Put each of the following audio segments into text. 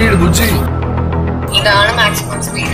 speed Kochi ഇതാണ് maximum speed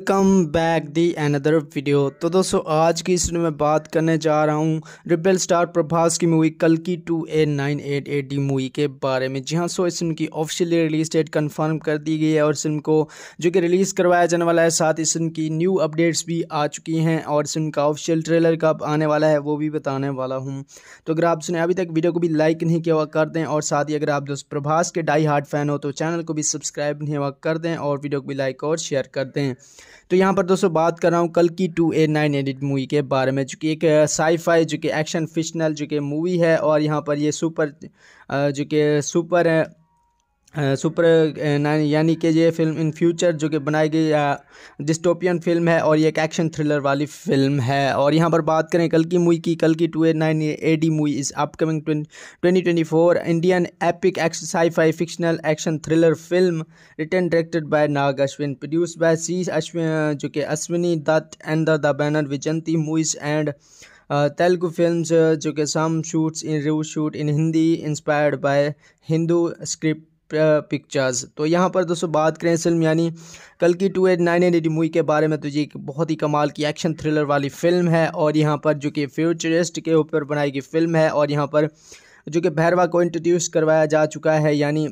welcome back the another video तो दोस्तों आज की इस में बात करने जा रहा हूँ रिबल स्टार प्रभास की मूवी कल की टू ए nine eight eight D movie के बारे में जी हाँ सो इस फिल्म की ऑफिशियली रिलीज डेट कंफर्म कर दी गई है और फिल्म को जो कि रिलीज़ करवाया जाने वाला है साथ ही फिल्म की न्यू अपडेट्स भी आ चुकी हैं और इस फिल्म का ऑफिशियल ट्रेलर कब आने वाला है वो भी बताने वाला हूँ तो अगर आप सुने अभी तक वीडियो को भी लाइक नहीं किया हुआ कर दें और साथ ही अगर आप दोस्त प्रभास के डाई हार्ट फैन हो तो चैनल को भी सब्सक्राइब नहीं हुआ कर दें और वीडियो को भी लाइक और शेयर कर दें तो यहाँ पर दोस्तों बात कर रहा हूँ कल की टू ए नाइन एडिट मूवी के बारे में जो कि एक साईफाई जो कि एक्शन फिक्शनल जो कि मूवी है और यहाँ पर ये सुपर जो कि सुपर सुपर यानी कि ये फिल्म इन फ्यूचर जो कि बनाई गई डिस्टोपियन फिल्म है और ये एक एक्शन थ्रिलर वाली फिल्म है और यहाँ पर बात करें कल की मूवी की कल की two eight nine A D movie इस upcoming twenty twenty four Indian epic sci fi fictional action thriller film return directed by Nag Ashwin produce by C Ashwin जो कि Ashwini Dutt and the banner Vyjayanthi movies and Telugu film जो कि some shoots in रू shoot in Hindi inspired by Hindu script pictures तो यहाँ पर दोस्तों बात करें फिल्म यानी कल की two eight nine eight movie के बारे में तो ये एक बहुत ही कमाल की एक्शन थ्रिलर वाली फ़िल्म है और यहाँ पर जो कि फ्यूचरिस्ट के ऊपर बनाई गई फिल्म है और यहाँ पर जो कि भैरवा को इंट्रोड्यूस करवाया जा चुका है यानी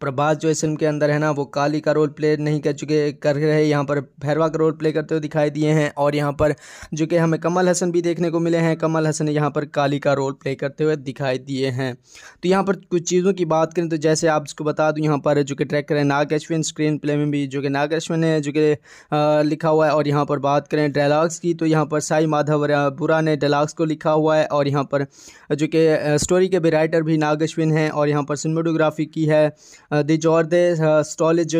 प्रभास जो इस फिल्म के अंदर है ना वो काली का रोल प्ले नहीं कर चुके कर रहे यहाँ पर भैरवा का रोल प्ले करते हुए दिखाई दिए हैं और यहाँ पर जो कि हमें कमल हसन भी देखने को मिले हैं कमल हसन यहाँ पर काली का रोल प्ले करते हुए दिखाई दिए हैं तो यहाँ पर कुछ चीज़ों की बात करें तो जैसे आप उसको बता दूँ यहाँ पर जो कि ट्रैक करें नाग अश्विन स्क्रीन प्ले में भी जो कि नाग अश्विन ने जो कि लिखा हुआ है और यहाँ पर बात करें डायलाग्स की तो यहाँ पर साई माधव बुरा ने डायलाग्स को लिखा हुआ है और यहाँ पर जो कि स्टोरी के भी राइटर भी नाग अश्विन हैं और यहाँ पर सिनेमाटोग्राफी की है दिजॉर्दे स्टॉलेज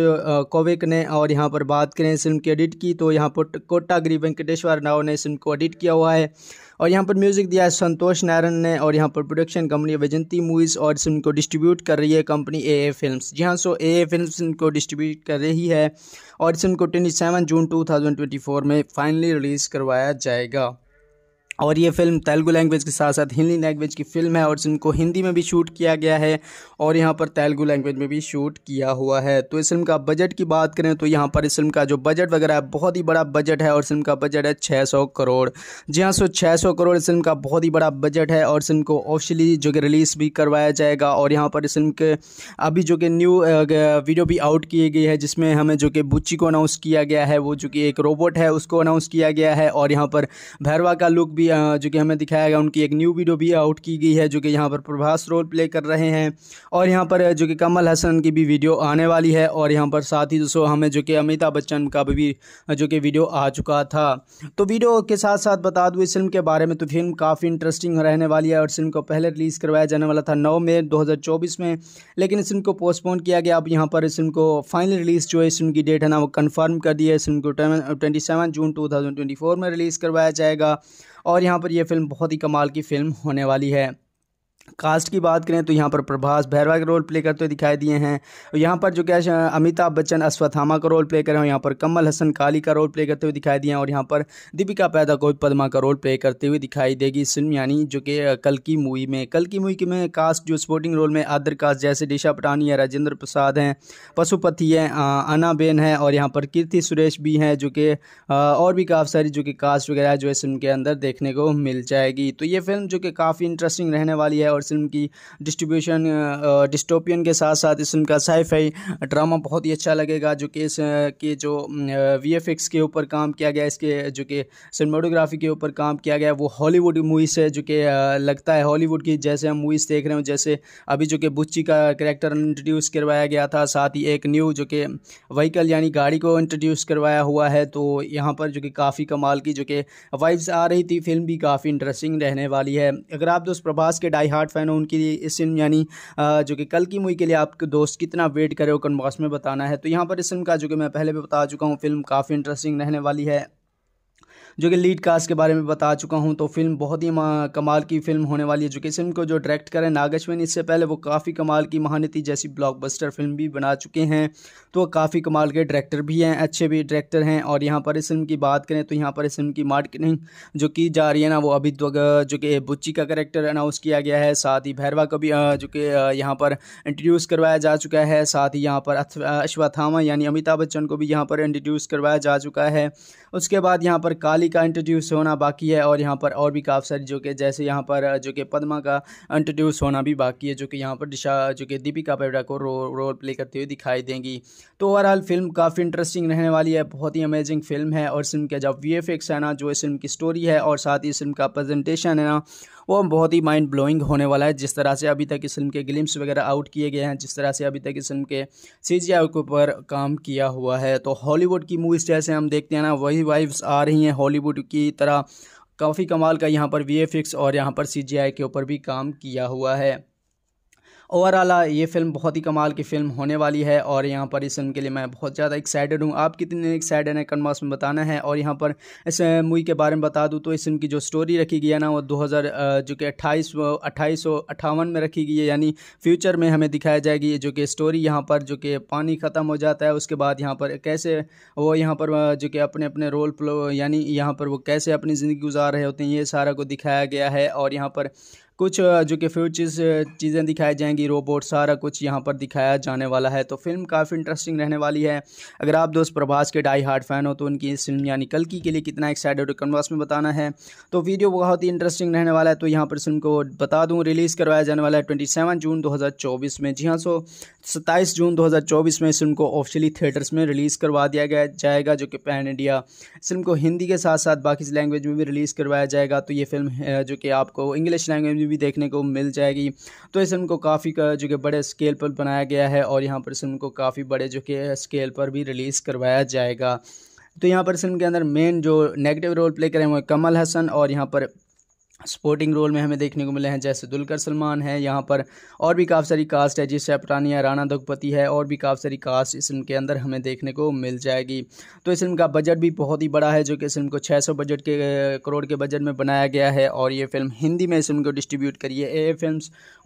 कोविक ने और यहाँ पर बात करें इस फिल्म की एडिट की तो यहाँ पर कोटागिरी वेंकटेश्वर राव ने इस फिल्म को एडिट किया हुआ है और यहाँ पर म्यूज़िक दिया है संतोष नारायण ने और यहाँ पर प्रोडक्शन कंपनी वैजंती मूवीज़ और इस फिल्म को डिस्ट्रीब्यूट कर रही है कंपनी ए ए फिल्म जी हाँ सो ए ए फिल्म इनको डिस्ट्रीब्यूट कर रही है और इस फिल्म को twenty seven June two thousand twenty four में फाइनली रिलीज़ करवाया जाएगा और ये फिल्म तेलुगु लैंग्वेज के साथ साथ हिंदी लैंग्वेज की फिल्म है और इनको हिंदी में भी शूट किया गया है और यहाँ पर तेलुगु लैंग्वेज में भी शूट किया हुआ है तो इस फिल्म का बजट की बात करें तो यहाँ पर इस फिल्म का जो बजट वगैरह है बहुत ही बड़ा बजट है और फिल्म का बजट है छः सौ करोड़ जी हाँ सो छः सौ करोड़ इस फिल्म का बहुत ही बड़ा बजट है और फिल्म को ऑफिशियली जो कि रिलीज़ भी करवाया जाएगा और यहाँ पर इस फिल्म के अभी जो कि न्यू वीडियो भी आउट की गई है जिसमें हमें जो कि बुच्ची को अनाउंस किया गया है वो जो कि एक रोबोट है उसको अनाउंस किया गया है और यहाँ पर भैरवा का लुक भी जो कि हमें दिखाया गया उनकी एक न्यू वीडियो भी आउट की गई है जो कि यहाँ पर प्रभास रोल प्ले कर रहे हैं और यहाँ पर जो कि कमल हसन की भी वीडियो आने वाली है और यहाँ पर साथ ही दोस्तों हमें जो कि अमिताभ बच्चन का भी जो कि वीडियो आ चुका था तो वीडियो के साथ साथ बता दूँ इस फिल्म के बारे में तो फिल्म काफ़ी इंटरेस्टिंग रहने वाली है और फिल्म को पहले रिलीज़ करवाया जाने वाला था नौ मई दो में लेकिन इस फिल्म को पोस्टपोन किया गया अब यहाँ पर इस फिल्म को फाइनल रिलीज़ जो है इस फिल्म की डेट है ना वो कन्फर्म कर दिया है इस फिल्म को ट्वेंटी जून टू में रिलीज़ करवाया जाएगा और यहाँ पर यह फ़िल्म बहुत ही कमाल की फ़िल्म होने वाली है कास्ट की बात करें तो यहाँ पर प्रभास भैरवा का रोल प्ले करते हुए दिखाई दिए हैं और यहाँ पर जो क्या अमिताभ बच्चन अश्वत्थामा का रोल प्ले कर रहे हैं यहाँ पर कमल हसन काली का रोल प्ले करते हुए दिखाई दिए हैं और यहाँ पर दीपिका पैदा को पदमा का रोल प्ले करते हुए दिखाई देगी इस फिल्म यानी जो कि कल की मूवी में कल की मूवी में कास्ट जो स्पोर्टिंग रोल में आदर कास्ट जैसे डिशा पटानी है राजेंद्र प्रसाद हैं पशुपति हैं अनाबेन है और यहाँ पर कीर्ति सुरेश भी हैं जो कि और भी काफ़ी सारी जो कि कास्ट वगैरह जो है फिल्म के अंदर देखने को मिल जाएगी तो ये फिल्म जो कि काफ़ी इंटरेस्टिंग रहने वाली है और और इस फिल्म की डिस्ट्रीब्यूशन डिस्टोपियन के साथ साथ इस फिल्म का साइफाई ड्रामा बहुत ही अच्छा लगेगा जो कि इस के जो वी के ऊपर काम किया गया इसके जो कि सिनेमाटोग्राफी के ऊपर काम किया गया वो हॉलीवुड मूवीज़ है जो कि लगता है हॉलीवुड की जैसे हम मूवीज़ देख रहे हो जैसे अभी जो कि बुच्ची का करेक्टर इंट्रोड्यूस करवाया गया था साथ ही एक न्यू जो कि व्हीकल यानी गाड़ी को इंट्रोड्यूस करवाया हुआ है तो यहाँ पर जो कि काफ़ी कमाल की जो कि वाइब्स आ रही थी फिल्म भी काफ़ी इंटरेस्टिंग रहने वाली है अगर आप दोस्त प्रभास के डाई हार्ट स्मार्ट फ़ैन हो उनके लिए इस इल्म यानी जो कि कल की मूवी के लिए आपके दोस्त कितना वेट करे हो कन्वास में बताना है तो यहाँ पर इस फिल्म का जो कि मैं पहले भी बता चुका हूँ फिल्म काफ़ी इंटरेस्टिंग रहने वाली है जो कि लीड कास्ट के बारे में बता चुका हूँ तो फिल्म बहुत ही कमाल की फिल्म होने वाली है जो कि इस फिल्म को जो डायरेक्ट करें नागश्विन इससे पहले वो काफ़ी कमाल की महानती जैसी ब्लॉकबस्टर फिल्म भी बना चुके हैं तो काफ़ी कमाल के डायरेक्टर भी हैं अच्छे भी डायरेक्टर हैं और यहाँ पर इस फिल्म की बात करें तो यहाँ पर इस फिल्म की मार्केटिंग जो की जा रही है ना वो अभी जो कि बुच्ची का करेक्टर अनाउंस किया गया है साथ ही भैरवा को भी जो कि यहाँ पर इंट्रोड्यूस करवाया जा चुका है साथ ही यहाँ पर अश्वथामा यानी अमिताभ बच्चन को भी यहाँ पर इंट्रोड्यूस करवाया जा चुका है उसके बाद यहाँ पर काली का इंट्रोड्यूस होना बाकी है और यहाँ पर और भी काफ़ी सारी जो कि जैसे यहाँ पर जो कि पदमा का इंट्रोड्यूस होना भी बाकी है जो कि यहाँ पर दिशा जो कि दीपिका पेवड़ा को रो, रोल प्ले करते हुए दिखाई देंगी तो ओवरऑल फिल्म काफ़ी इंटरेस्टिंग रहने वाली है बहुत ही अमेजिंग फिल्म है और फिल्म के जब वी है ना जो इस फिल्म की स्टोरी है और साथ ही इस फिल्म का प्रेजेंटेशन है ना वो बहुत ही माइंड ब्लोइंग होने वाला है जिस तरह से अभी तक इस फिल्म के ग्लिम्स वगैरह आउट किए गए हैं जिस तरह से अभी तक इस फिल्म के सी जी के ऊपर काम किया हुआ है तो हॉलीवुड की मूवीज़ जैसे हम देखते हैं ना वही वाइव्स आ रही हैं हॉलीवुड की तरह काफ़ी कमाल का यहाँ पर वी और यहाँ पर सी के ऊपर भी काम किया हुआ है ओवरऑल ये फिल्म बहुत ही कमाल की फिल्म होने वाली है और यहाँ पर इस फिल्म के लिए मैं बहुत ज़्यादा एक्साइटेड हूँ आप कितने एक्साइटेड हैं कन्मास में बताना है और यहाँ पर इस मूवी के बारे में बता दूँ तो इस फिल्म की जो स्टोरी रखी गई है ना वो दो जो कि अट्ठाईस अट्ठाईस में रखी गई है यानी फ्यूचर में हमें दिखाया जाएगी जो कि स्टोरी यहाँ पर जो कि पानी ख़त्म हो जाता है उसके बाद यहाँ पर कैसे वो यहाँ पर जो कि अपने अपने रोल प्लो यानी यहाँ पर वो कैसे अपनी ज़िंदगी गुजार रहे होते हैं ये सारा को दिखाया गया है और यहाँ पर कुछ जो कि फ्यूचर चीज़ें दिखाई जाएंगी रोबोट सारा कुछ यहाँ पर दिखाया जाने वाला है तो फिल्म काफ़ी इंटरेस्टिंग रहने वाली है अगर आप दोस्त प्रभास के डाई हार्ड फैन हो तो उनकी इस फिल्म यानी की के लिए कितना एक्साइटेड कन्वास में बताना है तो वीडियो बहुत ही इंटरेस्टिंग रहने वाला है तो यहाँ पर फिल्म को बता दूँ रिलीज़ करवाया जाने वाला है ट्वेंटी जून दो में जी हाँ सो सत्ताईस जून दो में इस फिल्म को ऑफिशियली थिएटर्स में रिलीज़ करवा दिया गया जाएगा जो कि पैन इंडिया फिल्म को हिंदी के साथ साथ बाकी लैंग्वेज में भी रिलीज़ करवाया जाएगा तो ये फिल्म जो कि आपको इंग्लिश लैंग्वेज में भी देखने को मिल जाएगी तो इस फिल्म को काफ़ी जो कि बड़े स्केल पर बनाया गया है और यहाँ पर इस फिल्म को काफ़ी बड़े जो कि स्केल पर भी रिलीज़ करवाया जाएगा तो यहाँ पर इस फिल्म के अंदर मेन जो नेगेटिव रोल प्ले करें वो कमल हसन और यहाँ पर स्पोर्टिंग रोल में हमें देखने को मिले हैं जैसे दुलकर सलमान है यहाँ पर और भी काफ़ी सारी कास्ट है जिससे अपरानिया राणा दुगपति है और भी काफ़ी सारी कास्ट इस फिल्म के अंदर हमें देखने को मिल जाएगी तो इस फिल्म का बजट भी बहुत ही बड़ा है जो कि इस फिल्म को 600 बजट के करोड़ के बजट में बनाया गया है और ये फिल्म हिंदी में इस फिल्म को डिस्ट्रीब्यूट करिए ए फिल्म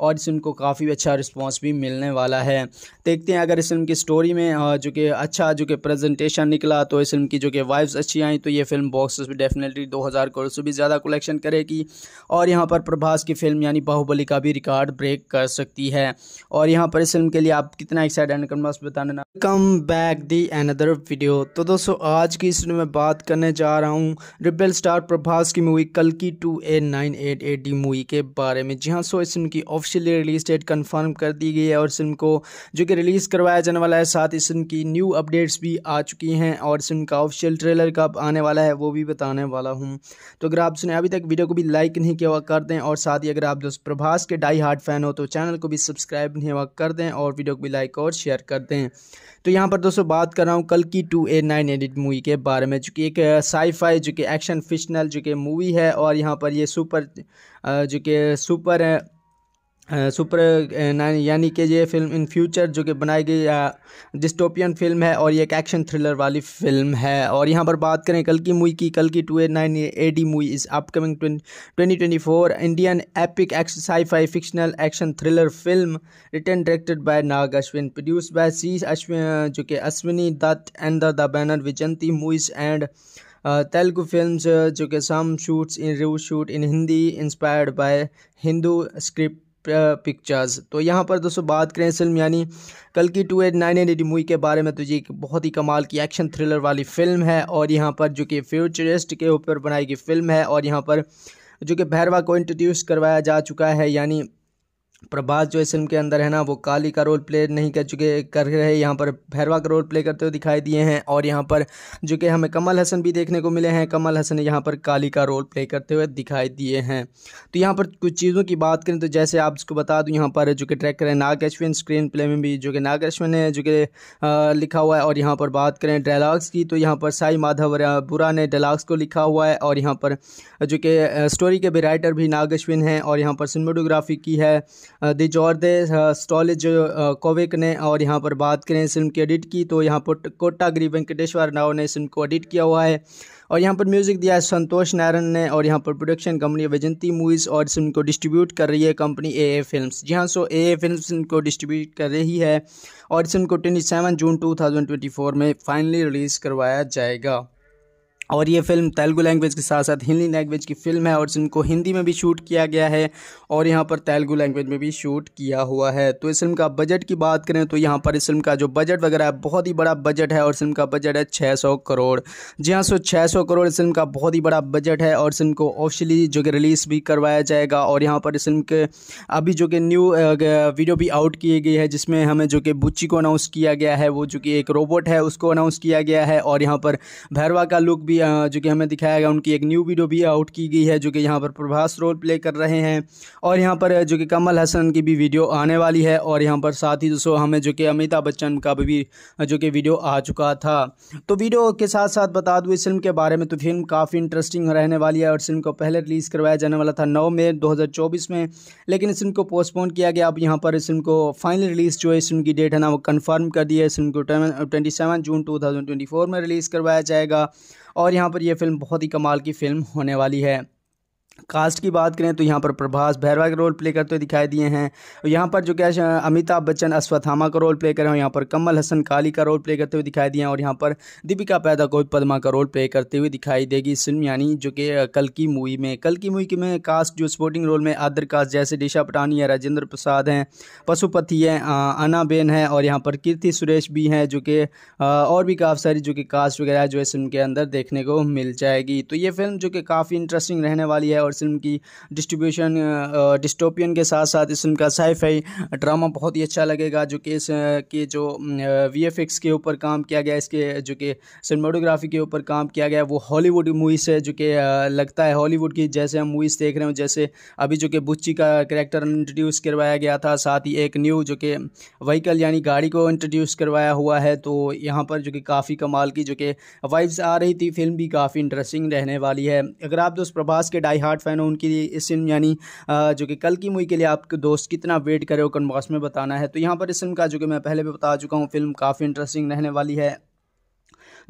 और इस फिल्म को काफ़ी अच्छा रिस्पॉन्स भी मिलने वाला है देखते हैं अगर इस फिल्म की स्टोरी में जो कि अच्छा जो कि प्रजेंटेशन निकला तो इस फिल्म की जो कि वाइब्स अच्छी आई तो ये फिल्म बॉक्स डेफिनेटली दो करोड़ से भी ज़्यादा कलेक्शन करेगी और यहाँ पर प्रभास की फिल्म यानी बाहुबली का भी रिकॉर्ड ब्रेक कर सकती है और यहाँ पर इस फिल्म के लिए आप कितना एक्साइटेड करना बताना come back the another video तो दोस्तों आज की इस वीडियो में बात करने जा रहा हूँ रिबेल स्टार प्रभास की मूवी कल की टू ए nine eight eight D movie के बारे में जी हाँ सो इस फिल्म की ऑफिशियली रिलीज डेट कन्फर्म कर दी गई है और इस फिल्म को जो कि रिलीज़ करवाया जाने वाला है साथ इस फिल्म की न्यू अपडेट्स भी आ चुकी हैं और इस फिल्म का ऑफिशियल ट्रेलर कब आने वाला है वो भी बताने वाला हूँ तो अगर आप सुने अभी तक वीडियो को भी लाइक लाइक नहीं किया हुआ कर दें और साथ ही अगर आप दोस्त प्रभास के डाई हार्ट फैन हो तो चैनल को भी सब्सक्राइब नहीं हुआ कर दें और वीडियो को भी लाइक और शेयर कर दें तो यहाँ पर दोस्तों बात कर रहा हूँ कल की टू ए नाइन एडिट मूवी के बारे में जो कि एक साईफाई जो कि एक्शन फिक्शनल जो कि मूवी है और यहाँ पर ये सुपर जो कि सुपर सुपर यानी कि ये फिल्म इन फ्यूचर जो कि बनाई गई डिस्टोपियन फिल्म है और ये एक एक्शन थ्रिलर वाली फिल्म है और यहाँ पर बात करें कल की मूवी की कल की two nine A D movie इस upcoming twenty twenty four Indian epic sci fi fictional action thriller film return directed by Nag Ashwin produce by C Ashwin जो कि Ashwini Dutt and the banner Vyjayanthi movies and Telugu film जो कि सम शूट्स इन रू shoot in Hindi inspired by Hindu script pictures तो यहाँ पर दोस्तों बात करें इस फिल्म यानी कल की two eight nine eight movie के बारे में तो ये एक बहुत ही कमाल की एक्शन थ्रिलर वाली फ़िल्म है और यहाँ पर जो कि फ्यूचरिस्ट के ऊपर बनाई गई फिल्म है और यहाँ पर जो कि भैरवा को इंट्रोड्यूस करवाया जा चुका है यानी प्रभास जो इस फिल्म के अंदर है ना वो काली का रोल प्ले नहीं कर चुके कर रहे यहाँ पर भैरवा का रोल प्ले करते हुए दिखाई दिए हैं और यहाँ पर जो कि हमें कमल हसन भी देखने को मिले हैं कमल हसन यहाँ पर काली का रोल प्ले करते हुए दिखाई दिए हैं तो यहाँ पर कुछ चीज़ों की बात करें तो जैसे आप इसको बता दूँ यहाँ पर जो कि ट्रैक करें नाग अश्विन स्क्रीन प्ले में भी जो कि नाग अश्विन ने जो कि लिखा हुआ है और यहाँ पर बात करें डायलाग्स की तो यहाँ पर साई माधव बुरा ने डायलाग्स को लिखा हुआ है और यहाँ पर जो कि स्टोरी के भी राइटर भी नाग अश्विन हैं और यहाँ पर सिनेमाटोग्राफी की है दि और स्टॉलेज कोविक ने और यहाँ पर बात करें फिल्म की एडिट की तो यहाँ पर कोटागिरी वेंकटेश्वर राव ने फिल्म को एडिट किया हुआ है और यहाँ पर म्यूज़िक दिया है संतोष नारायण ने और यहाँ पर प्रोडक्शन कंपनी वैजंती मूवीज़ और फिल्म को डिस्ट्रीब्यूट कर रही है कंपनी ए ए फिल्म जी हाँ सो ए ए फिल्म इनको डिस्ट्रीब्यूट कर रही है और फिल्म को twenty seven June two thousand twenty four में फाइनली रिलीज़ करवाया जाएगा और ये फिल्म तेलुगु लैंग्वेज के साथ साथ हिंदी लैंग्वेज की फिल्म है और इनको हिंदी में भी शूट किया गया है और यहाँ पर तेलुगु लैंग्वेज में भी शूट किया हुआ है तो इस फिल्म का बजट की बात करें तो यहाँ पर इस फिल्म का जो बजट वगैरह है बहुत ही बड़ा बजट है और फिल्म का बजट है सौ करोड़ जी हाँ सो सौ करोड़ इस फिल्म का बहुत ही बड़ा बजट है और फिल्म को ऑफिशियली जो कि रिलीज़ भी करवाया जाएगा और यहाँ पर इस फिल्म के अभी जो कि न्यू वीडियो भी आउट की गई है जिसमें हमें जो कि बुच्ची को अनाउंस किया गया है वो जो कि एक रोबोट है उसको अनाउंस किया गया है और यहाँ पर भैरवा का लुक भी जो कि हमें दिखाया गया उनकी एक न्यू वीडियो भी आउट की गई है जो कि यहाँ पर प्रभास रोल प्ले कर रहे हैं और यहाँ पर जो कि कमल हसन की भी वीडियो आने वाली है और यहाँ पर साथ ही दोस्तों हमें जो कि अमिताभ बच्चन का भी जो कि वीडियो आ चुका था तो वीडियो के साथ साथ बता दूँ इस फिल्म के बारे में तो फिल्म काफ़ी इंटरेस्टिंग रहने वाली है और फिल्म को पहले रिलीज़ करवाया जाने वाला था नौ मई दो में लेकिन इस फिल्म को पोस्टपोन किया गया अब यहाँ पर इस फिल्म को फाइनल रिलीज़ जो है इस फिल्म की डेट है ना वो कन्फर्म कर दिया है इस फिल्म को ट्वेंटी जून टू में रिलीज़ करवाया जाएगा और यहाँ पर यह फ़िल्म बहुत ही कमाल की फ़िल्म होने वाली है कास्ट की बात करें तो यहाँ पर प्रभास भैरवा का रोल प्ले करते हुए दिखाई दिए हैं और यहाँ पर जो क्या अमिताभ बच्चन अश्वत्थामा का रोल प्ले कर रहे हैं यहाँ पर कमल हसन काली का रोल प्ले करते हुए दिखाई दिए हैं और यहाँ पर दीपिका पैदा को पदमा का रोल प्ले करते हुए दिखाई देगी इस फिल्म यानी जो कि कल की मूवी में कल की मूवी में कास्ट जो स्पोर्टिंग रोल में आदर कास्ट जैसे डिशा पटानी है राजेंद्र प्रसाद हैं पशुपति है अनाबेन है और यहाँ पर कीर्ति सुरेश भी हैं जो कि और भी काफ़ी सारी जो कि कास्ट वगैरह जो है फिल्म के अंदर देखने को मिल जाएगी तो ये फिल्म जो कि काफ़ी इंटरेस्टिंग रहने वाली है और इस फिल्म की डिस्ट्रीब्यूशन डिस्टोपियन के साथ साथ इस फिल्म का साइफाई ड्रामा बहुत ही अच्छा लगेगा जो कि इस के जो वी के ऊपर काम किया गया इसके जो कि सिनेमाटोग्राफी के ऊपर काम किया गया वो हॉलीवुड मूवीज़ है जो कि लगता है हॉलीवुड की जैसे हम मूवीज़ देख रहे हो जैसे अभी जो कि बुच्ची का करेक्टर इंट्रोड्यूस करवाया गया था साथ ही एक न्यू जो कि वहीकल यानी गाड़ी को इंट्रोड्यूस करवाया हुआ है तो यहाँ पर जो कि काफ़ी कमाल की जो कि वाइब्स आ रही थी फिल्म भी काफ़ी इंटरेस्टिंग रहने वाली है अगर आप दोस्त प्रभास के डाई विराट फ़ैन हो उनके लिए इस फिल्म यानी जो कि कल की मूवी के लिए आपके दोस्त कितना वेट करे हो कन्बॉस में बताना है तो यहाँ पर इस फिल्म का जो कि मैं पहले भी बता चुका हूँ फिल्म काफ़ी इंटरेस्टिंग रहने वाली है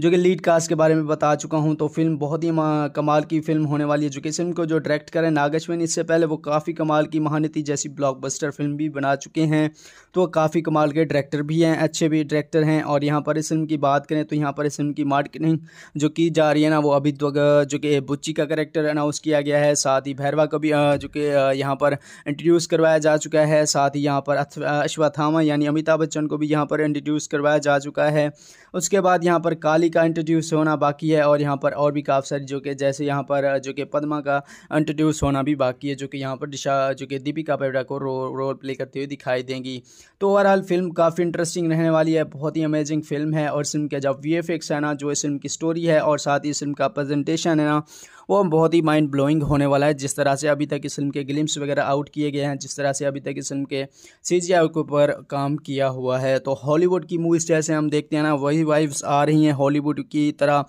जो कि लीड कास्ट के बारे में बता चुका हूँ तो फिल्म बहुत ही कमाल की फिल्म होने वाली है जो कि फिल्म को जो डायरेक्ट करें नागश्विन इससे पहले वो काफ़ी कमाल की महानती जैसी ब्लॉकबस्टर फिल्म भी बना चुके हैं तो काफ़ी कमाल के डायरेक्टर भी हैं अच्छे भी डायरेक्टर हैं और यहाँ पर इस फिल्म की बात करें तो यहाँ पर इस फिल्म की मार्केटिंग जो की जा रही है ना वो अभी तो, जो कि बुच्ची का करेक्टर अनाउंस किया गया है साथ ही भैरवा का भी जो कि यहाँ पर इंट्रोड्यूस करवाया जा चुका है साथ ही यहाँ पर अश्वत्थामा यानी अमिताभ बच्चन को भी यहाँ पर इंट्रोड्यूस करवाया जा चुका है उसके बाद यहाँ पर काली का इंट्रोड्यूस होना बाकी है और यहाँ पर और भी काफ़ी सारी जो कि जैसे यहाँ पर जो कि पदमा का इंट्रोड्यूस होना भी बाकी है जो कि यहाँ पर दिशा जो कि दीपिका पेडा को रो, रोल प्ले करते हुए दिखाई देंगी तो ओवरऑल फिल्म काफ़ी इंटरेस्टिंग रहने वाली है बहुत ही अमेजिंग फिल्म है और फिल्म के जब वी है ना जो इस फिल्म की स्टोरी है और साथ ही इस फिल्म का प्रेजेंटेशन है ना वो बहुत ही माइंड ब्लोइंग होने वाला है जिस तरह से अभी तक इस फिल्म के ग्लिम्स वगैरह आउट किए गए हैं जिस तरह से अभी तक इस फिल्म के सी के ऊपर काम किया हुआ है तो हॉलीवुड की मूवीज़ जैसे हम देखते हैं ना वही वाइव्स आ रही हैं हॉलीवुड की तरह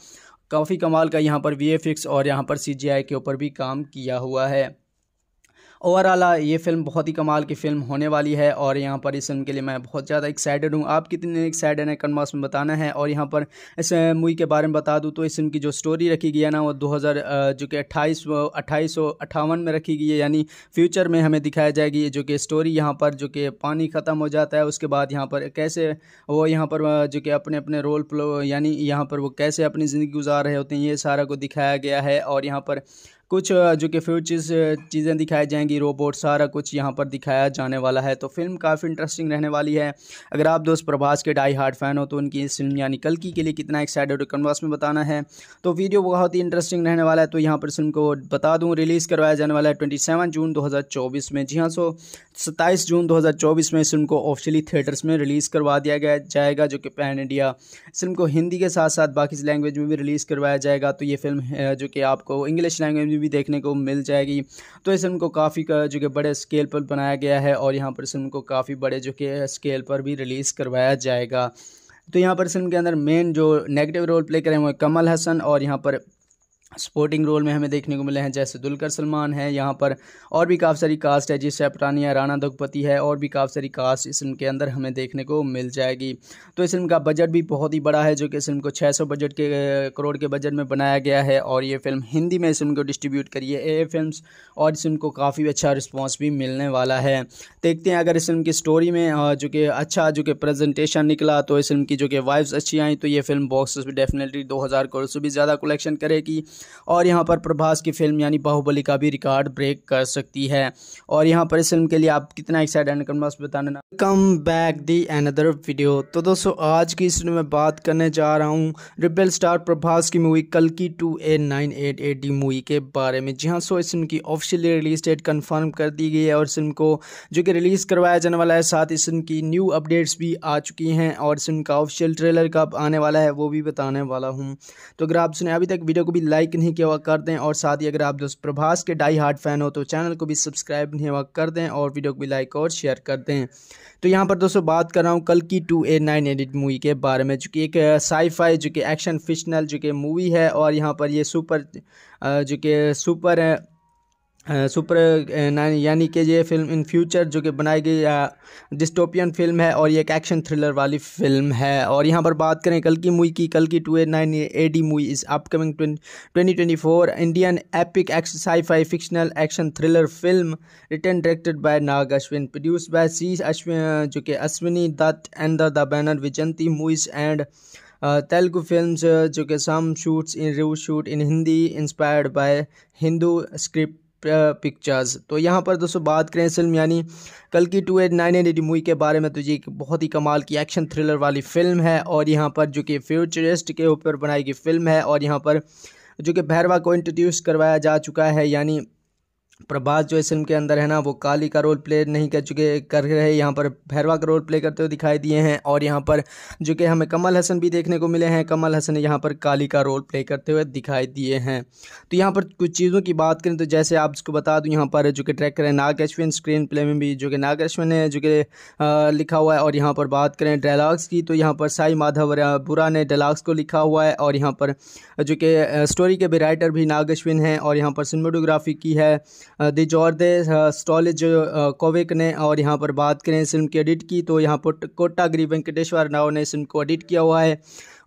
काफ़ी कमाल का यहाँ पर वी और यहाँ पर सी के ऊपर भी काम किया हुआ है ओवरऑल ये फिल्म बहुत ही कमाल की फिल्म होने वाली है और यहाँ पर इस फिल्म के लिए मैं बहुत ज़्यादा एक्साइटेड हूँ आप कितने एक्साइटेड हैं कन्मास में बताना है और यहाँ पर इस मूवी के बारे में बता दूँ तो इस फिल्म की जो स्टोरी रखी गई है ना वो दो जो कि अट्ठाईस अट्ठाईस में रखी गई है यानी फ्यूचर में हमें दिखाया जाएगी जो कि स्टोरी यहाँ पर जो कि पानी ख़त्म हो जाता है उसके बाद यहाँ पर कैसे वो यहाँ पर जो कि अपने अपने रोल प्लो यानी यहाँ पर वो कैसे अपनी ज़िंदगी गुजार रहे होते हैं ये सारा को दिखाया गया है और यहाँ पर कुछ जो कि फ्यूचर्स चीज़ें दिखाई जाएंगी रोबोट सारा कुछ यहाँ पर दिखाया जाने वाला है तो फिल्म काफ़ी इंटरेस्टिंग रहने वाली है अगर आप दोस्त प्रभास के डाई हार्ड फैन हो तो उनकी इस फिल्म यानी कल की के लिए कितना एक्साइटेड हो कन्वास में बताना है तो वीडियो बहुत ही इंटरेस्टिंग रहने वाला है तो यहाँ पर फिल्म को बता दूँ रिलीज़ करवाया जाने वाला है ट्वेंटी जून दो में जी हाँ सो सत्ताईस जून दो में इस फिल्म को ऑफिशियली थिएटर्स में रिलीज़ करवा दिया गया जाएगा जो कि पैन इंडिया फिल्म को हिंदी के साथ साथ बाकी लैंग्वेज में भी रिलीज़ करवाया जाएगा तो ये फिल्म जो कि आपको इंग्लिश लैंग्वेज मूवी भी देखने को मिल जाएगी तो इस फिल्म को काफ़ी जो कि बड़े स्केल पर बनाया गया है और यहाँ पर इस फिल्म को काफ़ी बड़े जो कि स्केल पर भी रिलीज़ करवाया जाएगा तो यहाँ पर फिल्म के अंदर मेन जो नेगेटिव रोल प्ले करें वो कमल हसन और यहाँ पर स्पोर्टिंग रोल में हमें देखने को मिले हैं जैसे दुलकर सलमान है यहाँ पर और भी काफ़ी सारी कास्ट है जिस अपरानिया राणा दघुपति है और भी काफ़ी सारी कास्ट इस फिल्म के अंदर हमें देखने को मिल जाएगी तो इस फिल्म का बजट भी बहुत ही बड़ा है जो कि इस फिल्म को 600 बजट के करोड़ के बजट में बनाया गया है और ये फिल्म हिंदी में इस फिल्म को डिस्ट्रीब्यूट करी है ए फिल्म और इस फिल्म को काफ़ी अच्छा रिस्पॉन्स भी मिलने वाला है देखते हैं अगर इस फिल्म की स्टोरी में जो कि अच्छा जो कि प्रजेंटेशन निकला तो इस फिल्म की जो कि वाइव्स अच्छी आई तो ये फिल्म बॉक्स डेफिनेटली दो करोड़ से भी ज़्यादा कलेक्शन करेगी और यहाँ पर प्रभास की फिल्म यानी बाहुबली का भी रिकॉर्ड ब्रेक कर सकती है और यहाँ पर इस फिल्म के लिए आप कितना एक्साइट एंड कन्वर्स बताना come back the another video तो दोस्तों आज की इस में बात करने जा रहा हूँ रिबेल स्टार प्रभास की मूवी कल की टू ए nine eight eight D movie के बारे में जी हाँ सो इस फिल्म की ऑफिशियली रिलीज डेट कन्फर्म कर दी गई है और इस फिल्म को जो कि रिलीज़ करवाया जाने वाला है साथ इस फिल्म की न्यू अपडेट्स भी आ चुकी हैं और इस फिल्म का ऑफिशियल ट्रेलर कब आने वाला है वो भी बताने वाला हूँ तो अगर आप सुने अभी तक वीडियो को भी लाइक नहीं किया हुआ कर दें और साथ ही अगर आप दोस्त प्रभास के डाई हार्ट फैन हो तो चैनल को भी सब्सक्राइब नहीं हुआ कर दें और वीडियो को भी लाइक और शेयर कर दें तो यहाँ पर दोस्तों बात कर रहा हूँ कल की टू ए नाइन एडिट मूवी के बारे में जो कि एक साईफाई जो कि एक्शन फिक्शनल जो कि मूवी है और यहाँ पर ये सुपर जो कि सुपर सुपर यानी कि ये फिल्म इन फ्यूचर जो कि बनाई गई डिस्टोपियन फिल्म है और ये एक एक्शन थ्रिलर वाली फिल्म है और यहाँ पर बात करें कल की मूवी की कल की two A nine A D movie इस upcoming twenty twenty four Indian epic sci fi fictional action thriller film return directed by Nag Ashwin produce by C Ashwin जो कि Ashwini Dutt and the banner Vyjayanthi movies and Telugu film जो कि some shoots in रू shoot in Hindi inspired by Hindu script pictures तो यहाँ पर दोस्तों बात करें फिल्म यानी कल की two eight nine eight eighty movie के बारे में तो ये एक बहुत ही कमाल की एक्शन थ्रिलर वाली फ़िल्म है और यहाँ पर जो कि फ्यूचरिस्ट के ऊपर बनाई गई फिल्म है और यहाँ पर जो कि भैरवा को इंट्रोड्यूस करवाया जा चुका है यानी प्रभास जो इस फिल्म के अंदर है ना वो काली का रोल प्ले नहीं कर चुके कर रहे यहाँ पर भैरवा का रोल प्ले करते हुए दिखाई दिए हैं और यहाँ पर जो कि हमें कमल हसन भी देखने को मिले हैं कमल हसन यहाँ पर काली का रोल प्ले करते हुए दिखाई दिए हैं तो यहाँ पर कुछ चीज़ों की बात करें तो जैसे आप इसको बता दूँ यहाँ पर जो कि ट्रैकर है नाग स्क्रीन प्ले में भी जो कि नाग ने जो कि लिखा हुआ है और यहाँ पर बात करें डायलाग्स की तो यहाँ पर साई माधव बुरा ने डायलाग्स को लिखा हुआ है और यहाँ पर जो कि स्टोरी के भी राइटर भी नाग हैं और यहाँ पर सिनेमाटोग्राफी की है दी स्टॉलेज कोविक ने और यहाँ पर बात करें इस फिल्म की एडिट की तो यहाँ पर कोटागिरी वेंकटेश्वर राव ने इस फिल्म को एडिट किया हुआ है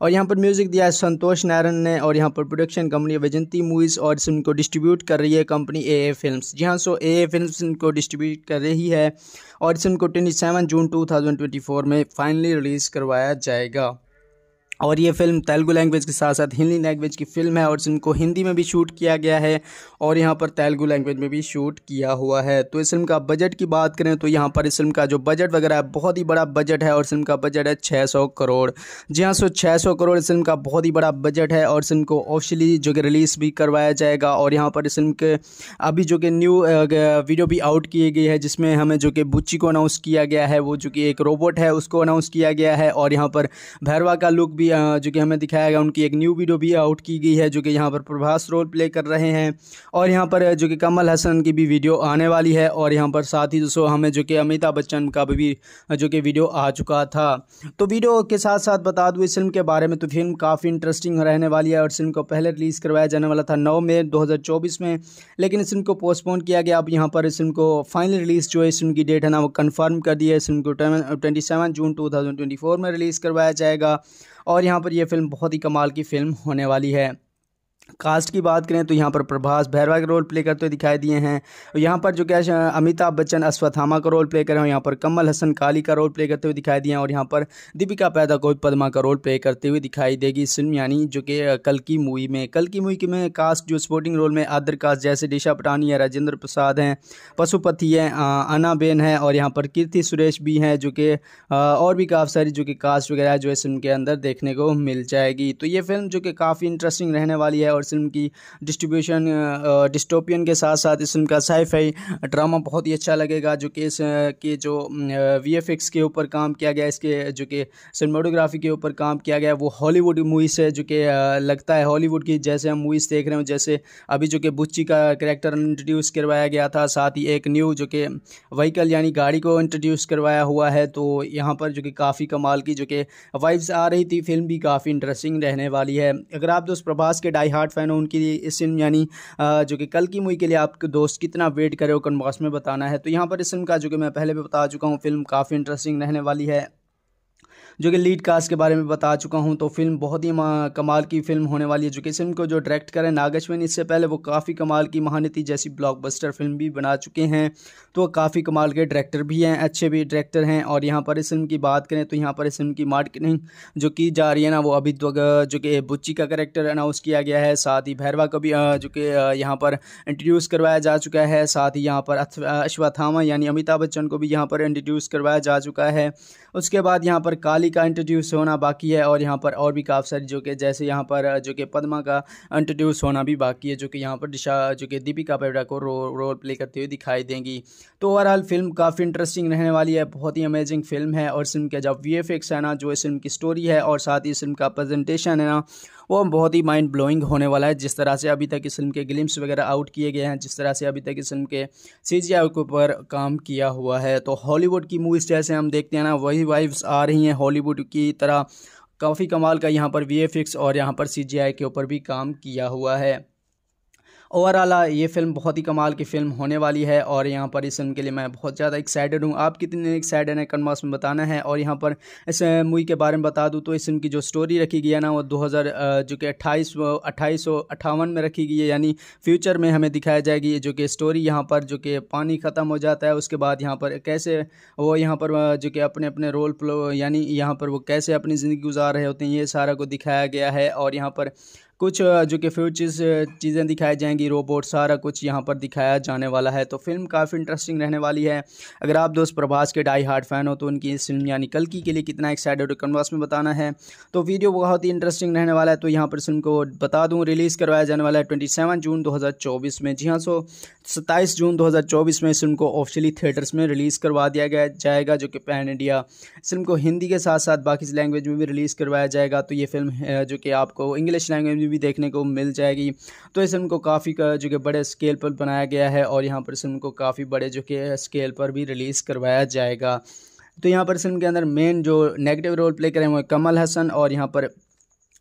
और यहाँ पर म्यूज़िक दिया है संतोष नारायण ने और यहाँ पर प्रोडक्शन कंपनी वैजंती मूवीज़ और इस फिल्म को डिस्ट्रीब्यूट कर रही है कंपनी ए ए फिल्म जी हाँ सो ए ए फिल्म को डिस्ट्रीब्यूट कर रही है और इस फिल्म को twenty seven June two thousand twenty four में फाइनली रिलीज़ करवाया जाएगा और ये फिल्म तेलुगु लैंग्वेज के साथ साथ हिंदी लैंग्वेज की फिल्म है और इनको हिंदी में भी शूट किया गया है और यहाँ पर तेलुगु लैंग्वेज में भी शूट किया हुआ है तो इस फिल्म का बजट की बात करें तो यहाँ पर इस फिल्म का जो बजट वगैरह है बहुत ही बड़ा बजट है और फिल्म का बजट है छः सौ करोड़ जी हाँ सो छः सौ करोड़ इस फिल्म का बहुत ही बड़ा बजट है और फिल्म को ऑफिशियली जो कि रिलीज़ भी करवाया जाएगा और यहाँ पर इस फिल्म के अभी जो कि न्यू वीडियो भी आउट की गई है जिसमें हमें जो कि बुच्ची को अनाउंस किया गया है वो जो कि एक रोबोट है उसको अनाउंस किया गया है और यहाँ पर भैरवा का लुक भी भी जो कि हमें दिखाया गया उनकी एक न्यू वीडियो भी आउट की गई है जो कि यहाँ पर प्रभास रोल प्ले कर रहे हैं और यहाँ पर जो कि कमल हसन की भी वीडियो आने वाली है और यहाँ पर साथ ही दोस्तों हमें जो कि अमिताभ बच्चन का भी जो कि वीडियो आ चुका था तो वीडियो के साथ साथ बता दूँ इस फिल्म के बारे में तो फिल्म काफ़ी इंटरेस्टिंग रहने वाली है और फिल्म को पहले रिलीज़ करवाया जाने वाला था नौ मई दो में लेकिन इस फिल्म को पोस्टपोन किया गया अब यहाँ पर इस फिल्म को फाइनल रिलीज़ जो है इस फिल्म की डेट है ना वो कन्फर्म कर दी है इस फिल्म को ट्वेंटी जून टू में रिलीज़ करवाया जाएगा और यहाँ पर यह फ़िल्म बहुत ही कमाल की फ़िल्म होने वाली है कास्ट की बात करें तो यहाँ पर प्रभास भैरवा का रोल प्ले करते हुए दिखाई दिए हैं और यहाँ पर जो क्या अमिताभ बच्चन अश्वत्थामा का रोल प्ले करें और यहाँ पर कमल हसन काली का रोल प्ले करते हुए दिखाई दिए हैं और यहाँ पर दीपिका पैदा को पदमा का रोल प्ले करते हुए दिखाई देगी इस फिल्म यानी जो कि कल की मूवी में कल की मूवी में कास्ट जो स्पोर्टिंग रोल में आदर कास्ट जैसे डिशा पटानी है राजेंद्र प्रसाद हैं पशुपति है अनाबेन है और यहाँ पर कीर्ति सुरेश भी हैं जो कि और भी काफ़ी सारी जो कि कास्ट वगैरह जो इस फिल्म के अंदर देखने को मिल जाएगी तो ये फिल्म जो कि काफ़ी इंटरेस्टिंग रहने वाली है और इस फिल्म की डिस्ट्रीब्यूशन डिस्टोपियन के साथ साथ इस फिल्म का साइफाई ड्रामा बहुत ही अच्छा लगेगा जो कि इस के जो वी के ऊपर काम किया गया इसके जो कि सिनेमाटोग्राफी के ऊपर काम किया गया वो हॉलीवुड मूवीज़ है जो कि लगता है हॉलीवुड की जैसे हम मूवीज़ देख रहे हो जैसे अभी जो कि बुच्ची का करेक्टर इंट्रोड्यूस करवाया गया था साथ ही एक न्यू जो कि वहीकल यानी गाड़ी को इंट्रोड्यूस करवाया हुआ है तो यहाँ पर जो कि काफ़ी कमाल की जो कि वाइब्स आ रही थी फिल्म भी काफ़ी इंटरेस्टिंग रहने वाली है अगर आप दोस्त प्रभास के डाई हार्ट विराट फ़ैन हो उनकी इस फिल्म यानी जो कि कल की मूवी के लिए आपके दोस्त कितना वेट करे वो कन्बॉक्स में बताना है तो यहाँ पर इस फिल्म का जो कि मैं पहले भी बता चुका हूँ फिल्म काफ़ी इंटरेस्टिंग रहने वाली है जो कि लीड कास्ट के बारे में बता चुका हूँ तो फिल्म बहुत ही कमाल की फिल्म होने वाली है जो कि फिल्म को जो डायरेक्ट करें नागेश्वन इससे पहले वो काफ़ी कमाल की महानती जैसी ब्लॉकबस्टर फिल्म भी बना चुके हैं तो काफ़ी कमाल के डायरेक्टर भी हैं अच्छे भी डायरेक्टर हैं और यहाँ पर इस फिल्म की बात करें तो यहाँ पर इस फिल्म की मार्केटिंग जो की जा रही है ना वो अभी तो जो कि बुच्ची का करेक्टर अनाउंस किया गया है साथ ही भैरवा का भी जो कि यहाँ पर इंट्रोड्यूस करवाया जा चुका है साथ ही यहाँ पर अश्वथामा यानी अमिताभ बच्चन को भी यहाँ पर इंट्रोड्यूस करवाया जा चुका है उसके बाद यहाँ पर काली का इंट्रोड्यूस होना बाकी है और यहाँ पर और भी काफ़ी सारी जो कि जैसे यहाँ पर जो कि पदमा का इंट्रोड्यूस होना भी बाकी है जो कि यहाँ पर दिशा जो कि दीपिका पेडा को रो, रोल प्ले करते हुए दिखाई देंगी तो ओवरऑल फिल्म काफ़ी इंटरेस्टिंग रहने वाली है बहुत ही अमेजिंग फिल्म है और फिल्म का जब वी है ना जो इस फिल्म की स्टोरी है और साथ ही इस फिल्म का प्रजेंटेशन है ना वो बहुत ही माइंड ब्लोइंग होने वाला है जिस तरह से अभी तक इस फिल्म के ग्लिम्स वगैरह आउट किए गए हैं जिस तरह से अभी तक इस फिल्म के सी के ऊपर काम किया हुआ है तो हॉलीवुड की मूवीज़ जैसे हम देखते हैं ना वही वाइव्स आ रही हैं हॉलीवुड की तरह काफ़ी कमाल का यहाँ पर वी और यहाँ पर सी के ऊपर भी काम किया हुआ है ओवरऑल ये फिल्म बहुत ही कमाल की फिल्म होने वाली है और यहाँ पर इस फिल्म के लिए मैं बहुत ज़्यादा एक्साइटेड हूँ आप कितने एक्साइटेड हैं कन्मास में बताना है और यहाँ पर इस मूवी के बारे में बता दूँ तो इस फिल्म की जो स्टोरी रखी गई है ना वो दो जो कि अट्ठाईस अट्ठाईस में रखी गई है यानी फ्यूचर में हमें दिखाया जाएगी जो कि स्टोरी यहाँ पर जो कि पानी ख़त्म हो जाता है उसके बाद यहाँ पर कैसे वो यहाँ पर जो कि अपने अपने रोल प्लो यानी यहाँ पर वो कैसे अपनी ज़िंदगी गुजार रहे होते हैं ये सारा को दिखाया गया है और यहाँ पर कुछ जो कि फ्यूचर्स चीज़ें दिखाई जाएंगी रोबोट सारा कुछ यहाँ पर दिखाया जाने वाला है तो फिल्म काफ़ी इंटरेस्टिंग रहने वाली है अगर आप दोस्त प्रभास के डाई हार्ट फैन हो तो उनकी इस फिल्म यानी कल की के लिए कितना एक्साइटेड कन्वास में बताना है तो वीडियो बहुत ही इंटरेस्टिंग रहने वाला है तो यहाँ पर फिल्म को बता दूँ रिलीज़ करवाया जाने वाला है ट्वेंटी जून दो में जी हाँ सो सत्ताईस जून दो में इस फिल्म को ऑफिशियली थिएटर्स में रिलीज़ करवा दिया गया जाएगा जो कि पैन इंडिया इस फिल्म को हिंदी के साथ साथ बाकी लैंग्वेज में भी रिलीज़ करवाया जाएगा तो ये फिल्म जो कि आपको इंग्लिश लैंग्वेज मूवी भी देखने को मिल जाएगी तो इस फिल्म को काफ़ी जो कि बड़े स्केल पर बनाया गया है और यहाँ पर इस फिल्म को काफ़ी बड़े जो कि स्केल पर भी रिलीज़ करवाया जाएगा तो यहाँ पर इस फिल्म के अंदर मेन जो नेगेटिव रोल प्ले करें वो कमल हसन और यहाँ पर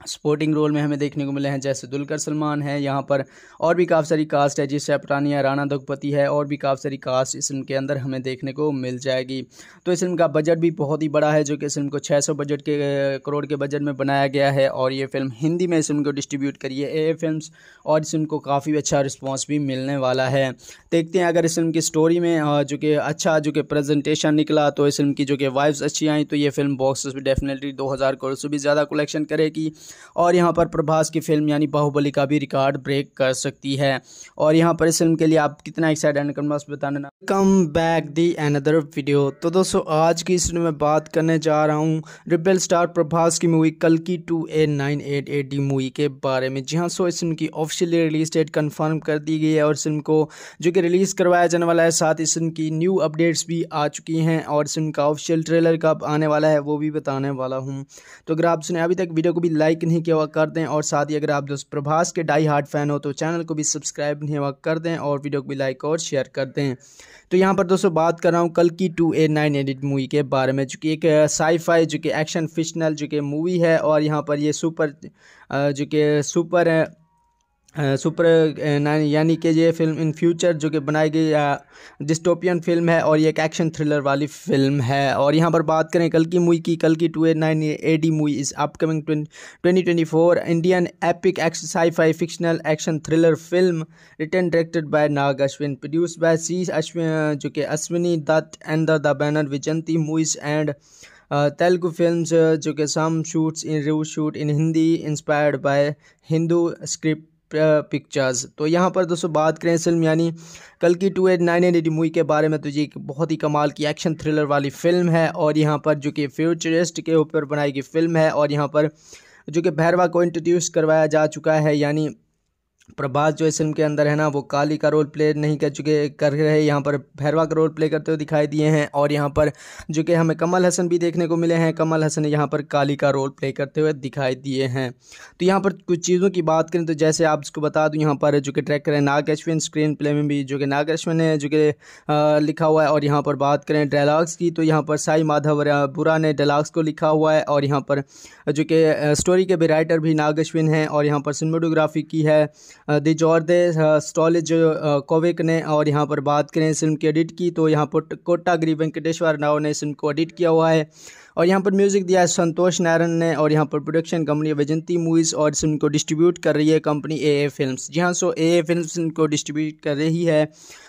सपोर्टिंग रोल में हमें देखने को मिले हैं जैसे दुलकर सलमान है यहाँ पर और भी काफ़ी सारी कास्ट है जिससे पटानिया राणा दुगपति है और भी काफ़ी सारी कास्ट इस फिल्म के अंदर हमें देखने को मिल जाएगी तो इस फिल्म का बजट भी बहुत ही बड़ा है जो कि इस फिल्म को 600 बजट के करोड़ के बजट में बनाया गया है और ये फिल्म हिंदी में इस फिल्म को डिस्ट्रीब्यूट करिए ए फिल्म और इस फिल्म को काफ़ी अच्छा रिस्पॉन्स भी मिलने वाला है देखते हैं अगर इस फिल्म की स्टोरी में जो कि अच्छा जो कि प्रजेंटेशन निकला तो इस फिल्म की जो कि वाइव्स अच्छी आई तो ये फिल्म बॉक्स डेफिनेटली दो करोड़ से भी ज़्यादा कलेक्शन करेगी और यहाँ पर प्रभास की फिल्म यानी बाहुबली का भी रिकॉर्ड ब्रेक कर सकती है और यहाँ पर इस फिल्म के लिए आप कितना एक्साइट एंड कम बताना come back the another video तो दोस्तों आज की इस में बात करने जा रहा हूँ रिपेल स्टार प्रभास की मूवी कल की टू मूवी के बारे में जी हाँ सो इस फिल्म की ऑफिशियली रिलीज डेट कन्फर्म कर दी गई है और फिल्म को जो कि रिलीज़ करवाया जाने वाला है साथ ही फिल्म की न्यू अपडेट्स भी आ चुकी हैं और इस फिल्म का ऑफिशियल ट्रेलर कब आने वाला है वो भी बताने वाला हूँ तो अगर आप सुने अभी तक वीडियो को भी लाइक लाइक नहीं किया हुआ कर दें और साथ ही अगर आप प्रभास के डाई हार्ट फैन हो तो चैनल को भी सब्सक्राइब नहीं हुआ कर दें और वीडियो को भी लाइक और शेयर कर दें तो यहाँ पर दोस्तों बात कर रहा हूँ कल की टू ए नाइन एडिट मूवी के बारे में जो कि एक साईफाई जो कि एक्शन फिक्शनल जो कि मूवी है और यहाँ पर ये सुपर जो कि सुपर सुपर यानी कि ये फिल्म इन फ्यूचर जो कि बनाई गई डिस्टोपियन फिल्म है और ये एक एक्शन थ्रिलर वाली फिल्म है और यहाँ पर बात करें कल की मूवी की कल की two eight nine A D movie इस upcoming twenty twenty four Indian epic sci fi fictional action thriller film return directed by Nag Ashwin produce by C Ashwin जो कि Ashwini Dutt and the banner Vyjayanthi movies and Telugu film जो कि some shoots in रू shoot in Hindi inspired by Hindu script pictures तो यहाँ पर दोस्तों बात करें फिल्म यानी कल की two eight nine eight movie के बारे में तो ये एक बहुत ही कमाल की एक्शन थ्रिलर वाली फ़िल्म है और यहाँ पर जो कि फ्यूचरिस्ट के ऊपर बनाई गई फिल्म है और यहाँ पर जो कि भैरवा को इंट्रोड्यूस करवाया जा चुका है यानी प्रभास जो इस फिल्म के अंदर है ना वो काली का रोल प्ले नहीं कर चुके कर रहे यहाँ पर भैरवा का रोल प्ले करते हुए दिखाई दिए हैं और यहाँ पर जो कि हमें कमल हसन भी देखने को मिले हैं कमल हसन यहाँ पर काली का रोल प्ले करते हुए दिखाई दिए हैं तो यहाँ पर कुछ चीज़ों की बात करें तो जैसे आप उसको बता दूँ यहाँ पर जो कि ट्रैक करें नाग अश्विन स्क्रीन प्ले में भी जो कि नाग अश्विन ने जो कि लिखा हुआ है और यहाँ पर बात करें डायलाग्स की तो यहाँ पर साई माधव बुरा ने डायलाग्स को लिखा हुआ है और यहाँ पर जो कि स्टोरी के भी राइटर भी नाग अश्विन हैं और यहाँ पर सिनेमाटोग्राफी की है दिजॉर्दे स्टॉलेज कोविक ने और यहाँ पर बात करें इस फिल्म की एडिट की तो यहाँ पर कोटागिरी वेंकटेश्वर राव ने इस फिल्म को एडिट किया हुआ है और यहाँ पर म्यूज़िक दिया है संतोष नारायण ने और यहाँ पर प्रोडक्शन कंपनी वैजंती मूवीज़ और इस फिल्म को डिस्ट्रीब्यूट कर रही है कंपनी ए ए फिल्म जी हाँ सो ए ए फिल्म को डिस्ट्रीब्यूट कर रही है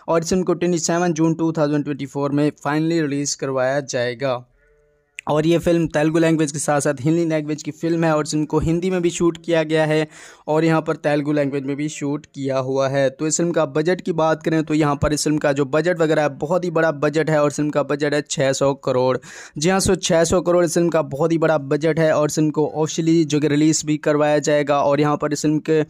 और इस फिल्म को twenty seven June two thousand twenty four में फाइनली रिलीज़ करवाया जाएगा और ये फिल्म तेलुगु लैंग्वेज के साथ साथ हिंदी लैंग्वेज की फिल्म है और इनको हिंदी में भी शूट किया गया है और यहाँ पर तेलुगु लैंग्वेज में भी शूट किया हुआ है तो इस फिल्म का बजट की बात करें तो यहाँ पर इस फिल्म का जो बजट वगैरह है बहुत ही बड़ा बजट है और फिल्म का बजट है छः सौ करोड़ जी हाँ सो छः सौ करोड़ इस फिल्म का बहुत ही बड़ा बजट है और फिल्म को ऑफिशियली जो कि रिलीज़ भी करवाया जाएगा और यहाँ पर इस फिल्म के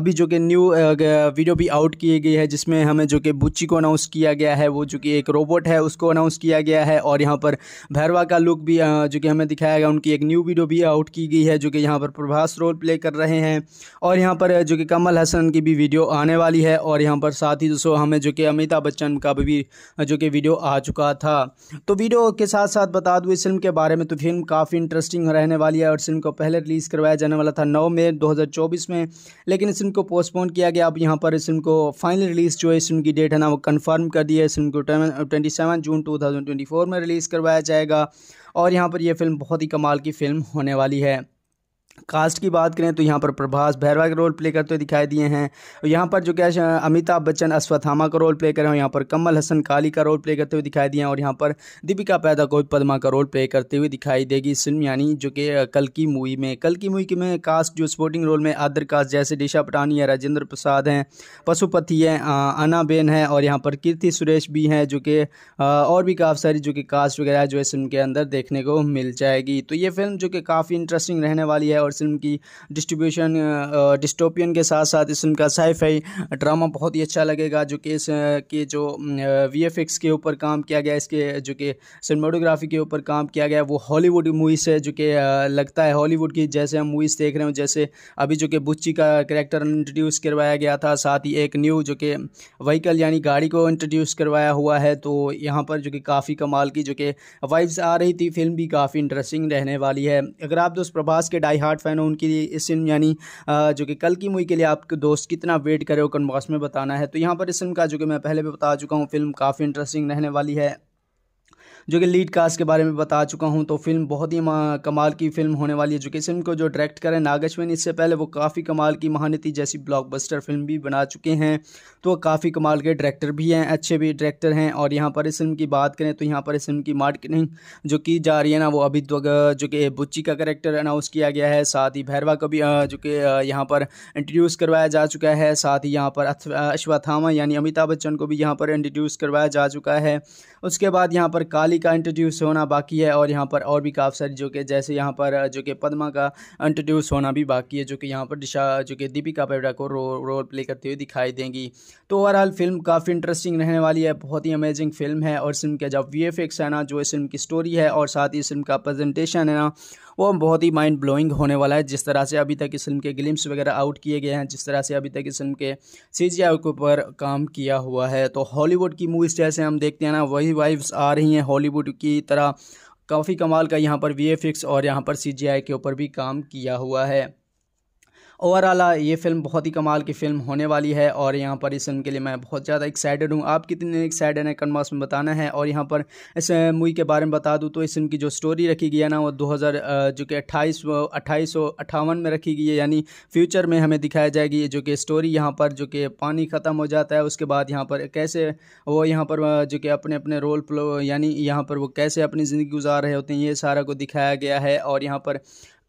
अभी जो कि न्यू वीडियो भी आउट की गई है जिसमें हमें जो कि बुच्ची को अनाउंस किया गया है वो जो कि एक रोबोट है उसको अनाउंस किया गया है और यहाँ पर भैरवा का लुक भी जो कि हमें दिखाया गया उनकी एक न्यू वीडियो भी आउट की गई है जो कि यहाँ पर प्रभास रोल प्ले कर रहे हैं और यहाँ पर जो कि कमल हसन की भी वीडियो आने वाली है और यहाँ पर साथ ही दोस्तों हमें जो कि अमिताभ बच्चन का भी जो कि वीडियो आ चुका था तो वीडियो के साथ साथ बता दूँ इस फिल्म के बारे में तो फिल्म काफ़ी इंटरेस्टिंग रहने वाली है और फिल्म को पहले रिलीज़ करवाया जाने वाला था नौ मई दो में लेकिन इस फिल्म को पोस्टपोन किया गया अब यहाँ पर इस फिल्म को फाइनल रिलीज़ जो है इस फिल्म की डेट है ना वो कन्फर्म कर दिया है इस फिल्म को ट्वेंटी जून टू में रिलीज़ करवाया जाएगा और यहाँ पर यह फ़िल्म बहुत ही कमाल की फ़िल्म होने वाली है कास्ट की बात करें तो यहाँ पर प्रभास भैरवा का रोल प्ले करते हुए दिखाई दिए हैं और यहाँ पर जो क्या अमिताभ बच्चन अश्वत्थामा का रोल प्ले कर रहे हैं यहाँ पर कमल हसन काली का रोल प्ले करते हुए दिखाई दिए हैं और यहाँ पर दीपिका पैदा को पदमा का रोल प्ले करते हुए दिखाई देगी इस फिल्म यानी जो कि कल की मूवी में कल की मूवी में कास्ट जो स्पोर्टिंग रोल में आदर कास्ट जैसे डिशा पटानी है राजेंद्र प्रसाद हैं पशुपति हैं अनाबेन है और यहाँ पर कीर्ति सुरेश भी हैं जो कि और भी काफ़ी सारी जो कि कास्ट वगैरह जो है फिल्म के अंदर देखने को मिल जाएगी तो ये फिल्म जो कि काफ़ी इंटरेस्टिंग रहने वाली है और और फिल्म की डिस्ट्रीब्यूशन डिस्टोपियन के साथ साथ इस फिल्म का साइफाई ड्रामा बहुत ही अच्छा लगेगा जो कि इस के जो वी एफ एक्स के ऊपर काम किया गया इसके जो कि सिनेमाटोग्राफी के ऊपर काम किया गया वो हॉलीवुड मूवीज़ है जो कि लगता है हॉलीवुड की जैसे हम मूवीज़ देख रहे हो जैसे अभी जो कि बुच्ची का करेक्टर इंट्रोड्यूस करवाया गया था साथ ही एक न्यू जो कि व्हीकल यानी गाड़ी को इंट्रोड्यूस करवाया हुआ है तो यहाँ पर जो कि काफ़ी कमाल की जो कि वाइब्स आ रही थी फिल्म भी काफ़ी इंटरेस्टिंग रहने वाली है अगर आप दोस्त प्रभास के डाई हार्ट फैन हो उनके लिए इस फिल्म यानी जो कि कल की मूवी के लिए आपके दोस्त कितना वेट करे वो कन्बॉस में बताना है तो यहाँ पर इस फिल्म का जो कि मैं पहले भी बता चुका हूँ फिल्म काफ़ी इंटरेस्टिंग रहने वाली है जो कि लीड कास्ट के बारे में बता चुका हूँ तो फिल्म बहुत ही कमाल की फिल्म होने वाली है जो कि इस फिल्म को जो डायरेक्ट करें नागश्विन इससे पहले वो काफ़ी कमाल की महानती जैसी ब्लॉकबस्टर फिल्म भी बना चुके हैं तो काफ़ी कमाल के डायरेक्टर भी हैं अच्छे भी डायरेक्टर हैं और यहाँ पर इस फिल्म की बात करें तो यहाँ पर इस फिल्म की मार्केटिंग जो की जा रही है ना वो अभी जो कि बुच्ची का करेक्टर अनाउंस किया गया है साथ ही भैरवा को भी जो कि यहाँ पर इंट्रोड्यूस करवाया जा चुका है साथ ही यहाँ पर अश्वथामा यानी अमिताभ बच्चन को भी यहाँ पर इंट्रोड्यूस करवाया जा चुका है उसके बाद यहाँ पर काली का इंट्रोड्यूस होना बाकी है और यहाँ पर और भी काफ़ी सारी जो कि जैसे यहाँ पर जो कि पदमा का इंट्रोड्यूस होना भी बाकी है जो कि यहाँ पर दिशा जो कि दीपिका पेवडा को रो, रोल प्ले करते हुए दिखाई देंगी तो ओवरऑल फिल्म काफ़ी इंटरेस्टिंग रहने वाली है बहुत ही अमेजिंग फिल्म है और फिल्म के जब वी है ना जो इस फिल्म की स्टोरी है और साथ ही इस फिल्म का प्रेजेंटेशन है ना वो बहुत ही माइंड ब्लोइंग होने वाला है जिस तरह से अभी तक इस फिल्म के ग्लिम्स वगैरह आउट किए गए हैं जिस तरह से अभी तक इस फिल्म के सी जी आई के ऊपर काम किया हुआ है तो हॉलीवुड की मूवीज़ जैसे हम देखते हैं ना वही वाइव्स आ रही हैं हॉलीवुड की तरह काफ़ी कमाल का यहाँ पर वी और यहाँ पर सी के ऊपर भी काम किया हुआ है ओवरऑल ये फिल्म बहुत ही कमाल की फिल्म होने वाली है और यहाँ पर इस फिल्म के लिए मैं बहुत ज़्यादा एक्साइटेड हूँ आप कितने एक्साइटेड हैं कन्वास में बताना है और यहाँ पर इस मूवी के बारे में बता दूँ तो इस फिल्म की जो स्टोरी रखी गई है ना वो दो जो कि अट्ठाईस अट्ठाईस में रखी गई है यानी फ्यूचर में हमें दिखाया जाएगी जो कि स्टोरी यहाँ पर जो कि पानी ख़त्म हो जाता है उसके बाद यहाँ पर कैसे वो यहाँ पर जो कि अपने अपने रोल प्लो यानी यहाँ पर वो कैसे अपनी ज़िंदगी गुजार रहे होते हैं ये सारा को दिखाया गया है और यहाँ पर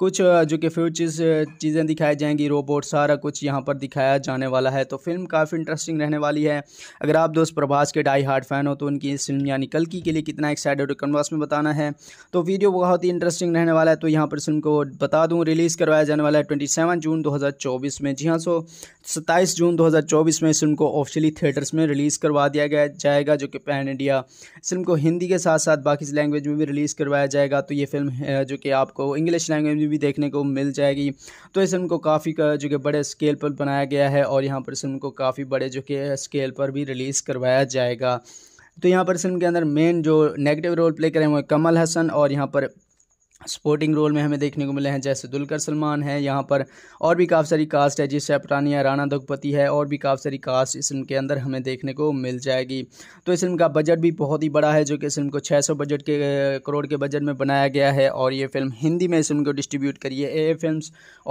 कुछ जो कि फ्यूचर चीज़ें दिखाई जाएंगी रोबोट सारा कुछ यहाँ पर दिखाया जाने वाला है तो फिल्म काफ़ी इंटरेस्टिंग रहने वाली है अगर आप दोस्त प्रभास के डाई हार्ड फैन हो तो उनकी इस फिल्म यानी की के लिए कितना एक्साइटेड और कन्वास में बताना है तो वीडियो बहुत ही इंटरेस्टिंग रहने वाला है तो यहाँ पर फिल्म को बता दूँ रिलीज़ करवाया जाने वाला है ट्वेंटी जून दो में जी हाँ सो सत्ताईस जून दो में इस फिल्म को ऑफिशियली थिएटर्स में रिलीज़ करवा दिया गया जाएगा जो कि पैन इंडिया फिल्म को हिंदी के साथ साथ बाकी लैंग्वेज में भी रिलीज़ करवाया जाएगा तो ये फिल्म जो कि आपको इंग्लिश लैंग्वेज में भी देखने को मिल जाएगी तो इस फिल्म को काफ़ी जो कि बड़े स्केल पर बनाया गया है और यहाँ पर इस फिल्म को काफ़ी बड़े जो कि स्केल पर भी रिलीज़ करवाया जाएगा तो यहाँ पर इस फिल्म के अंदर मेन जो नेगेटिव रोल प्ले करें वो कमल हसन और यहाँ पर स्पोर्टिंग रोल में हमें देखने को मिले हैं जैसे दुलकर सलमान है यहाँ पर और भी काफ़ी सारी कास्ट है जैसे अपरानिया राणा दुगपति है और भी काफ़ी सारी कास्ट इस फिल्म के अंदर हमें देखने को मिल जाएगी तो इस फिल्म का बजट भी बहुत ही बड़ा है जो कि इस फिल्म को 600 बजट के करोड़ के बजट में बनाया गया है और ये फिल्म हिंदी में इस फिल्म को डिस्ट्रीब्यूट करिए ए फिल्म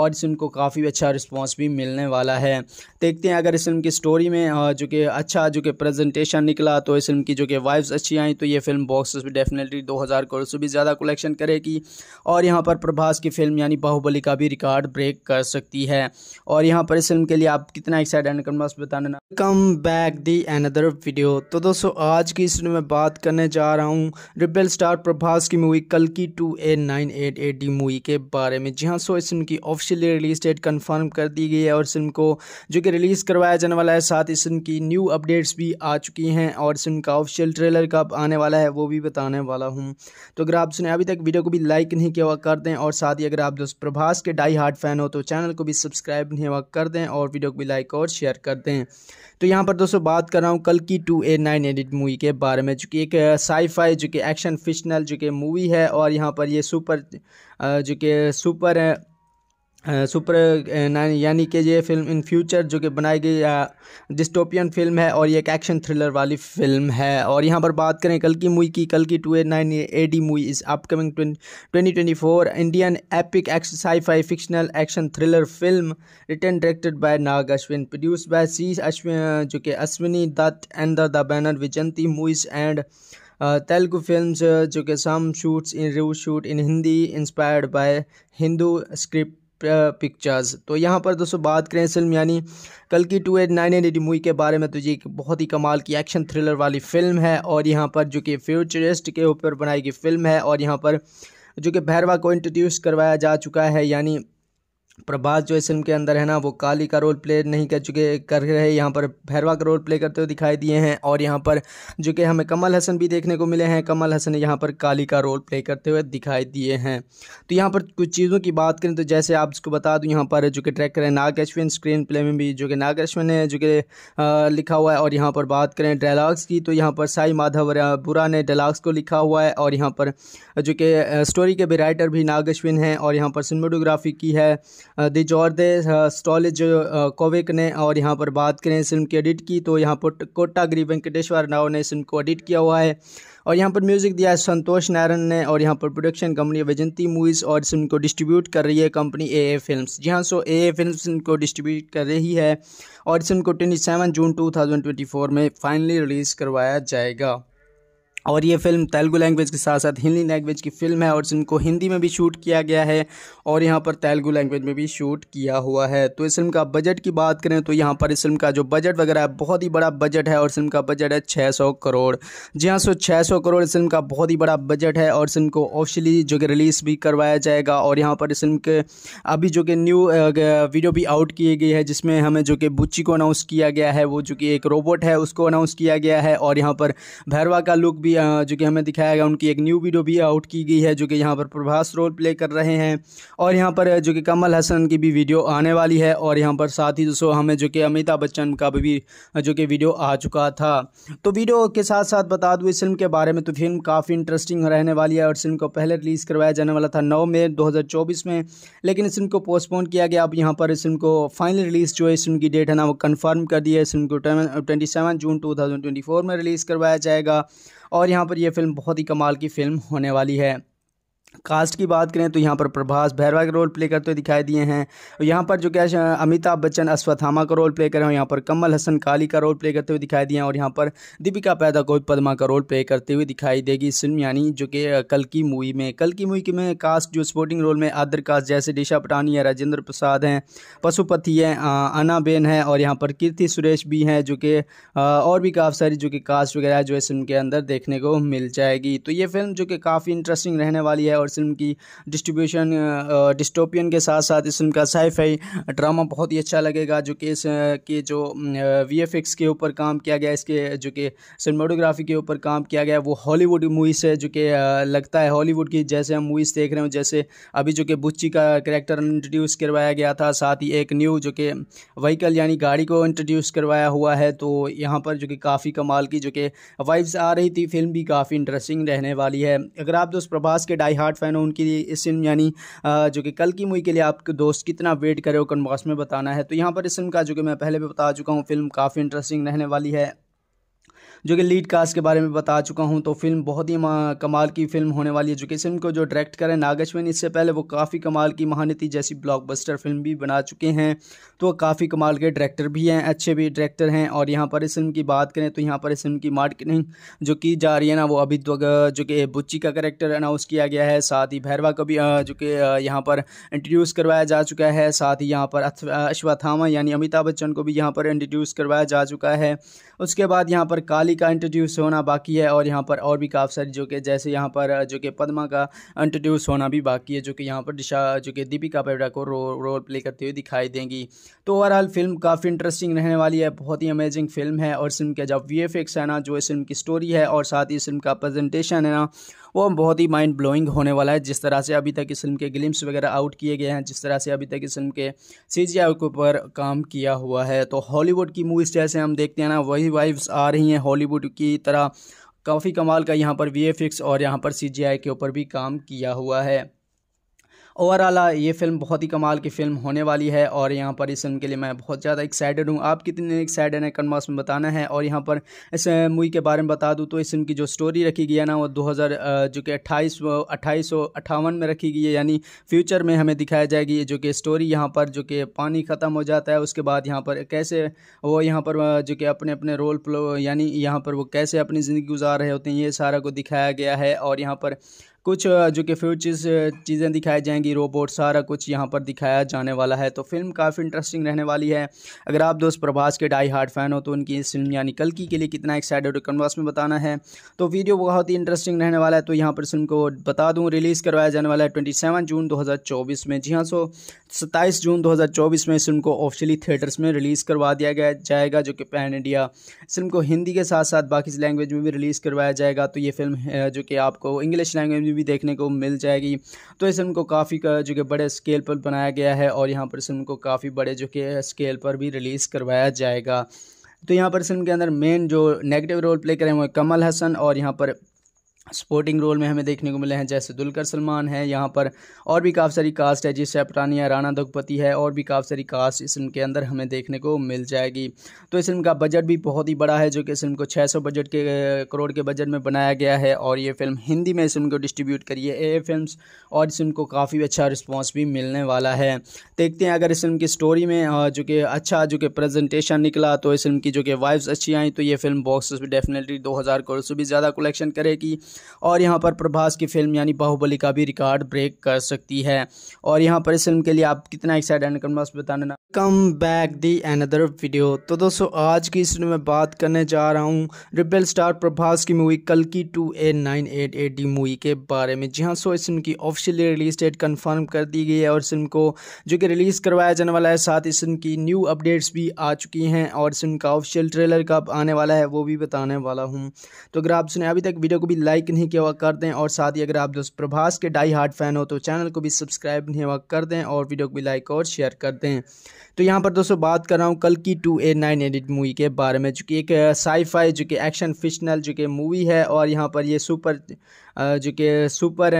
और इस फिल्म को काफ़ी अच्छा रिस्पॉन्स भी मिलने वाला है देखते हैं अगर इस फिल्म की स्टोरी में जो कि अच्छा जो कि प्रजेंटेशन निकला तो इस फिल्म की जो कि वाइब्स अच्छी आई तो ये फिल्म बॉक्स डेफिनेटली दो करोड़ से भी ज़्यादा कलेक्शन करेगी और यहाँ पर प्रभास की फिल्म यानी बाहुबली का भी रिकॉर्ड ब्रेक कर सकती है और यहाँ पर इस फिल्म के लिए आप कितना एक्साइटेड करना बताना come back the another video तो दोस्तों आज की इस वीडियो में बात करने जा रहा हूँ रिबल स्टार प्रभास की मूवी कल की टू ए nine eight eight D movie के बारे में जी हाँ सो इस फिल्म की ऑफिशियली रिलीज डेट कन्फर्म कर दी गई है और इस फिल्म को जो कि रिलीज़ करवाया जाने वाला है साथ इस फिल्म की न्यू अपडेट्स भी आ चुकी हैं और इस फिल्म का ऑफिशियल ट्रेलर कब आने वाला है वो भी बताने वाला हूँ तो अगर आप सुने अभी तक वीडियो को भी लाइक लाइक नहीं किया हुआ कर दें और साथ ही अगर आप दोस्त प्रभास के डाई हार्ट फैन हो तो चैनल को भी सब्सक्राइब नहीं हुआ कर दें और वीडियो को भी लाइक और शेयर कर दें तो यहाँ पर दोस्तों बात कर रहा हूँ कल की टू ए नाइन एडिट मूवी के बारे में जो कि एक साईफाई जो कि एक्शन फिक्शनल जो कि मूवी है और यहाँ पर ये सुपर जो कि सुपर सुपर यानी कि ये फिल्म इन फ्यूचर जो कि बनाई गई डिस्टोपियन फिल्म है और ये एक एक्शन थ्रिलर वाली फिल्म है और यहाँ पर बात करें कल की मूवी की कल की two nine A D movie इस upcoming twenty twenty four Indian epic sci fi fictional action thriller film return directed by Nag Ashwin produce by C Ashwin जो कि Ashwini Dutt and the banner Vyjayanthi movies and Telugu film जो कि सम शूट्स इन रू shoot in Hindi inspired by Hindu script pictures तो यहाँ पर दोस्तों बात करें इस फिल्म यानी कल की two eight nine eight movie के बारे में तो ये एक बहुत ही कमाल की एक्शन थ्रिलर वाली फिल्म है और यहाँ पर जो कि फ्यूचरिस्ट के ऊपर बनाई गई फिल्म है और यहाँ पर जो कि भैरवा को इंट्रोड्यूस करवाया जा चुका है यानी प्रभास जो इस फिल्म के अंदर है ना वो काली का रोल प्ले नहीं कर चुके कर रहे यहाँ पर भैरवा का रोल प्ले करते हुए दिखाई दिए हैं और यहाँ पर जो कि हमें कमल हसन भी देखने को मिले हैं कमल हसन यहाँ पर काली का रोल प्ले करते हुए दिखाई दिए हैं तो यहाँ पर कुछ चीज़ों की बात करें तो जैसे आप इसको बता दूँ यहाँ पर जो कि ट्रैक करें नाग अश्विन स्क्रीन प्ले में भी जो कि नाग अश्विन ने जो कि लिखा हुआ है और यहाँ पर बात करें डायलाग्स की तो यहाँ पर साई माधव बुरा ने डायलाग्स को लिखा हुआ है और यहाँ पर जो कि स्टोरी के भी राइटर भी नाग अश्विन हैं और यहाँ पर सिनेमाटोग्राफी की है दी जॉर्दे स्टॉलिज कोविक ने और यहाँ पर बात करें फिल्म की एडिट की तो यहाँ पर कोटागिरी वेंकटेश्वर राव ने फिल्म को एडिट किया हुआ है और यहाँ पर म्यूज़िक दिया है संतोष नारायण ने और यहाँ पर प्रोडक्शन कंपनी वैजंती मूवीज़ और फिल्म को डिस्ट्रीब्यूट कर रही है कंपनी ए ए फिल्म जी हाँ सो ए ए फिल्म इनको डिस्ट्रीब्यूट कर रही है और फिल्म को twenty seven June two thousand twenty four में फाइनली रिलीज़ करवाया जाएगा और ये फिल्म तेलुगु लैंग्वेज के साथ साथ हिंदी लैंग्वेज की फिल्म है और इनको हिंदी में भी शूट किया गया है और यहाँ पर तेलुगु लैंग्वेज में भी शूट किया हुआ है तो इस फिल्म का बजट की बात करें तो यहाँ पर इस फिल्म का जो बजट वगैरह है बहुत ही बड़ा बजट है और फिल्म का बजट है सौ करोड़ जी हाँ सो सौ करोड़ इस फिल्म का बहुत ही बड़ा बजट है और फिल्म को ऑफिशियली जो कि रिलीज़ भी करवाया जाएगा और यहाँ पर इस फिल्म के अभी जो कि न्यू वीडियो भी आउट की गई है जिसमें हमें जो कि बुच्ची को अनाउंस किया गया है वो जो कि एक रोबोट है उसको अनाउंस किया गया है और यहाँ पर भैरवा का लुक भी भी जो कि हमें दिखाया गया उनकी एक न्यू वीडियो भी आउट की गई है जो कि यहाँ पर प्रभास रोल प्ले कर रहे हैं और यहाँ पर जो कि कमल हसन की भी वीडियो आने वाली है और यहाँ पर साथ ही दोस्तों हमें जो कि अमिताभ बच्चन का भी जो कि वीडियो आ चुका था तो वीडियो के साथ साथ बता दूँ इस फिल्म के बारे में तो फिल्म काफ़ी इंटरेस्टिंग रहने वाली है और फिल्म को पहले रिलीज़ करवाया जाने वाला था नौ मई दो में लेकिन इस फिल्म को पोस्टपोन किया गया अब यहाँ पर इस फिल्म को फाइनल रिलीज़ जो है इस फिल्म की डेट है ना वो कन्फर्म कर दिया है इस फिल्म को ट्वेंटी जून टू में रिलीज़ करवाया जाएगा और यहाँ पर यह फ़िल्म बहुत ही कमाल की फ़िल्म होने वाली है कास्ट की बात करें तो यहाँ पर प्रभास भैरवा का रोल प्ले करते हुए दिखाई दिए हैं और यहाँ पर जो क्या अमिताभ बच्चन अश्वत्थामा का रोल प्ले कर रहे हैं यहाँ पर कमल हसन काली का रोल प्ले करते हुए दिखाई दिए हैं और यहाँ पर दीपिका पैदा को पदमा का रोल प्ले करते हुए दिखाई देगी इस फिल्म यानी जो कि कल की मूवी में कल की मूवी में कास्ट जो स्पोर्टिंग रोल में आदर कास्ट जैसे डिशा पटानी है राजेंद्र प्रसाद हैं पशुपति है अनाबेन है और यहाँ पर कीर्ति सुरेश भी हैं जो कि और भी काफ़ी सारी जो कि कास्ट वगैरह जो है फिल्म के अंदर देखने को मिल जाएगी तो ये फिल्म जो कि काफ़ी इंटरेस्टिंग रहने वाली है और इस फिल्म की डिस्ट्रीब्यूशन डिस्टोपियन के साथ साथ इस फिल्म का साइफाई ड्रामा बहुत ही अच्छा लगेगा जो कि इस के जो वी के ऊपर काम किया गया इसके जो कि सिनेमाटोग्राफी के ऊपर काम किया गया वो हॉलीवुड मूवीज़ है जो कि लगता है हॉलीवुड की जैसे हम मूवीज़ देख रहे हो जैसे अभी जो कि बुच्ची का करेक्टर इंट्रोड्यूस करवाया गया था साथ ही एक न्यू जो कि वहीकल यानी गाड़ी को इंट्रोड्यूस करवाया हुआ है तो यहाँ पर जो कि काफ़ी कमाल की जो कि वाइब्स आ रही थी फिल्म भी काफ़ी इंटरेस्टिंग रहने वाली है अगर आप दोस्त प्रभास के डाई विराट फ़ैन हो उनके लिए इस फिल्म यानी जो कि कल की मूवी के लिए आपके दोस्त कितना वेट करे हो कन्बॉस में बताना है तो यहाँ पर इस फिल्म का जो कि मैं पहले भी बता चुका हूँ फिल्म काफ़ी इंटरेस्टिंग रहने वाली है जो कि लीड कास्ट के बारे में बता चुका हूँ तो फिल्म बहुत ही कमाल की फिल्म होने वाली है जो कि फिल्म को जो डायरेक्ट करें नागश्विन इससे पहले वो काफ़ी कमाल की महानती जैसी ब्लॉकबस्टर फिल्म भी बना चुके हैं तो काफ़ी कमाल के डायरेक्टर भी हैं अच्छे भी डायरेक्टर हैं और यहाँ पर इस फिल्म की बात करें तो यहाँ पर इस फिल्म की मार्केटिंग जो की जा रही है ना वो अभी तो, जो कि बुच्ची का करेक्टर अनाउंस किया गया है साथ ही भैरवा का भी जो कि यहाँ पर इंट्रोड्यूस करवाया जा चुका है साथ ही यहाँ पर अश्वथामा यानी अमिताभ बच्चन को भी यहाँ पर इंट्रोड्यूस करवाया जा चुका है उसके बाद यहाँ पर काली वाली का इंट्रोड्यूस होना बाकी है और यहाँ पर और भी काफ़ी सारी जो कि जैसे यहाँ पर जो कि पदमा का इंट्रोड्यूस होना भी बाकी है जो कि यहाँ पर दिशा जो कि दीपिका पेडा को रो, रोल प्ले करते हुए दिखाई देंगी तो ओवरऑल फिल्म काफ़ी इंटरेस्टिंग रहने वाली है बहुत ही अमेजिंग फिल्म है और फिल्म का जब वी है ना जो इस फिल्म की स्टोरी है और साथ ही इस फिल्म का प्रेजेंटेशन है ना वो बहुत ही माइंड ब्लोइंग होने वाला है जिस तरह से अभी तक इस फिल्म के ग्लिम्स वगैरह आउट किए गए हैं जिस तरह से अभी तक इस फिल्म के सी के ऊपर काम किया हुआ है तो हॉलीवुड की मूवीज़ जैसे हम देखते हैं ना वही वाइव्स आ रही हैं हॉलीवुड की तरह काफ़ी कमाल का यहाँ पर वी और यहाँ पर सी के ऊपर भी काम किया हुआ है ओवरऑल ये फिल्म बहुत ही कमाल की फिल्म होने वाली है और यहाँ पर इस फिल्म के लिए मैं बहुत ज़्यादा एक्साइटेड हूँ आप कितने एक्साइटेड हैं कन्मास में बताना है और यहाँ पर इस मूवी के बारे में बता दूँ तो इस फिल्म की जो स्टोरी रखी गई है ना वो दो जो कि अट्ठाईस अट्ठाईस में रखी गई है यानी फ्यूचर में हमें दिखाया जाएगी जो कि स्टोरी यहाँ पर जो कि पानी ख़त्म हो जाता है उसके बाद यहाँ पर कैसे वो यहाँ पर जो कि अपने अपने रोल प्लो यानी यहाँ पर वो कैसे अपनी ज़िंदगी गुजार रहे होते हैं ये सारा को दिखाया गया है और यहाँ पर कुछ जो कि फ्यूचर्स चीज़ें दिखाई जाएंगी रोबोट सारा कुछ यहाँ पर दिखाया जाने वाला है तो फिल्म काफ़ी इंटरेस्टिंग रहने वाली है अगर आप दोस्त प्रभास के डाई हार्ट फैन हो तो उनकी इस फिल्म यानी कल की के लिए कितना एक्साइटेड हो कन्वास में बताना है तो वीडियो बहुत ही इंटरेस्टिंग रहने वाला है तो यहाँ पर फिल्म को बता दूँ रिलीज़ करवाया जाने वाला है ट्वेंटी जून दो में जी हाँ सो सत्ताईस जून दो में इस फिल्म को ऑफिशियली थिएटर्स में रिलीज़ करवा दिया गया जाएगा जो कि पैन इंडिया फिल्म को हिंदी के साथ साथ बाकी लैंग्वेज में भी रिलीज़ करवाया जाएगा तो ये फिल्म जो कि आपको इंग्लिश लैंग्वेज मूवी भी देखने को मिल जाएगी तो इस फिल्म को काफ़ी जो कि बड़े स्केल पर बनाया गया है और यहाँ पर इस फिल्म को काफ़ी बड़े जो कि स्केल पर भी रिलीज़ करवाया जाएगा तो यहाँ पर फिल्म के अंदर मेन जो नेगेटिव रोल प्ले करें वो कमल हसन और यहाँ पर स्पोर्टिंग रोल में हमें देखने को मिले हैं जैसे दुलकर सलमान है यहाँ पर और भी काफ़ी सारी कास्ट है जिस अपरानिया राणा दघुपति है और भी काफ़ी सारी कास्ट इस फिल्म के अंदर हमें देखने को मिल जाएगी तो इस फिल्म का बजट भी बहुत ही बड़ा है जो कि इस फिल्म को 600 बजट के करोड़ के बजट में बनाया गया है और ये फिल्म हिंदी में इस फिल्म को डिस्ट्रीब्यूट करी है ए फिल्म और इस फिल्म को काफ़ी अच्छा रिस्पॉन्स भी मिलने वाला है देखते हैं अगर इस फिल्म की स्टोरी में जो कि अच्छा जो कि प्रजेंटेशन निकला तो इस फिल्म की जो कि वाइव्स अच्छी आई तो ये फिल्म बॉक्स डेफिनेटली दो करोड़ से भी ज़्यादा कलेक्शन करेगी और यहाँ पर प्रभास की फिल्म यानी बाहुबली का भी रिकॉर्ड ब्रेक कर सकती है और यहाँ पर इस फिल्म के लिए आप कितना एक्साइट एंड कन्वर्स बताने ना come back the another video तो दोस्तों आज की इस वीडियो में बात करने जा रहा हूँ रिबेल स्टार प्रभास की मूवी कल की टू ए nine eight eight D movie के बारे में जी हाँ सो इस फिल्म की ऑफिशियली रिलीज डेट कन्फर्म कर दी गई है और इस फिल्म को जो कि रिलीज़ करवाया जाने वाला है साथ इस फिल्म की न्यू अपडेट्स भी आ चुकी हैं और इस फिल्म का ऑफिशियल ट्रेलर कब आने वाला है वो भी बताने वाला हूँ तो अगर आप सुने अभी तक वीडियो को भी लाइक नहीं किया हुआ कर दें और साथ ही अगर आप दोस्त प्रभास के डाई हार्ट फैन हो तो चैनल को भी सब्सक्राइब नहीं हुआ कर दें और वीडियो को भी लाइक और शेयर कर दें तो यहाँ पर दोस्तों बात कर रहा हूँ कल की टू ए नाइन एडिट मूवी के बारे में जो कि एक साईफाई जो कि एक्शन फिक्शनल जो कि मूवी है और यहाँ पर ये सुपर जो कि सुपर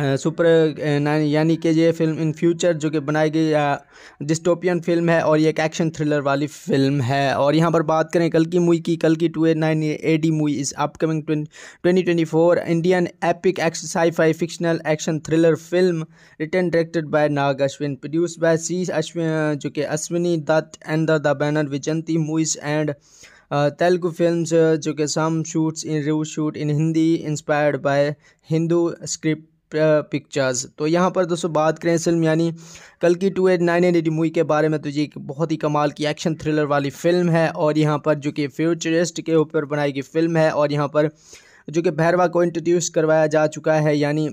सुपर यानी कि ये फिल्म इन फ्यूचर जो कि बनाई गई डिस्टोपियन फिल्म है और ये एक एक्शन थ्रिलर वाली फिल्म है और यहाँ पर बात करें कल की मूवी की कल की two eight nine A D movie इस upcoming twenty twenty four Indian epic sci fi fictional action thriller film return directed by Nag Ashwin produce by C Ashwin जो कि Ashwini Dutt and the banner Vyjayanthi movies and Telugu film जो कि some shoots in रू shoot in Hindi inspired by Hindu script pictures तो यहाँ पर दोस्तों बात करें फिल्म यानी कल की two eight nine eight eighty movie के बारे में तो ये एक बहुत ही कमाल की एक्शन थ्रिलर वाली फ़िल्म है और यहाँ पर जो कि फ्यूचरिस्ट के ऊपर बनाई गई फिल्म है और यहाँ पर जो कि भैरवा को इंट्रोड्यूस करवाया जा चुका है यानी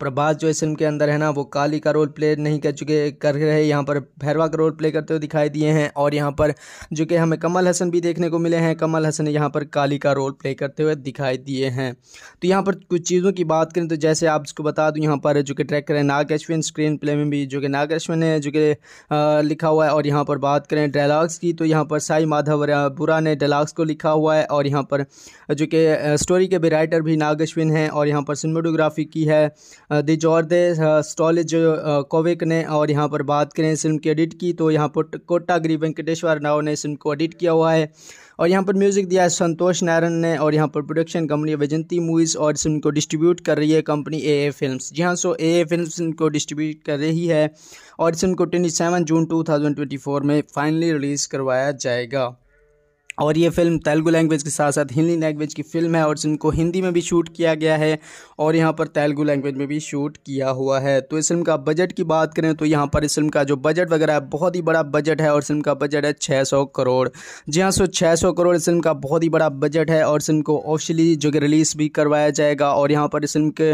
प्रभास जो इस फिल्म के अंदर है ना वो काली का रोल प्ले नहीं कर चुके कर रहे यहाँ पर भैरवा का रोल प्ले करते हुए दिखाई दिए हैं और यहाँ पर जो कि हमें कमल हसन भी देखने को मिले हैं कमल हसन यहाँ पर काली का रोल प्ले करते हुए दिखाई दिए हैं तो यहाँ पर कुछ चीज़ों की बात करें तो जैसे आप इसको बता दूँ यहाँ पर जो कि ट्रैकर है नाग स्क्रीन प्ले में भी जो कि नाग ने जो कि लिखा हुआ है और यहाँ पर बात करें डायलाग्स की तो यहाँ पर साई माधव बुरा ने डायलाग्स को लिखा हुआ है और यहाँ पर जो कि स्टोरी के भी राइटर भी नाग हैं और यहाँ पर सिनेमाटोग्राफी की है दी जॉर्दे स्टॉलेज कोविक ने और यहाँ पर बात करें इस फिल्म की एडिट की तो यहाँ पर कोटागिरी वेंकटेश्वर राव ने इस फिल्म को एडिट किया हुआ है और यहाँ पर म्यूज़िक दिया है संतोष नारायण ने और यहाँ पर प्रोडक्शन कंपनी वैजंती मूवीज़ और फिल्म को डिस्ट्रीब्यूट कर रही है कंपनी ए ए फिल्म जी हाँ सो ए ए फिल्म इनको डिस्ट्रीब्यूट कर रही है और फिल्म को twenty seven June two thousand twenty four में फाइनली रिलीज़ करवाया जाएगा और ये फिल्म तेलुगु लैंग्वेज के साथ साथ हिंदी लैंग्वेज की फिल्म है और इनको हिंदी में भी शूट किया गया है और यहाँ पर तेलुगु लैंग्वेज में भी शूट किया हुआ है तो इस फिल्म का बजट की बात करें तो यहाँ पर इस फिल्म का जो बजट वगैरह है बहुत ही बड़ा बजट है और फिल्म का बजट है सौ करोड़ जी हाँ सो सौ करोड़ इस फिल्म का बहुत ही बड़ा बजट है और फिल्म को ऑफिशियली जो कि रिलीज़ भी करवाया जाएगा और यहाँ पर इस फिल्म के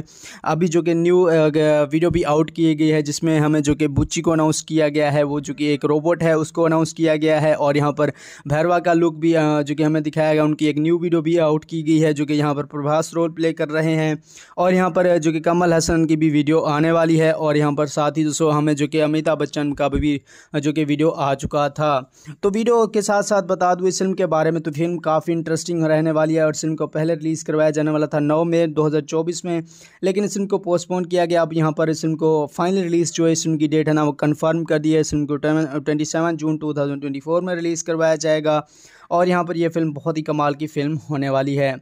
अभी जो कि न्यू वीडियो भी आउट की गई है जिसमें हमें जो कि बुच्ची को अनाउंस किया गया है वो जो कि एक रोबोट है उसको अनाउंस किया गया है और यहाँ पर भैरवा का लुक भी भी जो कि हमें दिखाया गया उनकी एक न्यू वीडियो भी आउट की गई है जो कि यहाँ पर प्रभास रोल प्ले कर रहे हैं और यहाँ पर जो कि कमल हसन की भी वीडियो आने वाली है और यहाँ पर साथ ही दोस्तों हमें जो कि अमिताभ बच्चन का भी जो कि वीडियो आ चुका था तो वीडियो के साथ साथ बता दूँ इस फिल्म के बारे में तो फिल्म काफ़ी इंटरेस्टिंग रहने वाली है और फिल्म को पहले रिलीज़ करवाया जाने वाला था नौ मई दो में लेकिन इस फिल्म को पोस्टपोन किया गया अब यहाँ पर इस फिल्म को फाइनल रिलीज़ जो है इस फिल्म की डेट है ना वो कन्फर्म कर दी है इस फिल्म को ट्वेंटी सेवन जून टू में रिलीज़ करवाया जाएगा और यहाँ पर यह फ़िल्म बहुत ही कमाल की फ़िल्म होने वाली है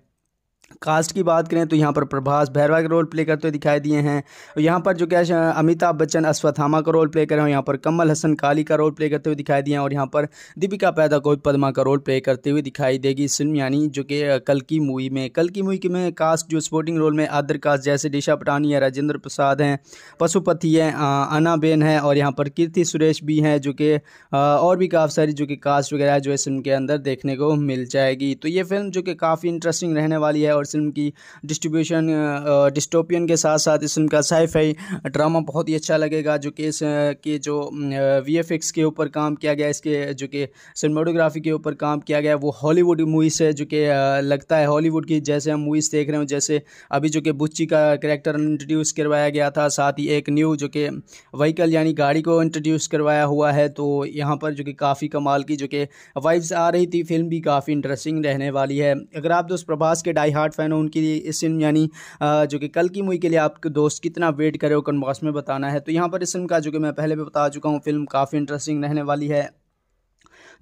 कास्ट की बात करें तो यहाँ पर प्रभास भैरवा का रोल प्ले करते हुए दिखाई दिए हैं और यहाँ पर जो क्या अमिताभ बच्चन अश्वत्थामा का रोल प्ले करें और यहाँ पर कमल हसन काली का रोल प्ले करते हुए दिखाई दिए हैं और यहाँ पर दीपिका पैदा कोई पदमा का रोल प्ले करते हुए दिखाई देगी इस फिल्म यानी जो कि कल की मूवी में कल की मूवी में कास्ट जो स्पोर्टिंग रोल में आदर कास्ट जैसे डिशा पटानी है राजेंद्र प्रसाद हैं पशुपति है अनाबेन है और यहाँ पर कीर्ति सुरेश भी हैं जो कि और भी काफ़ी सारी जो कि कास्ट वगैरह जो इस फिल्म के अंदर देखने को मिल जाएगी तो ये फिल्म जो कि काफ़ी इंटरेस्टिंग रहने वाली है और इस फिल्म की डिस्ट्रीब्यूशन डिस्टोपियन के साथ साथ इस फिल्म का साइफाई ड्रामा बहुत ही अच्छा लगेगा जो कि इस के जो वी के ऊपर काम किया गया इसके जो कि सिनेमाटोग्राफी के ऊपर काम किया गया वो हॉलीवुड मूवीज़ है जो कि लगता है हॉलीवुड की जैसे हम मूवीज़ देख रहे हो जैसे अभी जो कि बुच्ची का करेक्टर इंट्रोड्यूस करवाया गया था साथ ही एक न्यू जो कि वहीकल यानी गाड़ी को इंट्रोड्यूस करवाया हुआ है तो यहाँ पर जो कि काफ़ी कमाल की जो कि वाइब्स आ रही थी फिल्म भी काफ़ी इंटरेस्टिंग रहने वाली है अगर आप दोस्त प्रभास के डाई हार्ट विराट फ़ैन हो उनके लिए इस फिल्म यानी जो कि कल की मूवी के लिए आपके दोस्त कितना वेट करे कमेंट बॉक्स में बताना है तो यहाँ पर इस फिल्म का जो कि मैं पहले भी बता चुका हूँ फिल्म काफ़ी इंटरेस्टिंग रहने वाली है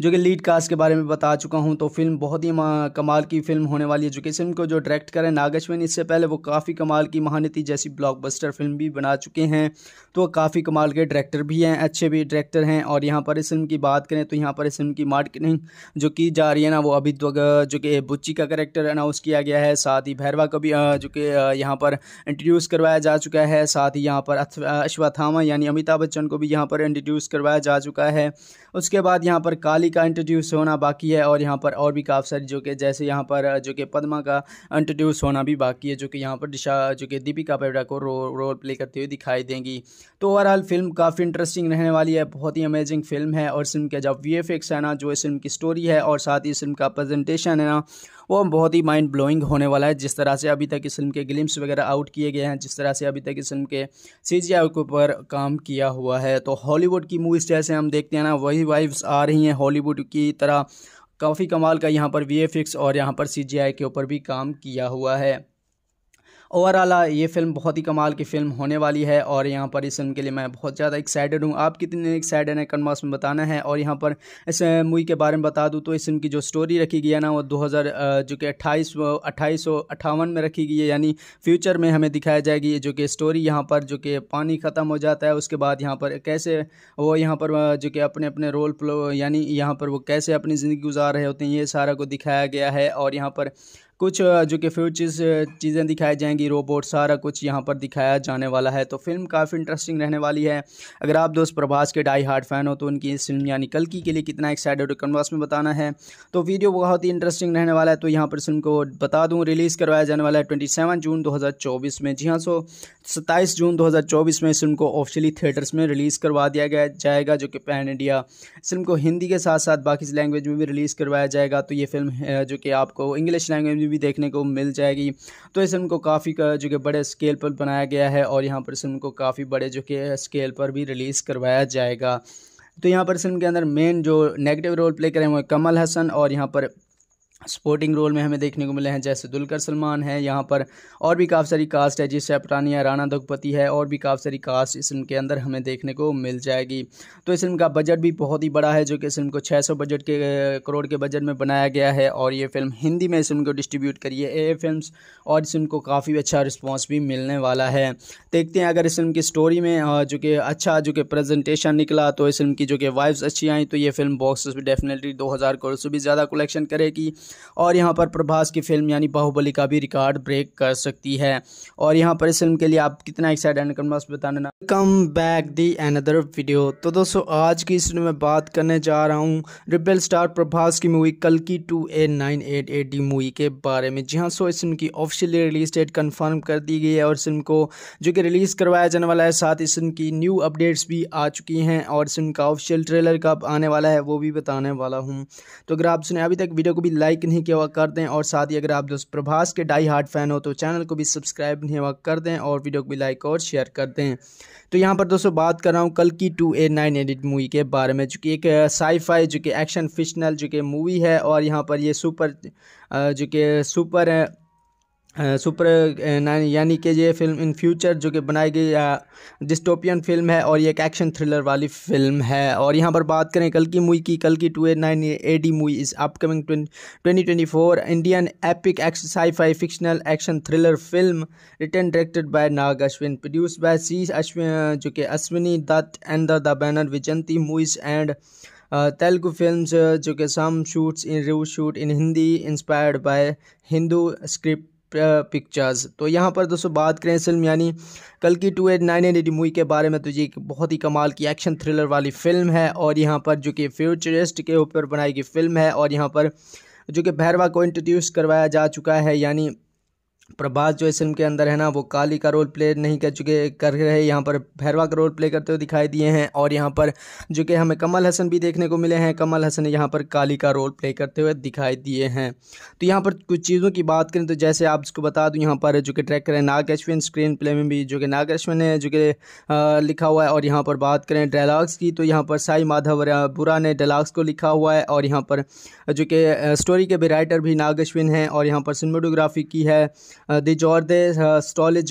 जो कि लीड कास्ट के बारे में बता चुका हूँ तो फिल्म बहुत ही कमाल की फिल्म होने वाली है जो कि फिल्म को जो डायरेक्ट करें नागेशवन इससे पहले वो काफ़ी कमाल की महानती जैसी ब्लॉकबस्टर फिल्म भी बना चुके हैं तो काफ़ी कमाल के डायरेक्टर भी हैं अच्छे भी डायरेक्टर हैं और यहाँ पर इस फिल्म की बात करें तो यहाँ पर इस फिल्म की मार्केटिंग जो की जा रही है ना वो अभी तो जो कि बुच्ची का करेक्टर अनाउंस किया गया है साथ ही भैरवा का भी जो कि यहाँ पर इंट्रोड्यूस करवाया जा चुका है साथ ही यहाँ पर अश्वत्थामा यानी अमिताभ बच्चन को भी यहाँ पर इंट्रोड्यूस करवाया जा चुका है उसके बाद यहाँ पर काली का इंट्रोड्यूस होना बाकी है और यहाँ पर और भी काफ़ी सारी जो कि जैसे यहाँ पर जो कि पदमा का इंट्रोड्यूस होना भी बाकी है जो कि यहाँ पर दिशा जो कि दीपिका पेवड़ा को रो, रोल प्ले करते हुए दिखाई देंगी तो ओवरऑल फिल्म काफ़ी इंटरेस्टिंग रहने वाली है बहुत ही अमेजिंग फिल्म है और फिल्म के जब वी है ना जो इस फिल्म की स्टोरी है और साथ ही इस फिल्म का प्रजेंटेशन है ना वो बहुत ही माइंड ब्लोइंग होने वाला है जिस तरह से अभी तक इस फिल्म के ग्लिम्स वगैरह आउट किए गए हैं जिस तरह से अभी तक इस फिल्म के सी के ऊपर काम किया हुआ है तो हॉलीवुड की मूवीज़ जैसे हम देखते हैं ना वही वाइव्स आ रही हैं हॉलीवुड की तरह काफ़ी कमाल का यहाँ पर वी और यहाँ पर सी के ऊपर भी काम किया हुआ है ओवरऑल ये फिल्म बहुत ही कमाल की फिल्म होने वाली है और यहाँ पर इस फिल्म के लिए मैं बहुत ज़्यादा एक्साइटेड हूँ आप कितने एक्साइटेड हैं कन्मास में बताना है और यहाँ पर इस मूवी के बारे में बता दूँ तो इस फिल्म की जो स्टोरी रखी गई है ना वो दो जो कि अट्ठाईस अट्ठाईस में रखी गई है यानी फ्यूचर में हमें दिखाया जाएगी जो कि स्टोरी यहाँ पर जो कि पानी ख़त्म हो जाता है उसके बाद यहाँ पर कैसे वो यहाँ पर जो कि अपने अपने रोल प्लो यानी यहाँ पर वो कैसे अपनी ज़िंदगी गुजार रहे होते हैं ये सारा को दिखाया गया है और यहाँ पर कुछ जो कि फ्यूचर्स चीज़ें दिखाई जाएंगी रोबोट सारा कुछ यहाँ पर दिखाया जाने वाला है तो फिल्म काफ़ी इंटरेस्टिंग रहने वाली है अगर आप दोस्त प्रभास के डाई हार्ड फैन हो तो उनकी इस फिल्म यानी कल की के लिए कितना एक्साइटेड कन्वास में बताना है तो वीडियो बहुत ही इंटरेस्टिंग रहने वाला है तो यहाँ पर फिल्म को बता दूँ रिलीज़ करवाया जाने वाला है ट्वेंटी जून दो में जी हाँ सो सत्ताईस जून दो में इस फिल्म को ऑफिशियली थिएटर्स में रिलीज़ करवा दिया गया जाएगा जो कि पैन इंडिया फिल्म को हिंदी के साथ साथ बाकी लैंग्वेज में भी रिलीज़ करवाया जाएगा तो ये फिल्म जो कि आपको इंग्लिश लैंग्वेज भी देखने को मिल जाएगी तो इस फिल्म को काफ़ी जो कि बड़े स्केल पर बनाया गया है और यहाँ पर इस फिल्म को काफ़ी बड़े जो कि स्केल पर भी रिलीज़ करवाया जाएगा तो यहाँ पर इस फिल्म के अंदर मेन जो नेगेटिव रोल प्ले करें वो कमल हसन और यहाँ पर सपोर्टिंग रोल में हमें देखने को मिले हैं जैसे दुलकर सलमान है यहाँ पर और भी काफ़ी सारी कास्ट है जिससे पटानिया राणा दुगपति है और भी काफ़ी सारी कास्ट इस फिल्म के अंदर हमें देखने को मिल जाएगी तो इस फिल्म का बजट भी बहुत ही बड़ा है जो कि इस फिल्म को 600 बजट के करोड़ के बजट में बनाया गया है और ये फिल्म हिंदी में इस फिल्म को डिस्ट्रीब्यूट करी है ए फिल्म और इस फिल्म को काफ़ी अच्छा रिस्पॉन्स भी मिलने वाला है देखते हैं अगर इस फिल्म की स्टोरी में जो कि अच्छा जो कि प्रजेंटेशन निकला तो इस फिल्म की जो कि वाइव्स अच्छी आई तो ये फिल्म बॉक्स डेफिनेटली दो करोड़ से भी ज़्यादा कलेक्शन करेगी और यहाँ पर प्रभास की फिल्म यानी बाहुबली का भी रिकॉर्ड ब्रेक कर सकती है और यहाँ पर इस फिल्म के लिए आप कितना एक्साइट एंड कन्वर्स ना come back the another video तो दोस्तों आज की इस में बात करने जा रहा हूँ रिपेल स्टार प्रभास की मूवी कल की two nine eight eight D movie के बारे में जी हाँ सो इस फिल्म की ऑफिशियली रिलीज डेट कन्फर्म कर दी गई है और फिल्म को जो कि रिलीज़ करवाया जाने वाला है साथ ही फिल्म की न्यू अपडेट्स भी आ चुकी हैं और इस फिल्म का ऑफिशियल ट्रेलर कब आने वाला है वो भी बताने वाला हूँ तो अगर आप सुने अभी तक वीडियो को भी लाइक लाइक नहीं किया हुआ कर दें और साथ ही अगर आप प्रभास के डाई हार्ट फैन हो तो चैनल को भी सब्सक्राइब नहीं हुआ कर दें और वीडियो को भी लाइक और शेयर कर दें तो यहाँ पर दोस्तों बात कर रहा हूँ कल की टू ए नाइन एडिट मूवी के बारे में जो कि एक साईफाई जो कि एक्शन फिक्शनल जो कि मूवी है और यहाँ पर ये सुपर जो कि सुपर सुपर यानी कि ये फिल्म इन फ्यूचर जो कि बनाई गई डिस्टोपियन फिल्म है और ये एक एक्शन थ्रिलर वाली फिल्म है और यहाँ पर बात करें कल की मूवी की कल की two eight nine A D movie इस upcoming twenty twenty four Indian epic action sci fi fictional action thriller film return directed by Nag Ashwin produce by C Ashwin जो कि Ashwini Dutt and the banner Vyjayanthi movies and Telugu film जो कि some shoots in रू shoot in Hindi inspired by Hindu script pictures तो यहाँ पर दोस्तों बात करें फिल्म यानी कल की two eight nine eight movie के बारे में तो ये एक बहुत ही कमाल की एक्शन थ्रिलर वाली फ़िल्म है और यहाँ पर जो कि फ्यूचरिस्ट के ऊपर बनाई गई फिल्म है और यहाँ पर जो कि भैरवा को इंट्रोड्यूस करवाया जा चुका है यानी प्रभास जो इस फिल्म के अंदर है ना वो काली का रोल प्ले नहीं कर चुके कर रहे यहाँ पर भैरवा का रोल प्ले करते हुए दिखाई दिए हैं और यहाँ पर जो कि हमें कमल हसन भी देखने को मिले हैं कमल हसन यहाँ पर काली का रोल प्ले करते हुए दिखाई दिए हैं तो यहाँ पर कुछ चीज़ों की बात करें तो जैसे आप उसको बता दूँ यहाँ पर जो कि ट्रैक करें नाग अश्विन स्क्रीन प्ले में भी जो कि नाग अश्विन ने जो कि लिखा हुआ है और यहाँ पर बात करें डायलाग्स की तो यहाँ पर साई माधव बुरा ने डायलाग्स को लिखा हुआ है और यहाँ पर जो कि स्टोरी के भी राइटर भी नाग अश्विन हैं और यहाँ पर सिनेमाटोग्राफी की है दिजॉर्दे स्टॉलेज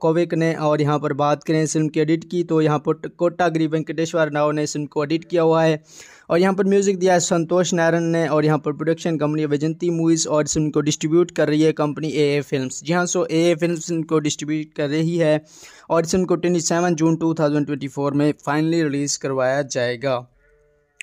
कोविक ने और यहाँ पर बात करें इस फिल्म की एडिट की तो यहाँ पर कोटागिरी वेंकटेश्वर राव ने इस फिल्म को एडिट किया हुआ है और यहाँ पर म्यूज़िक दिया है संतोष नारायण ने और यहाँ पर प्रोडक्शन कंपनी वैजंती मूवीज़ और इस फिल्म को डिस्ट्रीब्यूट कर रही है कंपनी ए ए फिल्म जी हाँ सो ए ए फिल्म को डिस्ट्रीब्यूट कर रही है और इस फिल्म को twenty seven June two thousand twenty four में फाइनली रिलीज़ करवाया जाएगा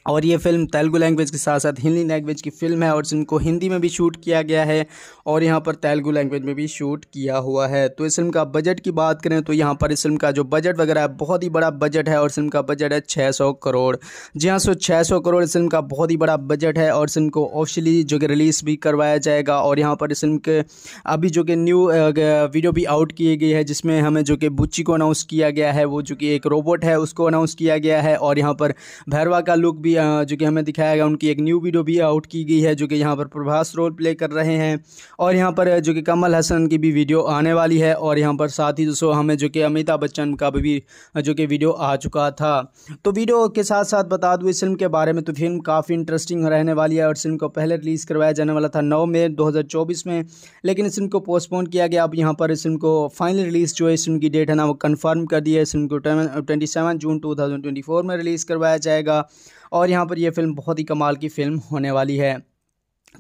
और ये फिल्म तेलुगु लैंग्वेज के साथ साथ हिंदी लैंग्वेज की फिल्म है और इनको हिंदी में भी शूट किया गया है और यहाँ पर तेलुगु लैंग्वेज में भी शूट किया हुआ है तो इस फिल्म का बजट की बात करें तो यहाँ पर इस फिल्म का जो बजट वगैरह है बहुत ही बड़ा बजट है और फिल्म का बजट है छः सौ करोड़ जी हाँ सो छः सौ करोड़ इस फिल्म का बहुत ही बड़ा बजट है और इस फिल्म को ऑफिशियली जो कि रिलीज़ भी करवाया जाएगा और यहाँ पर इस फिल्म के अभी जो कि न्यू वीडियो भी आउट की गई है जिसमें हमें जो कि बुच्ची को अनाउंस किया गया है वो जो कि एक रोबोट है उसको अनाउंस किया गया है और यहाँ पर भैरवा का लुक भी जो कि हमें दिखाया गया उनकी एक न्यू वीडियो भी आउट की गई है जो कि यहाँ पर प्रभास रोल प्ले कर रहे हैं और यहाँ पर जो कि कमल हसन की भी वीडियो आने वाली है और यहाँ पर साथ ही दोस्तों हमें जो कि अमिताभ बच्चन का भी जो कि वीडियो आ चुका था तो वीडियो के साथ साथ बता दूँ इस फिल्म के बारे में तो फिल्म काफ़ी इंटरेस्टिंग रहने वाली है और फिल्म को पहले रिलीज़ करवाया जाने वाला था नौ मई दो में लेकिन इस फिल्म को पोस्टपोन किया गया अब यहाँ पर इस फिल्म को फाइनल रिलीज़ जो है इस फिल्म की डेट है ना वो कन्फर्म कर दिया है इस फिल्म को ट्वेंटी जून टू में रिलीज़ करवाया जाएगा और यहाँ पर यह फ़िल्म बहुत ही कमाल की फ़िल्म होने वाली है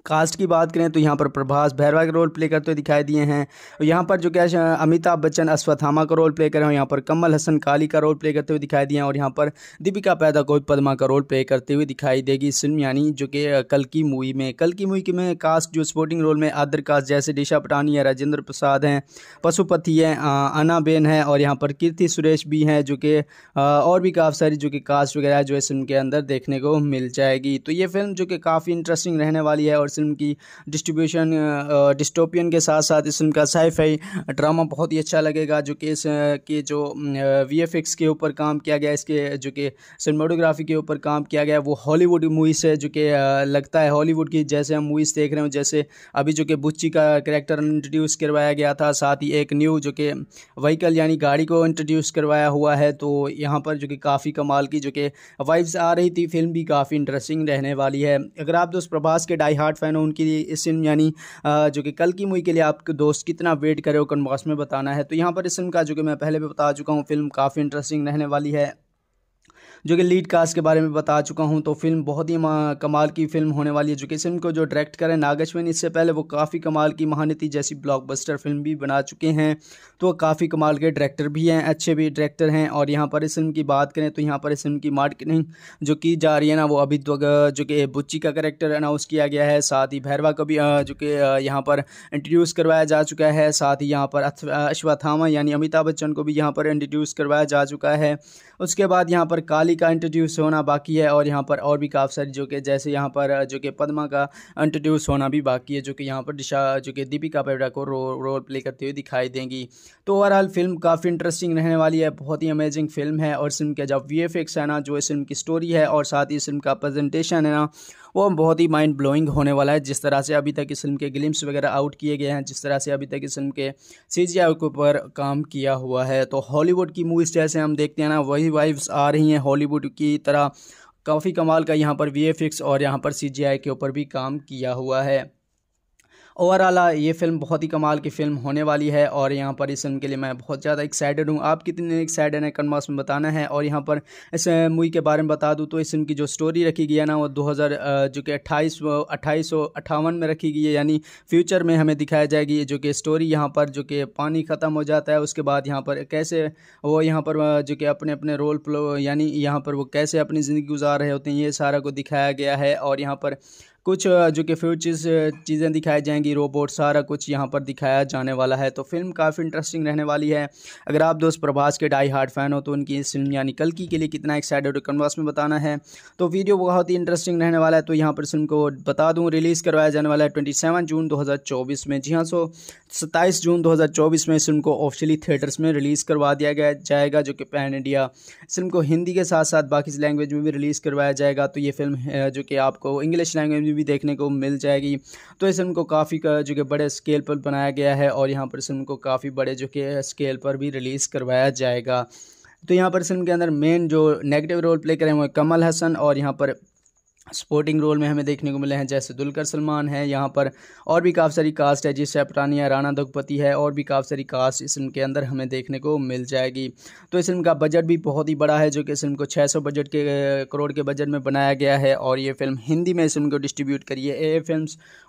कास्ट की बात करें तो यहाँ पर प्रभास भैरवा का रोल प्ले करते हुए दिखाई दिए हैं और यहाँ पर जो क्या अमिताभ बच्चन अश्वत्थामा का रोल प्ले कर रहे हैं यहाँ पर कमल हसन काली का रोल प्ले करते हुए दिखाई दिए हैं और यहाँ पर दीपिका पैदा को पदमा का रोल प्ले करते हुए दिखाई देगी इस फिल्म यानी जो कि कल की मूवी में कल की मूवी में कास्ट जो स्पोर्टिंग रोल में आदर कास्ट जैसे डिशा पटानी है राजेंद्र प्रसाद हैं पशुपति हैं अनाबेन है और यहाँ पर कीर्ति सुरेश भी हैं जो कि और भी काफ़ी सारी जो कि कास्ट वगैरह जो है फिल्म के अंदर देखने को मिल जाएगी तो ये फिल्म जो कि काफ़ी इंटरेस्टिंग रहने वाली है और और फिल्म की डिस्ट्रीब्यूशन डिस्टोपियन के साथ साथ इस फिल्म का साइफाई ड्रामा बहुत ही अच्छा लगेगा जो कि इस के जो वी के ऊपर काम किया गया इसके जो कि सिनेमाटोग्राफी के ऊपर काम किया गया वो हॉलीवुड मूवीज़ है जो कि लगता है हॉलीवुड की जैसे हम मूवीज़ देख रहे हो जैसे अभी जो कि बुच्ची का करेक्टर इंट्रोड्यूस करवाया गया था साथ ही एक न्यू जो कि व्हीकल यानी गाड़ी को इंट्रोड्यूस करवाया हुआ है तो यहाँ पर जो कि काफ़ी कमाल की जो कि वाइब्स आ रही थी फिल्म भी काफ़ी इंटरेस्टिंग रहने वाली है अगर आप दोस्त प्रभास के डाई हार्ड फ़ैन हो उनके लिए इस फिल्म यानी जो कि कल की मूवी के लिए आपके दोस्त कितना वेट करे हो कन्बॉक्स में बताना है तो यहाँ पर इस फिल्म का जो कि मैं पहले भी बता चुका हूँ फिल्म काफ़ी इंटरेस्टिंग रहने वाली है जो कि लीड कास्ट के बारे में बता चुका हूँ तो फिल्म बहुत ही कमाल की फिल्म होने वाली है जो कि इस फिल्म को जो डायरेक्ट करें नागेश्वन इससे पहले वो काफ़ी कमाल की महानती जैसी ब्लॉकबस्टर फिल्म भी बना चुके हैं तो काफ़ी कमाल के डायरेक्टर भी हैं अच्छे भी डायरेक्टर हैं और यहाँ पर इस फिल्म की बात करें तो यहाँ पर इस फिल्म की मार्केटिंग जो की जा रही है ना वो अभी तो जो कि बुच्ची का करेक्टर अनाउंस किया गया है साथ ही भैरवा को भी जो कि यहाँ पर इंट्रोड्यूस करवाया जा चुका है साथ ही यहाँ पर अश्वथामा यानी अमिताभ बच्चन को भी यहाँ पर इंट्रोड्यूस करवाया जा चुका है उसके बाद यहाँ पर काली का इंट्रोड्यूस होना बाकी है और यहाँ पर और भी काफ़ी सारी जो कि जैसे यहाँ पर जो कि पदमा का इंट्रोड्यूस होना भी बाकी है जो कि यहाँ पर दिशा जो कि दीपिका पेवड़ा को रो, रोल प्ले करते हुए दिखाई देंगी तो ओवरऑल फिल्म काफ़ी इंटरेस्टिंग रहने वाली है बहुत ही अमेजिंग फिल्म है और फिल्म के जब वी है ना जो इस फिल्म की स्टोरी है और साथ ही इस फिल्म का प्रेजेंटेशन है ना वो बहुत ही माइंड ब्लोइंग होने वाला है जिस तरह से अभी तक इस फिल्म के ग्लिम्स वगैरह आउट किए गए हैं जिस तरह से अभी तक इस फिल्म के सी जी के ऊपर काम किया हुआ है तो हॉलीवुड की मूवीज़ जैसे हम देखते हैं ना वही वाइव्स आ रही हैं हॉलीवुड की तरह काफ़ी कमाल का यहाँ पर वी और यहाँ पर सी के ऊपर भी काम किया हुआ है ओवरऑल ये फिल्म बहुत ही कमाल की फिल्म होने वाली है और यहाँ पर इस फिल्म के लिए मैं बहुत ज़्यादा एक्साइटेड हूँ आप कितने एक्साइटेड हैं कन्मास में बताना है और यहाँ पर इस मूवी के बारे में बता दूँ तो इस फिल्म की जो स्टोरी रखी गई है ना वो दो जो कि अट्ठाईस अट्ठाईस में रखी गई है यानी फ्यूचर में हमें दिखाया जाएगी जो कि स्टोरी यहाँ पर जो कि पानी ख़त्म हो जाता है उसके बाद यहाँ पर कैसे वो यहाँ पर जो कि अपने अपने रोल प्लो यानी यहाँ पर वो कैसे अपनी ज़िंदगी गुजार रहे होते हैं ये सारा को दिखाया गया है और यहाँ पर कुछ जो कि फ्यूचर चीज़ें दिखाई जाएंगी रोबोट सारा कुछ यहाँ पर दिखाया जाने वाला है तो फिल्म काफ़ी इंटरेस्टिंग रहने वाली है अगर आप दोस्त प्रभास के डाई हार्ड फैन हो तो उनकी इस फिल्म यानी कल की के लिए कितना एक्साइटेड कन्वास में बताना है तो वीडियो बहुत ही इंटरेस्टिंग रहने वाला है तो यहाँ पर फिल्म को बता दूँ रिलीज़ करवाया जाने वाला है ट्वेंटी जून दो में जी हाँ सो सत्ताईस जून दो में इस फिल्म को ऑफिशियली थिएटर्स में रिलीज़ करवा दिया गया जाएगा जो कि पैन इंडिया फिल्म को हिंदी के साथ साथ बाकी लैंग्वेज में भी रिलीज़ करवाया जाएगा तो ये फिल्म जो कि आपको इंग्लिश लैंग्वेज में भी देखने को मिल जाएगी तो इस फिल्म को काफ़ी जो कि बड़े स्केल पर बनाया गया है और यहाँ पर इस फिल्म को काफ़ी बड़े जो कि स्केल पर भी रिलीज़ करवाया जाएगा तो यहाँ पर इस फिल्म के अंदर मेन जो नेगेटिव रोल प्ले करें वो कमल हसन और यहाँ पर स्पोर्टिंग रोल में हमें देखने को मिले हैं जैसे दुलकर सलमान है यहाँ पर और भी काफ़ी सारी कास्ट है जिस पटानिया राणा दुगपति है और भी काफ़ी सारी कास्ट इस फिल्म के अंदर हमें देखने को मिल जाएगी तो इस फिल्म का बजट भी बहुत ही बड़ा है जो कि इस फिल्म को 600 बजट के करोड़ के बजट में बनाया गया है और ये फिल्म हिंदी में इस फिल्म को डिस्ट्रीब्यूट करिए ए फिल्म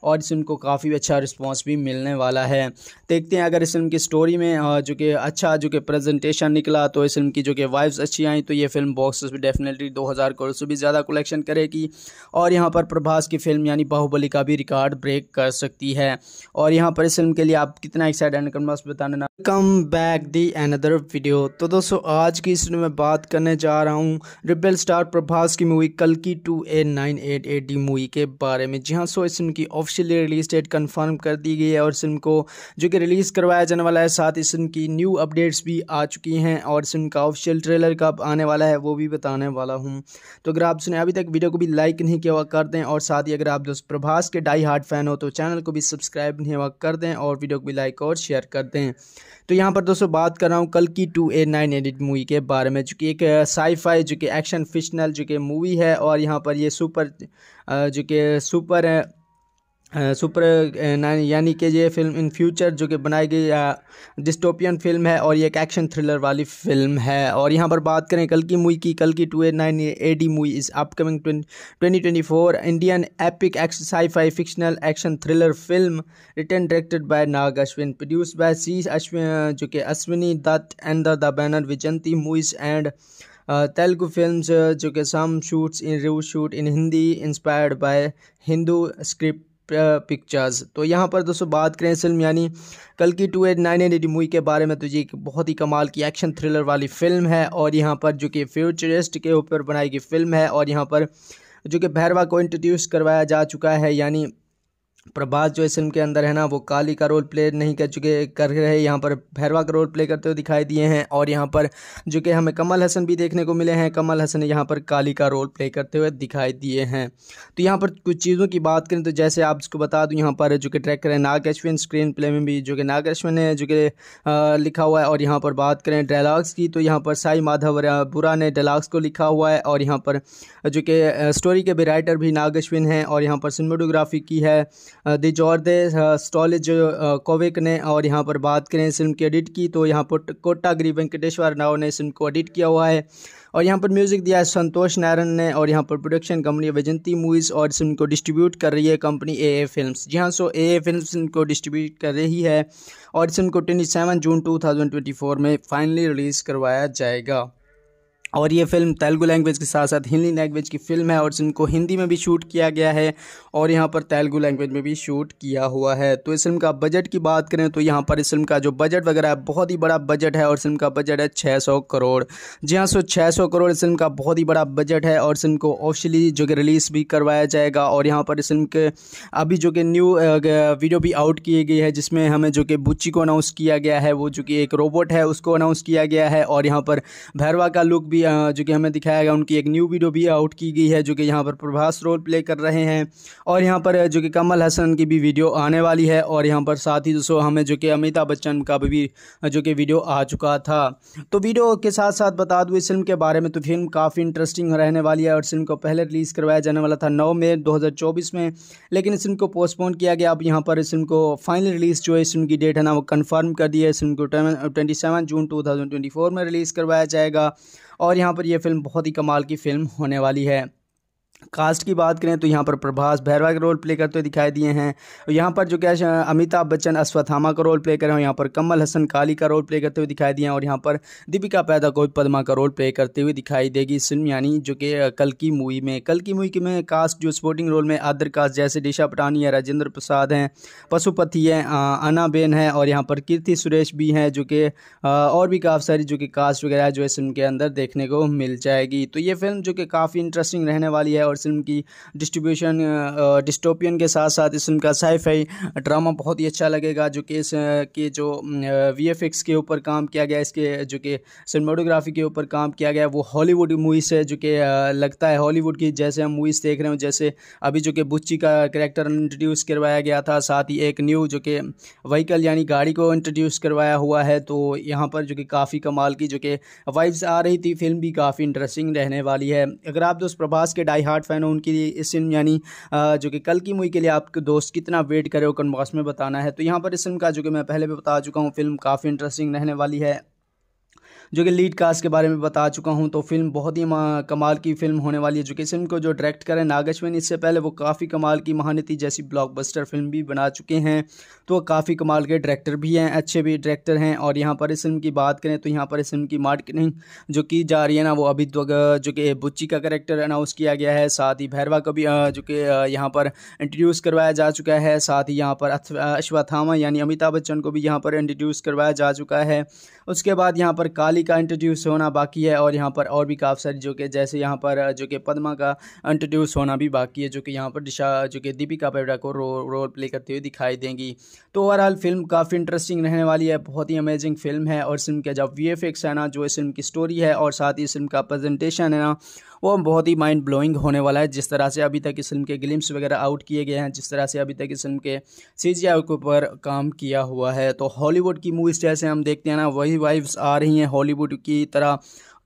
और इस फिल्म को काफ़ी अच्छा रिस्पॉन्स भी मिलने वाला है देखते हैं अगर इस फिल्म की स्टोरी में जो कि अच्छा जो कि प्रजेंटेशन निकला तो इस फिल्म की जो कि वाइब्स अच्छी आई तो ये फिल्म बॉक्स डेफिनेटली दो करोड़ से भी ज़्यादा कलेक्शन करेगी और यहाँ पर प्रभास की फिल्म यानी बाहुबली का भी रिकॉर्ड ब्रेक कर सकती है और यहाँ पर इस फिल्म के लिए आप कितना एक्साइटेड करना बताना come back the another video तो दोस्तों आज की इस में बात करने जा रहा हूँ रिपेल स्टार प्रभास की मूवी कल की टू ए nine eight eight D movie के बारे में जी हाँ सो इस फिल्म की ऑफिशियली रिलीज डेट कन्फर्म कर दी गई है और इस फिल्म को जो कि रिलीज़ करवाया जाने वाला है साथ इस फिल्म की न्यू अपडेट्स भी आ चुकी हैं और इस फिल्म का ऑफिशियल ट्रेलर कब आने वाला है वो भी बताने वाला हूँ तो अगर आप सुने अभी तक वीडियो को भी लाइक लाइक नहीं किया हुआ कर दें और साथ ही अगर आप दोस्त प्रभास के डाई हार्ट फैन हो तो चैनल को भी सब्सक्राइब नहीं हुआ कर दें और वीडियो को भी लाइक और शेयर कर दें तो यहाँ पर दोस्तों बात कर रहा हूँ कल की टू ए नाइन एडिट मूवी के बारे में जो कि एक साईफाई जो कि एक्शन फिक्शनल जो कि मूवी है और यहाँ पर ये सुपर जो कि सुपर सुपर यानी कि ये फिल्म इन फ्यूचर जो कि बनाई गई डिस्टोपियन फिल्म है और ये एक एक्शन थ्रिलर वाली फिल्म है और यहाँ पर बात करें कल की मूवी की कल की two eight nine A D movie इस upcoming twenty twenty four Indian epic sci fi fictional action thriller film return directed by Nag Ashwin produce by C Ashwin जो कि Ashwini Dutt and the banner Vyjayanthi movies and Telugu film जो कि some shoots in रू shoot in Hindi inspired by Hindu script pictures तो यहाँ पर दोस्तों बात करें इस फिल्म यानी कल की two eight nine eight movie के बारे में तो ये एक बहुत ही कमाल की एक्शन थ्रिलर वाली फ़िल्म है और यहाँ पर जो कि फ्यूचरिस्ट के ऊपर बनाई गई फिल्म है और यहाँ पर जो कि भैरवा को इंट्रोड्यूस करवाया जा चुका है यानी प्रभास जो इस फिल्म के अंदर है ना वो काली का रोल प्ले नहीं कर चुके कर रहे यहाँ पर भैरवा का रोल प्ले करते हुए दिखाई दिए हैं और यहाँ पर जो कि हमें कमल हसन भी देखने को मिले हैं कमल हसन यहाँ पर काली का रोल प्ले करते हुए दिखाई दिए हैं तो यहाँ पर कुछ चीज़ों की बात करें तो जैसे आप इसको बता दूँ यहाँ पर जो कि ट्रैकर है नाग अश्विन स्क्रीन प्ले में भी जो कि नाग अश्विन ने जो कि लिखा हुआ है और यहाँ पर बात करें डायलाग्स की तो यहाँ पर साई माधव बुरा ने डायलाग्स को लिखा हुआ है और यहाँ पर जो कि स्टोरी के भी राइटर भी नाग अश्विन हैं और यहाँ पर सिनेमाटोग्राफी की है दी जॉर्दे स्टॉलेज कोविक ने और यहाँ पर बात करें फिल्म की एडिट की तो यहाँ पर कोटागिरी वेंकटेश्वर राव ने फिल्म को एडिट किया हुआ है और यहाँ पर म्यूज़िक दिया है संतोष नारायण ने और यहाँ पर प्रोडक्शन कंपनी वैजंती मूवीज़ और फिल्म को डिस्ट्रीब्यूट कर रही है कंपनी ए ए फिल्म जी हाँ सो ए ए फिल्म इनको डिस्ट्रीब्यूट कर रही है और फिल्म को twenty seven June two thousand twenty four में फाइनली रिलीज़ करवाया जाएगा और ये फिल्म तेलुगु लैंग्वेज के साथ साथ हिंदी लैंग्वेज की फिल्म है और इनको हिंदी में भी शूट किया गया है और यहाँ पर तेलुगु लैंग्वेज में भी शूट किया हुआ है तो इस फिल्म का बजट की बात करें तो यहाँ पर इस फिल्म का जो बजट वगैरह है बहुत ही बड़ा बजट है और फिल्म का बजट है सौ करोड़ जी हाँ सो सौ करोड़ इस फिल्म का बहुत ही बड़ा बजट है और फिल्म को ऑफिशियली जो कि रिलीज़ भी करवाया जाएगा और यहाँ पर इस फिल्म के अभी जो कि न्यू वीडियो भी आउट की गई है जिसमें हमें जो कि बुच्ची को अनाउंस किया गया है वो जो कि एक रोबोट है उसको अनाउंस किया गया है और यहाँ पर भैरवा का लुक भी भी जो कि हमें दिखाया गया उनकी एक न्यू वीडियो भी आउट की गई है जो कि यहाँ पर प्रभास रोल प्ले कर रहे हैं और यहाँ पर जो कि कमल हसन की भी वीडियो आने वाली है और यहाँ पर साथ ही दोस्तों हमें जो कि अमिताभ बच्चन का भी जो कि वीडियो आ चुका था तो वीडियो के साथ साथ बता दूँ इस फिल्म के बारे में तो फिल्म काफ़ी इंटरेस्टिंग रहने वाली है और फिल्म को पहले रिलीज़ करवाया जाने वाला था नौ मई दो में लेकिन इस फिल्म को पोस्टपोन किया गया अब यहाँ पर इस फिल्म को फाइनल रिलीज़ जो है इस फिल्म की डेट है ना वो कन्फर्म कर दी है इस फिल्म को ट्वेंटी जून टू में रिलीज़ करवाया जाएगा और यहाँ पर यह फ़िल्म बहुत ही कमाल की फ़िल्म होने वाली है कास्ट की बात करें तो यहाँ पर प्रभास भैरवा का रोल प्ले करते हुए दिखाई दिए हैं और यहाँ पर जो क्या अमिताभ बच्चन अश्वत्थामा का रोल प्ले कर रहे हैं यहाँ पर कमल हसन काली का रोल प्ले करते हुए दिखाई दिए हैं और यहाँ पर दीपिका पैदा को पदमा का रोल प्ले करते हुए दिखाई देगी इस फिल्म यानी जो कि कल की मूवी में कल की मूवी में कास्ट जो स्पोर्टिंग रोल में आदर कास्ट जैसे डिशा पटानी है राजेंद्र प्रसाद हैं पशुपति है अनाबेन है और यहाँ पर कीर्ति सुरेश भी हैं जो कि और भी काफ़ी सारी जो कि कास्ट वगैरह जो है फिल्म के अंदर देखने को मिल जाएगी तो ये फिल्म जो कि काफ़ी इंटरेस्टिंग रहने वाली है और इस फिल्म की डिस्ट्रीब्यूशन डिस्टोपियन के साथ साथ इस फिल्म का साइफाई ड्रामा बहुत ही अच्छा लगेगा जो कि इस के जो वी के ऊपर काम किया गया इसके जो कि सिनेमाटोग्राफी के ऊपर काम किया गया वो हॉलीवुड मूवीज़ है जो कि लगता है हॉलीवुड की जैसे हम मूवीज़ देख रहे हो जैसे अभी जो कि बुच्ची का करेक्टर इंट्रोड्यूस करवाया गया था साथ ही एक न्यू जो कि वहीकल यानी गाड़ी को इंट्रोड्यूस करवाया हुआ है तो यहाँ पर जो कि काफ़ी कमाल की जो कि वाइब्स आ रही थी फिल्म भी काफ़ी इंटरेस्टिंग रहने वाली है अगर आप दोस्त प्रभास के डाई विराट फ़ैन हो उनके लिए इस फिल्म यानी जो कि कल की मूवी के लिए आपके दोस्त कितना वेट करे हो कन्बॉस में बताना है तो यहाँ पर इस फिल्म का जो कि मैं पहले भी बता चुका हूँ फिल्म काफ़ी इंटरेस्टिंग रहने वाली है जो कि लीड कास्ट के बारे में बता चुका हूँ तो फिल्म बहुत ही कमाल की फिल्म होने वाली है जो कि फिल्म को जो डायरेक्ट करें नागश्विन इससे पहले वो काफ़ी कमाल की महानती जैसी ब्लॉकबस्टर फिल्म भी बना चुके हैं तो काफ़ी कमाल के डायरेक्टर भी हैं अच्छे भी डायरेक्टर हैं और यहाँ पर इस फिल्म की बात करें तो यहाँ पर इस फिल्म की मार्केटिंग जो की जा रही है ना वो अभी तो, जो कि बुच्ची का करेक्टर अनाउंस किया गया है साथ ही भैरवा का भी जो कि यहाँ पर इंट्रोड्यूस करवाया जा चुका है साथ ही यहाँ पर अश्वत्थामा यानी अमिताभ बच्चन को भी यहाँ पर इंट्रोड्यूस करवाया जा चुका है उसके बाद यहाँ पर काली का इंट्रोड्यूस होना बाकी है और यहाँ पर और भी काफ़ी सारी जो कि जैसे यहाँ पर जो कि पदमा का इंट्रोड्यूस होना भी बाकी है जो कि यहाँ पर दिशा जो कि दीपिका पेडा को रो, रोल प्ले करते हुए दिखाई देंगी तो ओवरऑल फिल्म काफ़ी इंटरेस्टिंग रहने वाली है बहुत ही अमेजिंग फिल्म है और फिल्म का जब वी है ना जो इस फिल्म की स्टोरी है और साथ ही इस फिल्म का प्रेजेंटेशन है ना वो बहुत ही माइंड ब्लोइंग होने वाला है जिस तरह से अभी तक इस फिल्म के ग्लिम्स वगैरह आउट किए गए हैं जिस तरह से अभी तक इस फिल्म के सी के ऊपर काम किया हुआ है तो हॉलीवुड की मूवीज़ जैसे हम देखते हैं ना वही वाइव्स आ रही हैं हॉलीवुड की तरह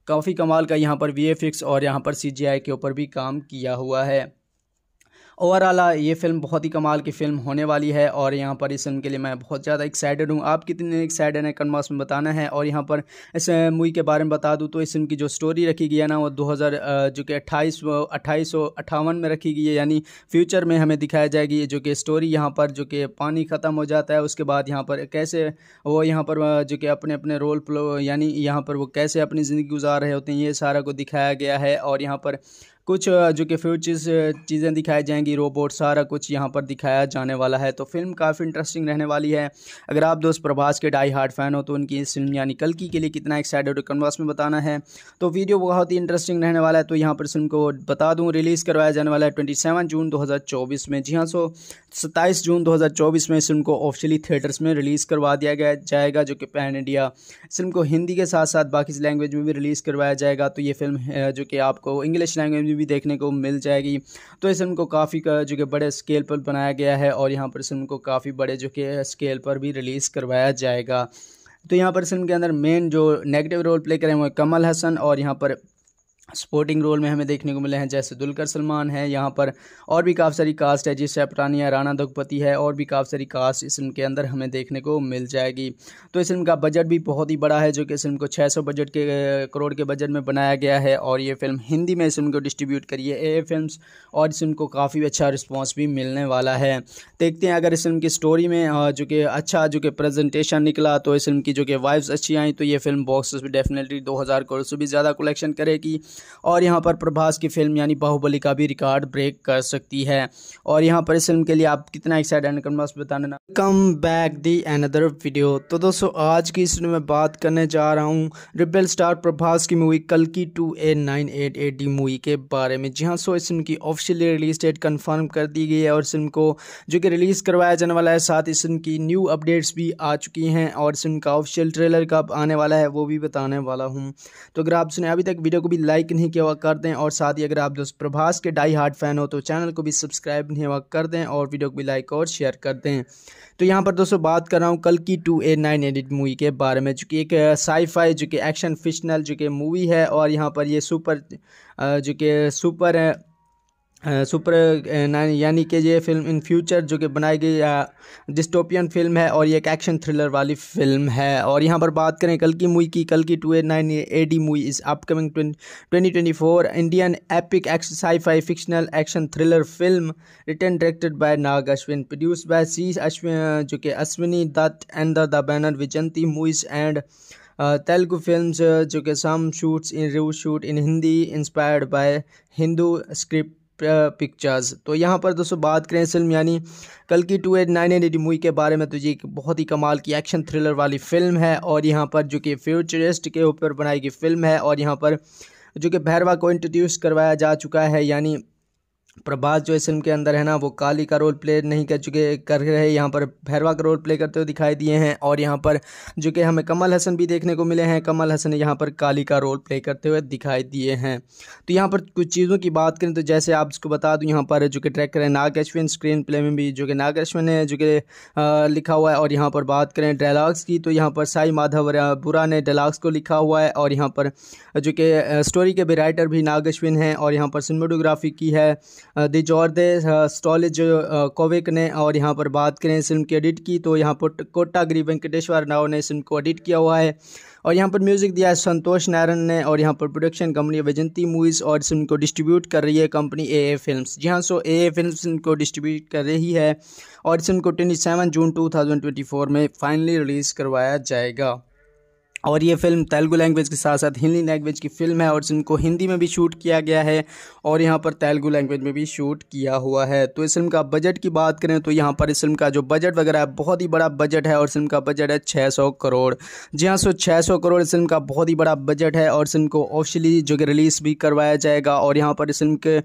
काफ़ी कमाल का यहाँ पर वी और यहाँ पर सी के ऊपर भी काम किया हुआ है ओवरऑल ये फिल्म बहुत ही कमाल की फिल्म होने वाली है और यहाँ पर इस फिल्म के लिए मैं बहुत ज़्यादा एक्साइटेड हूँ आप कितने एक्साइटेड हैं कन्मास में बताना है और यहाँ पर इस मूवी के बारे में बता दूँ तो इस फिल्म की जो स्टोरी रखी गई है ना वो दो जो कि अट्ठाईस अट्ठाईस में रखी गई है यानी फ्यूचर में हमें दिखाया जाएगी जो कि स्टोरी यहाँ पर जो कि पानी ख़त्म हो जाता है उसके बाद यहाँ पर कैसे वो यहाँ पर जो कि अपने अपने रोल प्लो यानी यहाँ पर वो कैसे अपनी ज़िंदगी गुजार रहे होते हैं ये सारा को दिखाया गया है और यहाँ पर कुछ जो कि फ्यूचर्स चीज़ें दिखाई जाएंगी रोबोट सारा कुछ यहाँ पर दिखाया जाने वाला है तो फिल्म काफ़ी इंटरेस्टिंग रहने वाली है अगर आप दोस्त प्रभास के डाई हार्ट फैन हो तो उनकी इस फिल्म यानी कल की के लिए कितना एक्साइटेड हो कन्वास में बताना है तो वीडियो बहुत ही इंटरेस्टिंग रहने वाला है तो यहाँ पर फिल्म को बता दूँ रिलीज़ करवाया जाने वाला है ट्वेंटी जून दो में जी हाँ सो सत्ताईस जून दो में इस फिल्म को ऑफिशियली थिएटर्स में रिलीज़ करवा दिया गया जाएगा जो कि पैन इंडिया फिल्म को हिंदी के साथ साथ बाकी लैंग्वेज में भी रिलीज़ करवाया जाएगा तो ये फिल्म जो कि आपको इंग्लिश लैंग्वेज मूवी भी देखने को मिल जाएगी तो इस फिल्म को काफ़ी जो कि बड़े स्केल पर बनाया गया है और यहाँ पर इस फिल्म को काफ़ी बड़े जो कि स्केल पर भी रिलीज़ करवाया जाएगा तो यहाँ पर फिल्म के अंदर मेन जो नेगेटिव रोल प्ले करें वो कमल हसन और यहाँ पर स्पोर्टिंग रोल में हमें देखने को मिले हैं जैसे दुलकर सलमान है यहाँ पर और भी काफ़ी सारी कास्ट है जैसे अपरानिया राणा दघुपति है और भी काफ़ी सारी कास्ट इस फिल्म के अंदर हमें देखने को मिल जाएगी तो इस फिल्म का बजट भी बहुत ही बड़ा है जो कि इस फिल्म को 600 बजट के करोड़ के बजट में बनाया गया है और ये फिल्म हिंदी में इस फिल्म को डिस्ट्रीब्यूट करी है ए फिल्म और इस फिल्म को काफ़ी अच्छा रिस्पॉन्स भी मिलने वाला है देखते हैं अगर इस फिल्म की स्टोरी में जो कि अच्छा जो कि प्रेजेंटेशन निकला तो इस फिल्म की जो कि वाइव्स अच्छी आई तो ये फिल्म बॉक्स डेफिनेटली दो करोड़ से भी ज़्यादा कलेक्शन करेगी और यहाँ पर प्रभास की फिल्म यानी बाहुबली का भी रिकॉर्ड ब्रेक कर सकती है और यहाँ पर इस फिल्म के लिए आप कितना एक्साइट एंड कन्वर्स बताने come back the another video तो दोस्तों आज की इस में बात करने जा रहा हूँ रिबेल स्टार प्रभास की मूवी कल की टू ए nine eight eight D movie के बारे में जी हाँ सो इस फिल्म की ऑफिशियली रिलीज डेट कन्फर्म कर दी गई है और इस फिल्म को जो कि रिलीज़ करवाया जाने वाला है साथ इस फिल्म की न्यू अपडेट्स भी आ चुकी हैं और इस फिल्म का ऑफिशियल ट्रेलर कब आने वाला है वो भी बताने वाला हूँ तो अगर आप सुने अभी तक वीडियो को भी लाइक नहीं किया हुआ कर दें और साथ ही अगर आप दोस्त प्रभास के डाई हार्ट फैन हो तो चैनल को भी सब्सक्राइब नहीं हुआ कर दें और वीडियो को भी लाइक और शेयर कर दें तो यहाँ पर दोस्तों बात कर रहा हूँ कल की टू ए नाइन एडिट मूवी के बारे में जो कि एक साईफाई जो कि एक्शन फिक्शनल जो कि मूवी है और यहाँ पर ये सुपर जो कि सुपर सुपर यानी कि ये फिल्म इन फ्यूचर जो कि बनाई गई डिस्टोपियन फिल्म है और ये एक एक्शन थ्रिलर वाली फिल्म है और यहाँ पर बात करें कल की मूवी की कल की two eight nine A D movie इस upcoming twenty twenty four Indian epic sci fi fictional action thriller film return directed by Nag Ashwin produce by C Ashwin जो कि Ashwini Dutt and the banner Vyjayanthi movies and Telugu film जो कि some shoots in रू shoot in Hindi inspired by Hindu script pictures तो यहाँ पर दोस्तों बात करें फिल्म यानी कल की two eight nine eight eighty movie के बारे में तो ये एक बहुत ही कमाल की एक्शन थ्रिलर वाली फ़िल्म है और यहाँ पर जो कि फ्यूचरिस्ट के ऊपर बनाई गई फिल्म है और यहाँ पर जो कि भैरवा को इंट्रोड्यूस करवाया जा चुका है यानी प्रभास जो इस फिल्म के अंदर है ना वो काली का रोल प्ले नहीं कर चुके कर रहे यहाँ पर भैरवा का रोल प्ले करते हुए दिखाई दिए हैं और यहाँ पर जो कि हमें कमल हसन भी देखने को मिले हैं कमल हसन यहाँ पर काली का रोल प्ले करते हुए दिखाई दिए हैं तो यहाँ पर कुछ चीज़ों की बात करें तो जैसे आप इसको बता दूँ यहाँ पर जो कि ट्रैकर है नाग अश्विन स्क्रीन प्ले में भी जो कि नाग अश्विन है जो कि लिखा हुआ है और यहाँ पर बात करें डायलाग्स की तो यहाँ पर साई माधव बुरा ने डायलाग्स को लिखा हुआ है और यहाँ पर जो कि स्टोरी के भी राइटर भी नाग अश्विन हैं और यहाँ पर सिनेमाटोग्राफी की है दी स्टॉलेज कोविक ने और यहाँ पर बात करें इस फिल्म की एडिट की तो यहाँ पर कोटागिरी वेंकटेश्वर राव ने इस फिल्म को एडिट किया हुआ है और यहाँ पर म्यूज़िक दिया है संतोष नारायण ने और यहाँ पर प्रोडक्शन कंपनी वैजंती मूवीज़ और फिल्म को डिस्ट्रीब्यूट कर रही है कंपनी ए ए फिल्म जी हाँ सो ए ए फिल्म को डिस्ट्रीब्यूट कर रही है और फिल्म को twenty seven June two thousand twenty four में फाइनली रिलीज़ करवाया जाएगा और ये फिल्म तेलुगु लैंग्वेज के साथ साथ हिंदी लैंग्वेज की फिल्म है और इनको हिंदी में भी शूट किया गया है और यहाँ पर तेलुगु लैंग्वेज में भी शूट किया हुआ है तो इस फिल्म का बजट की बात करें तो यहाँ पर इस फिल्म का जो बजट वगैरह है बहुत ही बड़ा बजट है और फिल्म का बजट है छः सौ करोड़ जी हाँ सो छः सौ करोड़ इस फिल्म का बहुत ही बड़ा बजट है और फिल्म को ऑफिशियली जो कि रिलीज़ भी करवाया जाएगा और यहाँ पर इस फिल्म के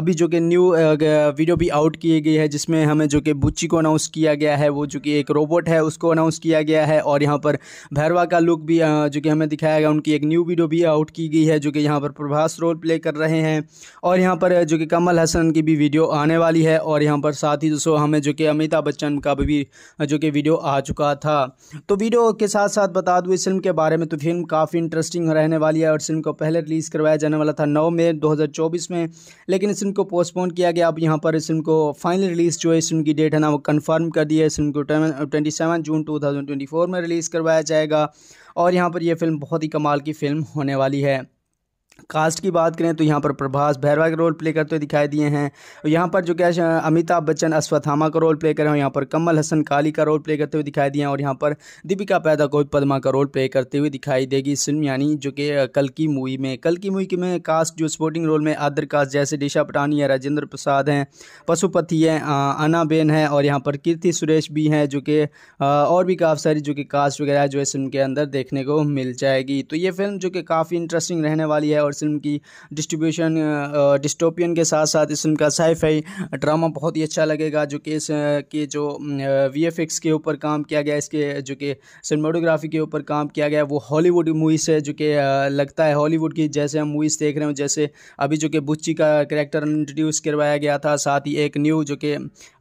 अभी जो कि न्यू वीडियो भी आउट की गई है जिसमें हमें जो कि बुच्ची को अनाउंस किया गया है वो जो कि एक रोबोट है उसको अनाउंस किया गया है और यहाँ पर भैरवा का लुक भी भी जो कि हमें दिखाया गया उनकी एक न्यू वीडियो भी आउट की गई है जो कि यहाँ पर प्रभास रोल प्ले कर रहे हैं और यहाँ पर जो कि कमल हसन की भी वीडियो आने वाली है और यहाँ पर साथ ही दोस्तों हमें जो कि अमिताभ बच्चन का भी जो कि वीडियो आ चुका था तो वीडियो के साथ साथ बता दूँ इस फिल्म के बारे में तो फिल्म काफ़ी इंटरेस्टिंग रहने वाली है और फिल्म को पहले रिलीज़ करवाया जाने वाला था नौ मई दो में लेकिन इस फिल्म को पोस्टपोन किया गया अब यहाँ पर इस फिल्म को फाइनल रिलीज़ जो है इस फिल्म की डेट है ना वो कन्फर्म कर दी है इस फिल्म को ट्वेंटी सेवन जून टू में रिलीज़ करवाया जाएगा और यहाँ पर यह फ़िल्म बहुत ही कमाल की फ़िल्म होने वाली है कास्ट की बात करें तो यहाँ पर प्रभास भैरवा का रोल प्ले करते हुए दिखाई दिए हैं और यहाँ पर जो क्या अमिताभ बच्चन अश्वत्थामा का रोल प्ले करें और यहाँ पर कमल हसन काली का रोल प्ले करते हुए दिखाई दिए हैं और यहाँ पर दीपिका पैदा कोई पदमा का रोल प्ले करते हुए दिखाई देगी इस फिल्म यानी जो कि कल की मूवी में कल की मूवी में कास्ट जो स्पोर्टिंग रोल में आदर कास्ट जैसे डिशा पटानी है राजेंद्र प्रसाद हैं पशुपति है अनाबेन है और यहाँ पर कीर्ति सुरेश भी हैं जो कि और भी काफ़ी सारी जो कि कास्ट वगैरह जो इस फिल्म के अंदर देखने को मिल जाएगी तो ये फिल्म जो कि काफ़ी इंटरेस्टिंग रहने वाली है और इस फिल्म की डिस्ट्रीब्यूशन डिस्टोपियन के साथ साथ इस फिल्म का साइफाई ड्रामा बहुत ही अच्छा लगेगा जो कि इस के जो वी के ऊपर काम किया गया इसके जो कि सिनेमाटोग्राफी के ऊपर काम किया गया वो हॉलीवुड मूवीज़ है जो कि लगता है हॉलीवुड की जैसे हम मूवीज़ देख रहे हो जैसे अभी जो कि बुच्ची का करेक्टर इंट्रोड्यूस करवाया गया था साथ ही एक न्यू जो कि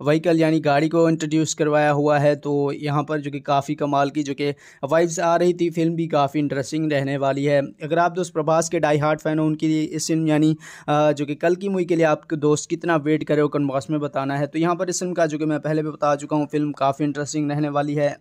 वहीकल यानी गाड़ी को इंट्रोड्यूस करवाया हुआ है तो यहाँ पर जो कि काफ़ी कमाल की जो कि वाइब्स आ रही थी फिल्म भी काफ़ी इंटरेस्टिंग रहने वाली है अगर आप दोस्त प्रभास के डाई हार्ट विराट फ़ैन हो उनके लिए इस फिल्म यानी जो कि कल की मूवी के लिए आपके दोस्त कितना वेट करे कमेंट बॉक्स में बताना है तो यहाँ पर इस फिल्म का जो कि मैं पहले भी बता चुका हूँ फिल्म काफ़ी इंटरेस्टिंग रहने वाली है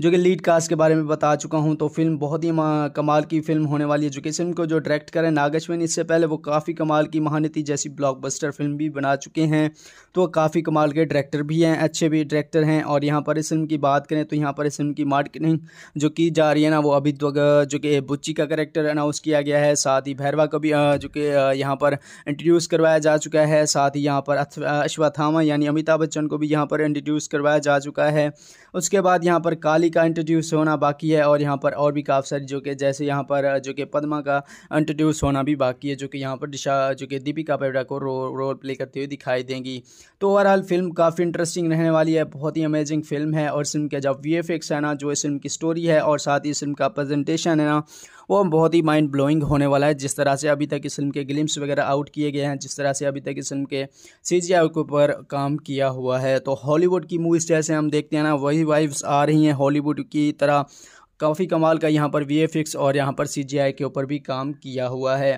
जो कि लीड कास्ट के बारे में बता चुका हूँ तो फिल्म बहुत ही कमाल की फिल्म होने वाली है जो कि फिल्म को जो डायरेक्ट करें नागेश्वन इससे पहले वो काफ़ी कमाल की महानती जैसी ब्लॉकबस्टर फिल्म भी बना चुके हैं तो काफ़ी कमाल के डायरेक्टर भी हैं अच्छे भी डायरेक्टर हैं और यहाँ पर इस फिल्म की बात करें तो यहाँ पर इस फिल्म की मार्केटिंग जो की जा रही है ना वो अभी तो जो कि बुच्ची का करेक्टर अनाउंस किया गया है साथ ही भैरवा का भी जो कि यहाँ पर इंट्रोड्यूस करवाया जा चुका है साथ ही यहाँ पर अश्वथामा यानी अमिताभ बच्चन को भी यहाँ पर इंट्रोड्यूस करवाया जा चुका है उसके बाद यहाँ पर काली कुमारी का इंट्रोड्यूस होना बाकी है और यहाँ पर और भी काफ़ी सारी जो कि जैसे यहाँ पर जो कि पदमा का इंट्रोड्यूस होना भी बाकी है जो कि यहाँ पर दिशा जो कि दीपिका पेड़ा को रो, रोल प्ले करते हुए दिखाई देंगी तो ओवरऑल फिल्म काफ़ी इंटरेस्टिंग रहने वाली है बहुत ही अमेजिंग फिल्म है और फिल्म के जब वी है ना जो इस फिल्म की स्टोरी है और साथ ही इस फिल्म का प्रजेंटेशन है ना वो बहुत ही माइंड ब्लोइंग होने वाला है जिस तरह से अभी तक इस फिल्म के ग्लिम्स वगैरह आउट किए गए हैं जिस तरह से अभी तक इस फिल्म के सी के ऊपर काम किया हुआ है तो हॉलीवुड की मूवीज़ जैसे हम देखते हैं ना वही वाइव्स आ रही हैं हॉलीवुड की तरह काफ़ी कमाल का यहाँ पर वी और यहाँ पर सी के ऊपर भी काम किया हुआ है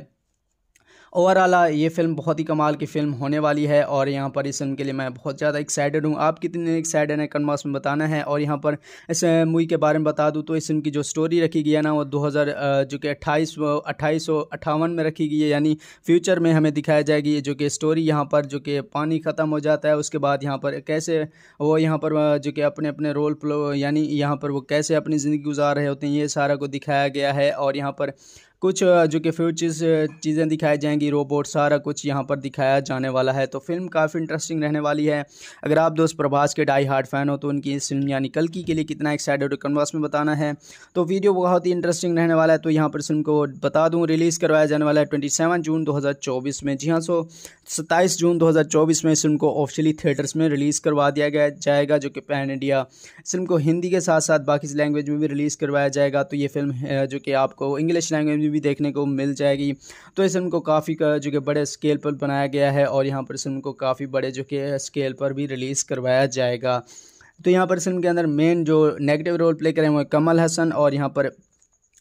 ओवरऑल ये फिल्म बहुत ही कमाल की फिल्म होने वाली है और यहाँ पर इस फिल्म के लिए मैं बहुत ज़्यादा एक्साइटेड हूँ आप कितने एक्साइटेड हैं कन्मास में बताना है और यहाँ पर इस मूवी के बारे में बता दूँ तो इस फिल्म की जो स्टोरी रखी गई है ना वो दो हज़ार जो कि अट्ठाईस अट्ठाईस में रखी गई है यानी फ्यूचर में हमें दिखाया जाएगी जो कि स्टोरी यहाँ पर जो कि पानी ख़त्म हो जाता है उसके बाद यहाँ पर कैसे वो यहाँ पर जो कि अपने अपने रोल प्लो यानी यहाँ पर वो कैसे अपनी ज़िंदगी गुजार रहे होते हैं ये सारा को दिखाया गया है और यहाँ पर कुछ जो कि फ्यूचर्स चीज़ें दिखाई जाएंगी रोबोट सारा कुछ यहाँ पर दिखाया जाने वाला है तो फिल्म काफ़ी इंटरेस्टिंग रहने वाली है अगर आप दोस्त प्रभास के डाई हार्ड फैन हो तो उनकी इस फिल्म यानी कल की के लिए कितना एक्साइटेड कन्वास में बताना है तो वीडियो बहुत ही इंटरेस्टिंग रहने वाला है तो यहाँ पर फिल्म को बता दूँ रिलीज़ करवाया जाने वाला है ट्वेंटी जून दो में जी हाँ सो सत्ताईस जून दो में इस फिल्म को ऑफिशियली थिएटर्स में रिलीज़ करवा दिया गया जाएगा जो कि पैन इंडिया इस फिल्म को हिंदी के साथ साथ बाकी लैंग्वेज में भी रिलीज़ करवाया जाएगा तो ये फिल्म जो कि आपको इंग्लिश लैंग्वेज भी देखने को मिल जाएगी तो इस फिल्म को काफ़ी जो कि बड़े स्केल पर बनाया गया है और यहाँ पर इस फिल्म को काफ़ी बड़े जो कि स्केल पर भी रिलीज़ करवाया जाएगा तो यहाँ पर इस फिल्म के अंदर मेन जो नेगेटिव रोल प्ले करें वो कमल हसन और यहाँ पर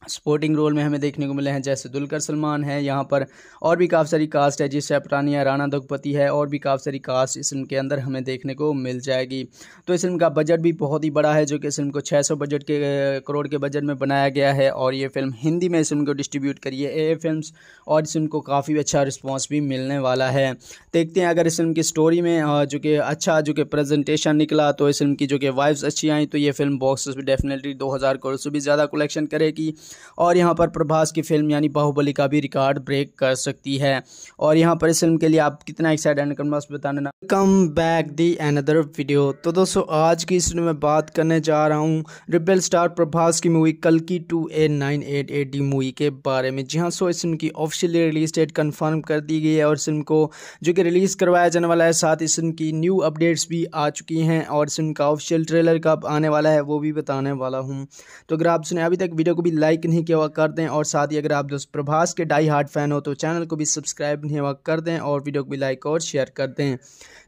सपोर्टिंग रोल में हमें देखने को मिले हैं जैसे दुलकर सलमान है यहाँ पर और भी काफ़ी सारी कास्ट है जिससे पटानिया राणा दुगपति है और भी काफ़ी सारी कास्ट इस फिल्म के अंदर हमें देखने को मिल जाएगी तो इस फिल्म का बजट भी बहुत ही बड़ा है जो कि इस फिल्म को 600 बजट के करोड़ के बजट में बनाया गया है और ये फिल्म हिंदी में इस फिल्म को डिस्ट्रीब्यूट करी है ए फिल्म और इस फिल्म को काफ़ी अच्छा रिस्पॉन्स भी मिलने वाला है देखते हैं अगर इस फिल्म की स्टोरी में जो कि अच्छा जो कि प्रजेंटेशन निकला तो इस फिल्म की जो कि वाइव्स अच्छी आई तो ये फिल्म बॉक्स डेफिनेटली दो करोड़ से भी ज़्यादा कलेक्शन करेगी और यहाँ पर प्रभास की फिल्म यानी बाहुबली का भी रिकॉर्ड ब्रेक कर सकती है और यहाँ पर इस फिल्म के लिए आप कितना एक्साइटेड एंड कन्वर्स ना come back the another video तो दोस्तों आज की इस में बात करने जा रहा हूँ रिपेल स्टार प्रभास की मूवी कल की two nine eight eight D movie के बारे में जी हाँ सो इस फिल्म की ऑफिशियली रिलीज डेट कन्फर्म कर दी गई है और फिल्म को जो कि रिलीज़ करवाया जाने वाला है साथ ही फिल्म की न्यू अपडेट्स भी आ चुकी हैं और फिल्म का ऑफिशियल ट्रेलर कब आने वाला है वो भी बताने वाला हूँ तो अगर आप सुने अभी तक वीडियो को भी लाइक लाइक नहीं किया हुआ कर दें और साथ ही अगर आप प्रभास के डाई हार्ट फैन हो तो चैनल को भी सब्सक्राइब नहीं हुआ कर दें और वीडियो को भी लाइक और शेयर कर दें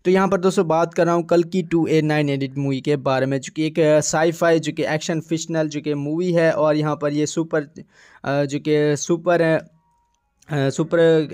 तो यहाँ पर दोस्तों बात कर रहा हूँ कल की टू ए नाइन एडिट मूवी के बारे में जो कि एक साईफाई जो कि एक्शन फिक्शनल जो कि मूवी है और यहाँ पर ये सुपर जो कि सुपर सुपर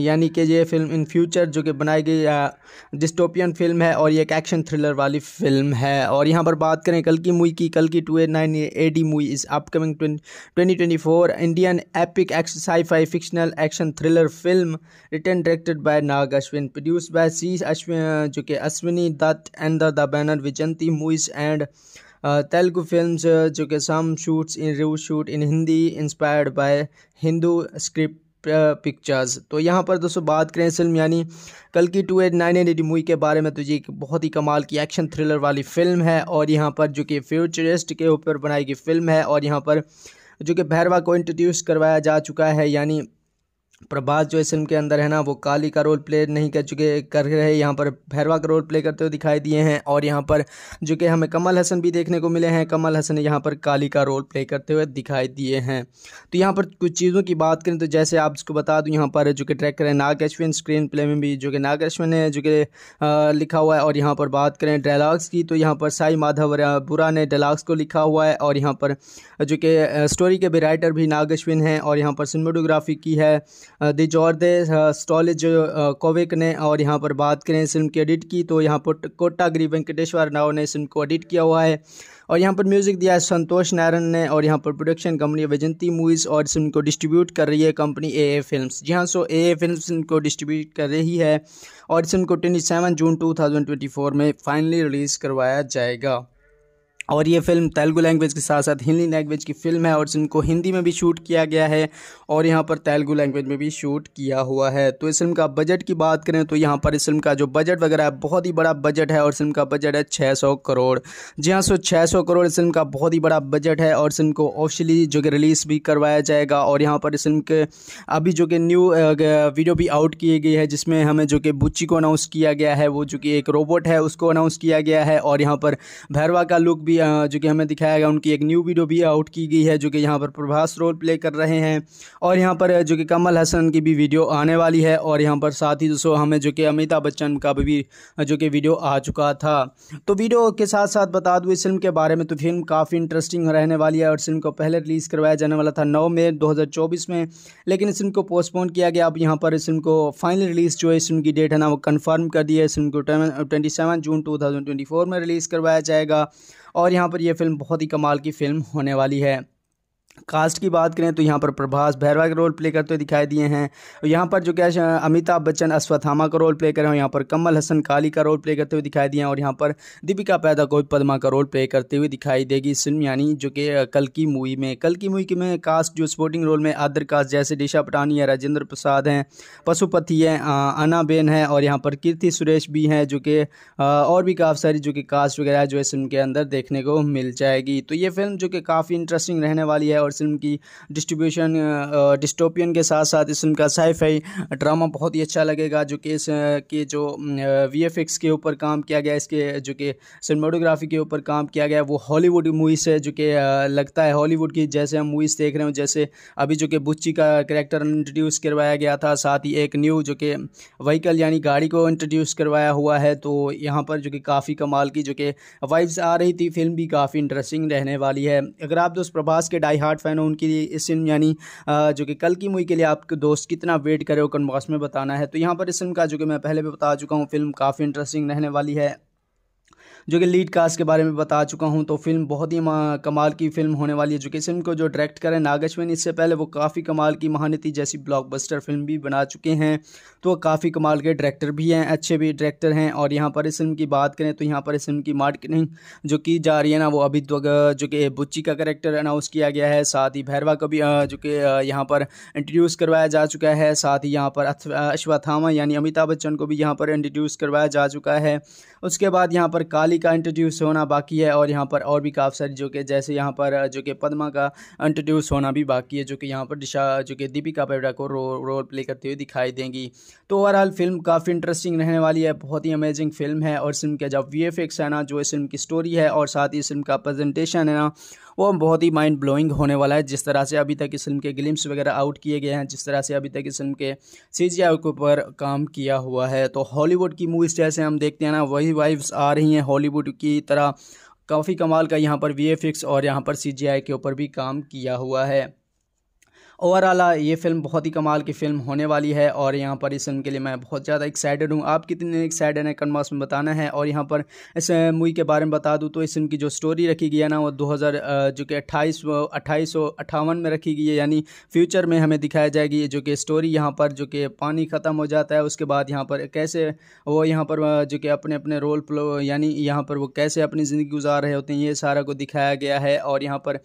यानी कि ये फिल्म इन फ्यूचर जो कि बनाई गई डिस्टोपियन फिल्म है और ये एक एक्शन थ्रिलर वाली फिल्म है और यहाँ पर बात करें कल की मूवी की कल की two eight nine A D movie इस upcoming twenty twenty four Indian epic sci fi fictional action thriller film return directed by Nag Ashwin produce by C Ashwin जो कि Ashwini Dutt and the banner Vyjayanthi movies and Telugu film जो कि some shoots in रू shoot in Hindi inspired by Hindu script pictures तो यहाँ पर दोस्तों बात करें फिल्म यानी कल की two eight nine eight movie के बारे में तो ये एक बहुत ही कमाल की एक्शन थ्रिलर वाली फ़िल्म है और यहाँ पर जो कि फ्यूचरिस्ट के ऊपर बनाई गई फिल्म है और यहाँ पर जो कि भैरवा को इंट्रोड्यूस करवाया जा चुका है यानी प्रभास जो इस फिल्म के अंदर है ना वो काली का रोल प्ले नहीं कर चुके कर रहे यहाँ पर भैरवा का रोल प्ले करते हुए दिखाई दिए हैं और यहाँ पर जो कि हमें कमल हसन भी देखने को मिले हैं कमल हसन यहाँ पर काली का रोल प्ले करते हुए दिखाई दिए हैं तो यहाँ पर कुछ चीज़ों की बात करें तो जैसे आप उसको बता दूँ यहाँ पर जो कि ट्रैक करें नाग अश्विन स्क्रीन प्ले में भी जो कि नाग अश्विन ने जो कि लिखा हुआ है और यहाँ पर बात करें डायलाग्स की तो यहाँ पर साई माधव बुरा ने डायलाग्स को लिखा हुआ है और यहाँ पर जो कि स्टोरी के भी राइटर भी नाग अश्विन हैं और यहाँ पर सिनेमाटोग्राफी की है दी दे स्टॉलेज कोविक ने और यहाँ पर बात करें इस फिल्म की एडिट की तो यहाँ पर कोटागिरी वेंकटेश्वर राव ने इस फिल्म को एडिट किया हुआ है और यहाँ पर म्यूज़िक दिया है संतोष नारायण ने और यहाँ पर प्रोडक्शन कंपनी वैजंती मूवीज़ और इस फिल्म को डिस्ट्रीब्यूट कर रही है कंपनी ए ए फिल्म जी हाँ सो ए ए फिल्म इनको डिस्ट्रीब्यूट कर रही है और इस फिल्म को twenty seven June two thousand twenty four में फाइनली रिलीज़ करवाया जाएगा और ये फिल्म तेलुगु लैंग्वेज के साथ साथ हिंदी लैंग्वेज की फिल्म है और इनको हिंदी में भी शूट किया गया है और यहाँ पर तेलुगु लैंग्वेज में भी शूट किया हुआ है तो इस फिल्म का बजट की बात करें तो यहाँ पर इस फिल्म का जो बजट वगैरह है बहुत ही बड़ा बजट है और फिल्म का बजट है छः सौ करोड़ जी हाँ सो छः सौ करोड़ इस फिल्म का बहुत ही बड़ा बजट है और फिल्म को ऑफिशियली जो कि रिलीज़ भी करवाया जाएगा और यहाँ पर इस फिल्म के अभी जो कि न्यू वीडियो भी आउट की गई है जिसमें हमें जो कि बुच्ची को अनाउंस किया गया है वो जो कि एक रोबोट है उसको अनाउंस किया गया है और यहाँ पर भैरवा का लुक भी जो कि हमें दिखाया गया उनकी एक न्यू वीडियो भी आउट की गई है जो कि यहाँ पर प्रभास रोल प्ले कर रहे हैं और यहाँ पर जो कि कमल हसन की भी वीडियो आने वाली है और यहाँ पर साथ ही दोस्तों हमें जो कि अमिताभ बच्चन का भी जो कि वीडियो आ चुका था तो वीडियो के साथ साथ बता दूँ इस फिल्म के बारे में तो फिल्म काफ़ी इंटरेस्टिंग रहने वाली है और फिल्म को पहले रिलीज़ करवाया जाने वाला था नौ मई दो में लेकिन इस फिल्म को पोस्टपोन किया गया अब यहाँ पर इस फिल्म को फाइनल रिलीज़ जो है इस फिल्म की डेट है ना वो कन्फर्म कर दिया है इस फिल्म को ट्वेंटी जून टू में रिलीज़ करवाया जाएगा और यहाँ पर यह फ़िल्म बहुत ही कमाल की फ़िल्म होने वाली है कास्ट की बात करें तो यहाँ पर प्रभास भैरवा का रोल प्ले करते हुए दिखाई दिए हैं और यहाँ पर जो क्या अमिताभ बच्चन अश्वत्थामा का रोल प्ले कर रहे हैं यहाँ पर कमल हसन काली का रोल प्ले करते हुए दिखाई दिए हैं और यहाँ पर दीपिका पैदा को पदमा का रोल प्ले करते हुए दिखाई देगी इस फिल्म यानी जो कि कल की मूवी में कल की मूवी में कास्ट जो स्पोर्टिंग रोल में आदर कास्ट जैसे डिशा पटानी है राजेंद्र प्रसाद हैं पशुपति हैं अनाबेन है और यहाँ पर कीर्ति सुरेश भी हैं जो कि और भी काफ़ी सारी जो कि कास्ट वगैरह जो है फिल्म के अंदर देखने को मिल जाएगी तो ये फिल्म जो कि काफ़ी इंटरेस्टिंग रहने वाली है है और फिल्म की डिस्ट्रीब्यूशन डिस्टोपियन के साथ साथ इस फिल्म का साइफाई ड्रामा बहुत ही अच्छा लगेगा जो कि इस के जो वी के ऊपर काम किया गया इसके जो कि सिनेमाटोग्राफी के ऊपर काम किया गया वो हॉलीवुड मूवीज़ है जो कि लगता है हॉलीवुड की जैसे हम मूवीज़ देख रहे हो जैसे अभी जो कि बुच्ची का करेक्टर इंट्रोड्यूस करवाया गया था साथ ही एक न्यू जो कि व्हीकल यानी गाड़ी को इंट्रोड्यूस करवाया हुआ है तो यहाँ पर जो कि काफ़ी कमाल की जो कि वाइब्स आ रही थी फिल्म भी काफ़ी इंटरेस्टिंग रहने वाली है अगर आप दोस्त प्रभास के डाई हार्ड फ़ैन हो उनके लिए इस फिल्म यानी जो कि कल की मूवी के लिए आपके दोस्त कितना वेट करे हो कन्वास में बताना है तो यहाँ पर इस फिल्म का जो कि मैं पहले भी बता चुका हूँ फिल्म काफ़ी इंटरेस्टिंग रहने वाली है जो कि लीड कास्ट के बारे में बता चुका हूँ तो फिल्म बहुत ही कमाल की फिल्म होने वाली है जो कि इस फिल्म को जो डायरेक्ट करें नागश्विन इससे पहले वो काफ़ी कमाल की महानती जैसी ब्लॉकबस्टर फिल्म भी बना चुके हैं तो काफ़ी कमाल के डायरेक्टर भी हैं अच्छे भी डायरेक्टर हैं और यहाँ पर इस फिल्म की बात करें तो यहाँ पर इस फिल्म की मार्केटिंग जो की जा रही है ना वो अभी तो, जो कि बुच्ची का करेक्टर अनाउंस किया गया है साथ ही भैरवा को भी जो कि यहाँ पर इंट्रोड्यूस करवाया जा चुका है साथ ही यहाँ पर अश्वथामा यानी अमिताभ बच्चन को भी यहाँ पर इंट्रोड्यूस करवाया जा चुका है उसके बाद यहाँ पर काली का इंट्रोड्यूस होना बाकी है और यहाँ पर और भी काफ़ी सारी जो कि जैसे यहाँ पर जो कि पदमा का इंट्रोड्यूस होना भी बाकी है जो कि यहाँ पर दिशा जो कि दीपिका पेड़ा को रो, रोल प्ले करते हुए दिखाई देंगी तो ओवरऑल फिल्म काफ़ी इंटरेस्टिंग रहने वाली है बहुत ही अमेजिंग फिल्म है और फिल्म के जब वी है ना जो इस फिल्म की स्टोरी है और साथ ही इस फिल्म का प्रेजेंटेशन है ना वो बहुत ही माइंड ब्लोइंग होने वाला है जिस तरह से अभी तक इस फिल्म के ग्लिम्स वगैरह आउट किए गए हैं जिस तरह से अभी तक इस फिल्म के सी के ऊपर काम किया हुआ है तो हॉलीवुड की मूवीज़ जैसे हम देखते हैं ना वही वाइव्स आ रही हैं हॉलीवुड की तरह काफ़ी कमाल का यहाँ पर वी और यहाँ पर सी के ऊपर भी काम किया हुआ है ओवरऑल ये फिल्म बहुत ही कमाल की फिल्म होने वाली है और यहाँ पर इस फिल्म के लिए मैं बहुत ज़्यादा एक्साइटेड हूँ आप कितने एक्साइटेड हैं कन्मास में बताना है और यहाँ पर इस मूवी के बारे में बता दूँ तो इस फिल्म की जो स्टोरी रखी गई है ना वो दो जो कि अट्ठाईस अट्ठाईस में रखी गई है यानी फ्यूचर में हमें दिखाया जाएगी जो कि स्टोरी यहाँ पर जो कि पानी ख़त्म हो जाता है उसके बाद यहाँ पर कैसे वो यहाँ पर जो कि अपने अपने रोल प्लो यानी यहाँ पर वो कैसे अपनी ज़िंदगी गुजार रहे होते हैं ये सारा को दिखाया गया है और यहाँ पर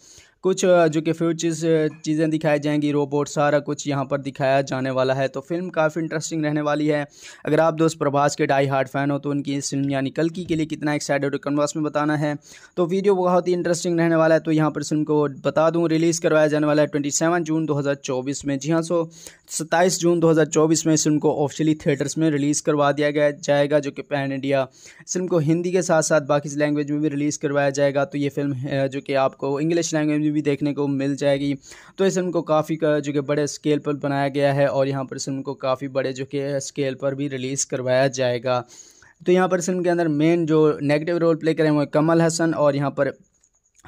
कुछ जो कि फ्यूचर चीज़ें दिखाई जाएंगी रोबोट सारा कुछ यहाँ पर दिखाया जाने वाला है तो फिल्म काफ़ी इंटरेस्टिंग रहने वाली है अगर आप दोस्त प्रभास के डाई हार्ड फैन हो तो उनकी इस फिल्म यानी कल की के लिए कितना एक्साइटेड कन्वास में बताना है तो वीडियो बहुत ही इंटरेस्टिंग रहने वाला है तो यहाँ पर फिल्म को बता दूँ रिलीज़ करवाया जाने वाला है ट्वेंटी जून दो में जी हाँ सो सत्ताईस जून दो में इस फिल्म को ऑफिशियली थिएटर्स में रिलीज़ करवा दिया गया जाएगा जो कि पैन इंडिया फिल्म को हिंदी के साथ साथ बाकी लैंग्वेज में भी रिलीज़ करवाया जाएगा तो ये फिल्म जो कि आपको इंग्लिश लैंग्वेज में भी देखने को मिल जाएगी तो इस फिल्म को काफ़ी जो कि बड़े स्केल पर बनाया गया है और यहाँ पर इस फिल्म को काफ़ी बड़े जो कि स्केल पर भी रिलीज़ करवाया जाएगा तो यहाँ पर फिल्म के अंदर मेन जो नेगेटिव रोल प्ले करें वो कमल हसन और यहाँ पर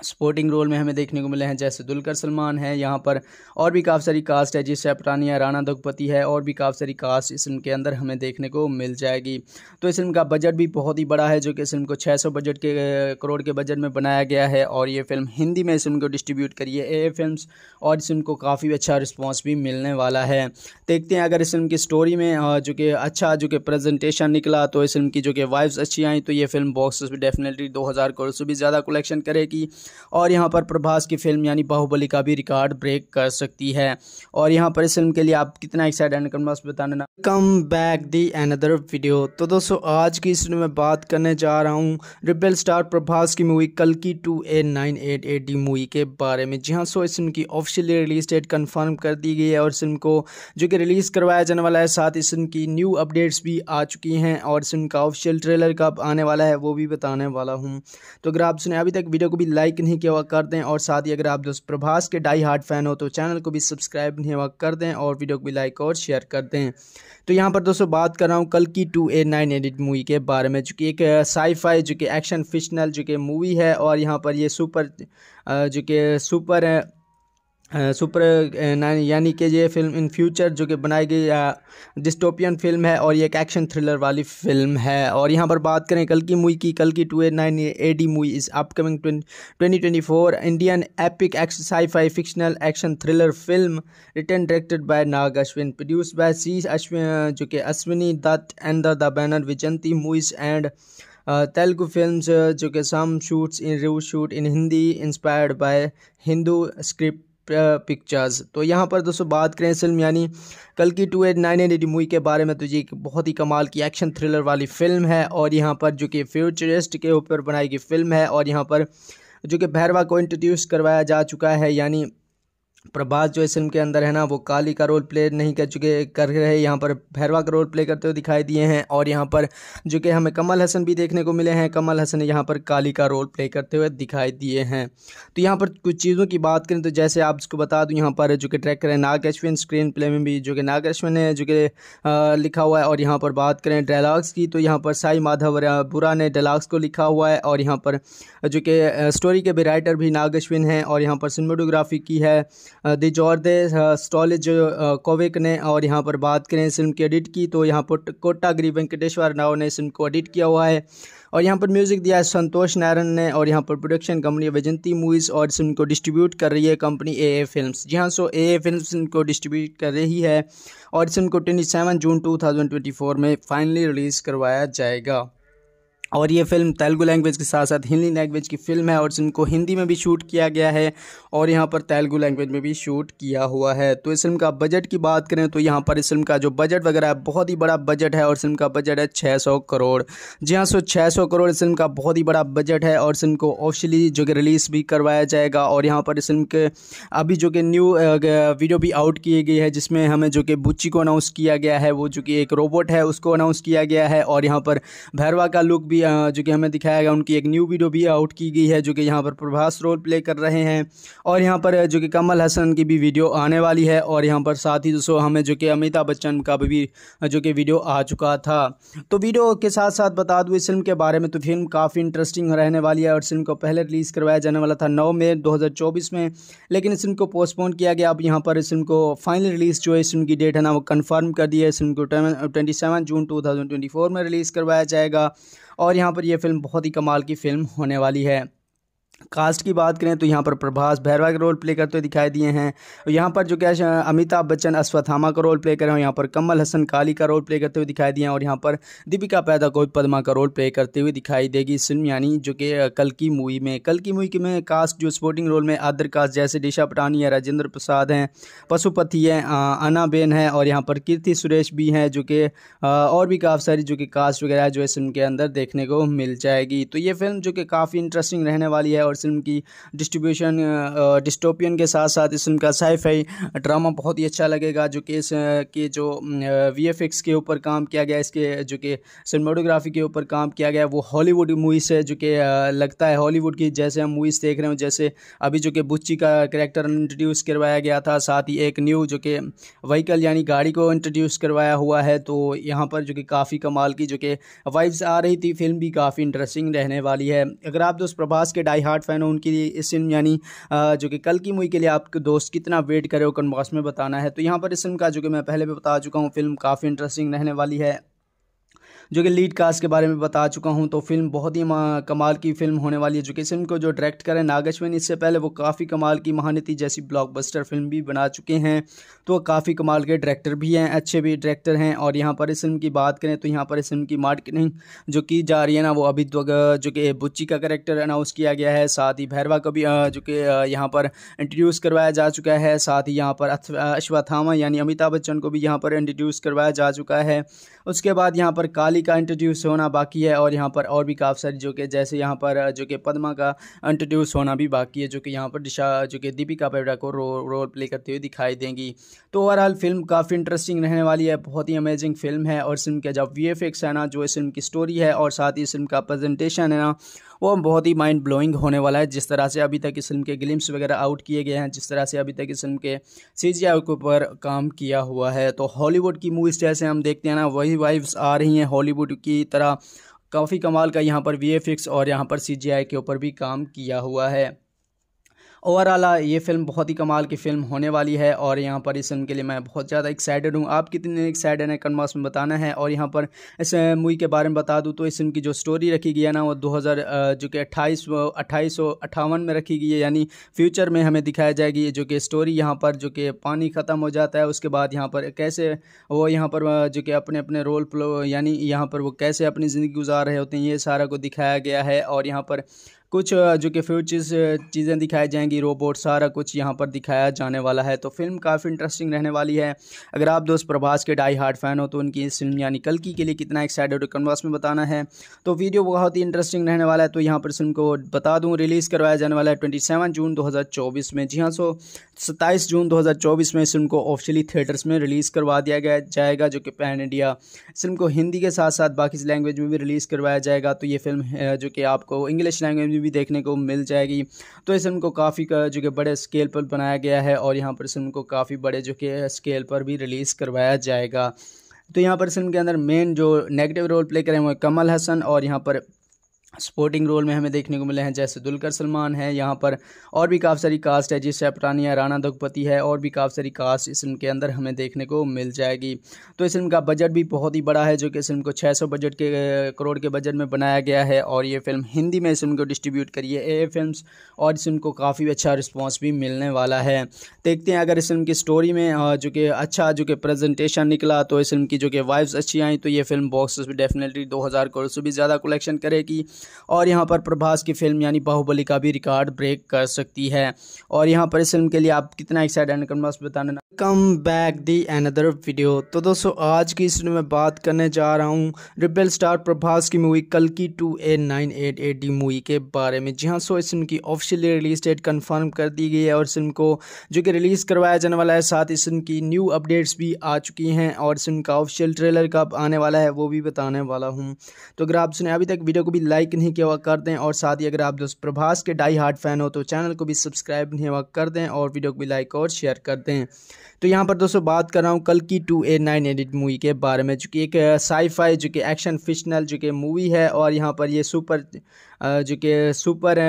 स्पोर्टिंग रोल में हमें देखने को मिले हैं जैसे दुलकर सलमान है यहाँ पर और भी काफ़ी सारी कास्ट है जिस पटानिया राणा दुगपति है और भी काफ़ी सारी कास्ट इस फिल्म के अंदर हमें देखने को मिल जाएगी तो इस फिल्म का बजट भी बहुत ही बड़ा है जो कि इस फिल्म को 600 बजट के करोड़ के बजट में बनाया गया है और ये फिल्म हिंदी में इस फिल्म को डिस्ट्रीब्यूट करिए ए फिल्म और इस फिल्म को काफ़ी अच्छा रिस्पॉन्स भी मिलने वाला है देखते हैं अगर इस फिल्म की स्टोरी में जो कि अच्छा जो कि प्रजेंटेशन निकला तो इस फिल्म की जो कि वाइव्स अच्छी आई तो ये फिल्म बॉक्स डेफिनेटली दो करोड़ से भी ज़्यादा कलेक्शन करेगी और यहाँ पर प्रभास की फिल्म यानी बाहुबली का भी रिकॉर्ड ब्रेक कर सकती है और यहाँ पर इस फिल्म के लिए आप कितना एक्साइटेड करना बताना come back the another video तो दोस्तों आज की इस में बात करने जा रहा हूँ रिबेल स्टार प्रभास की मूवी कल की टू ए nine eight eight D movie के बारे में जी हाँ सो इस फिल्म की ऑफिशियली रिलीज डेट कन्फर्म कर दी गई है और इस फिल्म को जो कि रिलीज़ करवाया जाने वाला है साथ ही इस फिल्म की न्यू अपडेट्स भी आ चुकी हैं और इस फिल्म का ऑफिशियल ट्रेलर कब आने वाला है वो भी बताने वाला हूँ तो अगर आप सुने अभी तक वीडियो को भी लाइक लाइक नहीं किया हुआ कर दें और साथ ही अगर आप दोस्त प्रभास के डाई हार्ट फैन हो तो चैनल को भी सब्सक्राइब नहीं हुआ कर दें और वीडियो को भी लाइक और शेयर कर दें तो यहाँ पर दोस्तों बात कर रहा हूँ कल की टू ए नाइन एडिट मूवी के बारे में जो कि एक साईफाई जो कि एक्शन फिक्शनल जो कि मूवी है और यहाँ पर ये सुपर जो कि सुपर सुपर यानी कि ये फिल्म इन फ्यूचर जो कि बनाई गई डिस्टोपियन फिल्म है और ये एक एक्शन थ्रिलर वाली फिल्म है और यहाँ पर बात करें कल की मूवी की कल की two nine A D movie इस upcoming twenty twenty four Indian epic sci fi fictional action thriller film return directed by Nag Ashwin produce by C Ashwin जो कि Ashwini Dutt and the banner Vyjayanthi movies and Telugu film जो कि सम शूट्स इन रू shoot in Hindi inspired by Hindu script pictures तो यहाँ पर दोस्तों बात करें इस फिल्म यानी कल की two eight nine eight movie के बारे में तो ये एक बहुत ही कमाल की एक्शन थ्रिलर वाली फ़िल्म है और यहाँ पर जो कि फ्यूचरिस्ट के ऊपर बनाई गई फिल्म है और यहाँ पर जो कि भैरवा को इंट्रोड्यूस करवाया जा चुका है यानी प्रभास जो इस फिल्म के अंदर है ना वो काली का रोल प्ले नहीं कर चुके कर रहे यहाँ पर भैरवा का रोल प्ले करते हुए दिखाई दिए हैं और यहाँ पर जो कि हमें कमल हसन भी देखने को मिले हैं कमल हसन यहाँ पर काली का रोल प्ले करते हुए दिखाई दिए हैं तो यहाँ पर कुछ चीज़ों की बात करें तो जैसे आप इसको बता दूँ यहाँ पर जो कि ट्रैकर है नाग अश्विन स्क्रीन प्ले में भी जो कि नाग अश्विन ने जो कि लिखा हुआ है और यहाँ पर बात करें डायलाग्स की तो यहाँ पर साई माधव बुरा ने डायलाग्स को लिखा हुआ है और यहाँ पर जो कि स्टोरी के भी राइटर भी नाग अश्विन हैं और यहाँ पर सिनेमाटोग्राफी की है दी जॉर्दे स्टॉलेज कोविक ने और यहाँ पर बात करें फिल्म की एडिट की तो यहाँ पर कोटागिरी वेंकटेश्वर राव ने फिल्म को एडिट किया हुआ है और यहाँ पर म्यूज़िक दिया है संतोष नारायण ने और यहाँ पर प्रोडक्शन कंपनी वैजंती मूवीज़ और फिल्म को डिस्ट्रीब्यूट कर रही है कंपनी ए ए फिल्म जी हाँ सो ए ए फिल्म इनको डिस्ट्रीब्यूट कर रही है और फिल्म को twenty seven June two thousand twenty four में फाइनली रिलीज़ करवाया जाएगा और ये फिल्म तेलुगु लैंग्वेज के साथ साथ हिंदी लैंग्वेज की फिल्म है और इनको हिंदी में भी शूट किया गया है और यहाँ पर तेलुगु लैंग्वेज में भी शूट किया हुआ है तो इस फिल्म का बजट की बात करें तो यहाँ पर इस फिल्म का जो बजट वगैरह है बहुत ही बड़ा बजट है और फिल्म का बजट है सौ करोड़ जी हाँ सो सौ करोड़ इस फिल्म का बहुत ही बड़ा बजट है और फिल्म को ऑफिशियली जो कि रिलीज़ भी करवाया जाएगा और यहाँ पर इस फिल्म के अभी जो कि न्यू वीडियो भी आउट की गई है जिसमें हमें जो कि बुच्ची को अनाउंस किया गया है वो जो कि एक रोबोट है उसको अनाउंस किया गया है और यहाँ पर भैरवा का लुक भी भी जो कि हमें दिखाया गया उनकी एक न्यू वीडियो भी आउट की गई है जो कि यहाँ पर प्रभास रोल प्ले कर रहे हैं और यहाँ पर जो कि कमल हसन की भी वीडियो आने वाली है और यहाँ पर साथ ही दोस्तों हमें जो कि अमिताभ बच्चन का भी जो कि वीडियो आ चुका था तो वीडियो के साथ साथ बता दूँ इस फिल्म के बारे में तो फिल्म काफ़ी इंटरेस्टिंग रहने वाली है और फिल्म को पहले रिलीज़ करवाया जाने वाला था नौ मई दो में लेकिन इस फिल्म को पोस्टपोन किया गया अब यहाँ पर इस फिल्म को फाइनल रिलीज़ जो है इस फिल्म की डेट है ना वो कन्फर्म कर दी है इस फिल्म को ट्वेंटी जून टू में रिलीज़ करवाया जाएगा और यहाँ पर यह फ़िल्म बहुत ही कमाल की फ़िल्म होने वाली है कास्ट की बात करें तो यहाँ पर प्रभास भैरवा के रोल प्ले करते हुए दिखाई दिए हैं और यहाँ पर जो क्या अमिताभ बच्चन अश्वथामा का रोल प्ले कर रहे हैं यहाँ पर कमल हसन काली का रोल प्ले करते हुए दिखाई दिए हैं और यहाँ पर दीपिका पैदा को पदमा का रोल प्ले करते हुए दिखाई देगी इस फिल्म यानी जो कि कल की मूवी में कल की मूवी में कास्ट जो स्पोर्टिंग रोल में आदर कास्ट जैसे डिशा पटानी है राजेंद्र प्रसाद हैं पशुपति है अनाबेन है और यहाँ पर कीर्ति सुरेश भी हैं जो कि और भी काफ़ी सारी जो कि कास्ट वगैरह जो इस फिल्म के अंदर देखने को मिल जाएगी तो ये फिल्म जो कि काफ़ी इंटरेस्टिंग रहने वाली है और इस फिल्म की डिस्ट्रीब्यूशन डिस्टोपियन के साथ साथ इस फिल्म का साइफाई ड्रामा बहुत ही अच्छा लगेगा जो कि इस के जो वी के ऊपर काम किया गया इसके जो कि सिनेमाटोग्राफी के ऊपर काम किया गया वो हॉलीवुड मूवीज़ है जो कि लगता है हॉलीवुड की जैसे हम मूवीज़ देख रहे हो जैसे अभी जो कि बुच्ची का करेक्टर इंट्रोड्यूस करवाया गया था साथ ही एक न्यू जो कि वहीकल यानी गाड़ी को इंट्रोड्यूस करवाया हुआ है तो यहाँ पर जो कि काफ़ी कमाल की जो कि वाइब्स आ रही थी फिल्म भी काफ़ी इंटरेस्टिंग रहने वाली है अगर आप दोस्त प्रभास के डाई विराट फ़ैन हो उनके लिए इस फिल्म यानी जो कि कल की मूवी के लिए आपके दोस्त कितना वेट करे हो कन्बॉस में बताना है तो यहाँ पर इस फिल्म का जो कि मैं पहले भी बता चुका हूँ फिल्म काफ़ी इंटरेस्टिंग रहने वाली है जो कि लीड कास्ट के बारे में बता चुका हूँ तो फिल्म बहुत ही कमाल की फिल्म होने वाली है जो कि फिल्म को जो डायरेक्ट करें नागश्विन इससे पहले वो काफ़ी कमाल की महानती जैसी ब्लॉकबस्टर फिल्म भी बना चुके हैं तो काफ़ी कमाल के डायरेक्टर भी हैं अच्छे भी डायरेक्टर हैं और यहाँ पर इस फिल्म की बात करें तो यहाँ पर इस फिल्म की मार्केटिंग जो की जा रही है ना वो अभी जो कि बुच्ची का करेक्टर अनाउंस किया गया है साथ ही भैरवा का भी जो कि यहाँ पर इंट्रोड्यूस करवाया जा चुका है साथ ही यहाँ पर अश्वथामा यानी अमिताभ बच्चन को भी यहाँ पर इंट्रोड्यूस करवाया जा चुका है उसके बाद यहाँ पर काली का इंट्रोड्यूस होना बाकी है और यहाँ पर और भी काफ़ी सारी जो कि जैसे यहाँ पर जो कि पदमा का इंट्रोड्यूस होना भी बाकी है जो कि यहाँ पर दिशा जो कि दीपिका पेवड़ा को रो, रोल प्ले करते हुए दिखाई देंगी तो ओवरऑल फिल्म काफ़ी इंटरेस्टिंग रहने वाली है बहुत ही अमेजिंग फिल्म है और फिल्म का जब वी है ना जो इस फिल्म की स्टोरी है और साथ ही इस फिल्म का प्रेजेंटेशन है ना वो बहुत ही माइंड ब्लोइंग होने वाला है जिस तरह से अभी तक इस फिल्म के ग्लिम्स वगैरह आउट किए गए हैं जिस तरह से अभी तक इस फिल्म के सी के ऊपर काम किया हुआ है तो हॉलीवुड की मूवीज़ जैसे हम देखते हैं ना वही वाइव्स आ रही हैं हॉलीवुड की तरह काफ़ी कमाल का यहाँ पर वी और यहाँ पर सी के ऊपर भी काम किया हुआ है ओवरऑल ये फिल्म बहुत ही कमाल की फिल्म होने वाली है और यहाँ पर इस फिल्म के लिए मैं बहुत ज़्यादा एक्साइटेड हूँ आप कितने एक्साइटेड हैं कन्मास में बताना है और यहाँ पर इस मूवी के बारे में बता दूँ तो इस फिल्म की जो स्टोरी रखी गई है ना वो दो जो कि अट्ठाईस अट्ठाईस में रखी गई है यानी फ्यूचर में हमें दिखाया जाएगी जो कि स्टोरी यहाँ पर जो कि पानी ख़त्म हो जाता है उसके बाद यहाँ पर कैसे वो यहाँ पर जो कि अपने अपने रोल प्लो यानी यहाँ पर वो कैसे अपनी ज़िंदगी गुजार रहे होते हैं ये सारा को दिखाया गया है और यहाँ पर कुछ जो कि फ्यूचर्स चीज़ें दिखाई जाएंगी रोबोट सारा कुछ यहाँ पर दिखाया जाने वाला है तो फिल्म काफ़ी इंटरेस्टिंग रहने वाली है अगर आप दोस्त प्रभास के डाई हार्ड फैन हो तो उनकी इस फिल्म यानी कलकी के लिए कितना एक्साइटेड हो कन्वास में बताना है तो वीडियो बहुत ही इंटरेस्टिंग रहने वाला है तो यहाँ पर फिल्म को बता दूँ रिलीज़ करवाया जाने वाला है ट्वेंटी जून दो में जी हाँ सो सत्ताईस जून दो में इस फिल्म को ऑफिशियली थिएटर्स में रिलीज़ करवा दिया गया जाएगा जो कि पैन इंडिया फिल्म को हिंदी के साथ साथ बाकी लैंग्वेज में भी रिलीज़ करवाया जाएगा तो ये फिल्म जो कि आपको इंग्लिश लैंग्वेज मूवी भी देखने को मिल जाएगी तो इस फिल्म को काफ़ी जो कि बड़े स्केल पर बनाया गया है और यहाँ पर इस फिल्म को काफ़ी बड़े जो कि स्केल पर भी रिलीज़ करवाया जाएगा तो यहाँ पर फिल्म के अंदर मेन जो नेगेटिव रोल प्ले करें वो कमल हसन और यहाँ पर स्पोर्टिंग रोल में हमें देखने को मिले हैं जैसे दुलकर सलमान है यहाँ पर और भी काफ़ी सारी कास्ट है जिस अपरानिया राणा दघुपति है और भी काफ़ी सारी कास्ट इस फिल्म के अंदर हमें देखने को मिल जाएगी तो इस फिल्म का बजट भी बहुत ही बड़ा है जो कि इस फिल्म को 600 बजट के करोड़ के बजट में बनाया गया है और ये फिल्म हिंदी में इस फिल्म को डिस्ट्रीब्यूट करी है ए फिल्म और इस फिल्म को काफ़ी अच्छा रिस्पॉन्स भी मिलने वाला है देखते हैं अगर इस फिल्म की स्टोरी में जो कि अच्छा जो कि प्रेजेंटेशन निकला तो इस फिल्म की जो कि वाइव्स अच्छी आई तो ये फिल्म बॉक्स डेफिनेटली दो करोड़ से भी ज़्यादा कलेक्शन करेगी और यहाँ पर प्रभास की फिल्म यानी बाहुबली का भी रिकॉर्ड ब्रेक कर सकती है और यहाँ पर इस फिल्म के लिए आप कितना एक्साइटेड कन्वर्स बताना come back the another video तो दोस्तों आज की इस में बात करने जा रहा हूँ रिबेल स्टार प्रभास की मूवी कल की टू ए nine eight eight D movie के बारे में जी हाँ सो इस फिल्म की ऑफिशियली रिलीज डेट कन्फर्म कर दी गई है और इस फिल्म को जो कि रिलीज़ करवाया जाने वाला है साथ इस फिल्म की न्यू अपडेट्स भी आ चुकी हैं और इस फिल्म का ऑफिशियल ट्रेलर कब आने वाला है वो भी बताने वाला हूँ तो अगर आप सुने अभी तक वीडियो को भी लाइक लाइक नहीं किया हुआ कर दें और साथ ही अगर आप दोस्त प्रभास के डाई हार्ट फैन हो तो चैनल को भी सब्सक्राइब नहीं हुआ कर दें और वीडियो को भी लाइक और शेयर कर दें तो यहाँ पर दोस्तों बात कर रहा हूँ कल की टू ए नाइन एडिट मूवी के बारे में जो कि एक साईफाई जो कि एक्शन फिक्शनल जो कि मूवी है और यहाँ पर ये सुपर जो कि सुपर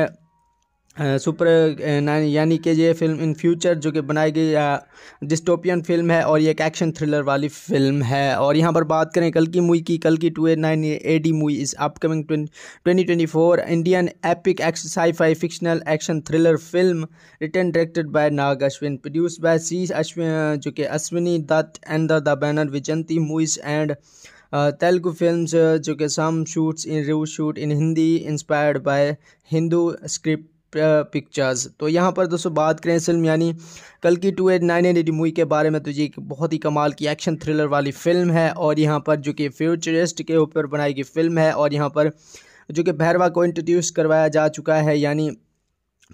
सुपर यानी कि ये फिल्म इन फ्यूचर जो कि बनाई गई डिस्टोपियन फिल्म है और ये एक एक्शन थ्रिलर वाली फिल्म है और यहाँ पर बात करें कल की मूवी की कल की two eight nine A D movie इस upcoming twenty twenty four Indian epic sci fi fictional action thriller film return directed by Nag Ashwin produce by C Ashwin जो कि Ashwini Dutt and the banner Vyjayanthi movies and Telugu film जो कि some shoots in रू shoot in Hindi inspired by Hindu script pictures तो यहाँ पर दोस्तों बात करें फिल्म यानी कल की two eight nine eight movie के बारे में तो ये एक बहुत ही कमाल की एक्शन थ्रिलर वाली फ़िल्म है और यहाँ पर जो कि फ्यूचरिस्ट के ऊपर बनाई गई फिल्म है और यहाँ पर जो कि भैरवा को इंट्रोड्यूस करवाया जा चुका है यानी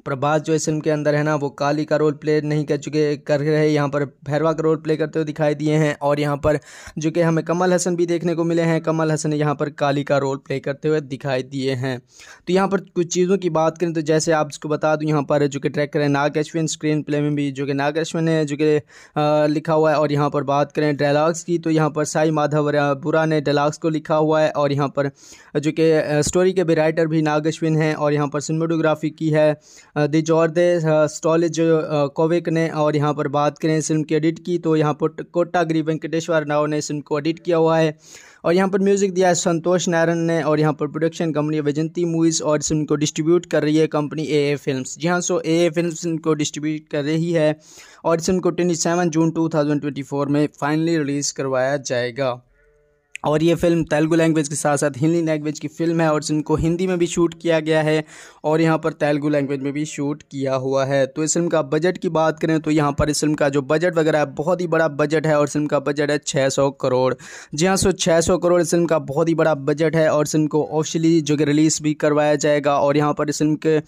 प्रभास जो इस फिल्म के अंदर है ना वो काली का रोल प्ले नहीं कर चुके कर रहे यहाँ पर भैरवा का रोल प्ले करते हुए दिखाई दिए हैं और यहाँ पर जो कि हमें कमल हसन भी देखने को मिले हैं कमल हसन यहाँ पर काली का रोल प्ले करते हुए दिखाई दिए हैं तो यहाँ पर कुछ चीज़ों की बात करें तो जैसे आप जिसको बता दूँ यहाँ पर जो कि ट्रैक करें नाग अश्विन स्क्रीन प्ले में भी जो कि नाग अश्विन ने जो कि लिखा हुआ है और यहाँ पर बात करें डायलाग्स की तो यहाँ पर साई माधव बुरा ने डायलाग्स को लिखा हुआ है और यहाँ पर जो कि स्टोरी के भी राइटर भी नाग अश्विन हैं और यहाँ पर सिनेमाटोग्राफी की है दी जॉर्दे स्टॉलेज कोविक ने और यहाँ पर बात करें इस फिल्म की एडिट की तो यहाँ पर कोटागिरी वेंकटेश्वर राव ने इस फिल्म को एडिट किया हुआ है और यहाँ पर म्यूज़िक दिया है संतोष नारायण ने और यहाँ पर प्रोडक्शन कंपनी वैजंती मूवीज़ और इस फिल्म को डिस्ट्रीब्यूट कर रही है कंपनी ए ए फिल्म जी हाँ सो ए ए फिल्म इनको डिस्ट्रीब्यूट कर रही है और इस फिल्म को twenty seven June two thousand twenty four में फाइनली रिलीज़ करवाया जाएगा और ये फिल्म तेलुगु लैंग्वेज के साथ साथ हिंदी लैंग्वेज की फिल्म है और इनको हिंदी में भी शूट किया गया है और यहाँ पर तेलुगु लैंग्वेज में भी शूट किया हुआ है तो इस फिल्म का बजट की बात करें तो यहाँ पर इस फिल्म का जो बजट वगैरह है बहुत ही बड़ा बजट है और फिल्म का बजट है सौ करोड़ जी हाँ सो सौ करोड़ इस फिल्म का बहुत ही बड़ा बजट है और फिल्म को ऑफिशियली जो कि रिलीज़ भी करवाया जाएगा और यहाँ पर इस फिल्म के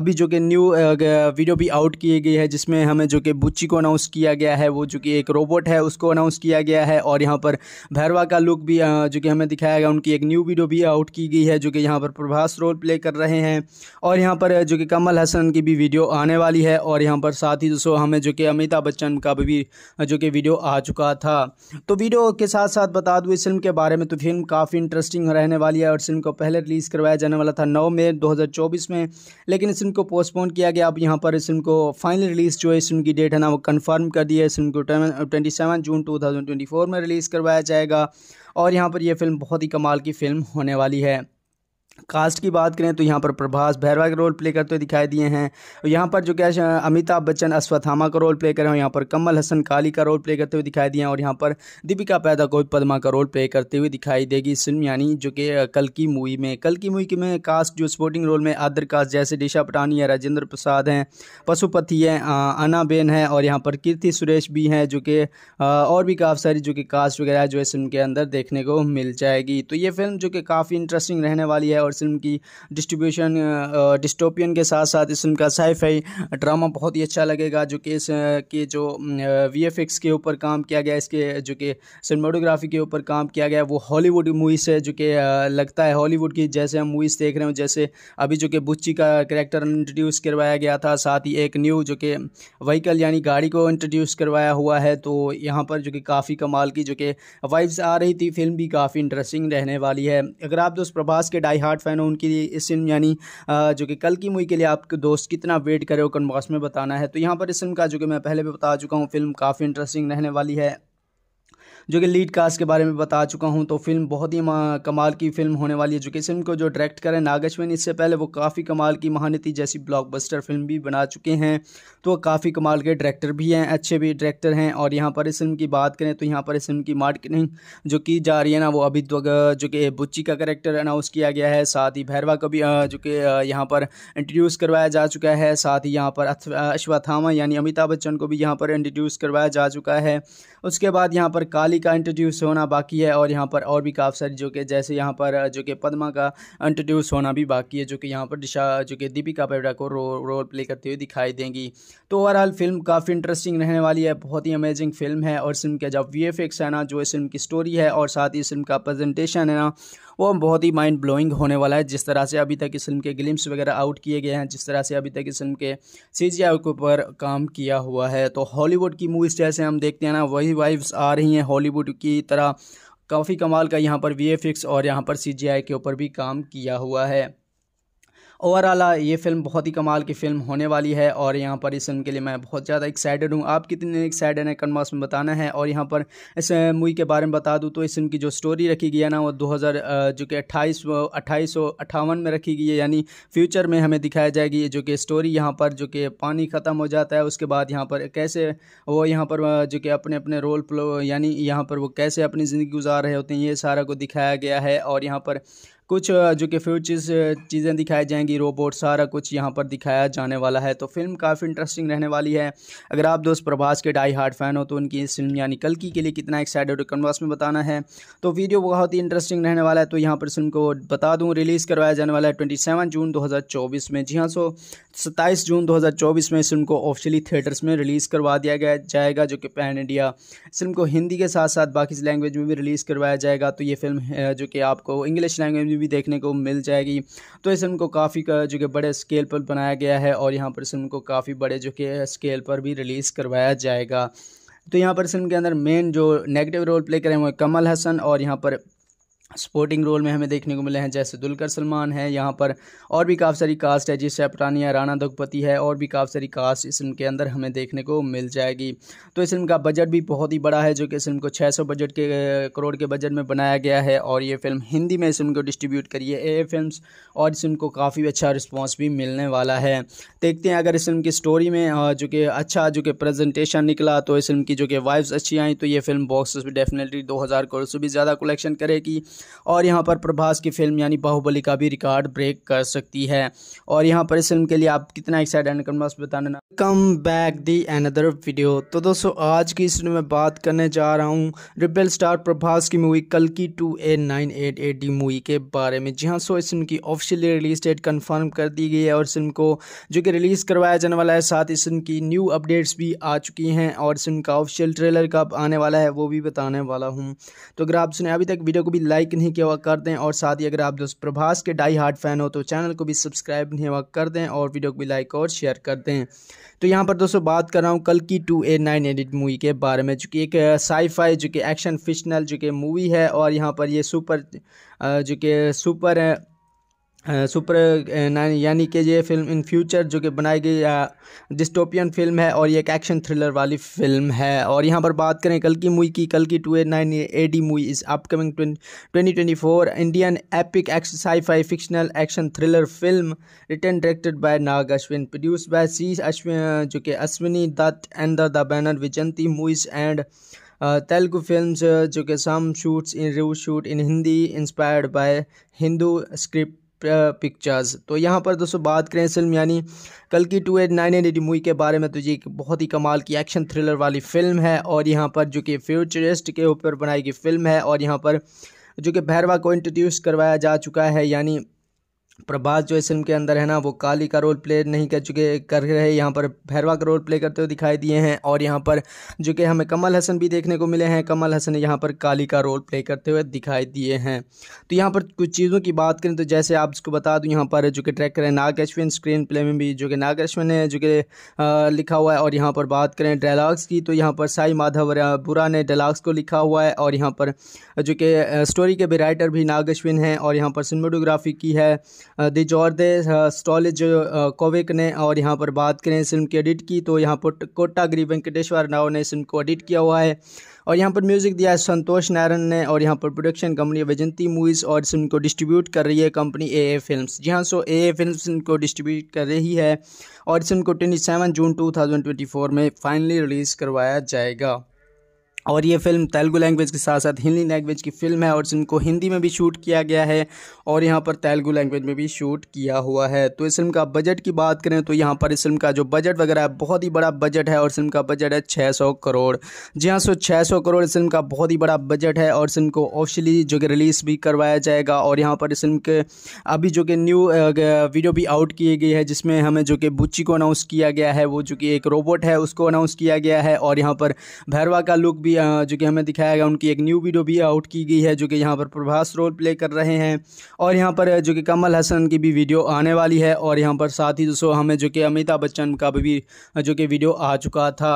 अभी जो कि न्यू वीडियो भी आउट की गई है जिसमें हमें जो कि बुच्ची को अनाउंस किया गया है वो जो कि एक रोबोट है उसको अनाउंस किया गया है और यहाँ पर भैरवा का लुक भी जो कि हमें दिखाया गया उनकी एक न्यू वीडियो भी आउट की गई है जो कि यहाँ पर प्रभास रोल प्ले कर रहे हैं और यहाँ पर जो कि कमल हसन की भी वीडियो आने वाली है और यहाँ पर साथ ही दोस्तों हमें जो कि अमिताभ बच्चन का भी जो कि वीडियो आ चुका था तो वीडियो के साथ साथ बता दूँ इस फिल्म के बारे में तो फिल्म काफ़ी इंटरेस्टिंग रहने वाली है और फिल्म को पहले रिलीज़ करवाया जाने वाला था नौ मई दो में लेकिन इस फिल्म को पोस्टपोन किया गया अब यहाँ पर इस फिल्म को फाइनल रिलीज़ जो है इस फिल्म की डेट है ना वो कन्फर्म कर दी है इस फिल्म को ट्वेंटी जून टू में रिलीज़ करवाया जाएगा और यहाँ पर यह फ़िल्म बहुत ही कमाल की फ़िल्म होने वाली है कास्ट की बात करें तो यहाँ पर प्रभास भैरवा का रोल प्ले करते हुए दिखाई दिए हैं और यहाँ पर जो क्या अमिताभ बच्चन अश्वत्थामा का रोल प्ले कर रहे हैं यहाँ पर कमल हसन काली का रोल प्ले करते हुए दिखाई दिए हैं और यहाँ पर दीपिका पैदा को पदमा का रोल प्ले करते हुए दिखाई देगी इस फिल्म यानी जो कि कल की मूवी में कल की मूवी में कास्ट जो स्पोर्टिंग रोल में आदर कास्ट जैसे डिशा पटानी है राजेंद्र प्रसाद हैं पशुपति हैं अनाबेन है और यहाँ पर कीर्ति सुरेश भी हैं जो कि और भी काफ़ी सारी जो कि कास्ट वगैरह जो है फिल्म के अंदर देखने को मिल जाएगी तो ये फिल्म जो कि काफ़ी इंटरेस्टिंग रहने वाली है और और इस फिल्म की डिस्ट्रीब्यूशन डिस्टोपियन के साथ साथ इस फिल्म का साइफाई ड्रामा बहुत ही अच्छा लगेगा जो कि इस के जो वी एफ एक्स के ऊपर काम किया गया इसके जो कि सिनेमाटोग्राफी के ऊपर काम किया गया वो हॉलीवुड मूवीज़ है जो कि लगता है हॉलीवुड की जैसे हम मूवीज़ देख रहे हो जैसे अभी जो कि बुच्ची का करेक्टर इंट्रोड्यूस करवाया गया था साथ ही एक न्यू जो कि वहीकल यानी गाड़ी को इंट्रोड्यूस करवाया हुआ है तो यहाँ पर जो कि काफ़ी कमाल की जो कि वाइब्स आ रही थी फिल्म भी काफ़ी इंटरेस्टिंग रहने वाली है अगर आप दोस्त प्रभास के डाई हार्ड फ़ैन हो उनके लिए इस फिल्म यानी जो कि कल की मूवी के लिए आपके दोस्त कितना वेट करे वो बॉक्स में बताना है तो यहाँ पर इस फिल्म का जो कि मैं पहले भी बता चुका हूँ फिल्म काफ़ी इंटरेस्टिंग रहने वाली है जो कि लीड कास्ट के बारे में बता चुका हूँ तो फिल्म बहुत ही कमाल की फिल्म होने वाली है जो कि फिल्म को जो डायरेक्ट करें नागश्विन इससे पहले वो काफ़ी कमाल की महानती जैसी ब्लॉकबस्टर फिल्म भी बना चुके हैं तो काफ़ी कमाल के डायरेक्टर भी हैं अच्छे भी डायरेक्टर हैं और यहाँ पर इस फिल्म की बात करें तो यहाँ पर इस फिल्म की मार्केटिंग जो की जा रही है ना वो अभी तो, जो कि बुच्ची का करेक्टर अनाउंस किया गया है साथ ही भैरवा को भी जो कि यहाँ पर इंट्रोड्यूस करवाया जा चुका है साथ ही यहाँ पर अश्वथामा यानी अमिताभ बच्चन को भी यहाँ पर इंट्रोड्यूस करवाया जा चुका है उसके बाद यहाँ पर काली का इंट्रोड्यूस होना बाकी है और यहाँ पर और भी काफ़ी सारी जो कि जैसे यहाँ पर जो कि पदमा का इंट्रोड्यूस होना भी बाकी है जो कि यहाँ पर दिशा जो कि दीपिका पेवरा को रो, रोल प्ले करते हुए दिखाई देंगी तो ओवरऑल फिल्म काफ़ी इंटरेस्टिंग रहने वाली है बहुत ही अमेजिंग फिल्म है और फिल्म के जब वी है ना जो इस फिल्म की स्टोरी है और साथ ही इस फिल्म का प्रेजेंटेशन है ना वो बहुत ही माइंड ब्लोइंग होने वाला है जिस तरह से अभी तक इस फिल्म के ग्लिम्स वगैरह आउट किए गए हैं जिस तरह से अभी तक इस फिल्म के सी के ऊपर काम किया हुआ है तो हॉलीवुड की मूवीज़ जैसे हम देखते हैं ना वही वाइव्स आ रही हैं हॉलीवुड की तरह काफ़ी कमाल का यहाँ पर वी और यहाँ पर सी के ऊपर भी काम किया हुआ है ओवरऑल ये फिल्म बहुत ही कमाल की फिल्म होने वाली है और यहाँ पर इस फिल्म के लिए मैं बहुत ज़्यादा एक्साइटेड हूँ आप कितने एक्साइटेड हैं कन्मास में बताना है और यहाँ पर इस मूवी के बारे में बता दूँ तो इस फिल्म की जो स्टोरी रखी गई है ना वो दो जो कि अट्ठाईस अट्ठाईस में रखी गई है यानी फ्यूचर में हमें दिखाया जाएगी जो कि स्टोरी यहाँ पर जो कि पानी ख़त्म हो जाता है उसके बाद यहाँ पर कैसे वो यहाँ पर जो कि अपने अपने रोल प्लो यानी यहाँ पर वो कैसे अपनी ज़िंदगी गुजार रहे होते हैं ये सारा को दिखाया गया है और यहाँ पर कुछ जो कि फ्यूचर्स चीज़ें दिखाई जाएंगी रोबोट सारा कुछ यहाँ पर दिखाया जाने वाला है तो फिल्म काफ़ी इंटरेस्टिंग रहने वाली है अगर आप दोस्त प्रभास के डाई हार्ड फैन हो तो उनकी इस फिल्म यानी कलकी के लिए कितना एक्साइटेड कन्वास में बताना है तो वीडियो बहुत ही इंटरेस्टिंग रहने वाला है तो यहाँ पर फिल्म को बता दूँ रिलीज़ करवाया जाने वाला है ट्वेंटी जून दो में जी हाँ सो सत्ताईस जून दो में इस फिल्म को ऑफिशियली थिएटर्स में रिलीज़ करवा दिया गया जाएगा जो कि पैन इंडिया फिल्म को हिंदी के साथ साथ बाकी लैंग्वेज में भी रिलीज़ करवाया जाएगा तो ये फिल्म जो कि आपको इंग्लिश लैंग्वेज में भी देखने को मिल जाएगी तो इस फिल्म को काफ़ी जो कि बड़े स्केल पर बनाया गया है और यहाँ पर इस फिल्म को काफ़ी बड़े जो कि स्केल पर भी रिलीज़ करवाया जाएगा तो यहाँ पर इस फिल्म के अंदर मेन जो नेगेटिव रोल प्ले करें वो कमल हसन और यहाँ पर सपोर्टिंग रोल में हमें देखने को मिले हैं जैसे दुलकर सलमान है यहाँ पर और भी काफ़ी सारी कास्ट है जिससे अपरानिया राणा दुगपति है और भी काफ़ी सारी कास्ट इस फिल्म के अंदर हमें देखने को मिल जाएगी तो इस फिल्म का बजट भी बहुत ही बड़ा है जो कि इस फिल्म को 600 बजट के करोड़ के बजट में बनाया गया है और ये फिल्म हिंदी में इस फिल्म को डिस्ट्रीब्यूट करी है ए फिल्म और इस फिल्म को काफ़ी अच्छा रिस्पॉन्स भी मिलने वाला है देखते हैं अगर इस फिल्म की स्टोरी में जो कि अच्छा जो कि प्रजेंटेशन निकला तो इस फिल्म की जो कि वाइब्स अच्छी आई तो ये फिल्म बॉक्स डेफिनेटली दो करोड़ से भी ज़्यादा कलेक्शन करेगी और यहाँ पर प्रभास की फिल्म यानी बाहुबली का भी रिकॉर्ड ब्रेक कर सकती है और यहाँ पर इस फिल्म के लिए आप कितना एक्साइटेड करना बताना come back the another video तो दोस्तों आज की इस वीडियो में बात करने जा रहा हूँ रिबल स्टार प्रभास की मूवी कल की टू ए nine eight eight D movie के बारे में जी हाँ सो इस फिल्म की ऑफिशियली रिलीज डेट कन्फर्म कर दी गई है और इस फिल्म को जो कि रिलीज़ करवाया जाने वाला है साथ इस फिल्म की न्यू अपडेट्स भी आ चुकी हैं और इस फिल्म का ऑफिशियल ट्रेलर कब आने वाला है वो भी बताने वाला हूँ तो अगर आप सुने अभी तक वीडियो को भी लाइक लाइक नहीं किया हुआ कर दें और साथ ही अगर आप प्रभास के डाई हार्ट फैन हो तो चैनल को भी सब्सक्राइब नहीं हुआ कर दें और वीडियो को भी लाइक और शेयर कर दें तो यहाँ पर दोस्तों बात कर रहा हूँ कल की टू ए नाइन एडिट मूवी के बारे में जो कि एक साईफाई जो कि एक्शन फिक्शनल जो कि मूवी है और यहाँ पर ये सुपर जो कि सुपर सुपर यानी कि ये फिल्म इन फ्यूचर जो कि बनाई गई डिस्टोपियन फिल्म है और ये एक एक्शन थ्रिलर वाली फिल्म है और यहाँ पर बात करें कल की मूवी की कल की two nine A D movie इस upcoming twenty twenty four Indian epic X sci fi fictional action thriller film return directed by Nag Ashwin produce by C Ashwin जो कि Ashwini Dutt and the banner Vyjayanthi movies and Telugu film जो कि सम शूट्स इन रू shoot in Hindi inspired by Hindu script pictures तो यहाँ पर दोस्तों बात करें इस फिल्म यानी कल की two eight nine eight movie के बारे में तो ये एक बहुत ही कमाल की एक्शन थ्रिलर वाली फ़िल्म है और यहाँ पर जो कि फ्यूचरिस्ट के ऊपर बनाई गई फिल्म है और यहाँ पर जो कि भैरवा को इंट्रोड्यूस करवाया जा चुका है यानी प्रभास जो इस फिल्म के अंदर है ना वो काली का रोल प्ले नहीं कर चुके कर रहे यहाँ पर भैरवा का रोल प्ले करते हुए दिखाई दिए हैं और यहाँ पर जो कि हमें कमल हसन भी देखने को मिले हैं कमल हसन यहाँ पर काली का रोल प्ले करते हुए दिखाई दिए हैं तो यहाँ पर कुछ चीज़ों की बात करें तो जैसे आप इसको बता दूँ यहाँ पर जो कि ट्रैक करें नाग अश्विन स्क्रीन प्ले में भी जो कि नाग अश्विन है जो कि लिखा हुआ है और यहाँ पर बात करें डायलाग्स की तो यहाँ पर साई माधव बुरा ने डायलाग्स को लिखा हुआ है और यहाँ पर जो कि स्टोरी के भी राइटर भी नाग अश्विन हैं और यहाँ पर सिनेमाटोग्राफी की है दी जॉर्दे स्टॉलेज कोविक ने और यहाँ पर बात करें फिल्म की एडिट की तो यहाँ पर कोटागिरी वेंकटेश्वर राव ने फिल्म को एडिट किया हुआ है और यहाँ पर म्यूज़िक दिया है संतोष नारायण ने और यहाँ पर प्रोडक्शन कंपनी वैजंती मूवीज़ और इस फिल्म को डिस्ट्रीब्यूट कर रही है कंपनी ए ए फिल्म जी हाँ सो ए ए फिल्म इनको डिस्ट्रीब्यूट कर रही है और इस फिल्म को twenty seven June two thousand twenty four में फाइनली रिलीज़ करवाया जाएगा और ये फिल्म तेलुगु लैंग्वेज के साथ साथ हिंदी लैंग्वेज की फिल्म है और इनको हिंदी में भी शूट किया गया है और यहाँ पर तेलुगु लैंग्वेज में भी शूट किया हुआ है तो इस फिल्म का बजट की बात करें तो यहाँ पर इस फिल्म का जो बजट वगैरह है बहुत ही बड़ा बजट है और फिल्म का बजट है सौ करोड़ जी हाँ सो सौ करोड़ इस फिल्म का बहुत ही बड़ा बजट है और फिल्म को ऑफिशियली जो कि रिलीज़ भी करवाया जाएगा और यहाँ पर इस फिल्म के अभी जो कि न्यू वीडियो भी आउट की गई है जिसमें हमें जो कि बुच्ची को अनाउंस किया गया है वो जो कि एक रोबोट है उसको अनाउंस किया गया है और यहाँ पर भैरवा का लुक भी भी जो कि हमें दिखाया गया उनकी एक न्यू वीडियो भी आउट की गई है जो कि यहाँ पर प्रभास रोल प्ले कर रहे हैं और यहाँ पर जो कि कमल हसन की भी वीडियो आने वाली है और यहाँ पर साथ ही दोस्तों हमें जो कि अमिताभ बच्चन का भी जो कि वीडियो आ चुका था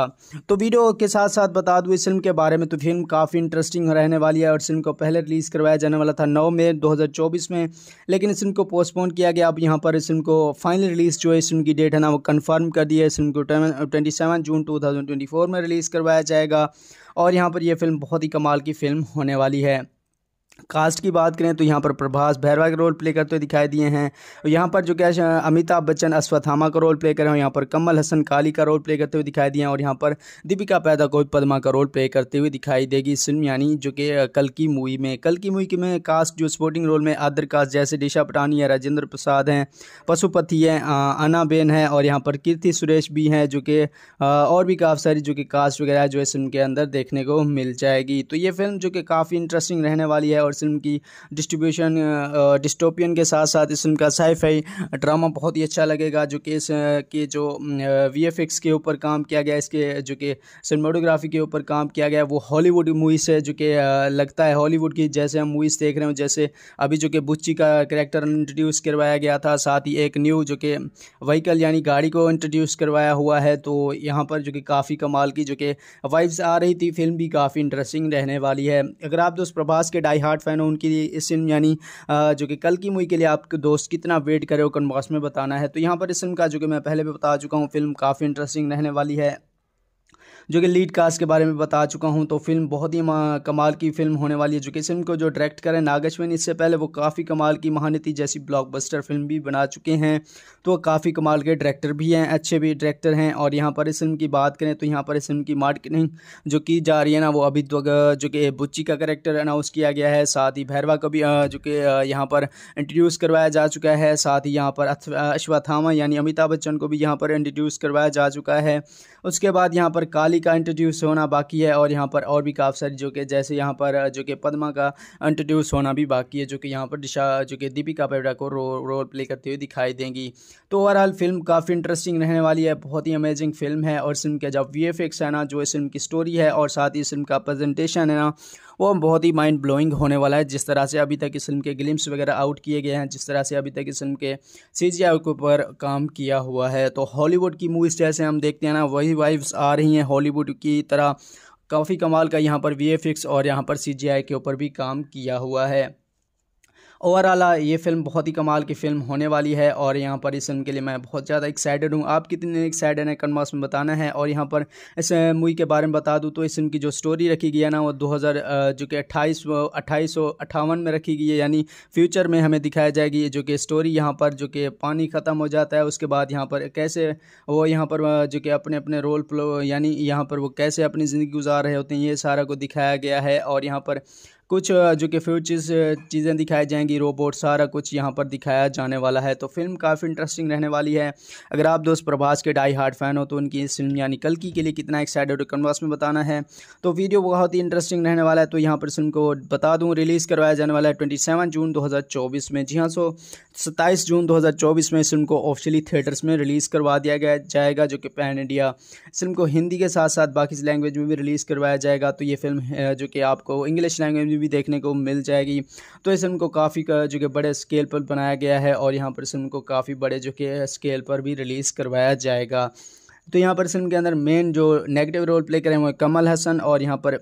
तो वीडियो के साथ साथ बता दूँ इस फिल्म के बारे में तो फिल्म काफ़ी इंटरेस्टिंग रहने वाली है और फिल्म को पहले रिलीज़ करवाया जाने वाला था नौ मई दो में लेकिन इस फिल्म को पोस्टपोन किया गया अब यहाँ पर इस फिल्म को फाइनल रिलीज़ जो है इस फिल्म की डेट है ना वो कन्फर्म कर दी है इस फिल्म को ट्वेंटी जून टू में रिलीज़ करवाया जाएगा और यहाँ पर यह फ़िल्म बहुत ही कमाल की फ़िल्म होने वाली है कास्ट की बात करें तो यहाँ पर प्रभास भैरवा के रोल प्ले करते हुए दिखाई दिए हैं और यहाँ पर जो क्या अमिताभ बच्चन अश्वत्थामा का रोल प्ले कर रहे हैं यहाँ पर कमल हसन काली का रोल प्ले करते हुए दिखाई दिए हैं और यहाँ पर दीपिका पैदा को पदमा का रोल प्ले करते हुए दिखाई देगी इस फिल्म यानी जो कि कल की मूवी में कल की मूवी में कास्ट जो स्पोर्टिंग रोल में आदर कास्ट जैसे डिशा पटानी है राजेंद्र प्रसाद हैं पशुपति है अनाबेन है और यहाँ पर कीर्ति सुरेश भी हैं जो कि और भी काफ़ी सारी जो कि कास्ट वगैरह जो इस फिल्म के अंदर देखने को मिल जाएगी तो ये फिल्म जो कि काफ़ी इंटरेस्टिंग रहने वाली है और फिल्म की डिस्ट्रीब्यूशन डिस्टोपियन के साथ साथ इस फिल्म का साइफाई ड्रामा बहुत ही अच्छा लगेगा जो कि इस के जो वी के ऊपर काम किया गया इसके जो कि सिनेमाटोग्राफी के ऊपर काम किया गया वो हॉलीवुड मूवीज़ है जो कि लगता है हॉलीवुड की जैसे हम मूवीज़ देख रहे हो जैसे अभी जो कि बुच्ची का करेक्टर इंट्रोड्यूस करवाया गया था साथ ही एक न्यू जो कि वहीकल यानी गाड़ी को इंट्रोड्यूस करवाया हुआ है तो यहाँ पर जो कि काफ़ी कमाल की जो कि वाइब्स आ रही थी फिल्म भी काफ़ी इंटरेस्टिंग रहने वाली है अगर आप दोस्त प्रभास के डाई हार्ड फैन हो उनके लिए इस फिल्म यानी जो कि कल की मूवी के लिए आपके दोस्त कितना वेट करे हो कन्बॉस में बताना है तो यहाँ पर इस फिल्म का जो कि मैं पहले भी बता चुका हूँ फिल्म काफ़ी इंटरेस्टिंग रहने वाली है जो कि लीड कास्ट के बारे में बता चुका हूँ तो फिल्म बहुत ही कमाल की फिल्म होने वाली है जो कि फिल्म को जो डायरेक्ट करें नागश्विन इससे पहले वो काफ़ी कमाल की महानती जैसी ब्लॉकबस्टर फिल्म भी बना चुके हैं तो काफ़ी कमाल के डायरेक्टर भी हैं अच्छे भी डायरेक्टर हैं और यहाँ पर इस फिल्म की बात करें तो यहाँ पर इस फिल्म की मार्केटिंग जो की जा रही है ना वो अभी जो कि बुच्ची का करेक्टर अनाउंस किया गया है साथ ही भैरवा का भी जो कि यहाँ पर इंट्रोड्यूस करवाया जा चुका है साथ ही यहाँ पर अश्वथामा यानी अमिताभ बच्चन को भी यहाँ पर इंट्रोड्यूस करवाया जा चुका है उसके बाद यहाँ पर काली सोनाली का इंट्रोड्यूस होना बाकी है और यहाँ पर और भी काफ़ी सारी जो कि जैसे यहाँ पर जो कि पदमा का इंट्रोड्यूस होना भी बाकी है जो कि यहाँ पर दिशा जो कि दीपिका पेडा को रो, रोल प्ले करते हुए दिखाई देंगी तो ओवरऑल फिल्म काफ़ी इंटरेस्टिंग रहने वाली है बहुत ही अमेजिंग फिल्म है और फिल्म के जब वी है ना जो इस फिल्म की स्टोरी है और साथ ही इस फिल्म का प्रेजेंटेशन है ना वो बहुत ही माइंड ब्लोइंग होने वाला है जिस तरह से अभी तक इस फिल्म के ग्लिम्स वगैरह आउट किए गए हैं जिस तरह से अभी तक इस फिल्म के सी के ऊपर काम किया हुआ है तो हॉलीवुड की मूवीज़ जैसे हम देखते हैं ना वही वाइव्स आ रही हैं हॉलीवुड की तरह काफ़ी कमाल का यहाँ पर वी और यहाँ पर सी के ऊपर भी काम किया हुआ है ओवरऑल ये फिल्म बहुत ही कमाल की फिल्म होने वाली है और यहाँ पर इस फिल्म के लिए मैं बहुत ज़्यादा एक्साइटेड हूँ आप कितने एक्साइटेड हैं कन्मास में बताना है और यहाँ पर इस मूवी के बारे में बता दूँ तो इस फिल्म की जो स्टोरी रखी गई है ना वो दो जो कि अट्ठाईस अट्ठाईस में रखी गई है यानी फ्यूचर में हमें दिखाया जाएगी जो कि स्टोरी यहाँ पर जो कि पानी ख़त्म हो जाता है उसके बाद यहाँ पर कैसे वो यहाँ पर जो कि अपने अपने रोल प्लो यानी यहाँ पर वो कैसे अपनी ज़िंदगी गुजार रहे होते हैं ये सारा को दिखाया गया है और यहाँ पर कुछ जो कि फ्यूचर्स चीज़ें दिखाई जाएंगी रोबोट सारा कुछ यहाँ पर दिखाया जाने वाला है तो फिल्म काफ़ी इंटरेस्टिंग रहने वाली है अगर आप दोस्त प्रभास के डाई हार्ड फैन हो तो उनकी इस फिल्म यानी कल की के लिए कितना एक्साइटेड हो कन्वास में बताना है तो वीडियो बहुत ही इंटरेस्टिंग रहने वाला है तो यहाँ पर फिल्म को बता दूँ रिलीज़ करवाया जाने वाला है ट्वेंटी जून दो में जी हाँ सो सत्ताईस जून दो में इस फिल्म को ऑफिशियली थिएटर्स में रिलीज़ करवा दिया गया जाएगा जो कि पैन इंडिया फिल्म को हिंदी के साथ साथ बाकी लैंग्वेज में भी रिलीज़ करवाया जाएगा तो ये फिल्म जो कि आपको इंग्लिश लैंग्वेज में भी देखने को मिल जाएगी तो इस फिल्म को काफ़ी जो कि बड़े स्केल पर बनाया गया है और यहाँ पर इस फिल्म को काफ़ी बड़े जो कि स्केल पर भी रिलीज़ करवाया जाएगा तो यहाँ पर फिल्म के अंदर मेन जो नेगेटिव रोल प्ले करें वो कमल हसन और यहाँ पर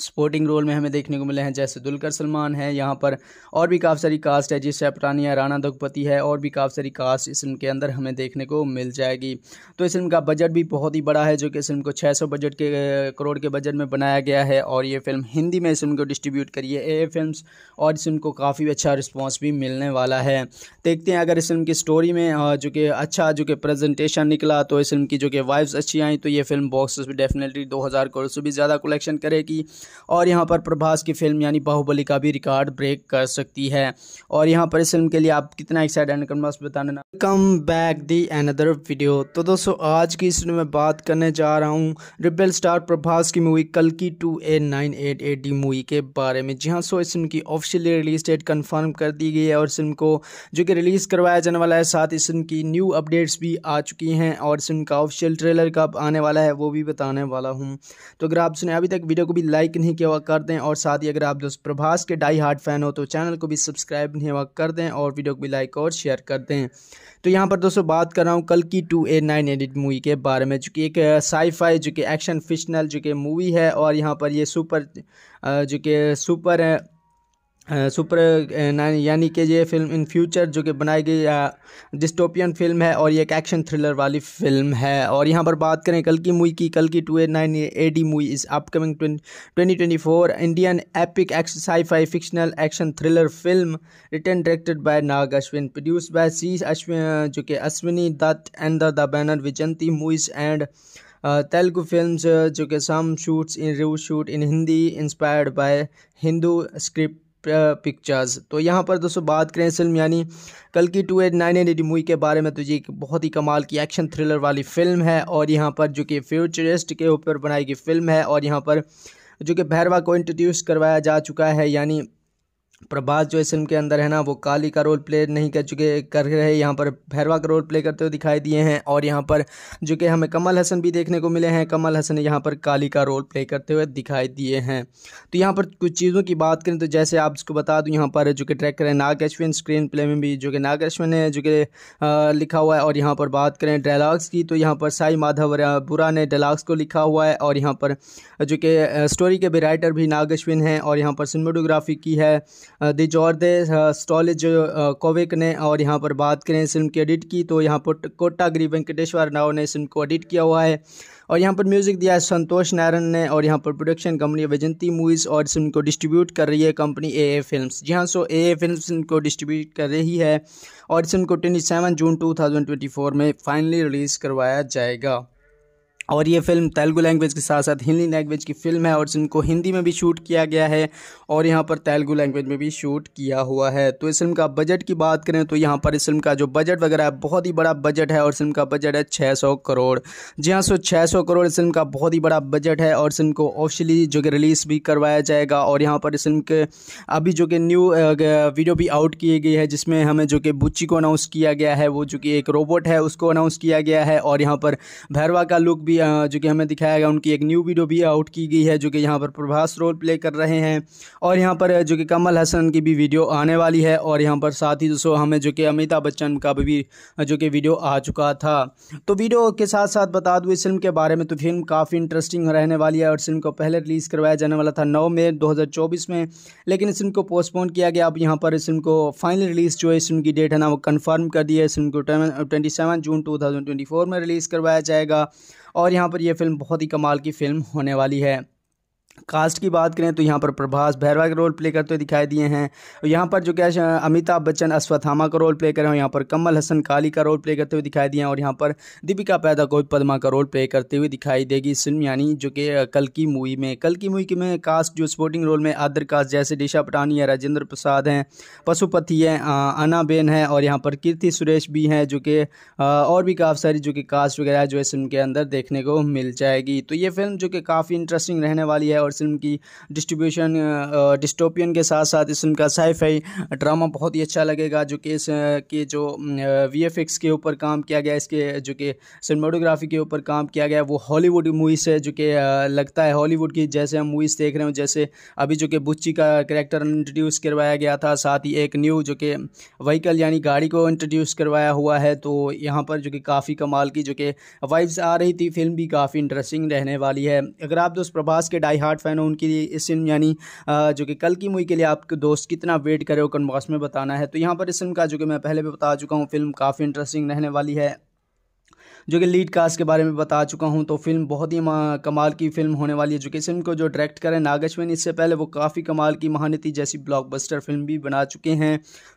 स्पोर्टिंग रोल में हमें देखने को मिले हैं जैसे दुलकर सलमान है यहाँ पर और भी काफ़ी सारी कास्ट है जिस पटानिया राणा दुखपति है और भी काफ़ी सारी कास्ट इस फिल्म के अंदर हमें देखने को मिल जाएगी तो इस फिल्म का बजट भी बहुत ही बड़ा है जो कि इस फिल्म को 600 बजट के करोड़ के बजट में बनाया गया है और ये फिल्म हिंदी में इस फिल्म को डिस्ट्रीब्यूट करी है ए फिल्म और इस फिल्म को काफ़ी अच्छा रिस्पॉन्स भी मिलने वाला है देखते हैं अगर इस फिल्म की स्टोरी में जो कि अच्छा जो कि प्रजेंटेशन निकला तो इस फिल्म की जो कि वाइव्स अच्छी आई तो ये फिल्म बॉक्स डेफिनेटली दो करोड़ से भी ज़्यादा कलेक्शन करेगी और यहाँ पर प्रभास की फिल्म यानी बाहुबली का भी रिकॉर्ड ब्रेक कर सकती है और यहाँ पर इस फिल्म के लिए आप कितना एक्साइट एंड कन्वर्स बताना come back the another video तो दोस्तों आज की इस में बात करने जा रहा हूँ रिबेल स्टार प्रभास की मूवी कल की टू ए nine eight eight D movie के बारे में जी हाँ सो इस फिल्म की ऑफिशियली रिलीज डेट कन्फर्म कर दी गई है और इस फिल्म को जो कि रिलीज़ करवाया जाने वाला है साथ इस फिल्म की न्यू अपडेट्स भी आ चुकी हैं और इस फिल्म का ऑफिशियल ट्रेलर कब आने वाला है वो भी बताने वाला हूँ तो अगर आपने अभी तक वीडियो को भी लाइक नहीं किया हुआ कर दें और साथ ही अगर आप दोस्त प्रभास के डाई हार्ट फैन हो तो चैनल को भी सब्सक्राइब नहीं हुआ कर दें और वीडियो को भी लाइक और शेयर कर दें तो यहाँ पर दोस्तों बात कर रहा हूँ कल की टू ए नाइन एडिट मूवी के बारे में जो कि एक साईफाई जो कि एक्शन फिक्शनल जो कि मूवी है और यहाँ पर ये सुपर जो कि सुपर सुपर यानी कि ये फिल्म इन फ्यूचर जो कि बनाई गई डिस्टोपियन फिल्म है और ये एक एक्शन थ्रिलर वाली फिल्म है और यहाँ पर बात करें कल की मूवी की कल की two eight nine A D movie इस upcoming twenty twenty four Indian epic sci fi fictional action thriller film return directed by Nag Ashwin produce by C Ashwin जो कि Ashwini Dutt and the banner Vyjayanthi movies and Telugu film जो कि some shoots in रू shoot in Hindi inspired by Hindu script pictures तो यहाँ पर दोस्तों बात करें फिल्म यानी कल की two eight nine eight eighty movie के बारे में तो ये एक बहुत ही कमाल की एक्शन थ्रिलर वाली फ़िल्म है और यहाँ पर जो कि फ्यूचरिस्ट के ऊपर बनाई गई फिल्म है और यहाँ पर जो कि भैरवा को इंट्रोड्यूस करवाया जा चुका है यानी प्रभास जो इस फिल्म के अंदर है ना वो काली का रोल प्ले नहीं कर चुके कर रहे यहाँ पर भैरवा का रोल प्ले करते हुए दिखाई दिए हैं और यहाँ पर जो कि हमें कमल हसन भी देखने को मिले हैं कमल हसन यहाँ पर काली का रोल प्ले करते हुए दिखाई दिए हैं तो यहाँ पर कुछ चीज़ों की बात करें तो जैसे आप इसको बता दूँ यहाँ पर जो कि ट्रैकर है नाग अश्विन स्क्रीन प्ले में भी जो कि नाग अश्विन ने जो कि लिखा हुआ है और यहाँ पर बात करें डायलाग्स की तो यहाँ पर साई माधव बुरा ने डायलाग्स को लिखा हुआ है और यहाँ पर जो कि स्टोरी के भी राइटर भी नाग अश्विन हैं और यहाँ पर सिनेमाटोग्राफी की है दी जॉर्दे स्टॉलेज कोविक ने और यहाँ पर बात करें इस फिल्म की एडिट की तो यहाँ पर कोटागिरी वेंकटेश्वर राव ने इस फिल्म को एडिट किया हुआ है और यहाँ पर म्यूज़िक दिया है संतोष नारायण ने और यहाँ पर प्रोडक्शन कंपनी वैजंती मूवीज़ और इस फिल्म को डिस्ट्रीब्यूट कर रही है कंपनी ए ए फिल्म जी हाँ सो ए ए फिल्म को डिस्ट्रीब्यूट कर रही है और इस फिल्म को twenty seven June two thousand twenty four में फाइनली रिलीज़ करवाया जाएगा और ये फिल्म तेलुगु लैंग्वेज के साथ साथ हिंदी लैंग्वेज की फिल्म है और जिनको हिंदी में भी शूट किया गया है और यहाँ पर तेलुगु लैंग्वेज में भी शूट किया हुआ है तो इस फिल्म का बजट की बात करें तो यहाँ पर इस फिल्म का जो बजट वगैरह है बहुत ही बड़ा बजट है और फिल्म का बजट है छः सौ करोड़ जी हाँ सो छः सौ करोड़ इस फिल्म का बहुत ही बड़ा बजट है और फिल्म को ऑफिशियली जो कि रिलीज़ भी करवाया जाएगा और यहाँ पर इस फिल्म के अभी जो कि न्यू वीडियो भी आउट की गई है जिसमें हमें जो कि बुच्ची को अनाउंस किया गया है वो जो कि एक रोबोट है उसको अनाउंस किया गया है और यहाँ पर भैरवा का लुक भी भी जो कि हमें दिखाया गया उनकी एक न्यू वीडियो भी आउट की गई है जो कि यहाँ पर प्रभास रोल प्ले कर रहे हैं और यहाँ पर जो कि कमल हसन की भी वीडियो आने वाली है और यहाँ पर साथ ही दोस्तों हमें जो कि अमिताभ बच्चन का भी जो कि वीडियो आ चुका था तो वीडियो के साथ साथ बता दूँ इस फिल्म के बारे में तो फिल्म काफ़ी इंटरेस्टिंग रहने वाली है और फिल्म को पहले रिलीज़ करवाया जाने वाला था नौ मई दो में लेकिन इस फिल्म को पोस्टपोन किया गया अब यहाँ पर इस फिल्म को फाइनल रिलीज़ जो है इस फिल्म की डेट है ना वो कन्फर्म कर दी है इस फिल्म को ट्वेंटी जून टू में रिलीज़ करवाया जाएगा और यहाँ पर यह फ़िल्म बहुत ही कमाल की फ़िल्म होने वाली है कास्ट की बात करें तो यहाँ पर प्रभास भैरवा का रोल प्ले करते हुए दिखाई दिए हैं और यहाँ पर जो क्या अमिताभ बच्चन अश्वत्थामा का रोल प्ले करें और यहाँ पर कमल हसन काली का रोल प्ले करते हुए दिखाई दिए हैं और यहाँ पर दीपिका पैदा को पदमा का रोल प्ले करते हुए दिखाई देगी इस फिल्म यानी जो कि कल की मूवी में कल की मूवी में कास्ट जो स्पोर्टिंग रोल में आदर कास्ट जैसे डिशा पटानी है राजेंद्र प्रसाद हैं पशुपति है अनाबेन है और यहाँ पर कीर्ति सुरेश भी हैं जो कि और भी काफ़ी सारी जो कि कास्ट वगैरह जो इस फिल्म के अंदर देखने को मिल जाएगी तो ये फिल्म जो कि काफ़ी इंटरेस्टिंग रहने वाली है और इस फिल्म की डिस्ट्रीब्यूशन डिस्टोपियन के साथ साथ इस फिल्म का साइफाई ड्रामा बहुत ही अच्छा लगेगा जो कि इस के जो वी के ऊपर काम किया गया इसके जो कि सिनेमाटोग्राफी के ऊपर काम किया गया वो हॉलीवुड मूवीज़ है जो कि लगता है हॉलीवुड की जैसे हम मूवीज़ देख रहे हो जैसे अभी जो कि बुच्ची का करेक्टर इंट्रोड्यूस करवाया गया था साथ ही एक न्यू जो कि वहीकल यानी गाड़ी को इंट्रोड्यूस करवाया हुआ है तो यहाँ पर जो कि काफ़ी कमाल की जो कि वाइब्स आ रही थी फिल्म भी काफ़ी इंटरेस्टिंग रहने वाली है अगर आप दोस्त प्रभास के डाई हार्ट विराट फ़ैन हो उनकी इस फिल्म यानी जो कि कल की मूवी के लिए आपके दोस्त कितना वेट करे वो कन्बॉक्स में बताना है तो यहाँ पर इस फिल्म का जो कि मैं पहले भी बता चुका हूँ फिल्म काफ़ी इंटरेस्टिंग रहने वाली है जो कि लीड कास्ट के बारे में बता चुका हूँ तो फिल्म बहुत ही कमाल की फिल्म होने वाली है जो कि फिल्म को जो डायरेक्ट करें नागेश्वन इससे पहले वो काफ़ी कमाल की महानती जैसी ब्लॉकबस्टर फिल्म भी बना चुके हैं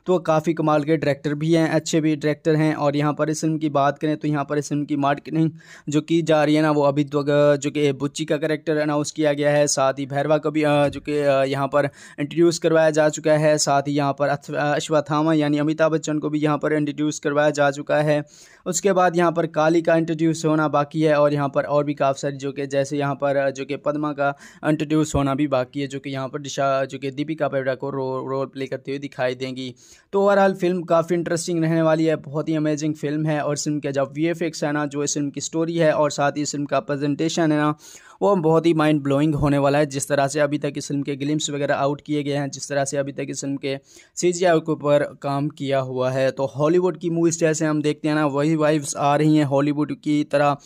तो काफ़ी कमाल के डायरेक्टर भी हैं अच्छे भी डायरेक्टर हैं और यहाँ पर इस फिल्म की बात करें तो यहाँ पर इस फिल्म की मार्केटिंग जो की जा रही है ना वो अभी तो जो कि बुच्ची का करेक्टर अनाउंस किया गया है साथ ही भैरवा का भी जो कि यहाँ पर इंट्रोड्यूस करवाया जा चुका है साथ ही यहाँ पर अश्वथामा यानी अमिताभ बच्चन को भी यहाँ पर इंट्रोड्यूस करवाया जा चुका है उसके बाद यहाँ पर काली कोहली का इंट्रोड्यूस होना बाकी है और यहाँ पर और भी काफ़ी सारी जो कि जैसे यहाँ पर जो कि पदमा का इंट्रोड्यूस होना भी बाकी है जो कि यहाँ पर दिशा जो कि दीपिका पेडा को रो, रोल प्ले करते हुए दिखाई देंगी तो ओवरऑल फिल्म काफ़ी इंटरेस्टिंग रहने वाली है बहुत ही अमेजिंग फिल्म है और फिल्म के जब वी है ना जो इस फिल्म की स्टोरी है और साथ ही इस फिल्म का प्रजेंटेशन है ना वो बहुत ही माइंड ब्लोइंग होने वाला है जिस तरह से अभी तक इस फिल्म के ग्लिम्स वगैरह आउट किए गए हैं जिस तरह से अभी तक इस फिल्म के सी के ऊपर काम किया हुआ है तो हॉलीवुड की मूवीज़ जैसे हम देखते हैं ना वही वाइव्स आ रही हैं हॉलीवुड की तरह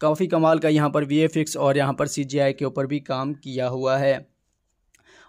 काफ़ी कमाल का यहाँ पर वी और यहाँ पर सी के ऊपर भी काम किया हुआ है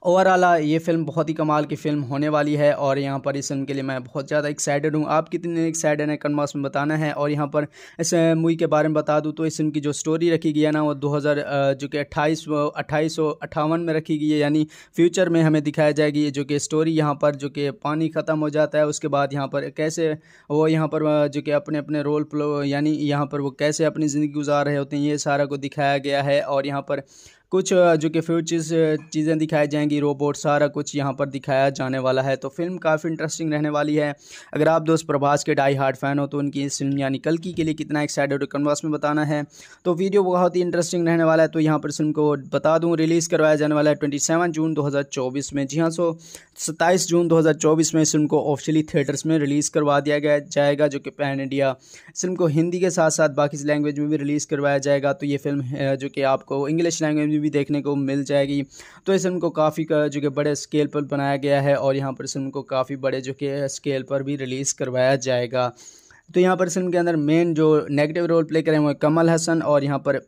ओवरऑल ये फिल्म बहुत ही कमाल की फिल्म होने वाली है और यहाँ पर इस फिल्म के लिए मैं बहुत ज़्यादा एक्साइटेड हूँ आप कितने एक्साइटेड हैं कन्मास में बताना है और यहाँ पर इस मूवी के बारे में बता दूँ तो इस फिल्म की जो स्टोरी रखी गई है ना वो दो जो कि अट्ठाईस अट्ठाईस में रखी गई है यानी फ्यूचर में हमें दिखाया जाएगी जो कि स्टोरी यहाँ पर जो कि पानी ख़त्म हो जाता है उसके बाद यहाँ पर कैसे वो यहाँ पर जो कि अपने अपने रोल प्लो यानी यहाँ पर वो कैसे अपनी ज़िंदगी गुजार रहे होते हैं ये सारा को दिखाया गया है और यहाँ पर कुछ जो कि फ्यूचर्स चीज़ें दिखाई जाएंगी रोबोट सारा कुछ यहाँ पर दिखाया जाने वाला है तो फिल्म काफ़ी इंटरेस्टिंग रहने वाली है अगर आप दोस्त प्रभास के डाई हार्ड फैन हो तो उनकी इस फिल्म यानी कल की के लिए कितना एक्साइटेड कन्वास में बताना है तो वीडियो बहुत ही इंटरेस्टिंग रहने वाला है तो यहाँ पर फिल्म को बता दूँ रिलीज़ करवाया जाने वाला है ट्वेंटी जून दो में जी हाँ सो सत्ताईस जून दो में इस फिल्म को ऑफिशियली थिएटर्स में रिलीज़ करवा दिया गया जाएगा जो कि पैन इंडिया फिल्म को हिंदी के साथ साथ बाकी लैंग्वेज में भी रिलीज़ करवाया जाएगा तो ये फिल्म जो कि आपको इंग्लिश लैंग्वेज मूवी भी देखने को मिल जाएगी तो इस फिल्म को काफ़ी जो कि बड़े स्केल पर बनाया गया है और यहाँ पर इस फिल्म को काफ़ी बड़े जो कि स्केल पर भी रिलीज़ करवाया जाएगा तो यहाँ पर इस फिल्म के अंदर मेन जो नेगेटिव रोल प्ले करें वो कमल हसन और यहाँ पर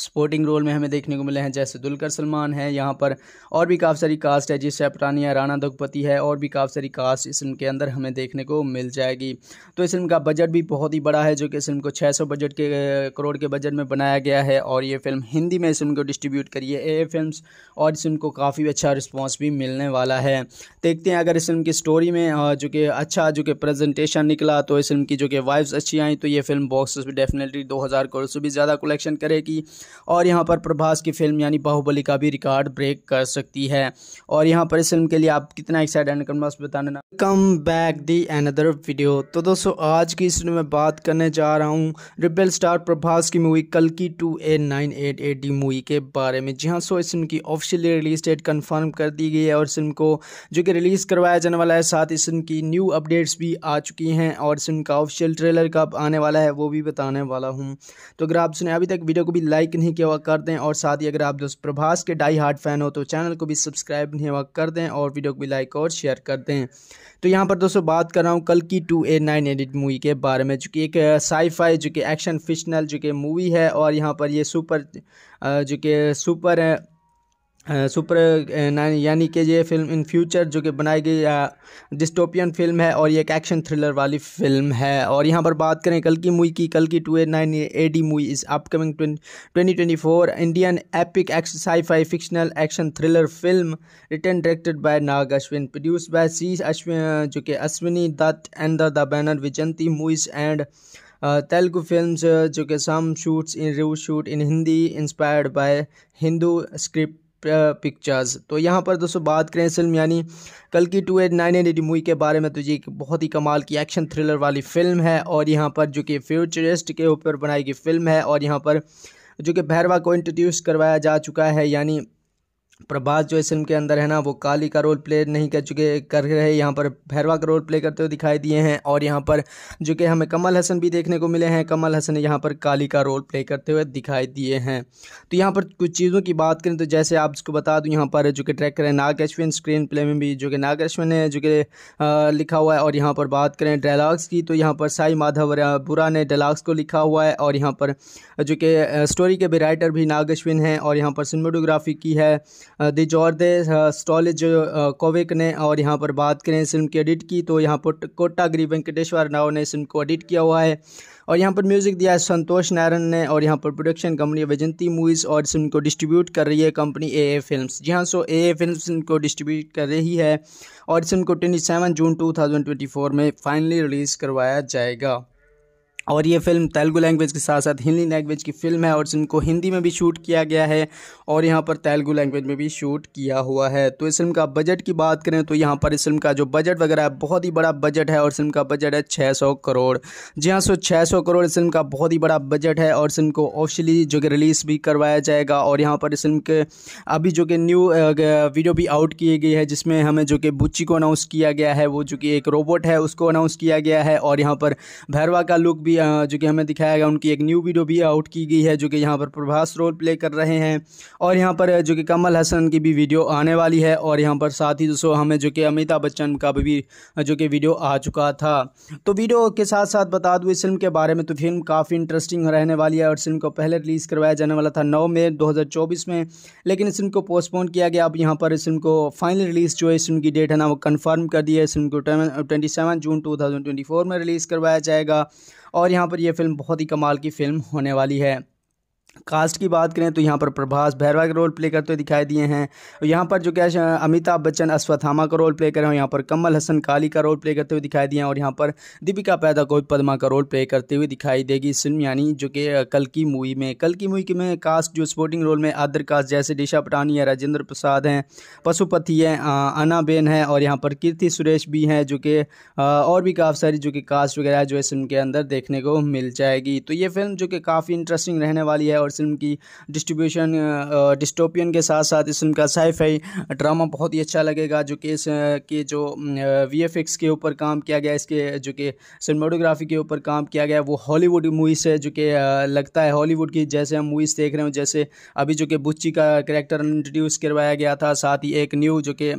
स्पोर्टिंग रोल में हमें देखने को मिले हैं जैसे दुलकर सलमान है यहाँ पर और भी काफ़ी सारी कास्ट है जिससे पटानिया राणा दुगपति है और भी काफ़ी सारी कास्ट इस फिल्म के अंदर हमें देखने को मिल जाएगी तो इस फिल्म का बजट भी बहुत ही बड़ा है जो कि इस फिल्म को 600 बजट के करोड़ के बजट में बनाया गया है और ये फिल्म हिंदी में इस फिल्म को डिस्ट्रीब्यूट करी है ए फिल्म और इस फिल्म को काफ़ी अच्छा रिस्पॉन्स भी मिलने वाला है देखते हैं अगर इस फिल्म की स्टोरी में जो कि अच्छा जो कि प्रजेंटेशन निकला तो इस फिल्म की जो कि वाइव्स अच्छी आई तो ये फिल्म बॉक्स भी डेफिनेटली दो करोड़ से भी ज़्यादा कलेक्शन करेगी और यहाँ पर प्रभास की फिल्म यानी बाहुबली का भी रिकॉर्ड ब्रेक कर सकती है और यहाँ पर इस फिल्म के लिए आप कितना एक्साइट एंड कम बताना ना come back the another video तो दोस्तों आज की इस में बात करने जा रहा हूँ रिबल स्टार प्रभास की मूवी कल की टू मूवी के बारे में जी हाँ सो इस फिल्म की ऑफिशियली रिलीज डेट कन्फर्म कर दी गई है और फिल्म को जो कि रिलीज़ करवाया जाने वाला है साथ ही फिल्म की न्यू अपडेट्स भी आ चुकी हैं और फिल्म का ऑफिशियल ट्रेलर कब आने वाला है वो भी बताने वाला हूँ तो अगर आप सुने अभी तक वीडियो को भी लाइक नहीं किया हुआ कर दें और साथ ही अगर आप दोस्त प्रभास के डाई हार्ट फैन हो तो चैनल को भी सब्सक्राइब नहीं हुआ कर दें और वीडियो को भी लाइक और शेयर कर दें तो यहाँ पर दोस्तों बात कर रहा हूँ कल की टू ए नाइन एडिट मूवी के बारे में जो कि एक साईफाई जो कि एक्शन फिक्शनल जो कि मूवी है और यहाँ पर ये सुपर जो कि सुपर सुपर यानी कि ये फिल्म इन फ्यूचर जो कि बनाई गई डिस्टोपियन फिल्म है और ये एक एक्शन थ्रिलर वाली फिल्म है और यहाँ पर बात करें कल की मूवी की कल की two eight nine A D movie इस upcoming twenty twenty four Indian epic sci fi fictional action thriller film return directed by Nag Ashwin produce by C Ashwin जो कि Ashwini Dutt and the banner Vyjayanthi movies and Telugu film जो कि some shoots in रू shoot in Hindi inspired by Hindu script pictures तो यहाँ पर दोस्तों बात करें फिल्म यानी कल की two eight nine eight movie के बारे में तो ये एक बहुत ही कमाल की एक्शन थ्रिलर वाली फ़िल्म है और यहाँ पर जो कि फ्यूचरिस्ट के ऊपर बनाई गई फिल्म है और यहाँ पर जो कि भैरवा को इंट्रोड्यूस करवाया जा चुका है यानी प्रभास जो इस फिल्म के अंदर है ना वो काली का रोल प्ले नहीं कर चुके कर रहे यहाँ पर भैरवा का रोल प्ले करते हुए दिखाई दिए हैं और यहाँ पर जो कि हमें कमल हसन भी देखने को मिले हैं कमल हसन यहाँ पर काली का रोल प्ले करते हुए दिखाई दिए हैं तो यहाँ पर कुछ चीज़ों की बात करें तो जैसे आप उसको बता दूँ यहाँ पर जो कि ट्रैक करें नाग अश्विन स्क्रीन प्ले में भी जो कि नाग अश्विन ने जो कि लिखा हुआ है और यहाँ पर बात करें डायलाग्स की तो यहाँ पर साई माधव बुरा ने डायलाग्स को लिखा हुआ है और यहाँ पर जो कि स्टोरी के भी राइटर भी नाग अश्विन हैं और यहाँ पर सिनेमाटोग्राफी की है दिजॉर्दे स्टॉलेज कोविक ने और यहाँ पर बात करें इस फिल्म की एडिट की तो यहाँ पर कोटागिरी वेंकटेश्वर राव ने इस फिल्म को एडिट किया हुआ है और यहाँ पर म्यूज़िक दिया है संतोष नारायण ने और यहाँ पर प्रोडक्शन कंपनी वैजंती मूवीज़ और इस फिल्म को डिस्ट्रीब्यूट कर रही है कंपनी ए ए फिल्म जी हाँ सो ए ए फिल्म इनको डिस्ट्रीब्यूट कर रही है और इस फिल्म को twenty seven June two thousand twenty four में फाइनली रिलीज़ करवाया जाएगा और ये फिल्म तेलुगु लैंग्वेज के साथ साथ हिंदी लैंग्वेज की फिल्म है और इनको हिंदी में भी शूट किया गया है और यहाँ पर तेलुगु लैंग्वेज में भी शूट किया हुआ है तो इस फिल्म का बजट की बात करें तो यहाँ पर इस फिल्म का जो बजट वगैरह है बहुत ही बड़ा बजट है और फिल्म का बजट है छः सौ करोड़ जी हाँ सो छः सौ करोड़ इस फिल्म का बहुत ही बड़ा बजट है और फिल्म को ऑफिशियली जो कि रिलीज़ भी करवाया जाएगा और यहाँ पर इस फिल्म के अभी जो कि न्यू वीडियो भी आउट की गई है जिसमें हमें जो कि बुच्ची को अनाउंस किया गया है वो जो कि एक रोबोट है उसको अनाउंस किया गया है और यहाँ पर भैरवा का लुक भी जो कि हमें दिखाया गया उनकी एक न्यू वीडियो भी आउट की गई है जो कि यहाँ पर प्रभास रोल प्ले कर रहे हैं और यहाँ पर जो कि कमल हसन की भी वीडियो आने वाली है और यहाँ पर साथ ही दोस्तों हमें जो कि अमिताभ बच्चन का भी जो कि वीडियो आ चुका था तो वीडियो के साथ साथ बता दूँ इस फिल्म के बारे में तो फिल्म काफ़ी इंटरेस्टिंग रहने वाली है और फिल्म को पहले रिलीज़ करवाया जाने वाला था नौ मई दो में लेकिन इस फिल्म को पोस्टपोन किया गया अब यहाँ पर इस फिल्म को फाइनल रिलीज़ जो है इस फिल्म की डेट है ना वो कन्फर्म कर दी है इस फिल्म को ट्वेंटी जून टू में रिलीज़ करवाया जाएगा और यहाँ पर यह फ़िल्म बहुत ही कमाल की फ़िल्म होने वाली है कास्ट की बात करें तो यहाँ पर प्रभास भैरवा का रोल प्ले करते हुए दिखाई दिए हैं और यहाँ पर जो क्या अमिताभ बच्चन अश्वत्थामा का रोल प्ले कर रहे हैं यहाँ पर कमल हसन काली का रोल प्ले करते हुए दिखाई दिए हैं और यहाँ पर दीपिका पैदा को पदमा का रोल प्ले करते हुए दिखाई देगी इस फिल्म यानी जो कि कल की मूवी में कल की मूवी में कास्ट जो स्पोर्टिंग रोल में आदर कास्ट जैसे डिशा पटानी है राजेंद्र प्रसाद हैं पशुपति हैं अनाबेन है और यहाँ पर कीर्ति सुरेश भी हैं जो कि और भी काफ़ी सारी जो कि कास्ट वगैरह जो है फिल्म के अंदर देखने को मिल जाएगी तो ये फिल्म जो कि काफ़ी इंटरेस्टिंग रहने वाली है और और इस फिल्म की डिस्ट्रीब्यूशन डिस्टोपियन के साथ साथ इस फिल्म का साइफाई ड्रामा बहुत ही अच्छा लगेगा जो कि इस के जो वी के ऊपर काम किया गया इसके जो कि सिनेमाटोग्राफी के ऊपर काम किया गया वो हॉलीवुड मूवीज़ है जो कि लगता है हॉलीवुड की जैसे हम मूवीज़ देख रहे हो जैसे अभी जो कि बुच्ची का करेक्टर इंट्रोड्यूस करवाया गया था साथ ही एक न्यू जो कि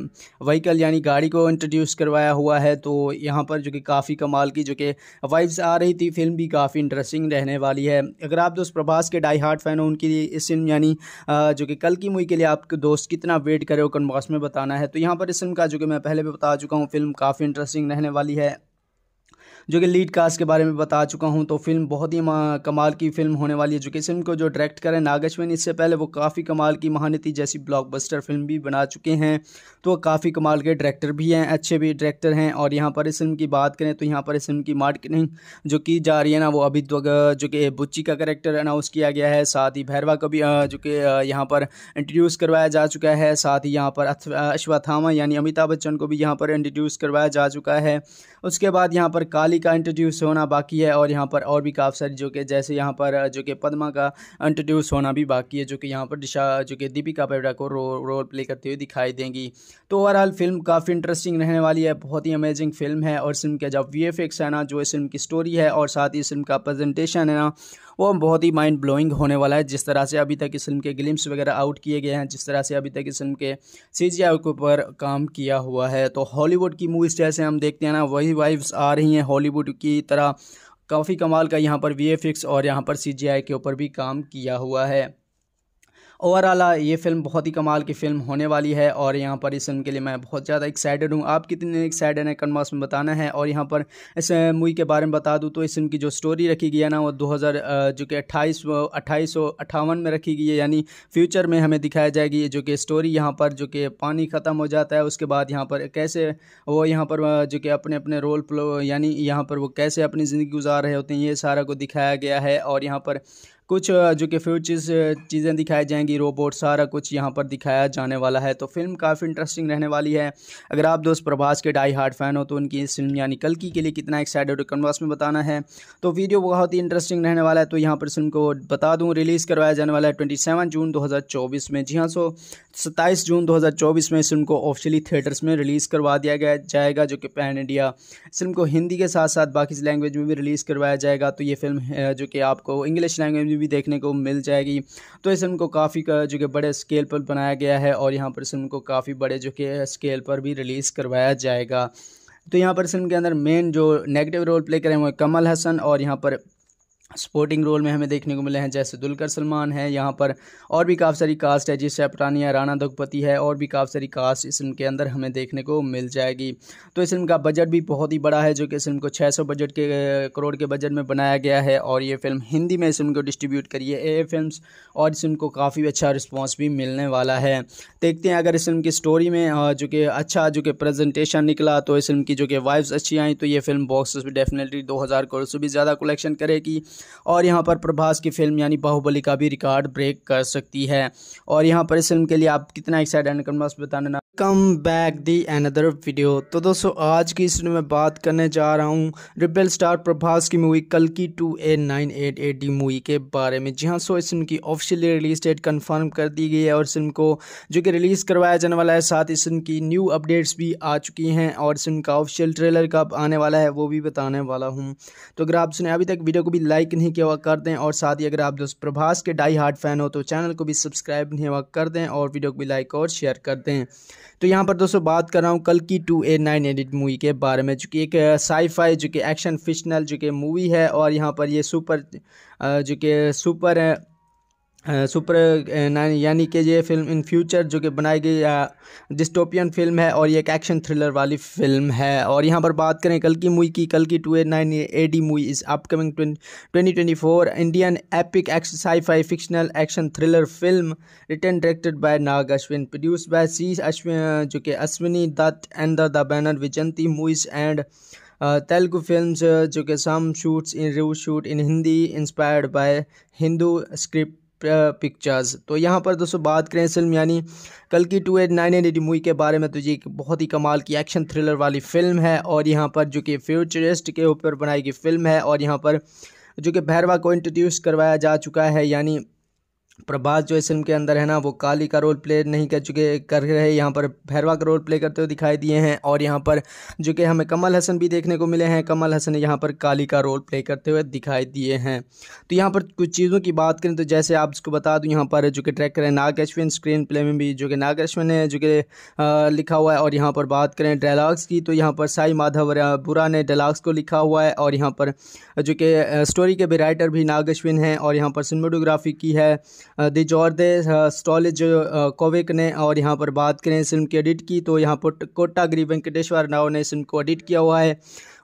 व्हीकल यानी गाड़ी को इंट्रोड्यूस करवाया हुआ है तो यहाँ पर जो कि काफ़ी कमाल की जो कि वाइब्स आ रही थी फिल्म भी काफ़ी इंटरेस्टिंग रहने वाली है अगर आप दोस्त प्रभास के डाई हार्ट स्मार्ट फ़ैन हो उनके लिए इस इल्म यानी जो कि कल की मूवी के लिए आपके दोस्त कितना वेट करे वो बॉक्स में बताना है तो यहाँ पर इस फिल्म का जो कि मैं पहले भी बता चुका हूँ फिल्म काफ़ी इंटरेस्टिंग रहने वाली है जो कि लीड कास्ट के बारे में बता चुका हूँ तो फिल्म बहुत ही कमाल की फिल्म होने वाली है जो कि फिल्म को जो डायरेक्ट करें नागश्विन इससे पहले वो काफ़ी कमाल की महानती जैसी ब्लॉकबस्टर फिल्म भी बना चुके हैं तो काफ़ी कमाल के डायरेक्टर भी हैं अच्छे भी डायरेक्टर हैं और यहाँ पर इस फिल्म की बात करें तो यहाँ पर इस फिल्म की मार्केटिंग जो की जा रही है ना वो अभी तो, जो कि बुच्ची का करेक्टर अनाउंस किया गया है साथ ही भैरवा को भी जो कि यहाँ पर इंट्रोड्यूस करवाया जा चुका है साथ ही यहाँ पर अश्वत्थामा यानी अमिताभ बच्चन को भी यहाँ पर इंट्रोड्यूस करवाया जा चुका है उसके बाद यहाँ पर काली का इंट्रोड्यूस होना बाकी है और यहाँ पर और भी काफ़ी सारी जो कि जैसे यहाँ पर जो कि पदमा का इंट्रोड्यूस होना भी बाकी है जो कि यहाँ पर दिशा जो कि दीपिका पेड़ा को रो, रोल प्ले करते हुए दिखाई देंगी तो ओवरऑल फिल्म काफ़ी इंटरेस्टिंग रहने वाली है बहुत ही अमेजिंग फिल्म है और फिल्म के जब वी है ना जो इस फिल्म की स्टोरी है और साथ ही इस फिल्म का प्रेजेंटेशन है ना वो बहुत ही माइंड ब्लोइंग होने वाला है जिस तरह से अभी तक इस फिल्म के ग्लिम्स वगैरह आउट किए गए हैं जिस तरह से अभी तक इस फिल्म के सी जी के ऊपर काम किया हुआ है तो हॉलीवुड की मूवीज़ जैसे हम देखते हैं ना वही वाइव्स आ रही हैं हॉलीवुड की तरह काफ़ी कमाल का यहाँ पर वी और यहाँ पर सी के ऊपर भी काम किया हुआ है ओवरऑल ये फिल्म बहुत ही कमाल की फिल्म होने वाली है और यहाँ पर इस फिल्म के लिए मैं बहुत ज़्यादा एक्साइटेड हूँ आप कितने एक्साइटेड हैं कन्मास में बताना है और यहाँ पर इस मूवी के बारे में बता दूँ तो इस फिल्म की जो स्टोरी रखी गई है ना वो दो जो कि अट्ठाईस अट्ठाईस में रखी गई है यानी फ्यूचर में हमें दिखाया जाएगी जो कि स्टोरी यहाँ पर जो कि पानी ख़त्म हो जाता है उसके बाद यहाँ पर कैसे वो यहाँ पर जो कि अपने अपने रोल प्लो यानी यहाँ पर वो कैसे अपनी ज़िंदगी गुजार रहे होते हैं ये सारा को दिखाया गया है और यहाँ पर कुछ जो कि फ्यूचर्स चीज़ें दिखाई जाएंगी रोबोट सारा कुछ यहाँ पर दिखाया जाने वाला है तो फिल्म काफ़ी इंटरेस्टिंग रहने वाली है अगर आप दोस्त प्रभास के डाई हार्ड फैन हो तो उनकी इस फिल्म यानी कलकी के लिए कितना एक्साइटेड हो कन्वास में बताना है तो वीडियो बहुत ही इंटरेस्टिंग रहने वाला है तो यहाँ पर फिल्म को बता दूँ रिलीज़ करवाया जाने वाला है ट्वेंटी जून दो में जी हाँ सो सत्ताईस जून दो में इस फिल्म को ऑफिशियली थिएटर्स में रिलीज़ करवा दिया गया जाएगा जो कि पैन इंडिया फिल्म को हिंदी के साथ साथ बाकी लैंग्वेज में भी रिलीज़ करवाया जाएगा तो ये फिल्म जो कि आपको इंग्लिश लैंग्वेज में भी देखने को मिल जाएगी तो इस फिल्म को काफ़ी जो कि बड़े स्केल पर बनाया गया है और यहाँ पर इस फिल्म को काफ़ी बड़े जो कि स्केल पर भी रिलीज़ करवाया जाएगा तो यहाँ पर इस फिल्म के अंदर मेन जो नेगेटिव रोल प्ले करें वो कमल हसन और यहाँ पर स्पोर्टिंग रोल में हमें देखने को मिले हैं जैसे दुलकर सलमान है यहाँ पर और भी काफ़ी सारी कास्ट है जिससे अपरानिया राणा दुगपति है और भी काफ़ी सारी कास्ट इस फिल्म के अंदर हमें देखने को मिल जाएगी तो इस फिल्म का बजट भी बहुत ही बड़ा है जो कि इस फिल्म को 600 बजट के करोड़ के बजट में बनाया गया है और ये फिल्म हिंदी में इस फिल्म को डिस्ट्रीब्यूट करी है ए फिल्म और इस फिल्म को काफ़ी अच्छा रिस्पॉन्स भी मिलने वाला है देखते हैं अगर इस फिल्म की स्टोरी में जो कि अच्छा जो कि प्रजेंटेशन निकला तो इस फिल्म की जो कि वाइब्स अच्छी आई तो ये फिल्म बॉक्स डेफिनेटली दो करोड़ से भी ज़्यादा कलेक्शन करेगी और यहाँ पर प्रभास की फिल्म यानी बाहुबली का भी रिकॉर्ड ब्रेक कर सकती है और यहाँ पर इस फिल्म के लिए आप कितना एक्साइटेड करना बताना come back the another video तो दोस्तों आज की इस वीडियो में बात करने जा रहा हूँ रिबेल स्टार प्रभास की मूवी कल की टू ए nine eight eight D movie के बारे में जी हाँ सो इस फिल्म की ऑफिशियली रिलीज डेट कन्फर्म कर दी गई है और इस फिल्म को जो कि रिलीज़ करवाया जाने वाला है साथ इस फिल्म की न्यू अपडेट्स भी आ चुकी हैं और इस फिल्म का ऑफिशियल ट्रेलर कब आने वाला है वो भी बताने वाला हूँ तो अगर आप सुने अभी तक वीडियो को भी लाइक लाइक नहीं किया हुआ कर दें और साथ ही अगर आप प्रभास के डाई हार्ट फैन हो तो चैनल को भी सब्सक्राइब नहीं हुआ कर दें और वीडियो को भी लाइक और शेयर कर दें तो यहाँ पर दोस्तों बात कर रहा हूँ कल की टू ए नाइन एडिट मूवी के बारे में जो कि एक साईफाई जो कि एक्शन फिक्शनल जो कि मूवी है और यहाँ पर ये सुपर जो कि सुपर सुपर यानी कि ये फिल्म इन फ्यूचर जो कि बनाई गई डिस्टोपियन फिल्म है और ये एक एक्शन थ्रिलर वाली फिल्म है और यहाँ पर बात करें कल की मूवी की कल की two nine A D movie इस upcoming twenty twenty four Indian epic X sci fi fictional action thriller film return directed by Nag Ashwin produce by C Ashwin जो कि Ashwini Dutt and the banner Vyjayanthi movies and Telugu film जो कि सम शूट्स इन रू shoot in Hindi inspired by Hindu script pictures तो यहाँ पर दोस्तों बात करें इस फिल्म यानी कल की two eight nine eight movie के बारे में तो ये एक बहुत ही कमाल की एक्शन थ्रिलर वाली फ़िल्म है और यहाँ पर जो कि फ्यूचरिस्ट के ऊपर बनाई गई फिल्म है और यहाँ पर जो कि भैरवा को इंट्रोड्यूस करवाया जा चुका है यानी प्रभास जो इस फिल्म के अंदर है ना वो काली का रोल प्ले नहीं कर चुके कर रहे यहाँ पर भैरवा का रोल प्ले करते हुए दिखाई दिए हैं और यहाँ पर जो कि हमें कमल हसन भी देखने को मिले हैं कमल हसन यहाँ पर काली का रोल प्ले करते हुए दिखाई दिए हैं तो यहाँ पर कुछ चीज़ों की बात करें तो जैसे आप इसको बता दूँ यहाँ पर जो कि ट्रैक करें नाग अश्विन स्क्रीन प्ले में भी जो कि नाग अश्विन है जो कि लिखा हुआ है और यहाँ पर बात करें डायलाग्स की तो यहाँ पर साई माधव बुरा ने डायलाग्स को लिखा हुआ है और यहाँ पर जो कि स्टोरी के भी राइटर भी नाग अश्विन हैं और यहाँ पर सिनेमाटोग्राफी की है दिज और दे स्टॉलेज कोविक ने और यहाँ पर बात करें फिल्म की एडिट की तो यहाँ पर कोटागिरी वेंकटेश्वर राव ने फिल्म को एडिट किया हुआ है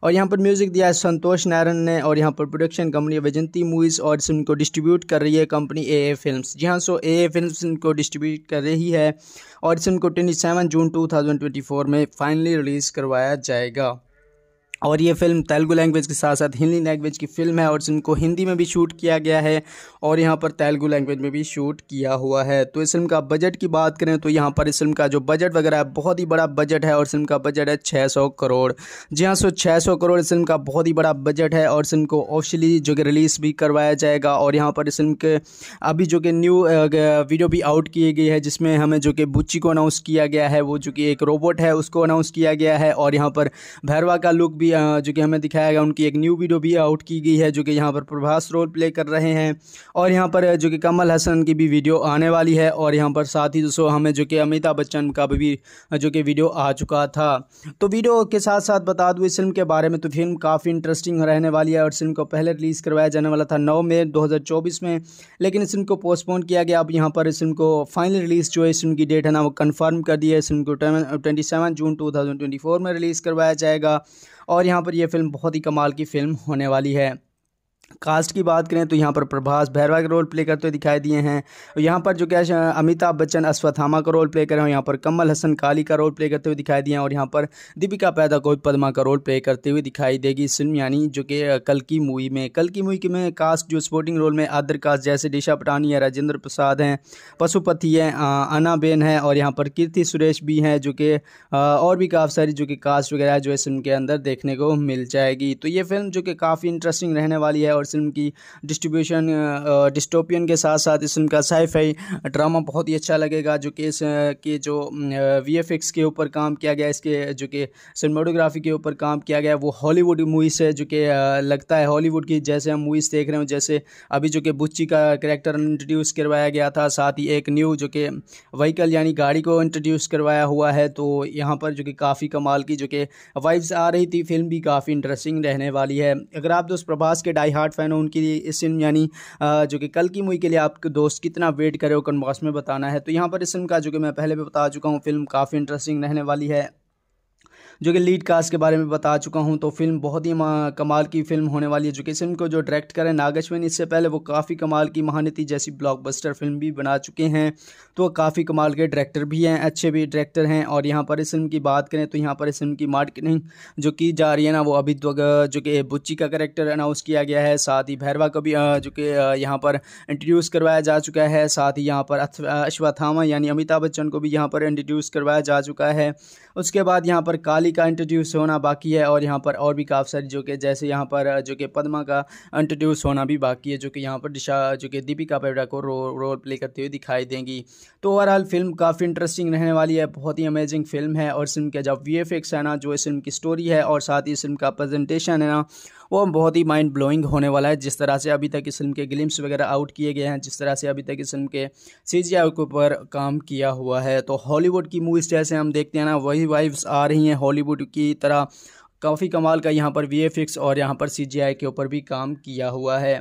और यहाँ पर म्यूज़िक दिया है संतोष नारायण ने और यहाँ पर प्रोडक्शन कंपनी वैजंती मूवीज़ और इस फिल्म को डिस्ट्रीब्यूट कर रही है कंपनी ए ए फिल्म जी हाँ सो ए ए फिल्म इनको डिस्ट्रीब्यूट कर रही है और इस फिल्म को twenty seven June two thousand twenty four में फाइनली रिलीज़ करवाया जाएगा और ये फिल्म तेलुगु लैंग्वेज के साथ साथ हिंदी लैंग्वेज की फिल्म है और इनको हिंदी में भी शूट किया गया है और यहाँ पर तेलुगु लैंग्वेज में भी शूट किया हुआ है तो इस फिल्म का बजट की बात करें तो यहाँ पर इस फिल्म का जो बजट वगैरह है बहुत ही बड़ा बजट है और फिल्म का बजट है छः करोड़ जी हाँ सो छः करोड़ इस फिल्म का बहुत ही बड़ा बजट है और फिल्म को ऑफिशियली जो कि रिलीज़ भी करवाया जाएगा और यहाँ पर इस फिल्म के अभी जो कि न्यू वीडियो भी आउट की गई है जिसमें हमें जो कि बुच्ची को अनाउंस किया गया है वो जो कि एक रोबोट है उसको अनाउंस किया गया है और यहाँ पर भैरवा का लुक भी जो कि हमें दिखाया गया उनकी एक न्यू वीडियो भी आउट की गई है जो कि यहाँ पर प्रभास रोल प्ले कर रहे हैं और यहाँ पर जो कि कमल हसन की भी वीडियो आने वाली है और यहाँ पर साथ ही दोस्तों हमें जो कि अमिताभ बच्चन का भी जो कि वीडियो आ चुका था तो वीडियो के साथ साथ बता दूँ इस फिल्म के बारे में तो फिल्म काफ़ी इंटरेस्टिंग रहने वाली है और फिल्म को पहले रिलीज़ करवाया जाने वाला था नौ मई दो में लेकिन इस फिल्म को पोस्टपोन किया गया अब यहाँ पर इस फिल्म को फाइनल रिलीज़ जो है इस फिल्म की डेट है ना वो कन्फर्म कर दी है इस फिल्म को ट्वेंटी जून टू में रिलीज़ करवाया जाएगा और यहाँ पर यह फ़िल्म बहुत ही कमाल की फ़िल्म होने वाली है कास्ट की बात करें तो यहाँ पर प्रभास भैरवा के रोल प्ले करते हुए दिखाई दिए हैं और यहाँ पर जो क्या अमिताभ बच्चन अश्वत्थामा का रोल प्ले कर रहे हैं यहाँ पर कमल हसन काली का रोल प्ले करते हुए दिखाई दिए हैं और यहाँ पर दीपिका पैदा पैदाकोज पदमा का रोल प्ले करते हुए दिखाई देगी इस फिल्म यानी जो कि कल की मूवी में कल की मूवी में कास्ट जो स्पोर्टिंग रोल में आदर कास्ट जैसे डिशा पटानी है राजेंद्र प्रसाद हैं पशुपति है अनाबेन है और यहाँ पर कीर्ति सुरेश भी हैं जो कि और भी काफ़ी सारी जो कि कास्ट वगैरह जो है फिल्म के अंदर देखने को मिल जाएगी तो ये फिल्म जो कि काफ़ी इंटरेस्टिंग रहने वाली है और फिल्म की डिस्ट्रीब्यूशन डिस्टोपियन के साथ साथ इस फिल्म का साइफाई ड्रामा बहुत ही अच्छा लगेगा जो कि इस के जो वी के ऊपर काम किया गया इसके जो कि सिनेमाटोग्राफी के ऊपर काम किया गया वो हॉलीवुड मूवीज़ है जो कि लगता है हॉलीवुड की जैसे हम मूवीज़ देख रहे हो जैसे अभी जो कि बुच्ची का करेक्टर इंट्रोड्यूस करवाया गया था साथ ही एक न्यू जो कि वहीकल यानी गाड़ी को इंट्रोड्यूस करवाया हुआ है तो यहाँ पर जो कि काफ़ी कमाल की जो कि वाइब्स आ रही थी फिल्म भी काफ़ी इंटरेस्टिंग रहने वाली है अगर आप दोस्त प्रभास के डाई हार्ड फैन हो उनके लिए इस फिल्म यानी जो कि कल की मूवी के लिए आपके दोस्त कितना वेट करे हो कन्बॉस में बताना है तो यहाँ पर इस फिल्म का जो कि मैं पहले भी बता चुका हूँ फिल्म काफ़ी इंटरेस्टिंग रहने वाली है जो कि लीड कास्ट के बारे में बता चुका हूँ तो फिल्म बहुत ही कमाल की फिल्म होने वाली है जो कि फिल्म को जो डायरेक्ट करें नागश्विन इससे पहले वो काफ़ी कमाल की महानती जैसी ब्लॉकबस्टर फिल्म भी बना चुके हैं तो काफ़ी कमाल के डायरेक्टर भी हैं अच्छे भी डायरेक्टर हैं और यहाँ पर इस फिल्म की बात करें तो यहाँ पर इस फिल्म की मार्केटिंग जो की जा रही है ना वो अभी जो कि बुच्ची का करेक्टर अनाउंस किया गया है साथ ही भैरवा का भी जो कि यहाँ पर इंट्रोड्यूस करवाया जा चुका है साथ ही यहाँ पर अश्वथामा यानी अमिताभ बच्चन को भी यहाँ पर इंट्रोड्यूस करवाया जा चुका है उसके बाद यहाँ पर काली सोनाली का इंट्रोड्यूस होना बाकी है और यहाँ पर और भी काफ़ी सारी जो कि जैसे यहाँ पर जो कि पदमा का इंट्रोड्यूस होना भी बाकी है जो कि यहाँ पर दिशा जो कि दीपिका पेडा को रो, रोल प्ले करते हुए दिखाई देंगी तो ओवरऑल फिल्म काफ़ी इंटरेस्टिंग रहने वाली है बहुत ही अमेजिंग फिल्म है और फिल्म के जब वी है ना जो इस फिल्म की स्टोरी है और साथ ही इस फिल्म का प्रेजेंटेशन है ना वो बहुत ही माइंड ब्लोइंग होने वाला है जिस तरह से अभी तक इस फिल्म के ग्लिम्स वगैरह आउट किए गए हैं जिस तरह से अभी तक इस फिल्म के सी के ऊपर काम किया हुआ है तो हॉलीवुड की मूवीज़ जैसे हम देखते हैं ना वही वाइव्स आ रही हैं हॉलीवुड की तरह काफ़ी कमाल का यहाँ पर वी और यहाँ पर सी के ऊपर भी काम किया हुआ है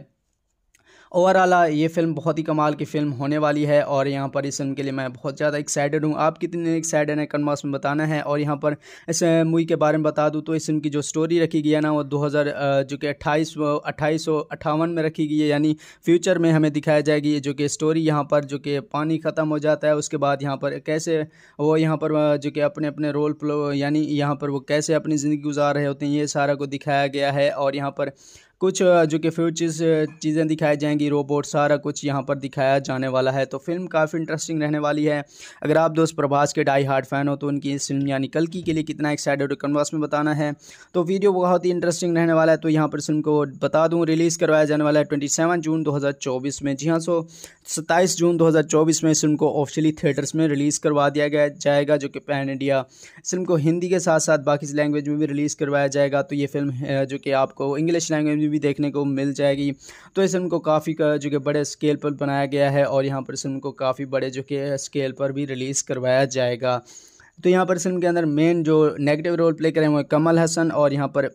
ओवरऑल ये फिल्म बहुत ही कमाल की फिल्म होने वाली है और यहाँ पर इस फिल्म के लिए मैं बहुत ज़्यादा एक्साइटेड हूँ आप कितने एक्साइटेड हैं कन्मास में बताना है और यहाँ पर इस मूवी के बारे में बता दूँ तो इस फिल्म की जो स्टोरी रखी गई है ना वो दो जो कि अट्ठाईस अट्ठाईस में रखी गई है यानी फ्यूचर में हमें दिखाया जाएगी जो कि स्टोरी यहाँ पर जो कि पानी ख़त्म हो जाता है उसके बाद यहाँ पर कैसे वो यहाँ पर जो कि अपने अपने रोल प्लो यानी यहाँ पर वो कैसे अपनी ज़िंदगी गुजार रहे होते हैं ये सारा को दिखाया गया है और यहाँ पर कुछ जो कि फ्यूचर्स चीज़ें दिखाई जाएंगी रोबोट सारा कुछ यहाँ पर दिखाया जाने वाला है तो फिल्म काफ़ी इंटरेस्टिंग रहने वाली है अगर आप दोस्त प्रभास के डाई हार्ड फैन हो तो उनकी इस फिल्म यानी कल की के लिए कितना एक्साइटेड हो कन्वास में बताना है तो वीडियो बहुत ही इंटरेस्टिंग रहने वाला है तो यहाँ पर फिल्म को बता दूँ रिलीज़ करवाया जाने वाला है ट्वेंटी जून दो में जी हाँ सो सत्ताईस जून दो में इस फिल्म को ऑफिशियली थिएटर्स में रिलीज़ करवा दिया गया जाएगा जो कि पैन इंडिया फिल्म को हिंदी के साथ साथ बाकी लैंग्वेज में भी रिलीज़ करवाया जाएगा तो ये फिल्म जो कि आपको इंग्लिश लैंग्वेज मूवी भी देखने को मिल जाएगी तो इस फिल्म को काफ़ी जो कि बड़े स्केल पर बनाया गया है और यहाँ पर इस फिल्म को काफ़ी बड़े जो कि स्केल पर भी रिलीज़ करवाया जाएगा तो यहाँ पर फिल्म के अंदर मेन जो नेगेटिव रोल प्ले करें वो कमल हसन और यहाँ पर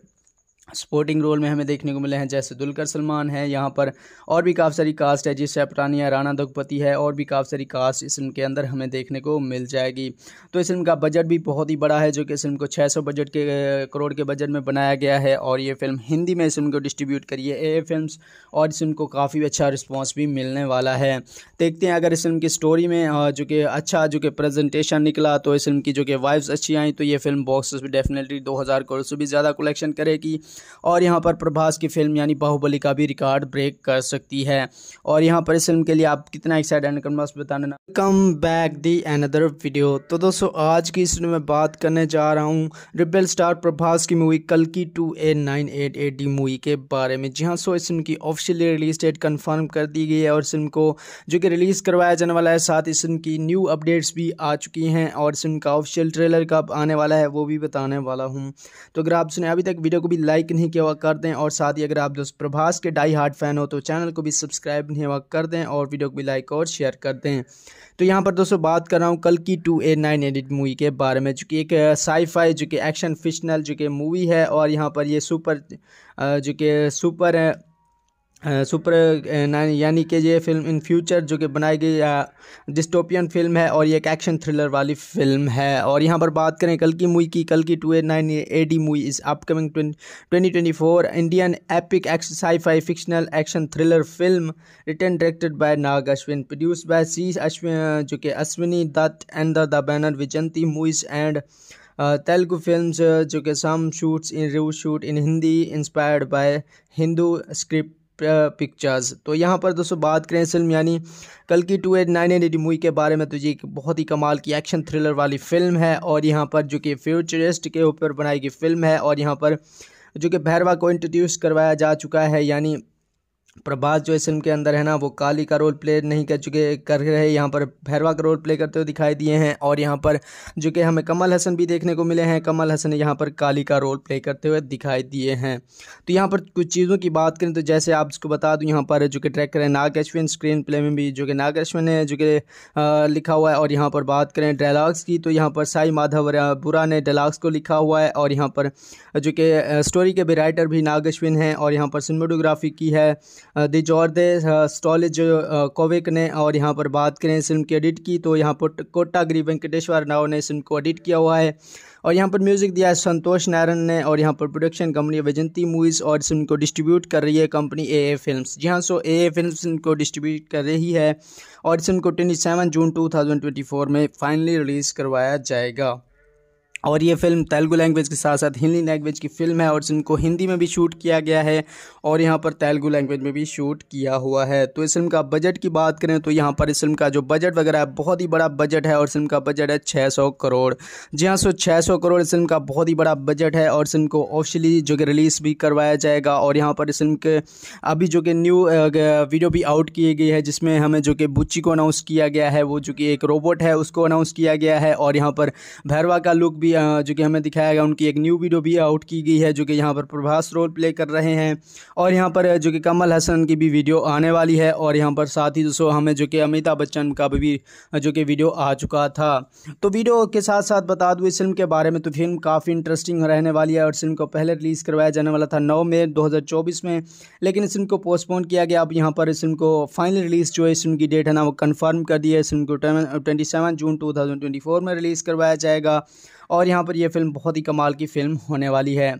स्पोर्टिंग रोल में हमें देखने को मिले हैं जैसे दुलकर सलमान है यहाँ पर और भी काफ़ी सारी कास्ट है जिस अपरानिया राणा दघुपति है और भी काफ़ी सारी कास्ट इस फिल्म के अंदर हमें देखने को मिल जाएगी तो इस फिल्म का बजट भी बहुत ही बड़ा है जो कि इस फिल्म को 600 बजट के करोड़ के बजट में बनाया गया है और ये फिल्म हिंदी में इस फिल्म को डिस्ट्रीब्यूट करिए ए फिल्म और इस फिल्म को काफ़ी अच्छा रिस्पॉन्स भी मिलने वाला है देखते हैं अगर इस फिल्म की स्टोरी में जो कि अच्छा जो कि प्रजेंटेशन निकला तो इस फिल्म की जो कि वाइव्स अच्छी आई तो ये फिल्म बॉक्स डेफिनेटली दो करोड़ से भी ज़्यादा कलेक्शन करेगी और यहाँ पर प्रभास की फिल्म यानी बाहुबली का भी रिकॉर्ड ब्रेक कर सकती है और यहाँ पर इस फिल्म के लिए आप कितना एक्साइटेड बस बताना come back the another video तो दोस्तों आज की इस वीडियो में बात करने जा रहा हूँ रिबेल स्टार प्रभास की मूवी कल की टू ए nine eight eight D movie के बारे में जी हाँ सो इस फिल्म की ऑफिशियली रिलीज डेट कन्फर्म कर दी गई है और इस फिल्म को जो कि रिलीज़ करवाया जाने वाला है साथ इस फिल्म की न्यू अपडेट्स भी आ चुकी हैं और इस फिल्म का ऑफिशियल ट्रेलर कब आने वाला है वो भी बताने वाला हूँ तो अगर आप सुने अभी तक वीडियो को भी लाइक लाइक नहीं किया हुआ कर दें और साथ ही अगर आप दोस्त प्रभास के डाई हार्ट फैन हो तो चैनल को भी सब्सक्राइब नहीं हुआ कर दें और वीडियो को भी लाइक और शेयर कर दें तो यहाँ पर दोस्तों बात कर रहा हूँ कल की टू ए नाइन एडिट मूवी के बारे में जो कि एक साईफाई जो कि एक्शन फिक्शनल जो कि मूवी है और यहाँ पर ये सुपर जो कि सुपर सुपर यानी कि ये फिल्म इन फ्यूचर जो कि बनाई गई डिस्टोपियन फिल्म है और ये एक एक्शन थ्रिलर वाली फिल्म है और यहाँ पर बात करें कल की मूवी की कल की two eight nine A D movie इस upcoming twenty twenty four Indian epic sci fi fictional action thriller film return directed by Nag Ashwin produce by C Ashwin जो कि Ashwini Dutt and the banner Vyjayanthi movies and Telugu film जो कि some shoots in रू shoot in Hindi inspired by Hindu script pictures तो यहाँ पर दोस्तों बात करें फिल्म यानी कल की two eight nine eight eighty movie के बारे में तो ये एक बहुत ही कमाल की एक्शन थ्रिलर वाली फ़िल्म है और यहाँ पर जो कि फ्यूचरिस्ट के ऊपर बनाई गई फिल्म है और यहाँ पर जो कि भैरवा को इंट्रोड्यूस करवाया जा चुका है यानी प्रभास जो इस फिल्म के अंदर है ना वो काली का रोल प्ले नहीं कर चुके कर रहे यहाँ पर भैरवा का रोल प्ले करते हुए दिखाई दिए हैं और यहाँ पर जो कि हमें कमल हसन भी देखने को मिले हैं कमल हसन यहाँ पर काली का रोल प्ले करते हुए दिखाई दिए हैं तो यहाँ पर कुछ चीज़ों की बात करें तो जैसे आप इसको बता दूँ यहाँ पर जो कि ट्रैकर है नाग अश्विन स्क्रीन प्ले में भी जो कि नाग अश्विन ने जो कि लिखा हुआ है और यहाँ पर बात करें डायलाग्स की तो यहाँ पर साई माधव बुरा ने डायलाग्स को लिखा हुआ है और यहाँ पर जो कि स्टोरी के भी राइटर भी नाग अश्विन हैं और यहाँ पर सिनेमाटोग्राफी की है दी स्टॉलेज कोविक ने और यहाँ पर बात करें इस फिल्म की एडिट की तो यहाँ पर कोटागिरी वेंकटेश्वर राव ने इस फिल्म को एडिट किया हुआ है और यहाँ पर म्यूज़िक दिया है संतोष नारायण ने और यहाँ पर प्रोडक्शन कंपनी वैजंती मूवीज़ और इस फिल्म को डिस्ट्रीब्यूट कर रही है कंपनी ए ए फिल्म जी हाँ सो ए ए फिल्म इनको को डिस्ट्रीब्यूट कर रही है और इस फिल्म को twenty seven June two thousand twenty four में फाइनली रिलीज़ करवाया जाएगा और ये फिल्म तेलुगु लैंग्वेज के साथ साथ हिंदी लैंग्वेज की फिल्म है और इनको हिंदी में भी शूट किया गया है और यहाँ पर तेलुगु लैंग्वेज में भी शूट किया हुआ है तो इस फिल्म का बजट की बात करें तो यहाँ पर इस फिल्म का जो बजट वगैरह है बहुत ही बड़ा बजट है और फिल्म का बजट है छः सौ करोड़ जी हाँ सो छः सौ करोड़ इस फिल्म का बहुत ही बड़ा बजट है और फिल्म को ऑफिशियली जो कि रिलीज़ भी करवाया जाएगा और यहाँ पर इस फिल्म के अभी जो कि न्यू वीडियो भी आउट की गई है जिसमें हमें जो कि बुच्ची को अनाउंस किया गया है वो जो कि एक रोबोट है उसको अनाउंस किया गया है और यहाँ पर भैरवा का लुक भी भी जो कि हमें दिखाया गया उनकी एक न्यू वीडियो भी आउट की गई है जो कि यहाँ पर प्रभास रोल प्ले कर रहे हैं और यहाँ पर जो कि कमल हसन की भी वीडियो आने वाली है और यहाँ पर साथ ही दोस्तों हमें जो कि अमिताभ बच्चन का भी जो कि वीडियो आ चुका था तो वीडियो के साथ साथ बता दूँ इस फिल्म के बारे में तो फिल्म काफ़ी इंटरेस्टिंग रहने वाली है और फिल्म को पहले रिलीज़ करवाया जाने वाला था नौ मई दो में लेकिन इस फिल्म को पोस्टपोन किया गया अब यहाँ पर इस फिल्म को फाइनल रिलीज़ जो है इस फिल्म की डेट है ना वो कन्फर्म कर दी है इस फिल्म को ट्वेंटी जून टू में रिलीज़ करवाया जाएगा और यहाँ पर यह फ़िल्म बहुत ही कमाल की फ़िल्म होने वाली है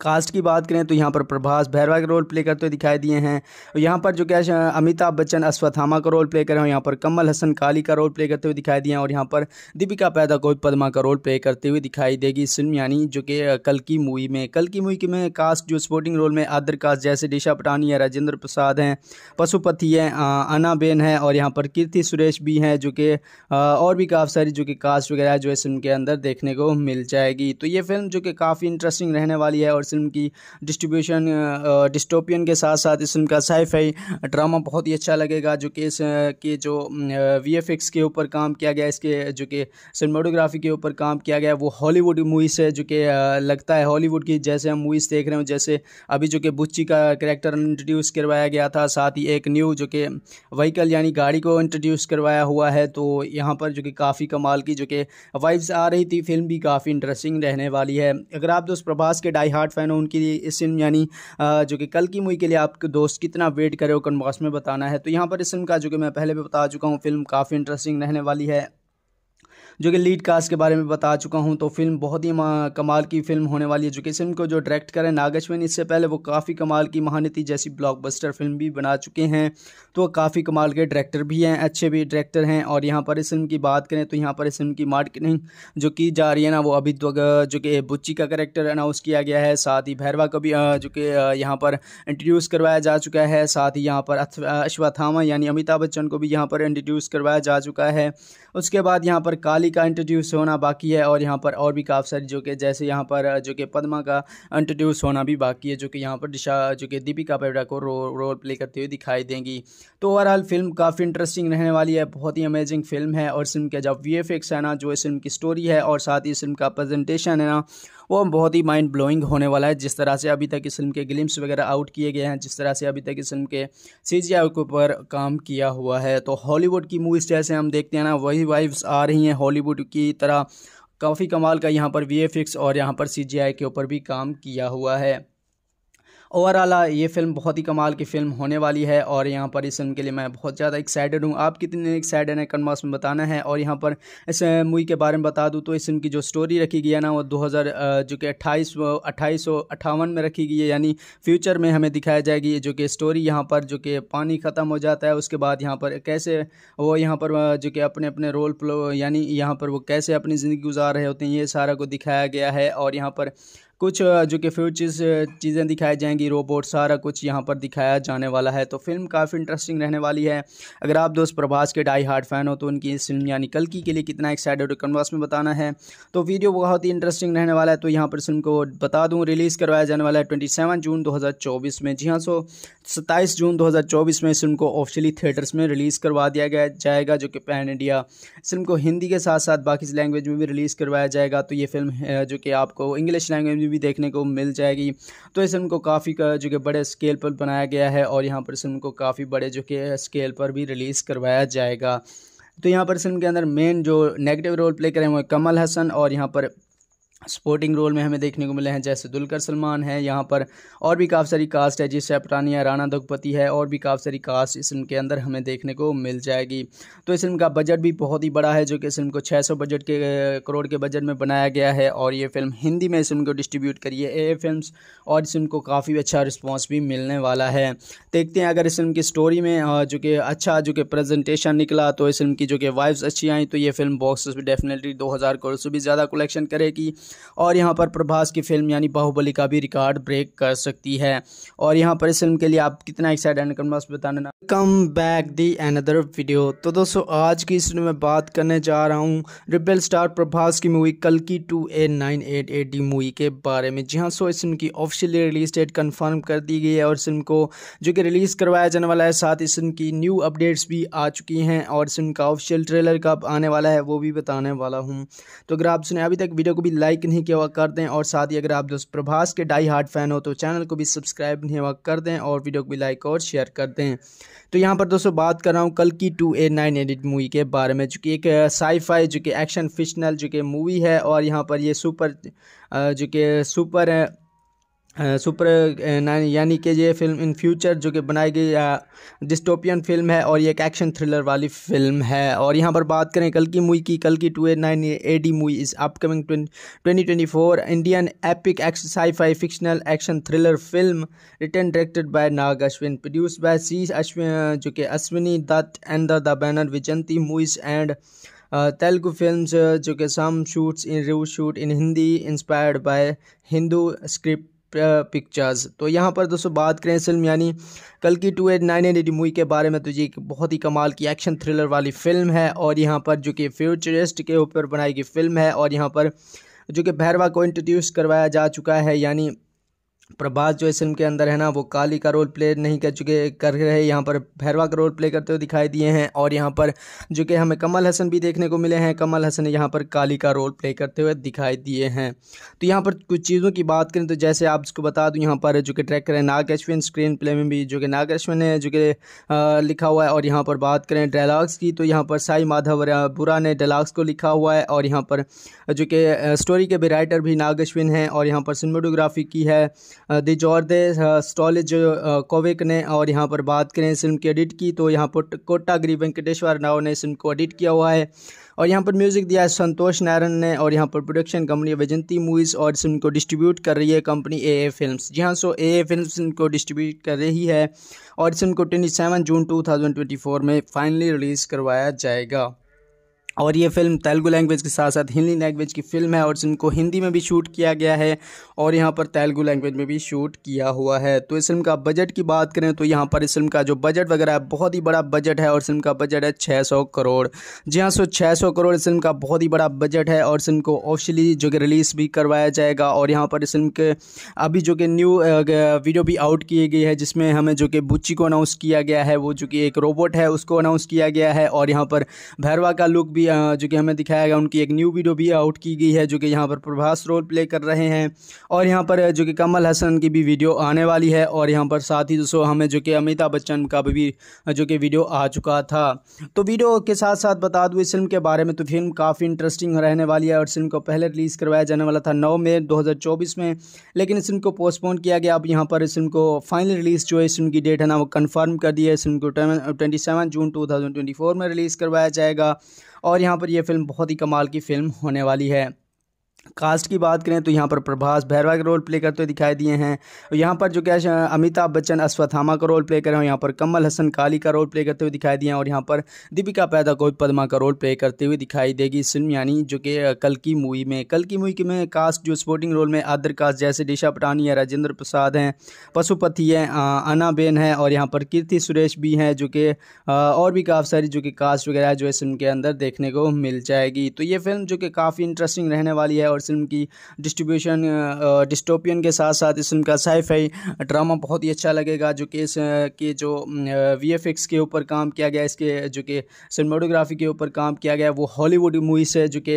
कास्ट की बात करें तो यहाँ पर प्रभास भैरवा का रोल प्ले करते हुए दिखाई दिए हैं और यहाँ पर जो क्या अमिताभ बच्चन अश्वत्थामा का रोल प्ले करें और यहाँ पर कमल हसन काली का रोल प्ले करते हुए दिखाई दिए हैं और यहाँ पर दीपिका पैदा को पदमा का रोल प्ले करते हुए दिखाई देगी इस फिल्म यानी जो कि कल की मूवी में कल की मूवी में कास्ट जो स्पोर्टिंग रोल में आदर कास्ट जैसे डिशा पटानी है राजेंद्र प्रसाद हैं पशुपति है अनाबेन है और यहाँ पर कीर्ति सुरेश भी हैं जो कि और भी काफ़ी सारी जो कि कास्ट वगैरह जो इस फिल्म के अंदर देखने को मिल जाएगी तो ये फिल्म जो कि काफ़ी इंटरेस्टिंग रहने वाली है और इस फिल्म की डिस्ट्रीब्यूशन डिस्टोपियन के साथ साथ इस फिल्म का साइफाई ड्रामा बहुत ही अच्छा लगेगा जो कि इस के जो वी के ऊपर काम किया गया इसके जो कि सिनेमाटोग्राफी के ऊपर काम किया गया वो हॉलीवुड मूवीज़ है जो कि लगता है हॉलीवुड की जैसे हम मूवीज़ देख रहे हो जैसे अभी जो कि बुच्ची का करेक्टर इंट्रोड्यूस करवाया गया था साथ ही एक न्यू जो कि वहीकल यानी गाड़ी को इंट्रोड्यूस करवाया हुआ है तो यहाँ पर जो कि काफ़ी कमाल की जो कि वाइब्स आ रही थी फिल्म भी काफ़ी इंटरेस्टिंग रहने वाली है अगर आप दोस्त प्रभास के डाई हार्ट विराट फ़ैन हो उनकी इस फिल्म यानी जो कि कल की मूवी के लिए आपके दोस्त कितना वेट करे वो कन्बॉस में बताना है तो यहाँ पर इस फिल्म का जो कि मैं पहले भी बता चुका हूँ फिल्म काफ़ी इंटरेस्टिंग रहने वाली है जो कि लीड कास्ट के बारे में बता चुका हूँ तो फिल्म बहुत ही कमाल की फिल्म होने वाली है जो कि फिल्म को जो डायरेक्ट करें नागेशवन इससे पहले वो काफ़ी कमाल की महानती जैसी ब्लॉकबस्टर फिल्म भी बना चुके हैं तो काफ़ी कमाल के डायरेक्टर भी हैं अच्छे भी डायरेक्टर हैं और यहाँ पर इस फिल्म की बात करें तो यहाँ पर इस फिल्म की मार्केटिंग जो की जा रही है ना वो अभी तो जो कि बुच्ची का करेक्टर अनाउंस किया गया है साथ ही भैरवा का भी जो कि यहाँ पर इंट्रोड्यूस करवाया जा चुका है साथ ही यहाँ पर अश्वथामा यानी अमिताभ बच्चन को भी यहाँ पर इंट्रोड्यूस करवाया जा चुका है उसके बाद यहाँ पर काली का इंट्रोड्यूस होना बाकी है और यहाँ पर और भी काफ़ी सारी जो कि जैसे यहाँ पर जो कि पदमा का इंट्रोड्यूस होना भी बाकी है जो कि यहाँ पर दिशा जो कि दीपिका पेडा को रो, रोल प्ले करते हुए दिखाई देंगी तो ओवरऑल फिल्म काफ़ी इंटरेस्टिंग रहने वाली है बहुत ही अमेजिंग फिल्म है और फिल्म के जब वी है ना जो इस फिल्म की स्टोरी है और साथ ही इस फिल्म का प्रजेंटेशन है ना वो बहुत ही माइंड ब्लोइंग होने वाला है जिस तरह से अभी तक इस फिल्म के ग्लिम्स वगैरह आउट किए गए हैं जिस तरह से अभी तक इस फिल्म के सी के ऊपर काम किया हुआ है तो हॉलीवुड की मूवीज़ जैसे हम देखते हैं ना वही वाइव्स आ रही हैं हॉलीवुड की तरह काफ़ी कमाल का यहाँ पर वी और यहाँ पर सी के ऊपर भी काम किया हुआ है ओवरऑल ये फिल्म बहुत ही कमाल की फिल्म होने वाली है और यहाँ पर इस फिल्म के लिए मैं बहुत ज़्यादा एक्साइटेड हूँ आप कितने एक्साइटेड हैं कन्मास में बताना है और यहाँ पर इस मूवी के बारे में बता दूँ तो इस फिल्म की जो स्टोरी रखी गई है ना वो दो जो कि अट्ठाईस अट्ठाईस में रखी गई है यानी फ्यूचर में हमें दिखाया जाएगी जो कि स्टोरी यहाँ पर जो कि पानी ख़त्म हो जाता है उसके बाद यहाँ पर कैसे वो यहाँ पर जो कि अपने अपने रोल प्लो यानी यहाँ पर वो कैसे अपनी ज़िंदगी गुजार रहे होते हैं ये सारा को दिखाया गया है और यहाँ पर कुछ जो कि फ्यूचर्स चीज़ें दिखाई जाएंगी रोबोट सारा कुछ यहाँ पर दिखाया जाने वाला है तो फिल्म काफ़ी इंटरेस्टिंग रहने वाली है अगर आप दोस्त प्रभास के डाई हार्ड फैन हो तो उनकी इस फिल्म यानी की के लिए कितना एक्साइटेड कन्वास में बताना है तो वीडियो बहुत ही इंटरेस्टिंग रहने वाला है तो यहाँ पर फिल्म को बता दूँ रिलीज़ करवाया जाने वाला है ट्वेंटी जून दो में जी हाँ सो सत्ताईस जून दो में इस फिल्म को ऑफिशियली थिएटर्स में रिलीज़ करवा दिया गया जाएगा जो कि पैन इंडिया इस फिल्म को हिंदी के साथ साथ बाकी लैंग्वेज में भी रिलीज़ करवाया जाएगा तो ये फिल्म जो कि आपको इंग्लिश लैंग्वेज मूवी भी देखने को मिल जाएगी तो इस फिल्म को काफ़ी जो कि बड़े स्केल पर बनाया गया है और यहाँ पर इस फिल्म को काफ़ी बड़े जो कि स्केल पर भी रिलीज़ करवाया जाएगा तो यहाँ पर इस फिल्म के अंदर मेन जो नेगेटिव रोल प्ले करें वो कमल हसन और यहाँ पर सपोर्टिंग रोल में हमें देखने को मिले हैं जैसे दुलकर सलमान है यहाँ पर और भी काफ़ी सारी कास्ट है जिससे अपरानिया राणा दुगपति है और भी काफ़ी सारी कास्ट इस फिल्म के अंदर हमें देखने को मिल जाएगी तो इस फिल्म का बजट भी बहुत ही बड़ा है जो कि इस फिल्म को 600 बजट के करोड़ के बजट में बनाया गया है और ये फिल्म हिंदी में इस फिल्म को डिस्ट्रीब्यूट करी है ए फिल्म और इस फिल्म को काफ़ी अच्छा रिस्पॉन्स भी मिलने वाला है देखते हैं अगर इस फिल्म की स्टोरी में जो कि अच्छा जो कि प्रजेंटेशन निकला तो इस फिल्म की जो कि वाइव्स अच्छी आई तो ये फिल्म बॉक्स डेफिनेटली दो करोड़ से भी ज़्यादा कलेक्शन करेगी और यहाँ पर प्रभास की फिल्म यानी बाहुबली का भी रिकॉर्ड ब्रेक कर सकती है और यहाँ पर इस फिल्म के लिए आप कितना एक्साइट एंड कम बताने ना come back the another video तो दोस्तों आज की इस में बात करने जा रहा हूँ रिबल स्टार प्रभास की मूवी कल की टू मूवी के बारे में जी हाँ सो इस फिल्म की ऑफिशियली रिलीज डेट कन्फर्म कर दी गई है और फिल्म को जो कि रिलीज़ करवाया जाने वाला है साथ ही फिल्म की न्यू अपडेट्स भी आ चुकी हैं और फिल्म का ऑफिशियल ट्रेलर कब आने वाला है वो भी बताने वाला हूँ तो अगर आप सुने अभी तक वीडियो को भी लाइक लाइक नहीं किया हुआ कर दें और साथ ही अगर आप प्रभास के डाई हार्ट फैन हो तो चैनल को भी सब्सक्राइब नहीं हुआ कर दें और वीडियो को भी लाइक और शेयर कर दें तो यहाँ पर दोस्तों बात कर रहा हूँ कल की टू ए नाइन एडिट मूवी के बारे में जो कि एक साईफाई जो कि एक्शन फिक्शनल जो कि मूवी है और यहाँ पर ये सुपर जो कि सुपर सुपर यानी कि ये फिल्म इन फ्यूचर जो कि बनाई गई डिस्टोपियन फिल्म है और ये एक एक्शन थ्रिलर वाली फिल्म है और यहाँ पर बात करें कल की मूवी की कल की two eight nine A D movie इस upcoming twenty twenty four Indian epic action sci fi fictional action thriller film return directed by Nag Ashwin produce by C Ashwin जो कि Ashwini Dutt and the banner Vyjayanthi movies and Telugu film जो कि some shoots in रू shoot in Hindi inspired by Hindu script pictures तो यहाँ पर दोस्तों बात करें फिल्म यानी कल की two eight nine eight movie के बारे में तो ये एक बहुत ही कमाल की एक्शन थ्रिलर वाली फ़िल्म है और यहाँ पर जो कि फ्यूचरिस्ट के ऊपर बनाई गई फिल्म है और यहाँ पर जो कि भैरवा को इंट्रोड्यूस करवाया जा चुका है यानी प्रभास जो इस फिल्म के अंदर है ना वो काली का रोल प्ले नहीं कर चुके कर रहे यहाँ पर भैरवा का रोल प्ले करते हुए दिखाई दिए हैं और यहाँ पर जो कि हमें कमल हसन भी देखने को मिले हैं कमल हसन यहाँ पर काली का रोल प्ले करते हुए दिखाई दिए हैं तो यहाँ पर कुछ चीज़ों की बात करें तो जैसे आप उसको बता दूँ यहाँ पर जो कि ट्रैक करें नाग अश्विन स्क्रीन प्ले में भी जो कि नाग अश्विन है जो कि लिखा हुआ है और यहाँ पर बात करें डायलाग्स की तो यहाँ पर साई माधव बुरा ने डायलाग्स को लिखा हुआ है और यहाँ पर जो कि स्टोरी के भी राइटर भी नाग अश्विन हैं और यहाँ पर सिनेमाटोग्राफी की है दिजॉर्दे स्टॉलेज कोविक ने और यहाँ पर बात करें इस फिल्म की एडिट की तो यहाँ पर कोटागिरी वेंकटेश्वर राव ने इस फिल्म को एडिट किया हुआ है और यहाँ पर म्यूज़िक दिया है संतोष नारायण ने और यहाँ पर प्रोडक्शन कंपनी वैजंती मूवीज़ और इस फिल्म को डिस्ट्रीब्यूट कर रही है कंपनी ए ए फिल्म जी हाँ सो ए ए फिल्म इनको डिस्ट्रीब्यूट कर रही है और इस फिल्म को twenty seven June two thousand twenty four में फाइनली रिलीज़ करवाया जाएगा और ये फिल्म तेलुगु लैंग्वेज के साथ साथ हिंदी लैंग्वेज की फिल्म है और इनको हिंदी में भी शूट किया गया है और यहाँ पर तेलुगु लैंग्वेज में भी शूट किया हुआ है तो इस फिल्म का बजट की बात करें तो यहाँ पर इस फिल्म का जो बजट वगैरह है बहुत ही बड़ा बजट है और फिल्म का बजट है छः करोड़ जी हाँ सो छः करोड़ इस फिल्म का बहुत ही बड़ा बजट है और फिल्म को ऑफिशियली जो कि रिलीज़ भी करवाया जाएगा और यहाँ पर इस फिल्म के अभी जो कि न्यू वीडियो भी आउट की गई है जिसमें हमें जो कि बुच्ची को अनाउंस किया गया है वो जो कि एक रोबोट है उसको अनाउंस किया गया है और यहाँ पर भैरवा का लुक भी जो कि हमें दिखाया गया उनकी एक न्यू वीडियो भी आउट की गई है जो कि यहाँ पर प्रभास रोल प्ले कर रहे हैं और यहाँ पर जो कि कमल हसन की भी वीडियो आने वाली है और यहाँ पर साथ ही दोस्तों हमें जो कि अमिताभ बच्चन का भी जो कि वीडियो आ चुका था तो वीडियो के साथ साथ बता दूँ इस फिल्म के बारे में तो फिल्म काफ़ी इंटरेस्टिंग रहने वाली है और फिल्म को पहले रिलीज़ करवाया जाने वाला था नौ मई दो में लेकिन इस फिल्म को पोस्टपोन किया गया अब यहाँ पर इस फिल्म को फाइनल रिलीज़ जो है इस फिल्म की डेट है ना वो कन्फर्म कर दी है इस फिल्म को ट्वेंटी जून टू में रिलीज़ करवाया जाएगा और यहाँ पर यह फ़िल्म बहुत ही कमाल की फ़िल्म होने वाली है कास्ट की बात करें तो यहाँ पर प्रभास भैरवा का रोल प्ले करते हुए दिखाई दिए हैं और यहाँ पर जो क्या अमिताभ बच्चन अश्वत्थामा का रोल प्ले कर रहे हैं यहाँ पर कमल हसन काली का रोल प्ले करते हुए दिखाई दिए हैं और यहाँ पर दीपिका पैदा को पदमा का रोल प्ले करते हुए दिखाई देगी इस फिल्म यानी जो कि कल की मूवी में कल की मूवी में कास्ट जो स्पोर्टिंग रोल में आदर कास्ट जैसे डिशा पटानी है राजेंद्र प्रसाद हैं पशुपति हैं अनाबेन है और यहाँ पर कीर्ति सुरेश भी हैं जो कि और भी काफ़ी सारी जो कि कास्ट वगैरह जो है फिल्म के अंदर देखने को मिल जाएगी तो ये फिल्म जो कि काफ़ी इंटरेस्टिंग रहने वाली है और और इस फिल्म की डिस्ट्रीब्यूशन डिस्टोपियन के साथ साथ इस फिल्म का साइफाई ड्रामा बहुत ही अच्छा लगेगा जो कि इस के जो वी के ऊपर काम किया गया इसके जो कि सिनेमाटोग्राफी के ऊपर काम किया गया वो हॉलीवुड मूवीज़ है जो कि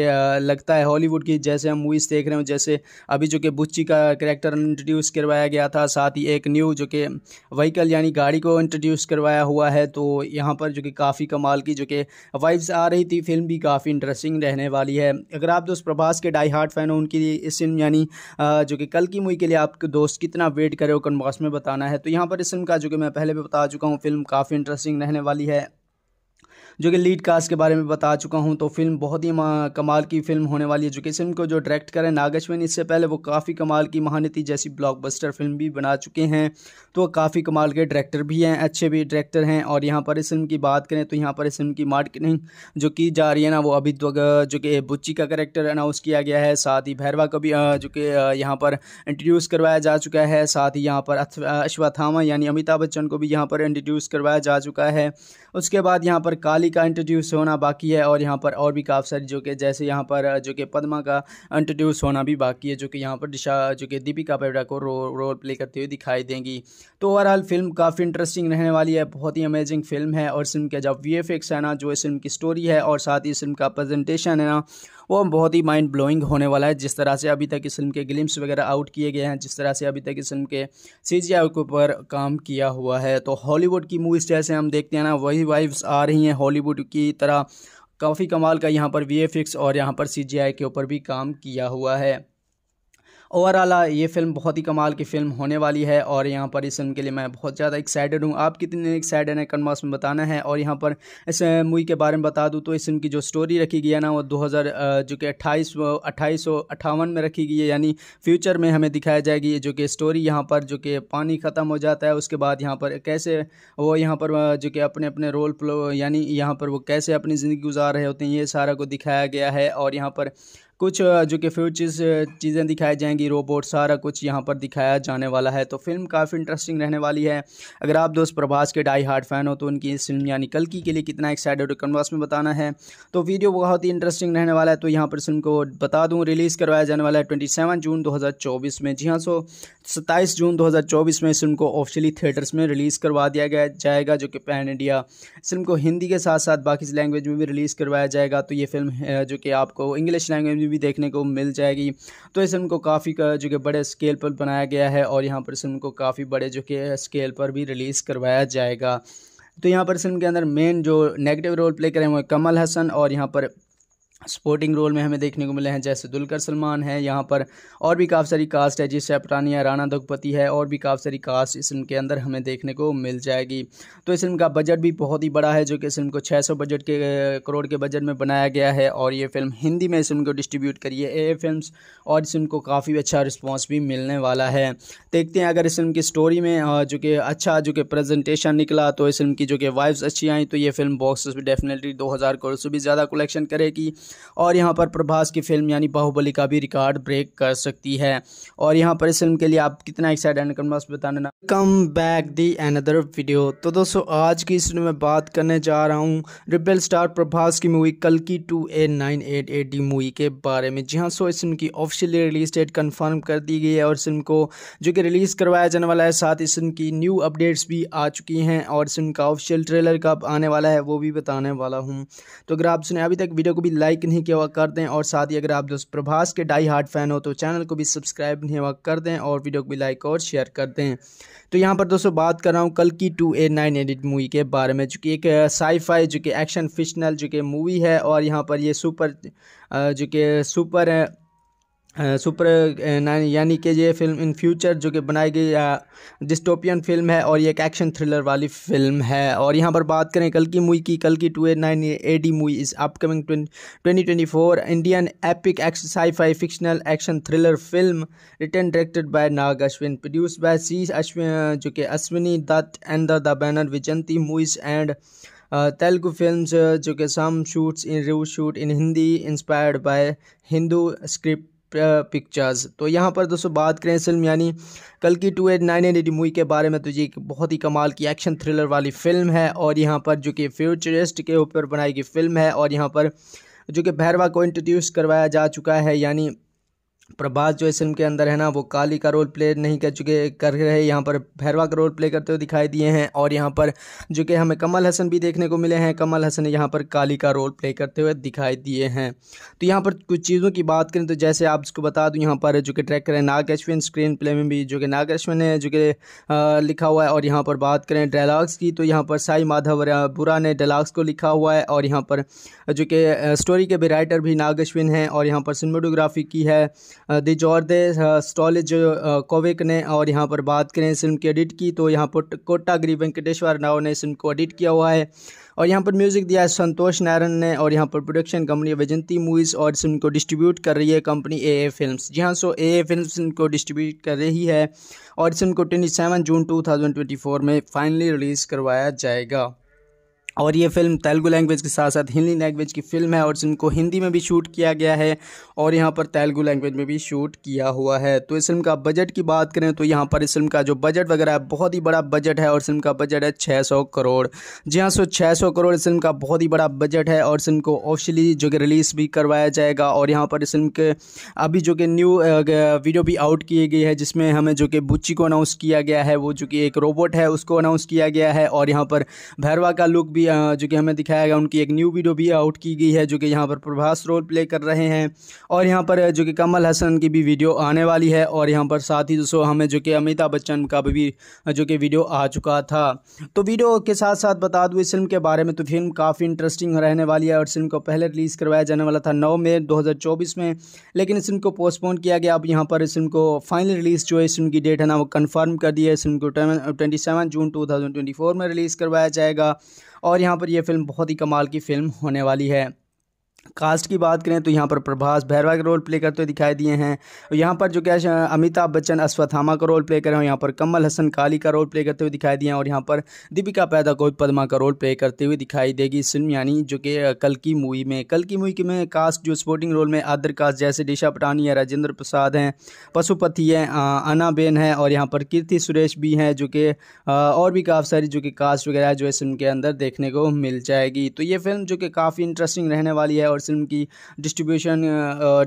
लगता है हॉलीवुड की जैसे हम मूवीज़ देख रहे हो जैसे अभी जो कि बुच्ची का करेक्टर इंट्रोड्यूस करवाया गया था साथ ही एक न्यू जो कि व्हीकल यानी गाड़ी को इंट्रोड्यूस करवाया हुआ है तो यहाँ पर जो कि काफ़ी कमाल की जो कि वाइब्स आ रही थी फिल्म भी काफ़ी इंटरेस्टिंग रहने वाली है अगर आप दोस्त प्रभास के डाई हार्ट स्मार्ट फ़ैन हो उनके लिए इस इल्म यानी जो कि कल की मूवी के लिए आपके दोस्त कितना वेट करे हो बॉक्स में बताना है तो यहाँ पर इस फिल्म का जो कि मैं पहले भी बता चुका हूँ फिल्म काफ़ी इंटरेस्टिंग रहने वाली है जो कि लीड कास्ट के बारे में बता चुका हूँ तो फिल्म बहुत ही कमाल की फिल्म होने वाली है जो कि फिल्म को जो डायरेक्ट करें नागश्विन इससे पहले वो काफ़ी कमाल की महानती जैसी ब्लॉकबस्टर फिल्म भी बना चुके हैं तो काफ़ी कमाल के डायरेक्टर भी हैं अच्छे भी डायरेक्टर हैं और यहाँ पर इस फिल्म की बात करें तो यहाँ पर इस फिल्म की मार्केटिंग जो की जा रही है ना वो अभी तो, जो कि बुच्ची का करेक्टर अनाउंस किया गया है साथ ही भैरवा को भी जो कि यहाँ पर इंट्रोड्यूस करवाया जा चुका है साथ ही यहाँ पर अश्वथामा यानी अमिताभ बच्चन को भी यहाँ पर इंट्रोड्यूस करवाया जा चुका है उसके बाद यहाँ पर काली का इंट्रोड्यूस होना बाकी है और यहाँ पर और भी काफ़ी सारी जो कि जैसे यहाँ पर जो कि पदमा का इंट्रोड्यूस होना भी बाकी है जो कि यहाँ पर दिशा जो कि दीपिका पेड़ा को रो, रोल प्ले करते हुए दिखाई देंगी तो ओवरऑल फिल्म काफ़ी इंटरेस्टिंग रहने वाली है बहुत ही अमेजिंग फिल्म है और फिल्म के जब वी है ना जो इस फिल्म की स्टोरी है और साथ ही इस फिल्म का प्रेजेंटेशन है ना वो बहुत ही माइंड ब्लोइंग होने वाला है जिस तरह से अभी तक इस फिल्म के ग्लिम्स वगैरह आउट किए गए हैं जिस तरह से अभी तक इस फिल्म के सी जी के ऊपर काम किया हुआ है तो हॉलीवुड की मूवीज़ जैसे हम देखते हैं ना वही वाइव्स आ रही हैं हॉलीवुड की तरह काफ़ी कमाल का यहाँ पर वी और यहाँ पर सी के ऊपर भी काम किया हुआ है ओवरऑल ये फिल्म बहुत ही कमाल की फिल्म होने वाली है और यहाँ पर इस फिल्म के लिए मैं बहुत ज़्यादा एक्साइटेड हूँ आप कितने एक्साइटेड हैं कन्मास में बताना है और यहाँ पर इस मूवी के बारे में बता दूँ तो इस फिल्म की जो स्टोरी रखी गई है ना वो दो जो कि अट्ठाईस अट्ठाईस में रखी गई है यानी फ्यूचर में हमें दिखाया जाएगी जो कि स्टोरी यहाँ पर जो कि पानी ख़त्म हो जाता है उसके बाद यहाँ पर कैसे वो यहाँ पर जो कि अपने अपने रोल प्लो यानी यहाँ पर वो कैसे अपनी ज़िंदगी गुजार रहे होते हैं ये सारा को दिखाया गया है और यहाँ पर कुछ जो कि फ्यूचर चीज़ें दिखाई जाएंगी रोबोट सारा कुछ यहाँ पर दिखाया जाने वाला है तो फिल्म काफ़ी इंटरेस्टिंग रहने वाली है अगर आप दोस्त प्रभास के डाई हार्ड फैन हो तो उनकी इस फिल्म यानी कलकी के लिए कितना एक्साइटेड कन्वास में बताना है तो वीडियो बहुत ही इंटरेस्टिंग रहने वाला है तो यहाँ पर फिल्म को बता दूँ रिलीज़ करवाया जाने वाला है ट्वेंटी जून दो में जी हाँ सो सत्ताईस जून दो में इस फिल्म को ऑफिशियली थिएटर्स में रिलीज़ करवा दिया गया जाएगा जो कि पैन इंडिया फिल्म को हिंदी के साथ साथ बाकी लैंग्वेज में भी रिलीज़ करवाया जाएगा तो ये फिल्म जो कि आपको इंग्लिश लैंग्वेज में भी देखने को मिल जाएगी तो इस फिल्म को काफ़ी जो कि बड़े स्केल पर बनाया गया है और यहाँ पर इस फिल्म को काफ़ी बड़े जो कि स्केल पर भी रिलीज़ करवाया जाएगा तो यहाँ पर इस फिल्म के अंदर मेन जो नेगेटिव रोल प्ले करें वो कमल हसन और यहाँ पर स्पोर्टिंग रोल में हमें देखने को मिले हैं जैसे दुलकर सलमान है यहाँ पर और भी काफ़ी सारी कास्ट है जिससे अपरानिया राणा दुगपति है और भी काफ़ी सारी कास्ट इस फिल्म के अंदर हमें देखने को मिल जाएगी तो इस फिल्म का बजट भी बहुत ही बड़ा है जो कि इस फिल्म को 600 बजट के करोड़ के बजट में बनाया गया है और ये फिल्म हिंदी में इस फिल्म को डिस्ट्रीब्यूट करिए ए फिल्म और इस फिल्म को काफ़ी अच्छा रिस्पॉन्स भी मिलने वाला है देखते हैं अगर इस फिल्म की स्टोरी में जो कि अच्छा जो कि प्रजेंटेशन निकला तो इस फिल्म की जो कि वाइब्स अच्छी आई तो ये फिल्म बॉक्स डेफिनेटली दो करोड़ से भी ज़्यादा कलेक्शन करेगी और यहाँ पर प्रभास की फिल्म यानी बाहुबली का भी रिकॉर्ड ब्रेक कर सकती है और यहाँ पर इस फिल्म के लिए आप कितना एक्साइटेड करना बताना come back the another video तो दोस्तों आज की इस में बात करने जा रहा हूँ रिबेल स्टार प्रभास की मूवी कल की टू ए nine eight eight D movie के बारे में जी हाँ सो इस फिल्म की ऑफिशियली रिलीज डेट कन्फर्म कर दी गई है और इस फिल्म को जो कि रिलीज़ करवाया जाने वाला है साथ इस फिल्म की न्यू अपडेट्स भी आ चुकी हैं और इस फिल्म का ऑफिशियल ट्रेलर कब आने वाला है वो भी बताने वाला हूँ तो अगर आप सुने अभी तक वीडियो को भी लाइक लाइक नहीं किया हुआ कर दें और साथ ही अगर आप प्रभास के डाई हार्ट फैन हो तो चैनल को भी सब्सक्राइब नहीं हुआ कर दें और वीडियो को भी लाइक और शेयर कर दें तो यहाँ पर दोस्तों बात कर रहा हूँ कल की टू ए नाइन एडिट मूवी के बारे में जो कि एक साईफाई जो कि एक्शन फिक्शनल जो कि मूवी है और यहाँ पर ये सुपर जो कि सुपर सुपर यानी कि ये फिल्म इन फ्यूचर जो कि बनाई गई डिस्टोपियन फिल्म है और ये एक एक्शन थ्रिलर वाली फिल्म है और यहाँ पर बात करें कल की मूवी की कल की two eight nine A D movie इस upcoming twenty twenty four Indian epic sci fi fictional action thriller film return directed by Nag Ashwin produce by C Ashwin जो कि Ashwini Dutt and the banner Vyjayanthi movies and Telugu film जो कि some shoots in रू shoot in Hindi inspired by Hindu script pictures तो यहाँ पर दोस्तों बात करें इस फिल्म यानी कल की two eight nine eight movie के बारे में तो ये एक बहुत ही कमाल की एक्शन थ्रिलर वाली फ़िल्म है और यहाँ पर जो कि फ्यूचरिस्ट के ऊपर बनाई गई फिल्म है और यहाँ पर जो कि भैरवा को इंट्रोड्यूस करवाया जा चुका है यानी प्रभास जो इस फिल्म के अंदर है ना वो काली का रोल प्ले नहीं कर चुके कर रहे यहाँ पर भैरवा का रोल प्ले करते हुए दिखाई दिए हैं और यहाँ पर जो कि हमें कमल हसन भी देखने को मिले हैं कमल हसन यहाँ पर काली का रोल प्ले करते हुए दिखाई दिए हैं तो यहाँ पर कुछ चीज़ों की बात करें तो जैसे आप इसको बता दूँ यहाँ पर जो कि ट्रैक करें नाग अश्विन स्क्रीन प्ले में भी जो कि नाग अश्विन है जो कि लिखा हुआ है और यहाँ पर बात करें डायलाग्स की तो यहाँ पर साई माधव बुरा ने डायलाग्स को लिखा हुआ है और यहाँ पर जो कि स्टोरी के भी राइटर भी नाग अश्विन हैं और यहाँ पर सिनेमाटोग्राफी की है दी जॉर्दे स्टॉलेज कोविक ने और यहाँ पर बात करें फिल्म की एडिट की तो यहाँ पर कोटागिरी वेंकटेश्वर राव ने फिल्म को एडिट किया हुआ है और यहाँ पर म्यूज़िक दिया है संतोष नारायण ने और यहाँ पर प्रोडक्शन कंपनी वैजंती मूवीज़ और फिल्म को डिस्ट्रीब्यूट कर रही है कंपनी ए ए फिल्म जी हाँ सो ए ए फिल्म इनको डिस्ट्रीब्यूट कर रही है और फिल्म को twenty seven June two thousand twenty four में फाइनली रिलीज़ करवाया जाएगा और ये फिल्म तेलुगु लैंग्वेज के साथ साथ हिंदी लैंग्वेज की फिल्म है और इनको हिंदी में भी शूट किया गया है और यहाँ पर तेलुगु लैंग्वेज में भी शूट किया हुआ है तो इस फिल्म का बजट की बात करें तो यहाँ पर इस फिल्म का जो बजट वगैरह है बहुत ही बड़ा बजट है और फिल्म का बजट है सौ करोड़ जी हाँ सो सौ करोड़ इस फिल्म का बहुत ही बड़ा बजट है और फिल्म को ऑफिशियली जो कि रिलीज़ भी करवाया जाएगा और यहाँ पर इस फिल्म के अभी जो कि न्यू वीडियो भी आउट की गई है जिसमें हमें जो कि बुच्ची को अनाउंस किया गया है वो जो कि एक रोबोट है उसको अनाउंस किया गया है और यहाँ पर भैरवा का लुक भी भी जो कि हमें दिखाया गया उनकी एक न्यू वीडियो भी आउट की गई है जो कि यहाँ पर प्रभास रोल प्ले कर रहे हैं और यहाँ पर जो कि कमल हसन की भी वीडियो आने वाली है और यहाँ पर साथ ही दोस्तों हमें जो कि अमिताभ बच्चन का भी जो कि वीडियो आ चुका था तो वीडियो के साथ साथ बता दूँ इस फिल्म के बारे में तो फिल्म काफ़ी इंटरेस्टिंग रहने वाली है और फिल्म को पहले रिलीज़ करवाया जाने वाला था नौ मई दो में लेकिन इस फिल्म को पोस्टपोन किया गया अब यहाँ पर इस फिल्म को फाइनल रिलीज़ जो है इस फिल्म की डेट है ना वो कन्फर्म कर दी है इस फिल्म को ट्वेंटी जून टू में रिलीज़ करवाया जाएगा और यहाँ पर यह फ़िल्म बहुत ही कमाल की फ़िल्म होने वाली है कास्ट की बात करें तो यहाँ पर प्रभास भैरवा के रोल प्ले करते हुए दिखाई दिए हैं और यहाँ पर जो क्या अमिताभ बच्चन अश्वत्थामा का रोल प्ले कर रहे हैं यहाँ पर कमल हसन काली का रोल प्ले करते हुए दिखाई दिए हैं और यहाँ पर दीपिका पैदा को पदमा का रोल प्ले करते हुए दिखाई देगी इस फिल्म यानी जो कि कल की मूवी में कल की मूवी में कास्ट जो स्पोर्टिंग रोल में आदर कास्ट जैसे डिशा पटानी है राजेंद्र प्रसाद हैं पशुपति है अनाबेन है और यहाँ पर कीर्ति सुरेश भी हैं जो कि और भी काफ़ी सारी जो कि कास्ट वगैरह जो है फिल्म के अंदर देखने को मिल जाएगी तो ये फिल्म जो कि काफ़ी इंटरेस्टिंग रहने वाली है और फिल्म की डिस्ट्रीब्यूशन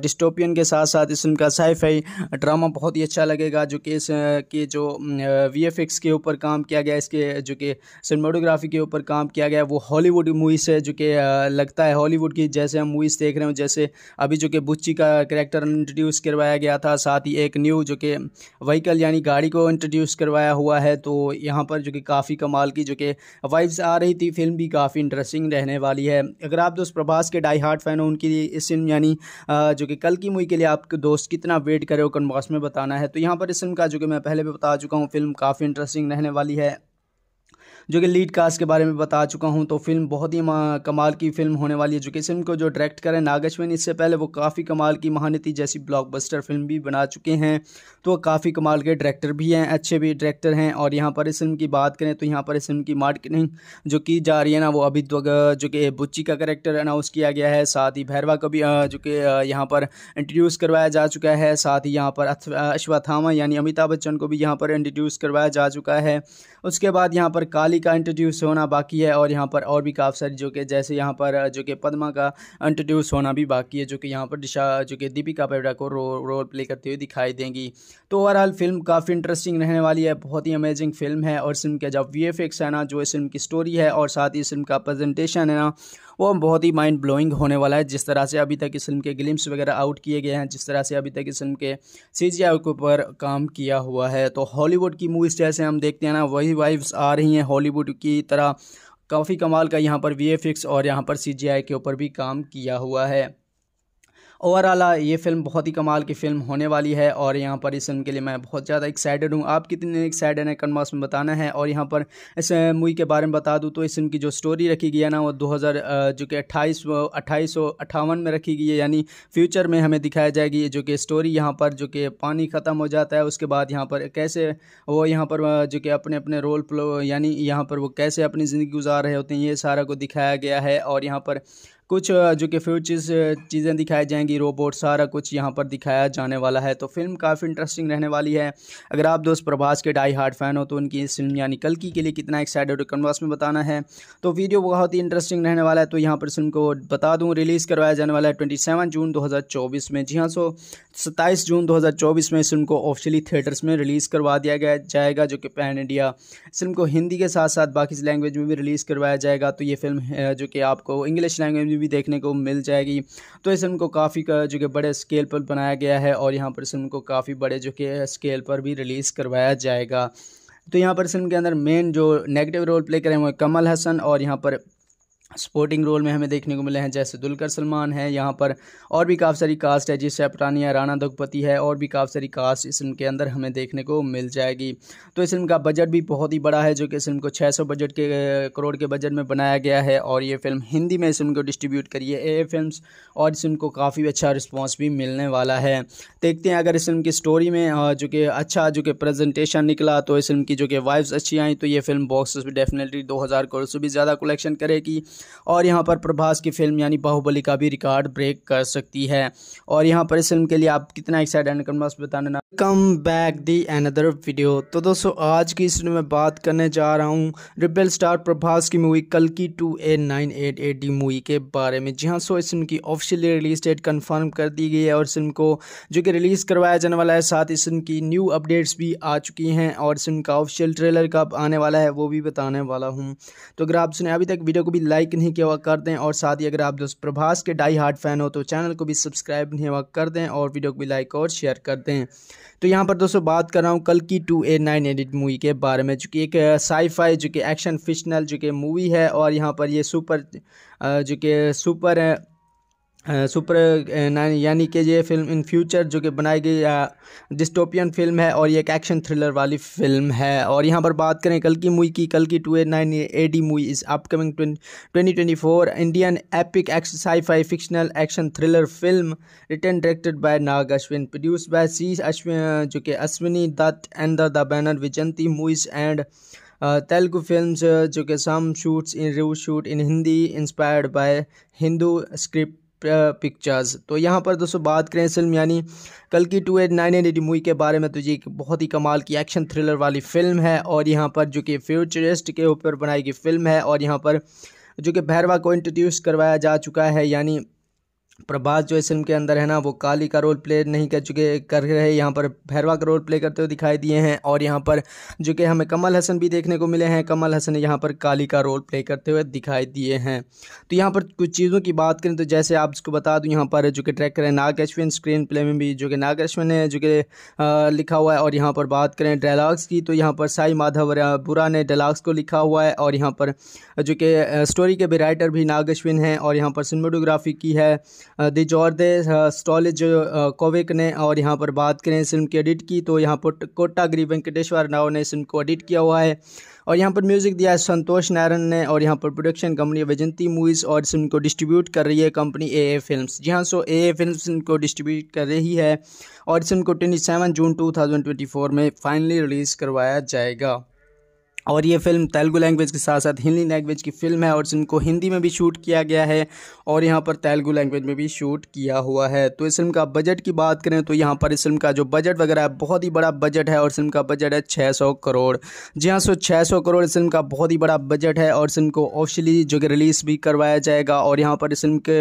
डिस्टोपियन के साथ साथ इस फिल्म का साइफाई ड्रामा बहुत ही अच्छा लगेगा जो कि इस के जो वी के ऊपर काम किया गया इसके जो कि सिनेमाटोग्राफी के ऊपर काम किया गया वो हॉलीवुड मूवीज़ है जो कि लगता है हॉलीवुड की जैसे हम मूवीज़ देख रहे हो जैसे अभी जो कि बुच्ची का करेक्टर इंट्रोड्यूस करवाया गया था साथ ही एक न्यू जो कि वहीकल यानी गाड़ी को इंट्रोड्यूस करवाया हुआ है तो यहाँ पर जो कि काफ़ी कमाल की जो कि वाइब्स आ रही थी फिल्म भी काफ़ी इंटरेस्टिंग रहने वाली है अगर आप दोस्त प्रभास के डाई विराट फ़ैन हो उनके लिए इस फिल्म यानी जो कि कल की मूवी के लिए आपके दोस्त कितना वेट करे हो कन्वास में बताना है तो यहाँ पर इस फिल्म का जो कि मैं पहले भी बता चुका हूँ फिल्म काफ़ी इंटरेस्टिंग रहने वाली है जो कि लीड कास्ट के बारे में बता चुका हूँ तो फिल्म बहुत ही कमाल की फिल्म होने वाली है जो कि फिल्म को जो डायरेक्ट करें नागश्विन इससे पहले वो काफ़ी कमाल की महानती जैसी ब्लॉकबस्टर फिल्म भी बना चुके हैं तो काफ़ी कमाल के डायरेक्टर भी हैं अच्छे भी डायरेक्टर हैं और यहाँ पर इस फिल्म की बात करें तो यहाँ पर इस फिल्म की मार्केटिंग जो की जा रही है ना वो अभी तो, जो कि बुच्ची का करेक्टर अनाउंस किया गया है साथ ही भैरवा का भी जो कि यहाँ पर इंट्रोड्यूस करवाया जा चुका है साथ ही यहाँ पर अश्वथामा यानी अमिताभ बच्चन को भी यहाँ पर इंट्रोड्यूस करवाया जा चुका है उसके बाद यहाँ पर काली सोनाली का इंट्रोड्यूस होना बाकी है और यहाँ पर और भी काफ़ी सारी जो कि जैसे यहाँ पर जो कि पदमा का इंट्रोड्यूस होना भी बाकी है जो कि यहाँ पर दिशा जो कि दीपिका पेडा को रो, रोल प्ले करते हुए दिखाई देंगी तो ओवरऑल फिल्म काफ़ी इंटरेस्टिंग रहने वाली है बहुत ही अमेजिंग फिल्म है और फिल्म के जब वी है ना जो इस फिल्म की स्टोरी है और साथ ही इस फिल्म का प्रेजेंटेशन है ना वो बहुत ही माइंड ब्लोइंग होने वाला है जिस तरह से अभी तक इस फिल्म के ग्लिम्स वगैरह आउट किए गए हैं जिस तरह से अभी तक इस फिल्म के सी के ऊपर काम किया हुआ है तो हॉलीवुड की मूवीज़ जैसे हम देखते हैं ना वही वाइव्स आ रही हैं हॉलीवुड की तरह काफ़ी कमाल का यहाँ पर वी और यहाँ पर सी के ऊपर भी काम किया हुआ है ओवरऑल ये फिल्म बहुत ही कमाल की फिल्म होने वाली है और यहाँ पर इस फिल्म के लिए मैं बहुत ज़्यादा एक्साइटेड हूँ आप कितने एक्साइटेड हैं कन्मास में बताना है और यहाँ पर इस मूवी के बारे में बता दूँ तो इस फिल्म की जो स्टोरी रखी गई है ना वो दो जो कि अट्ठाईस अट्ठाईस में रखी गई है यानी फ्यूचर में हमें दिखाया जाएगी जो कि स्टोरी यहाँ पर जो कि पानी ख़त्म हो जाता है उसके बाद यहाँ पर कैसे वो यहाँ पर जो कि अपने अपने रोल प्लो यानी यहाँ पर वो कैसे अपनी ज़िंदगी गुजार रहे होते हैं ये सारा को दिखाया गया है और यहाँ पर कुछ जो कि फ्यूचर्स चीज़ें दिखाई जाएंगी रोबोट सारा कुछ यहाँ पर दिखाया जाने वाला है तो फिल्म काफ़ी इंटरेस्टिंग रहने वाली है अगर आप दोस्त प्रभास के डाई हार्ड फैन हो तो उनकी इस फिल्म यानी कल की के लिए कितना एक्साइटेड हो कन्वास में बताना है तो वीडियो बहुत ही इंटरेस्टिंग रहने वाला है तो यहाँ पर फिल्म को बता दूँ रिलीज़ करवाया जाने वाला है ट्वेंटी जून दो में जी हाँ सो सत्ताईस जून दो में इस फिल्म को ऑफिशियली थिएटर्स में रिलीज़ करवा दिया गया जाएगा जो कि पैन इंडिया फिल्म को हिंदी के साथ साथ बाकी लैंग्वेज में भी रिलीज़ करवाया जाएगा तो ये फिल्म जो कि आपको इंग्लिश लैंग्वेज मूवी भी देखने को मिल जाएगी तो इस फिल्म को काफ़ी जो कि बड़े स्केल पर बनाया गया है और यहाँ पर इस फिल्म को काफ़ी बड़े जो कि स्केल पर भी रिलीज़ करवाया जाएगा तो यहाँ पर फिल्म के अंदर मेन जो नेगेटिव रोल प्ले करें वो कमल हसन और यहाँ पर स्पोर्टिंग रोल में हमें देखने को मिले हैं जैसे दुलकर सलमान है यहाँ पर और भी काफ़ी सारी कास्ट है जिस अपरानिया राणा दघुपति है और भी काफ़ी सारी कास्ट इस फिल्म के अंदर हमें देखने को मिल जाएगी तो इस फिल्म का बजट भी बहुत ही बड़ा है जो कि इस फिल्म को 600 बजट के करोड़ के बजट में बनाया गया है और ये फिल्म हिंदी में इस फिल्म को डिस्ट्रीब्यूट करिए ए फिल्म और इस फिल्म को काफ़ी अच्छा रिस्पॉन्स भी मिलने वाला है देखते हैं अगर इस फिल्म की स्टोरी में जो कि अच्छा जो कि प्रजेंटेशन निकला तो इस फिल्म की जो कि वाइव्स अच्छी आई तो ये फिल्म बॉक्स डेफिनेटली दो करोड़ से भी ज़्यादा कलेक्शन करेगी और यहाँ पर प्रभास की फिल्म यानी बाहुबली का भी रिकॉर्ड ब्रेक कर सकती है और यहाँ पर इस फिल्म के लिए आप कितना एक्साइट एंड कन्वर्स बताने come back the another video तो दोस्तों आज की इस में बात करने जा रहा हूँ रिबेल स्टार प्रभास की मूवी कल की टू ए nine eight eight D movie के बारे में जी हाँ सो इस फिल्म की ऑफिशियली रिलीज डेट कन्फर्म कर दी गई है और इस फिल्म को जो कि रिलीज़ करवाया जाने वाला है साथ इस फिल्म की न्यू अपडेट्स भी आ चुकी हैं और इस फिल्म का ऑफिशियल ट्रेलर कब आने वाला है वो भी बताने वाला हूँ तो अगर आपने अभी तक वीडियो को भी लाइक नहीं किया हुआ कर दें और साथ ही अगर आप दोस्त प्रभास के डाई हार्ट फैन हो तो चैनल को भी सब्सक्राइब नहीं हुआ कर दें और वीडियो को भी लाइक और शेयर कर दें तो यहाँ पर दोस्तों बात कर रहा हूँ कल की टू ए नाइन एडिट मूवी के बारे में जो कि एक साईफाई जो कि एक्शन फिक्शनल जो कि मूवी है और यहाँ पर ये सुपर जो कि सुपर सुपर यानी कि ये फिल्म इन फ्यूचर जो कि बनाई गई डिस्टोपियन फिल्म है और ये एक एक्शन थ्रिलर वाली फिल्म है और यहाँ पर बात करें कल की मूवी की कल की two eight nine A D movie इस upcoming twenty twenty four Indian epic sci fi fictional action thriller film return directed by Nag Ashwin produce by C Ashwin जो कि Ashwini Dutt and the banner Vyjayanthi movies and Telugu film जो कि some shoots in रू shoot in Hindi inspired by Hindu script pictures तो यहाँ पर दोस्तों बात करें फिल्म यानी कल की two eight nine eight eighty movie के बारे में तो ये एक बहुत ही कमाल की एक्शन थ्रिलर वाली फ़िल्म है और यहाँ पर जो कि फ्यूचरिस्ट के ऊपर बनाई गई फिल्म है और यहाँ पर जो कि भैरवा को इंट्रोड्यूस करवाया जा चुका है यानी प्रभास जो इस फिल्म के अंदर है ना वो काली का रोल प्ले नहीं कर चुके कर रहे यहाँ पर भैरवा का रोल प्ले करते हुए दिखाई दिए हैं और यहाँ पर जो कि हमें कमल हसन भी देखने को मिले हैं कमल हसन यहाँ पर काली का रोल प्ले करते हुए दिखाई दिए हैं तो यहाँ पर कुछ चीज़ों की बात करें तो जैसे आप उसको बता दूँ यहाँ पर जो कि ट्रैकर है नाग अश्विन स्क्रीन प्ले में भी जो कि नाग अश्विन ने जो कि लिखा हुआ है और यहाँ पर बात करें डायलाग्स की तो यहाँ पर साई माधव बुरा ने डायलाग्स को लिखा हुआ है और यहाँ पर जो कि स्टोरी के भी राइटर भी नाग अश्विन हैं और यहाँ पर सिनेमाटोग्राफी की है दी जॉर्दे स्टॉलेज कोविक ने और यहाँ पर बात करें इस फिल्म की एडिट की तो यहाँ पर कोटागिरी वेंकटेश्वर राव ने इस फिल्म को एडिट किया हुआ है और यहाँ पर म्यूज़िक दिया है संतोष नारायण ने और यहाँ पर प्रोडक्शन कंपनी वैजंती मूवीज़ और इस फिल्म को डिस्ट्रीब्यूट कर रही है कंपनी ए ए फिल्म जी हाँ सो ए ए फिल्म को डिस्ट्रीब्यूट कर रही है और इस फिल्म को twenty seven June two thousand twenty four में फाइनली रिलीज़ करवाया जाएगा और ये फिल्म तेलुगु लैंग्वेज के साथ साथ हिंदी लैंग्वेज की फिल्म है और इनको हिंदी में भी शूट किया गया है और यहाँ पर तेलुगु लैंग्वेज में भी शूट किया हुआ है तो इस फिल्म का बजट की बात करें तो यहाँ पर इस फिल्म का जो बजट वगैरह है बहुत ही बड़ा बजट है और फिल्म का बजट है छः सौ करोड़ जी हाँ सो छः सौ करोड़ इस फिल्म का बहुत ही बड़ा बजट है और फिल्म को ऑफिशियली जो कि रिलीज़ भी करवाया जाएगा और यहाँ पर इस फिल्म के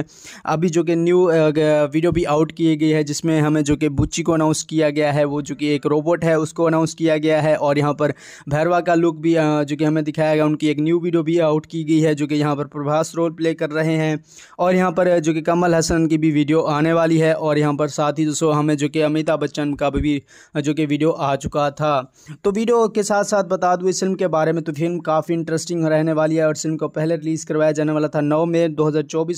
अभी जो कि न्यू वीडियो भी आउट की गई है जिसमें हमें जो कि बुच्ची को अनाउंस किया गया है वो जो कि एक रोबोट है उसको अनाउंस किया गया है और यहाँ पर भैरवा का लुक भी भी जो कि हमें दिखाया गया उनकी एक न्यू वीडियो भी आउट की गई है जो कि यहाँ पर प्रभास रोल प्ले कर रहे हैं और यहाँ पर जो कि कमल हसन की भी वीडियो आने वाली है और यहाँ पर साथ ही दोस्तों हमें जो कि अमिताभ बच्चन का भी जो कि वीडियो आ चुका था तो वीडियो के साथ साथ बता दूँ इस फिल्म के बारे में तो फिल्म काफ़ी इंटरेस्टिंग रहने वाली है और फिल्म को पहले रिलीज़ करवाया जाने वाला था नौ मई दो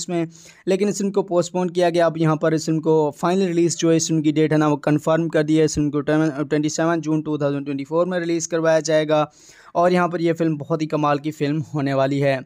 में लेकिन इस फिल्म को पोस्टपोन किया गया अब यहाँ पर इस फिल्म को फाइनल रिलीज़ जो है इस फिल्म की डेट है ना वो कन्फर्म कर दी है इस फिल्म को ट्वेंटी जून टू में रिलीज़ करवाया जाएगा और यहाँ पर यह फ़िल्म बहुत ही कमाल की फ़िल्म होने वाली है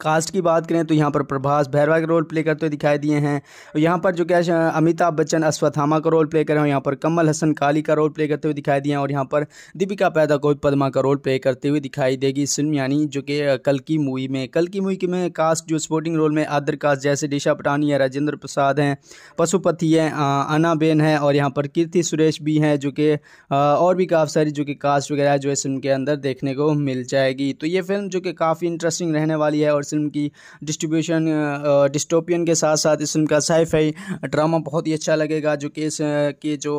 कास्ट की बात करें तो यहाँ पर प्रभास भैरवा का रोल प्ले करते हुए दिखाई दिए हैं और यहाँ पर जो क्या अमिताभ बच्चन अश्वत्थामा का रोल प्ले करें और यहाँ पर कमल हसन काली का रोल प्ले करते हुए दिखाई दिए हैं और यहाँ पर दीपिका पैदा को पदमा का रोल प्ले करते हुए दिखाई देगी इस फिल्म यानी जो कि कल की मूवी में कल की मूवी की में कास्ट जो स्पोर्टिंग रोल में आदर कास्ट जैसे डिशा पटानी है राजेंद्र प्रसाद हैं पशुपति है अनाबेन है और यहाँ पर कीर्ति सुरेश भी हैं जो कि और भी काफ़ी सारी जो कि कास्ट वगैरह जो इस फिल्म के अंदर देखने को मिल जाएगी तो ये फिल्म जो कि काफ़ी इंटरेस्टिंग रहने वाली है और इस फिल्म की डिस्ट्रीब्यूशन डिस्टोपियन के साथ साथ इस फिल्म का साइफाई ड्रामा बहुत ही अच्छा लगेगा जो कि इस के जो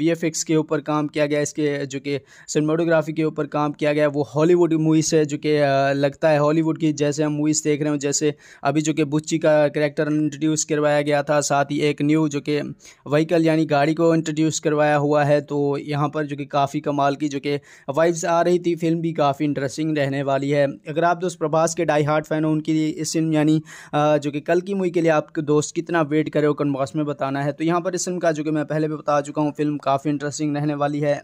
वी के ऊपर काम किया गया इसके जो कि सिनेमाटोग्राफी के ऊपर काम किया गया वो हॉलीवुड मूवीज़ है जो कि लगता है हॉलीवुड की जैसे हम मूवीज़ देख रहे हो जैसे अभी जो कि बुच्ची का करेक्टर इंट्रोड्यूस करवाया गया था साथ ही एक न्यू जो कि वहीकल यानी गाड़ी को इंट्रोड्यूस करवाया हुआ है तो यहाँ पर जो कि काफ़ी कमाल की जो कि वाइब्स आ रही थी फिल्म भी काफ़ी इंटरेस्टिंग रहने वाली है अगर आप दोस्त प्रभास के डाई हार्ट विराट फ़ैन हो उनकी इस फिल्म यानी जो कि कल की मूवी के लिए आपके दोस्त कितना वेट करे हो बॉक्स में बताना है तो यहाँ पर इस फिल्म का जो कि मैं पहले भी बता चुका हूँ फिल्म काफ़ी इंटरेस्टिंग रहने वाली है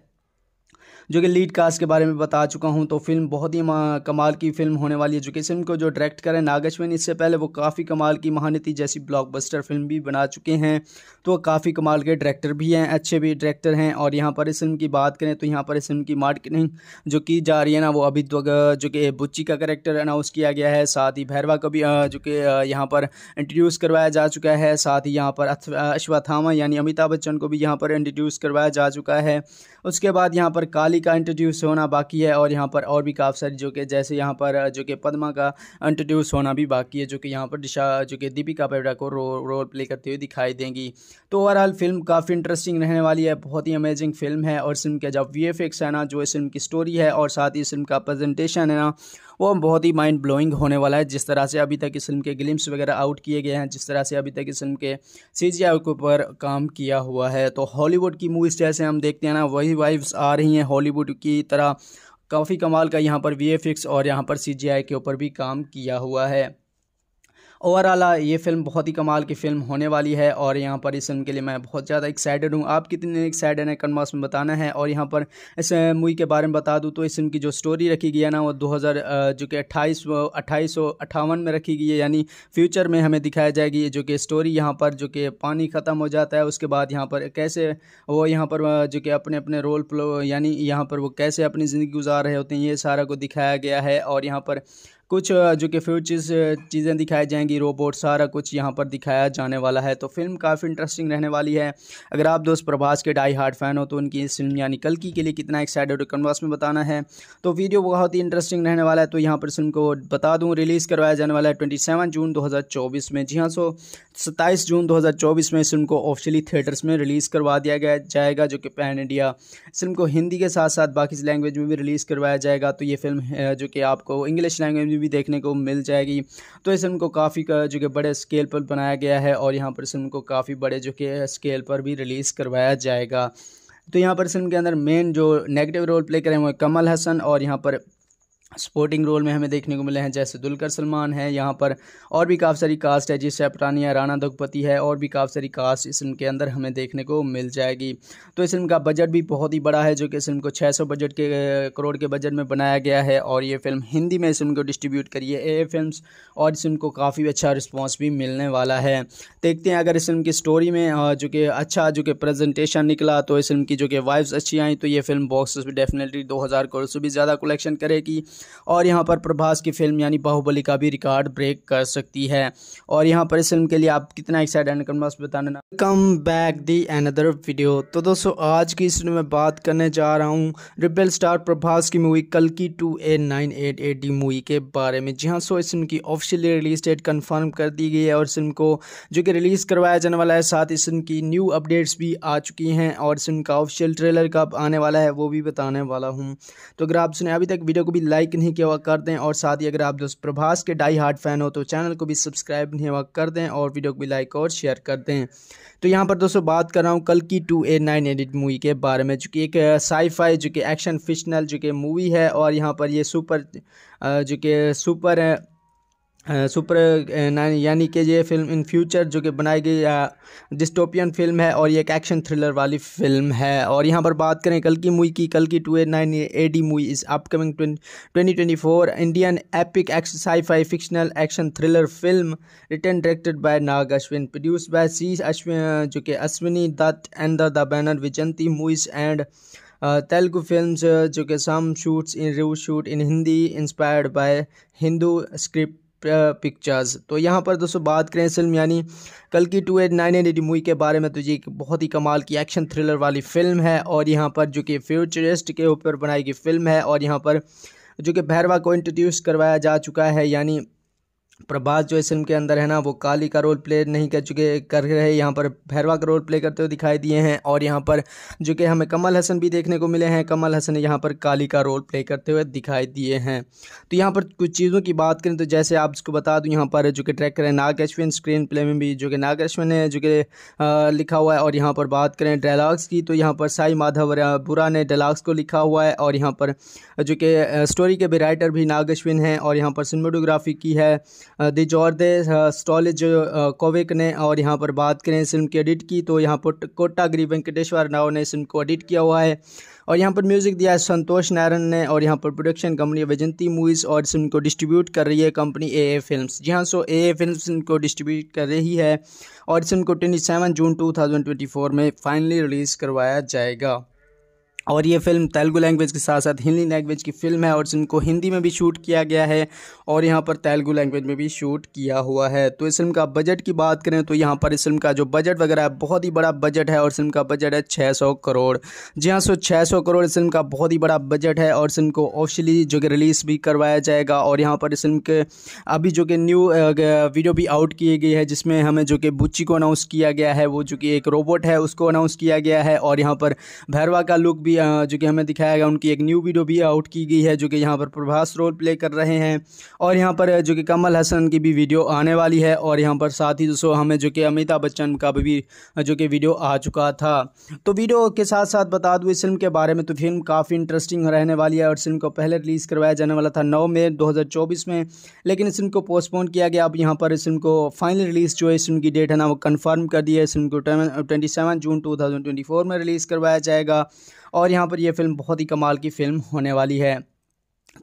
जो कि लीड कास्ट के बारे में बता चुका हूँ तो फिल्म बहुत ही कमाल की फिल्म होने वाली है जो कि फिल्म को जो डायरेक्ट करें नागेश्वन इससे पहले वो काफ़ी कमाल की महानती जैसी ब्लॉकबस्टर फिल्म भी बना चुके हैं तो काफ़ी कमाल के डायरेक्टर भी हैं अच्छे भी डायरेक्टर हैं और यहाँ पर इस फिल्म की बात करें तो यहाँ पर इस फिल्म की मार्केटिंग जो की जा रही है ना वो अभी तो जो कि बुच्ची का करेक्टर अनाउंस किया गया है साथ ही भैरवा का भी जो कि यहाँ पर इंट्रोड्यूस करवाया जा चुका है साथ ही यहाँ पर अश्वथामा यानी अमिताभ बच्चन को भी यहाँ पर इंट्रोड्यूस करवाया जा चुका है उसके बाद यहाँ पर काली कुमारी का इंट्रोड्यूस होना बाकी है और यहाँ पर और भी काफ़ी सारी जो कि जैसे यहाँ पर जो कि पदमा का इंट्रोड्यूस होना भी बाकी है जो कि यहाँ पर दिशा जो कि दीपिका पेवड़ा को रो, रोल प्ले करते हुए दिखाई देंगी तो ओवरऑल फिल्म काफ़ी इंटरेस्टिंग रहने वाली है बहुत ही अमेजिंग फिल्म है और फिल्म के जब वी है ना जो इस फिल्म की स्टोरी है और साथ ही इस फिल्म का प्रजेंटेशन है ना वो बहुत ही माइंड ब्लोइंग होने वाला है जिस तरह से अभी तक इस फिल्म के ग्लिम्स वगैरह आउट किए गए हैं जिस तरह से अभी तक इस फिल्म के सी के ऊपर काम किया हुआ है तो हॉलीवुड की मूवीज़ जैसे हम देखते हैं ना वही वाइव्स आ रही हैं हॉलीवुड की तरह काफ़ी कमाल का यहाँ पर वी और यहाँ पर सी के ऊपर भी काम किया हुआ है ओवरऑल ये फिल्म बहुत ही कमाल की फिल्म होने वाली है और यहाँ पर इस फिल्म के लिए मैं बहुत ज़्यादा एक्साइटेड हूँ आप कितने एक्साइटेड हैं कन्मास में बताना है और यहाँ पर इस मूवी के बारे में बता दूँ तो इस फिल्म की जो स्टोरी रखी गई है ना वो दो जो कि अट्ठाईस अट्ठाईस में रखी गई है यानी फ्यूचर में हमें दिखाया जाएगी जो कि स्टोरी यहाँ पर जो कि पानी ख़त्म हो जाता है उसके बाद यहाँ पर कैसे वो यहाँ पर जो कि अपने अपने रोल प्लो यानी यहाँ पर वो कैसे अपनी ज़िंदगी गुजार रहे होते हैं ये सारा को दिखाया गया है और यहाँ पर कुछ जो कि फ्यूचर्स चीज़ें दिखाई जाएंगी रोबोट सारा कुछ यहाँ पर दिखाया जाने वाला है तो फिल्म काफ़ी इंटरेस्टिंग रहने वाली है अगर आप दोस्त प्रभास के डाई हार्ड फैन हो तो उनकी इस फिल्म यानी कल की के लिए कितना एक्साइटेड कन्वास में बताना है तो वीडियो बहुत ही इंटरेस्टिंग रहने वाला है तो यहाँ पर फिल्म को बता दूँ रिलीज़ करवाया जाने वाला है ट्वेंटी जून दो में जी हाँ सो सत्ताईस जून दो में इस फिल्म को ऑफिशियली थिएटर्स में रिलीज़ करवा दिया गया जाएगा जो कि पैन इंडिया फिल्म को हिंदी के साथ साथ बाकी लैंग्वेज में भी रिलीज़ करवाया जाएगा तो ये फिल्म जो कि आपको इंग्लिश लैंग्वेज मूवी भी देखने को मिल जाएगी तो इस फिल्म को काफ़ी जो कि बड़े स्केल पर बनाया गया है और यहाँ पर इस फिल्म को काफ़ी बड़े जो कि स्केल पर भी रिलीज़ करवाया जाएगा तो यहाँ पर इस फिल्म के अंदर मेन जो नेगेटिव रोल प्ले करें वो कमल हसन और यहाँ पर सपोर्टिंग रोल में हमें देखने को मिले हैं जैसे दुलकर सलमान है यहाँ पर और भी काफ़ी सारी कास्ट है जिससे अपरानिया राणा दुगपति है और भी काफ़ी सारी कास्ट इस फिल्म के अंदर हमें देखने को मिल जाएगी तो इस फिल्म का बजट भी बहुत ही बड़ा है जो कि इस फिल्म को 600 बजट के करोड़ के बजट में बनाया गया है और ये फिल्म हिंदी में इस फिल्म को डिस्ट्रीब्यूट करी है ए फिल्म और इस फिल्म को काफ़ी अच्छा रिस्पॉन्स भी मिलने वाला है देखते हैं अगर इस फिल्म की स्टोरी में जो कि अच्छा जो कि प्रजेंटेशन निकला तो इस फिल्म की जो कि वाइव्स अच्छी आई तो ये फिल्म बॉक्स डेफिनेटली दो करोड़ से भी ज़्यादा कलेक्शन करेगी और यहाँ पर प्रभास की फिल्म यानी बाहुबली का भी रिकॉर्ड ब्रेक कर सकती है और यहाँ पर इस फिल्म के लिए आप कितना एक्साइट एंड कमेंट बताना come back the another video तो दोस्तों आज की इस में बात करने जा रहा हूँ रिपेल स्टार प्रभास की मूवी कल की टू मूवी के बारे में जी हाँ सो इस फिल्म की ऑफिशियली रिलीज डेट कन्फर्म कर दी गई है और फिल्म को जो कि रिलीज़ करवाया जाने वाला है साथ ही फिल्म की न्यू अपडेट्स भी आ चुकी हैं और इस फिल्म का ऑफिशियल ट्रेलर कब आने वाला है वो भी बताने वाला हूँ तो अगर आप सुने अभी तक वीडियो को भी लाइक लाइक नहीं किया हुआ कर दें और साथ ही अगर आप प्रभास के डाई हार्ट फैन हो तो चैनल को भी सब्सक्राइब नहीं हुआ कर दें और वीडियो को भी लाइक और शेयर कर दें तो यहाँ पर दोस्तों बात कर रहा हूँ कल की टू ए नाइन एडिट मूवी के बारे में जो कि एक साईफाई जो कि एक्शन फिक्शनल जो कि मूवी है और यहाँ पर ये सुपर जो कि सुपर सुपर यानी कि ये फिल्म इन फ्यूचर जो कि बनाई गई डिस्टोपियन फिल्म है और ये एक एक्शन थ्रिलर वाली फिल्म है और यहाँ पर बात करें कल की मूवी की कल की two eight nine A D movie इस upcoming twenty twenty four Indian epic sci fi fictional action thriller film return directed by Nag Ashwin produce by C Ashwin जो कि Ashwini Dutt and the banner Vyjayanthi movies and Telugu film जो कि some shoots in रू shoot in Hindi inspired by Hindu script pictures तो यहाँ पर दोस्तों बात करें फिल्म यानी कल की two eight nine eight movie के बारे में तो ये एक बहुत ही कमाल की एक्शन थ्रिलर वाली फ़िल्म है और यहाँ पर जो कि फ्यूचरिस्ट के ऊपर बनाई गई फिल्म है और यहाँ पर जो कि भैरवा को इंट्रोड्यूस करवाया जा चुका है यानी प्रभास जो इस फिल्म के अंदर है ना वो काली का रोल प्ले नहीं कर चुके कर रहे यहाँ पर भैरवा का रोल प्ले करते हुए दिखाई दिए हैं और यहाँ पर जो कि हमें कमल हसन भी देखने को मिले हैं कमल हसन यहाँ पर काली का रोल प्ले करते हुए दिखाई दिए हैं तो यहाँ पर कुछ चीज़ों की बात करें तो जैसे आप उसको बता दूँ यहाँ पर जो कि ट्रैक करें नाग अश्विन स्क्रीन प्ले में भी जो कि नाग अश्विन ने जो कि लिखा हुआ है और यहाँ पर बात करें डायलाग्स की तो यहाँ पर साई माधव बुरा ने डायलाग्स को लिखा हुआ है और यहाँ पर जो कि स्टोरी के भी राइटर भी नाग अश्विन हैं और यहाँ पर सिनेमाटोग्राफी की है दिजॉर्दे स्टॉलेज कोविक ने और यहाँ पर बात करें इस फिल्म की एडिट की तो यहाँ पर कोटागिरी वेंकटेश्वर राव ने इस फिल्म को एडिट किया हुआ है और यहाँ पर म्यूज़िक दिया है संतोष नारायण ने और यहाँ पर प्रोडक्शन कंपनी वैजंती मूवीज़ और इस फिल्म को डिस्ट्रीब्यूट कर रही है कंपनी ए ए फिल्म जी हाँ सो ए ए फिल्म इनको डिस्ट्रीब्यूट कर रही है और इस फिल्म को twenty seven June two thousand twenty four में फाइनली रिलीज़ करवाया जाएगा और ये फिल्म तेलुगु लैंग्वेज के साथ साथ हिंदी लैंग्वेज की फिल्म है और इनको हिंदी में भी शूट किया गया है और यहाँ पर तेलुगु लैंग्वेज में भी शूट किया हुआ है तो इस फिल्म का बजट की बात करें तो यहाँ पर इस फिल्म का जो बजट वगैरह है बहुत ही बड़ा बजट है और फिल्म का बजट है छः सौ करोड़ जी हाँ सो छः सौ करोड़ इस फिल्म का बहुत ही बड़ा बजट है और फिल्म को ऑफिशियली जो कि रिलीज़ भी करवाया जाएगा और यहाँ पर इस फिल्म के अभी जो कि न्यू वीडियो भी आउट की गई है जिसमें हमें जो कि बुच्ची को अनाउंस किया गया है वो जो कि एक रोबोट है उसको अनाउंस किया गया है और यहाँ पर भैरवा का लुक भी जो कि हमें दिखाया गया उनकी एक न्यू वीडियो भी आउट की गई है जो कि यहाँ पर प्रभास रोल प्ले कर रहे हैं और यहाँ पर जो कि कमल हसन की भी वीडियो आने वाली है और यहाँ पर साथ ही दोस्तों हमें जो कि अमिताभ बच्चन का भी जो कि वीडियो आ चुका था तो वीडियो के साथ साथ बता दूँ इस फिल्म के बारे में तो फिल्म काफ़ी इंटरेस्टिंग रहने वाली है और फिल्म को पहले रिलीज़ करवाया जाने वाला था नौ मई दो में लेकिन इस फिल्म को पोस्टपोन किया गया अब यहाँ पर इस फिल्म को फाइनल रिलीज़ जो है इस फिल्म की डेट है ना वो कन्फर्म कर दी है इस फिल्म को ट्वेंटी जून टू में रिलीज़ करवाया जाएगा और यहाँ पर यह फ़िल्म बहुत ही कमाल की फ़िल्म होने वाली है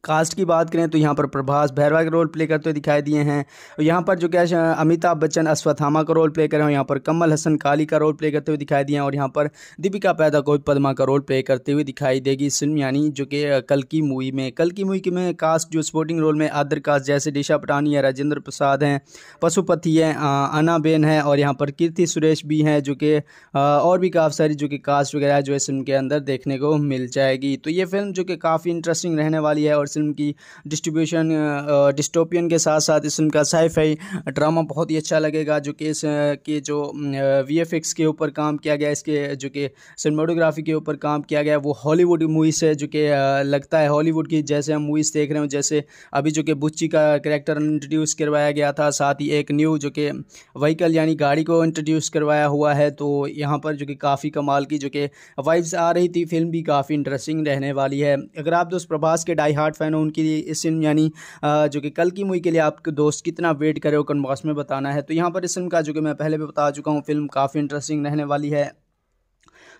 कास्ट की बात करें तो यहाँ पर प्रभास भैरवा का रोल प्ले करते हुए दिखाई दिए हैं और यहाँ पर जो क्या अमिताभ बच्चन अश्वत्थामा का रोल प्ले कर रहे हैं यहाँ पर कमल हसन काली का रोल प्ले करते हुए दिखाई दिए हैं और यहाँ पर दीपिका पैदा को पदमा का रोल प्ले करते हुए दिखाई देगी इस फिल्म यानी जो कि कल की मूवी में कल की मूवी में कास्ट जो स्पोर्टिंग रोल में आदर कास्ट जैसे डिशा पटानी है राजेंद्र प्रसाद हैं पशुपति हैं अनाबेन है और यहाँ पर कीर्ति सुरेश भी हैं जो कि और भी काफ़ी सारी जो कि कास्ट वगैरह जो इस फिल्म के अंदर देखने को मिल जाएगी तो ये फिल्म जो कि काफ़ी इंटरेस्टिंग रहने वाली है और और इस फिल्म की डिस्ट्रीब्यूशन डिस्टोपियन के साथ साथ इस फिल्म का साइफाई ड्रामा बहुत ही अच्छा लगेगा जो कि इस के जो वी के ऊपर काम किया गया इसके जो कि सिनेमाटोग्राफी के ऊपर काम किया गया वो हॉलीवुड मूवीज़ है जो कि लगता है हॉलीवुड की जैसे हम मूवीज़ देख रहे हो जैसे अभी जो कि बुच्ची का करेक्टर इंट्रोड्यूस करवाया गया था साथ ही एक न्यू जो कि व्हीकल यानी गाड़ी को इंट्रोड्यूस करवाया हुआ है तो यहाँ पर जो कि काफ़ी कमाल की जो कि वाइब्स आ रही थी फिल्म भी काफ़ी इंटरेस्टिंग रहने वाली है अगर आप दोस्त प्रभास के डाई हार्ड फ़ैन हो उनके लिए इस फिल्म यानी जो कि कल की मूवी के लिए आपके दोस्त कितना वेट करे वो कन्बॉक्स में बताना है तो यहाँ पर इस फिल्म का जो कि मैं पहले भी बता चुका हूँ फिल्म काफ़ी इंटरेस्टिंग रहने वाली है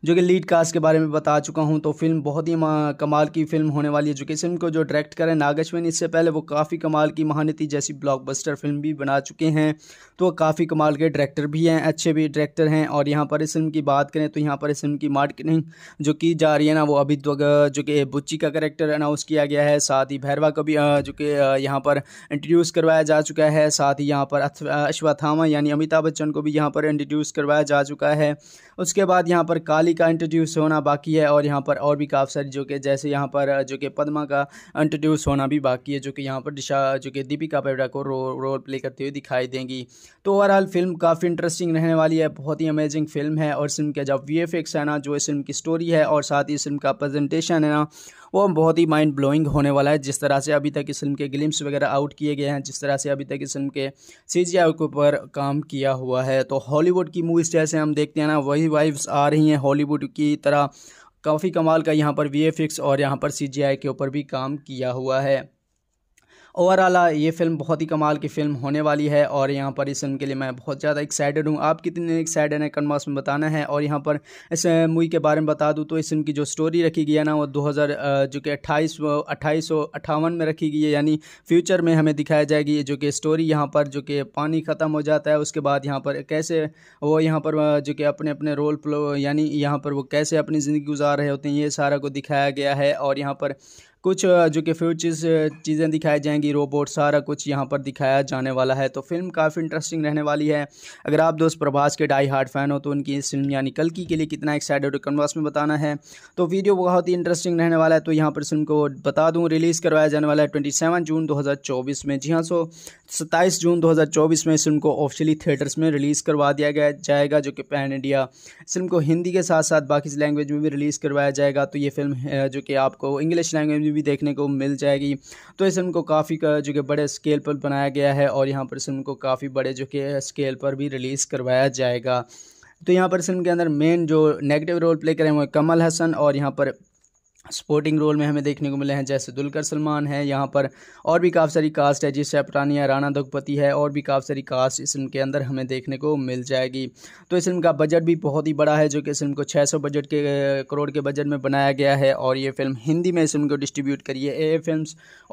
जो कि लीड कास्ट के बारे में बता चुका हूँ तो फिल्म बहुत ही कमाल की फिल्म होने वाली है जो कि इस फिल्म को जो डायरेक्ट करें नागेशवन इससे पहले वो काफ़ी कमाल की महानती जैसी ब्लॉकबस्टर फिल्म भी बना चुके हैं तो काफ़ी कमाल के डायरेक्टर भी हैं अच्छे भी डायरेक्टर हैं और यहाँ पर इस फिल्म की बात करें तो यहाँ पर इस फिल्म की मार्केटिंग जो की जा रही है ना वो अभी तो, जो कि बुच्ची का करेक्टर अनाउंस किया गया है साथ ही भैरवा को भी जो कि यहाँ पर इंट्रोड्यूस करवाया जा चुका है साथ ही यहाँ पर अश्वथामा यानी अमिताभ बच्चन को भी यहाँ पर इंट्रोड्यूस करवाया जा चुका है उसके बाद यहाँ पर काली का इंट्रोड्यूस होना बाकी है और यहाँ पर और भी काफ़ी सारी जो कि जैसे यहाँ पर जो कि पदमा का इंट्रोड्यूस होना भी बाकी है जो कि यहाँ पर दिशा जो कि दीपिका पेवड़ा को रो, रोल प्ले करते हुए दिखाई देंगी तो ओवरऑल फिल्म काफ़ी इंटरेस्टिंग रहने वाली है बहुत ही अमेजिंग फिल्म है और फिल्म के जब वी है ना जो इस फिल्म की स्टोरी है और साथ ही इस फिल्म का प्रेजेंटेशन है ना वो बहुत ही माइंड ब्लोइंग होने वाला है जिस तरह से अभी तक इस फिल्म के ग्लिम्स वगैरह आउट किए गए हैं जिस तरह से अभी तक इस फिल्म के सी जी के ऊपर काम किया हुआ है तो हॉलीवुड की मूवीज़ जैसे हम देखते हैं ना वही वाइव्स आ रही हैं हॉलीवुड की तरह काफ़ी कमाल का यहाँ पर वी और यहाँ पर सी के ऊपर भी काम किया हुआ है ओवरऑल ये फिल्म बहुत ही कमाल की फिल्म होने वाली है और यहाँ पर इस फिल्म के लिए मैं बहुत ज़्यादा एक्साइटेड हूँ आप कितने एक्साइटेड हैं कन्वास में बताना है और यहाँ पर इस मूवी के बारे में बता दूँ तो इस फिल्म की जो स्टोरी रखी गई है ना वो दो जो कि अट्ठाईस अट्ठाईस में रखी गई है यानी फ्यूचर में हमें दिखाया जाएगी जो कि स्टोरी यहाँ पर जो कि पानी ख़त्म हो जाता है उसके बाद यहाँ पर कैसे वो यहाँ पर जो कि अपने अपने रोल प्लो यानी यहाँ पर वो कैसे अपनी ज़िंदगी गुजार रहे होते हैं ये सारा को दिखाया गया है और यहाँ पर कुछ जो कि फ्यूचर चीज़ें दिखाई जाएंगी रोबोट सारा कुछ यहाँ पर दिखाया जाने वाला है तो फिल्म काफ़ी इंटरेस्टिंग रहने वाली है अगर आप दोस्त प्रभास के डाई हार्ड फैन हो तो उनकी इस फिल्म यानी की के लिए कितना एक्साइटेड और कन्वास में बताना है तो वीडियो बहुत ही इंटरेस्टिंग रहने वाला है तो यहाँ पर फिल्म को बता दूँ रिलीज़ करवाया जाने वाला है ट्वेंटी जून दो में जी हाँ सो सत्ताईस जून दो में इस फिल्म को ऑफिशियली थिएटर्स में रिलीज़ करवा दिया गया जाएगा जो कि पैन इंडिया फिल्म को हिंदी के साथ साथ बाकी लैंग्वेज में भी रिलीज़ करवाया जाएगा तो ये फिल्म जो कि आपको इंग्लिश लैंग्वेज में भी देखने को मिल जाएगी तो इस फिल्म को काफ़ी जो कि बड़े स्केल पर बनाया गया है और यहाँ पर इस फिल्म को काफ़ी बड़े जो कि स्केल पर भी रिलीज़ करवाया जाएगा तो यहाँ पर इस फिल्म के अंदर मेन जो नेगेटिव रोल प्ले करें वो कमल हसन और यहाँ पर स्पोर्टिंग रोल में हमें देखने को मिले हैं जैसे दुलकर सलमान है यहाँ पर और भी काफ़ी सारी कास्ट है जिससे पटानिया राणा दुगपति है और भी काफ़ी सारी कास्ट इस फिल्म के अंदर हमें देखने को मिल जाएगी तो इस फिल्म का बजट भी बहुत ही बड़ा है जो कि इस फिल्म को 600 बजट के करोड़ के बजट में बनाया गया है और ये फिल्म हिंदी में इस फिल्म को डिस्ट्रीब्यूट करिए ए फिल्म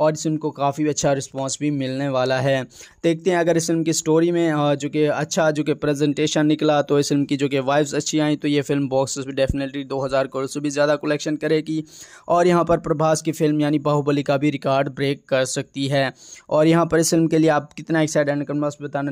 और इस फिल्म को काफ़ी अच्छा रिस्पॉन्स भी मिलने वाला है देखते हैं अगर इस फिल्म की स्टोरी में जो कि अच्छा जो कि प्रजेंटेशन निकला तो इस फिल्म की जो कि वाइब्स अच्छी आई तो ये फिल्म बॉक्स डेफिनेटली दो करोड़ से भी ज़्यादा कलेक्शन करेगी और यहाँ पर प्रभास की फिल्म यानी बाहुबली का भी रिकॉर्ड ब्रेक कर सकती है और यहाँ पर इस फिल्म के लिए आप कितना एक्साइटेड एंड कमेंट्स बताना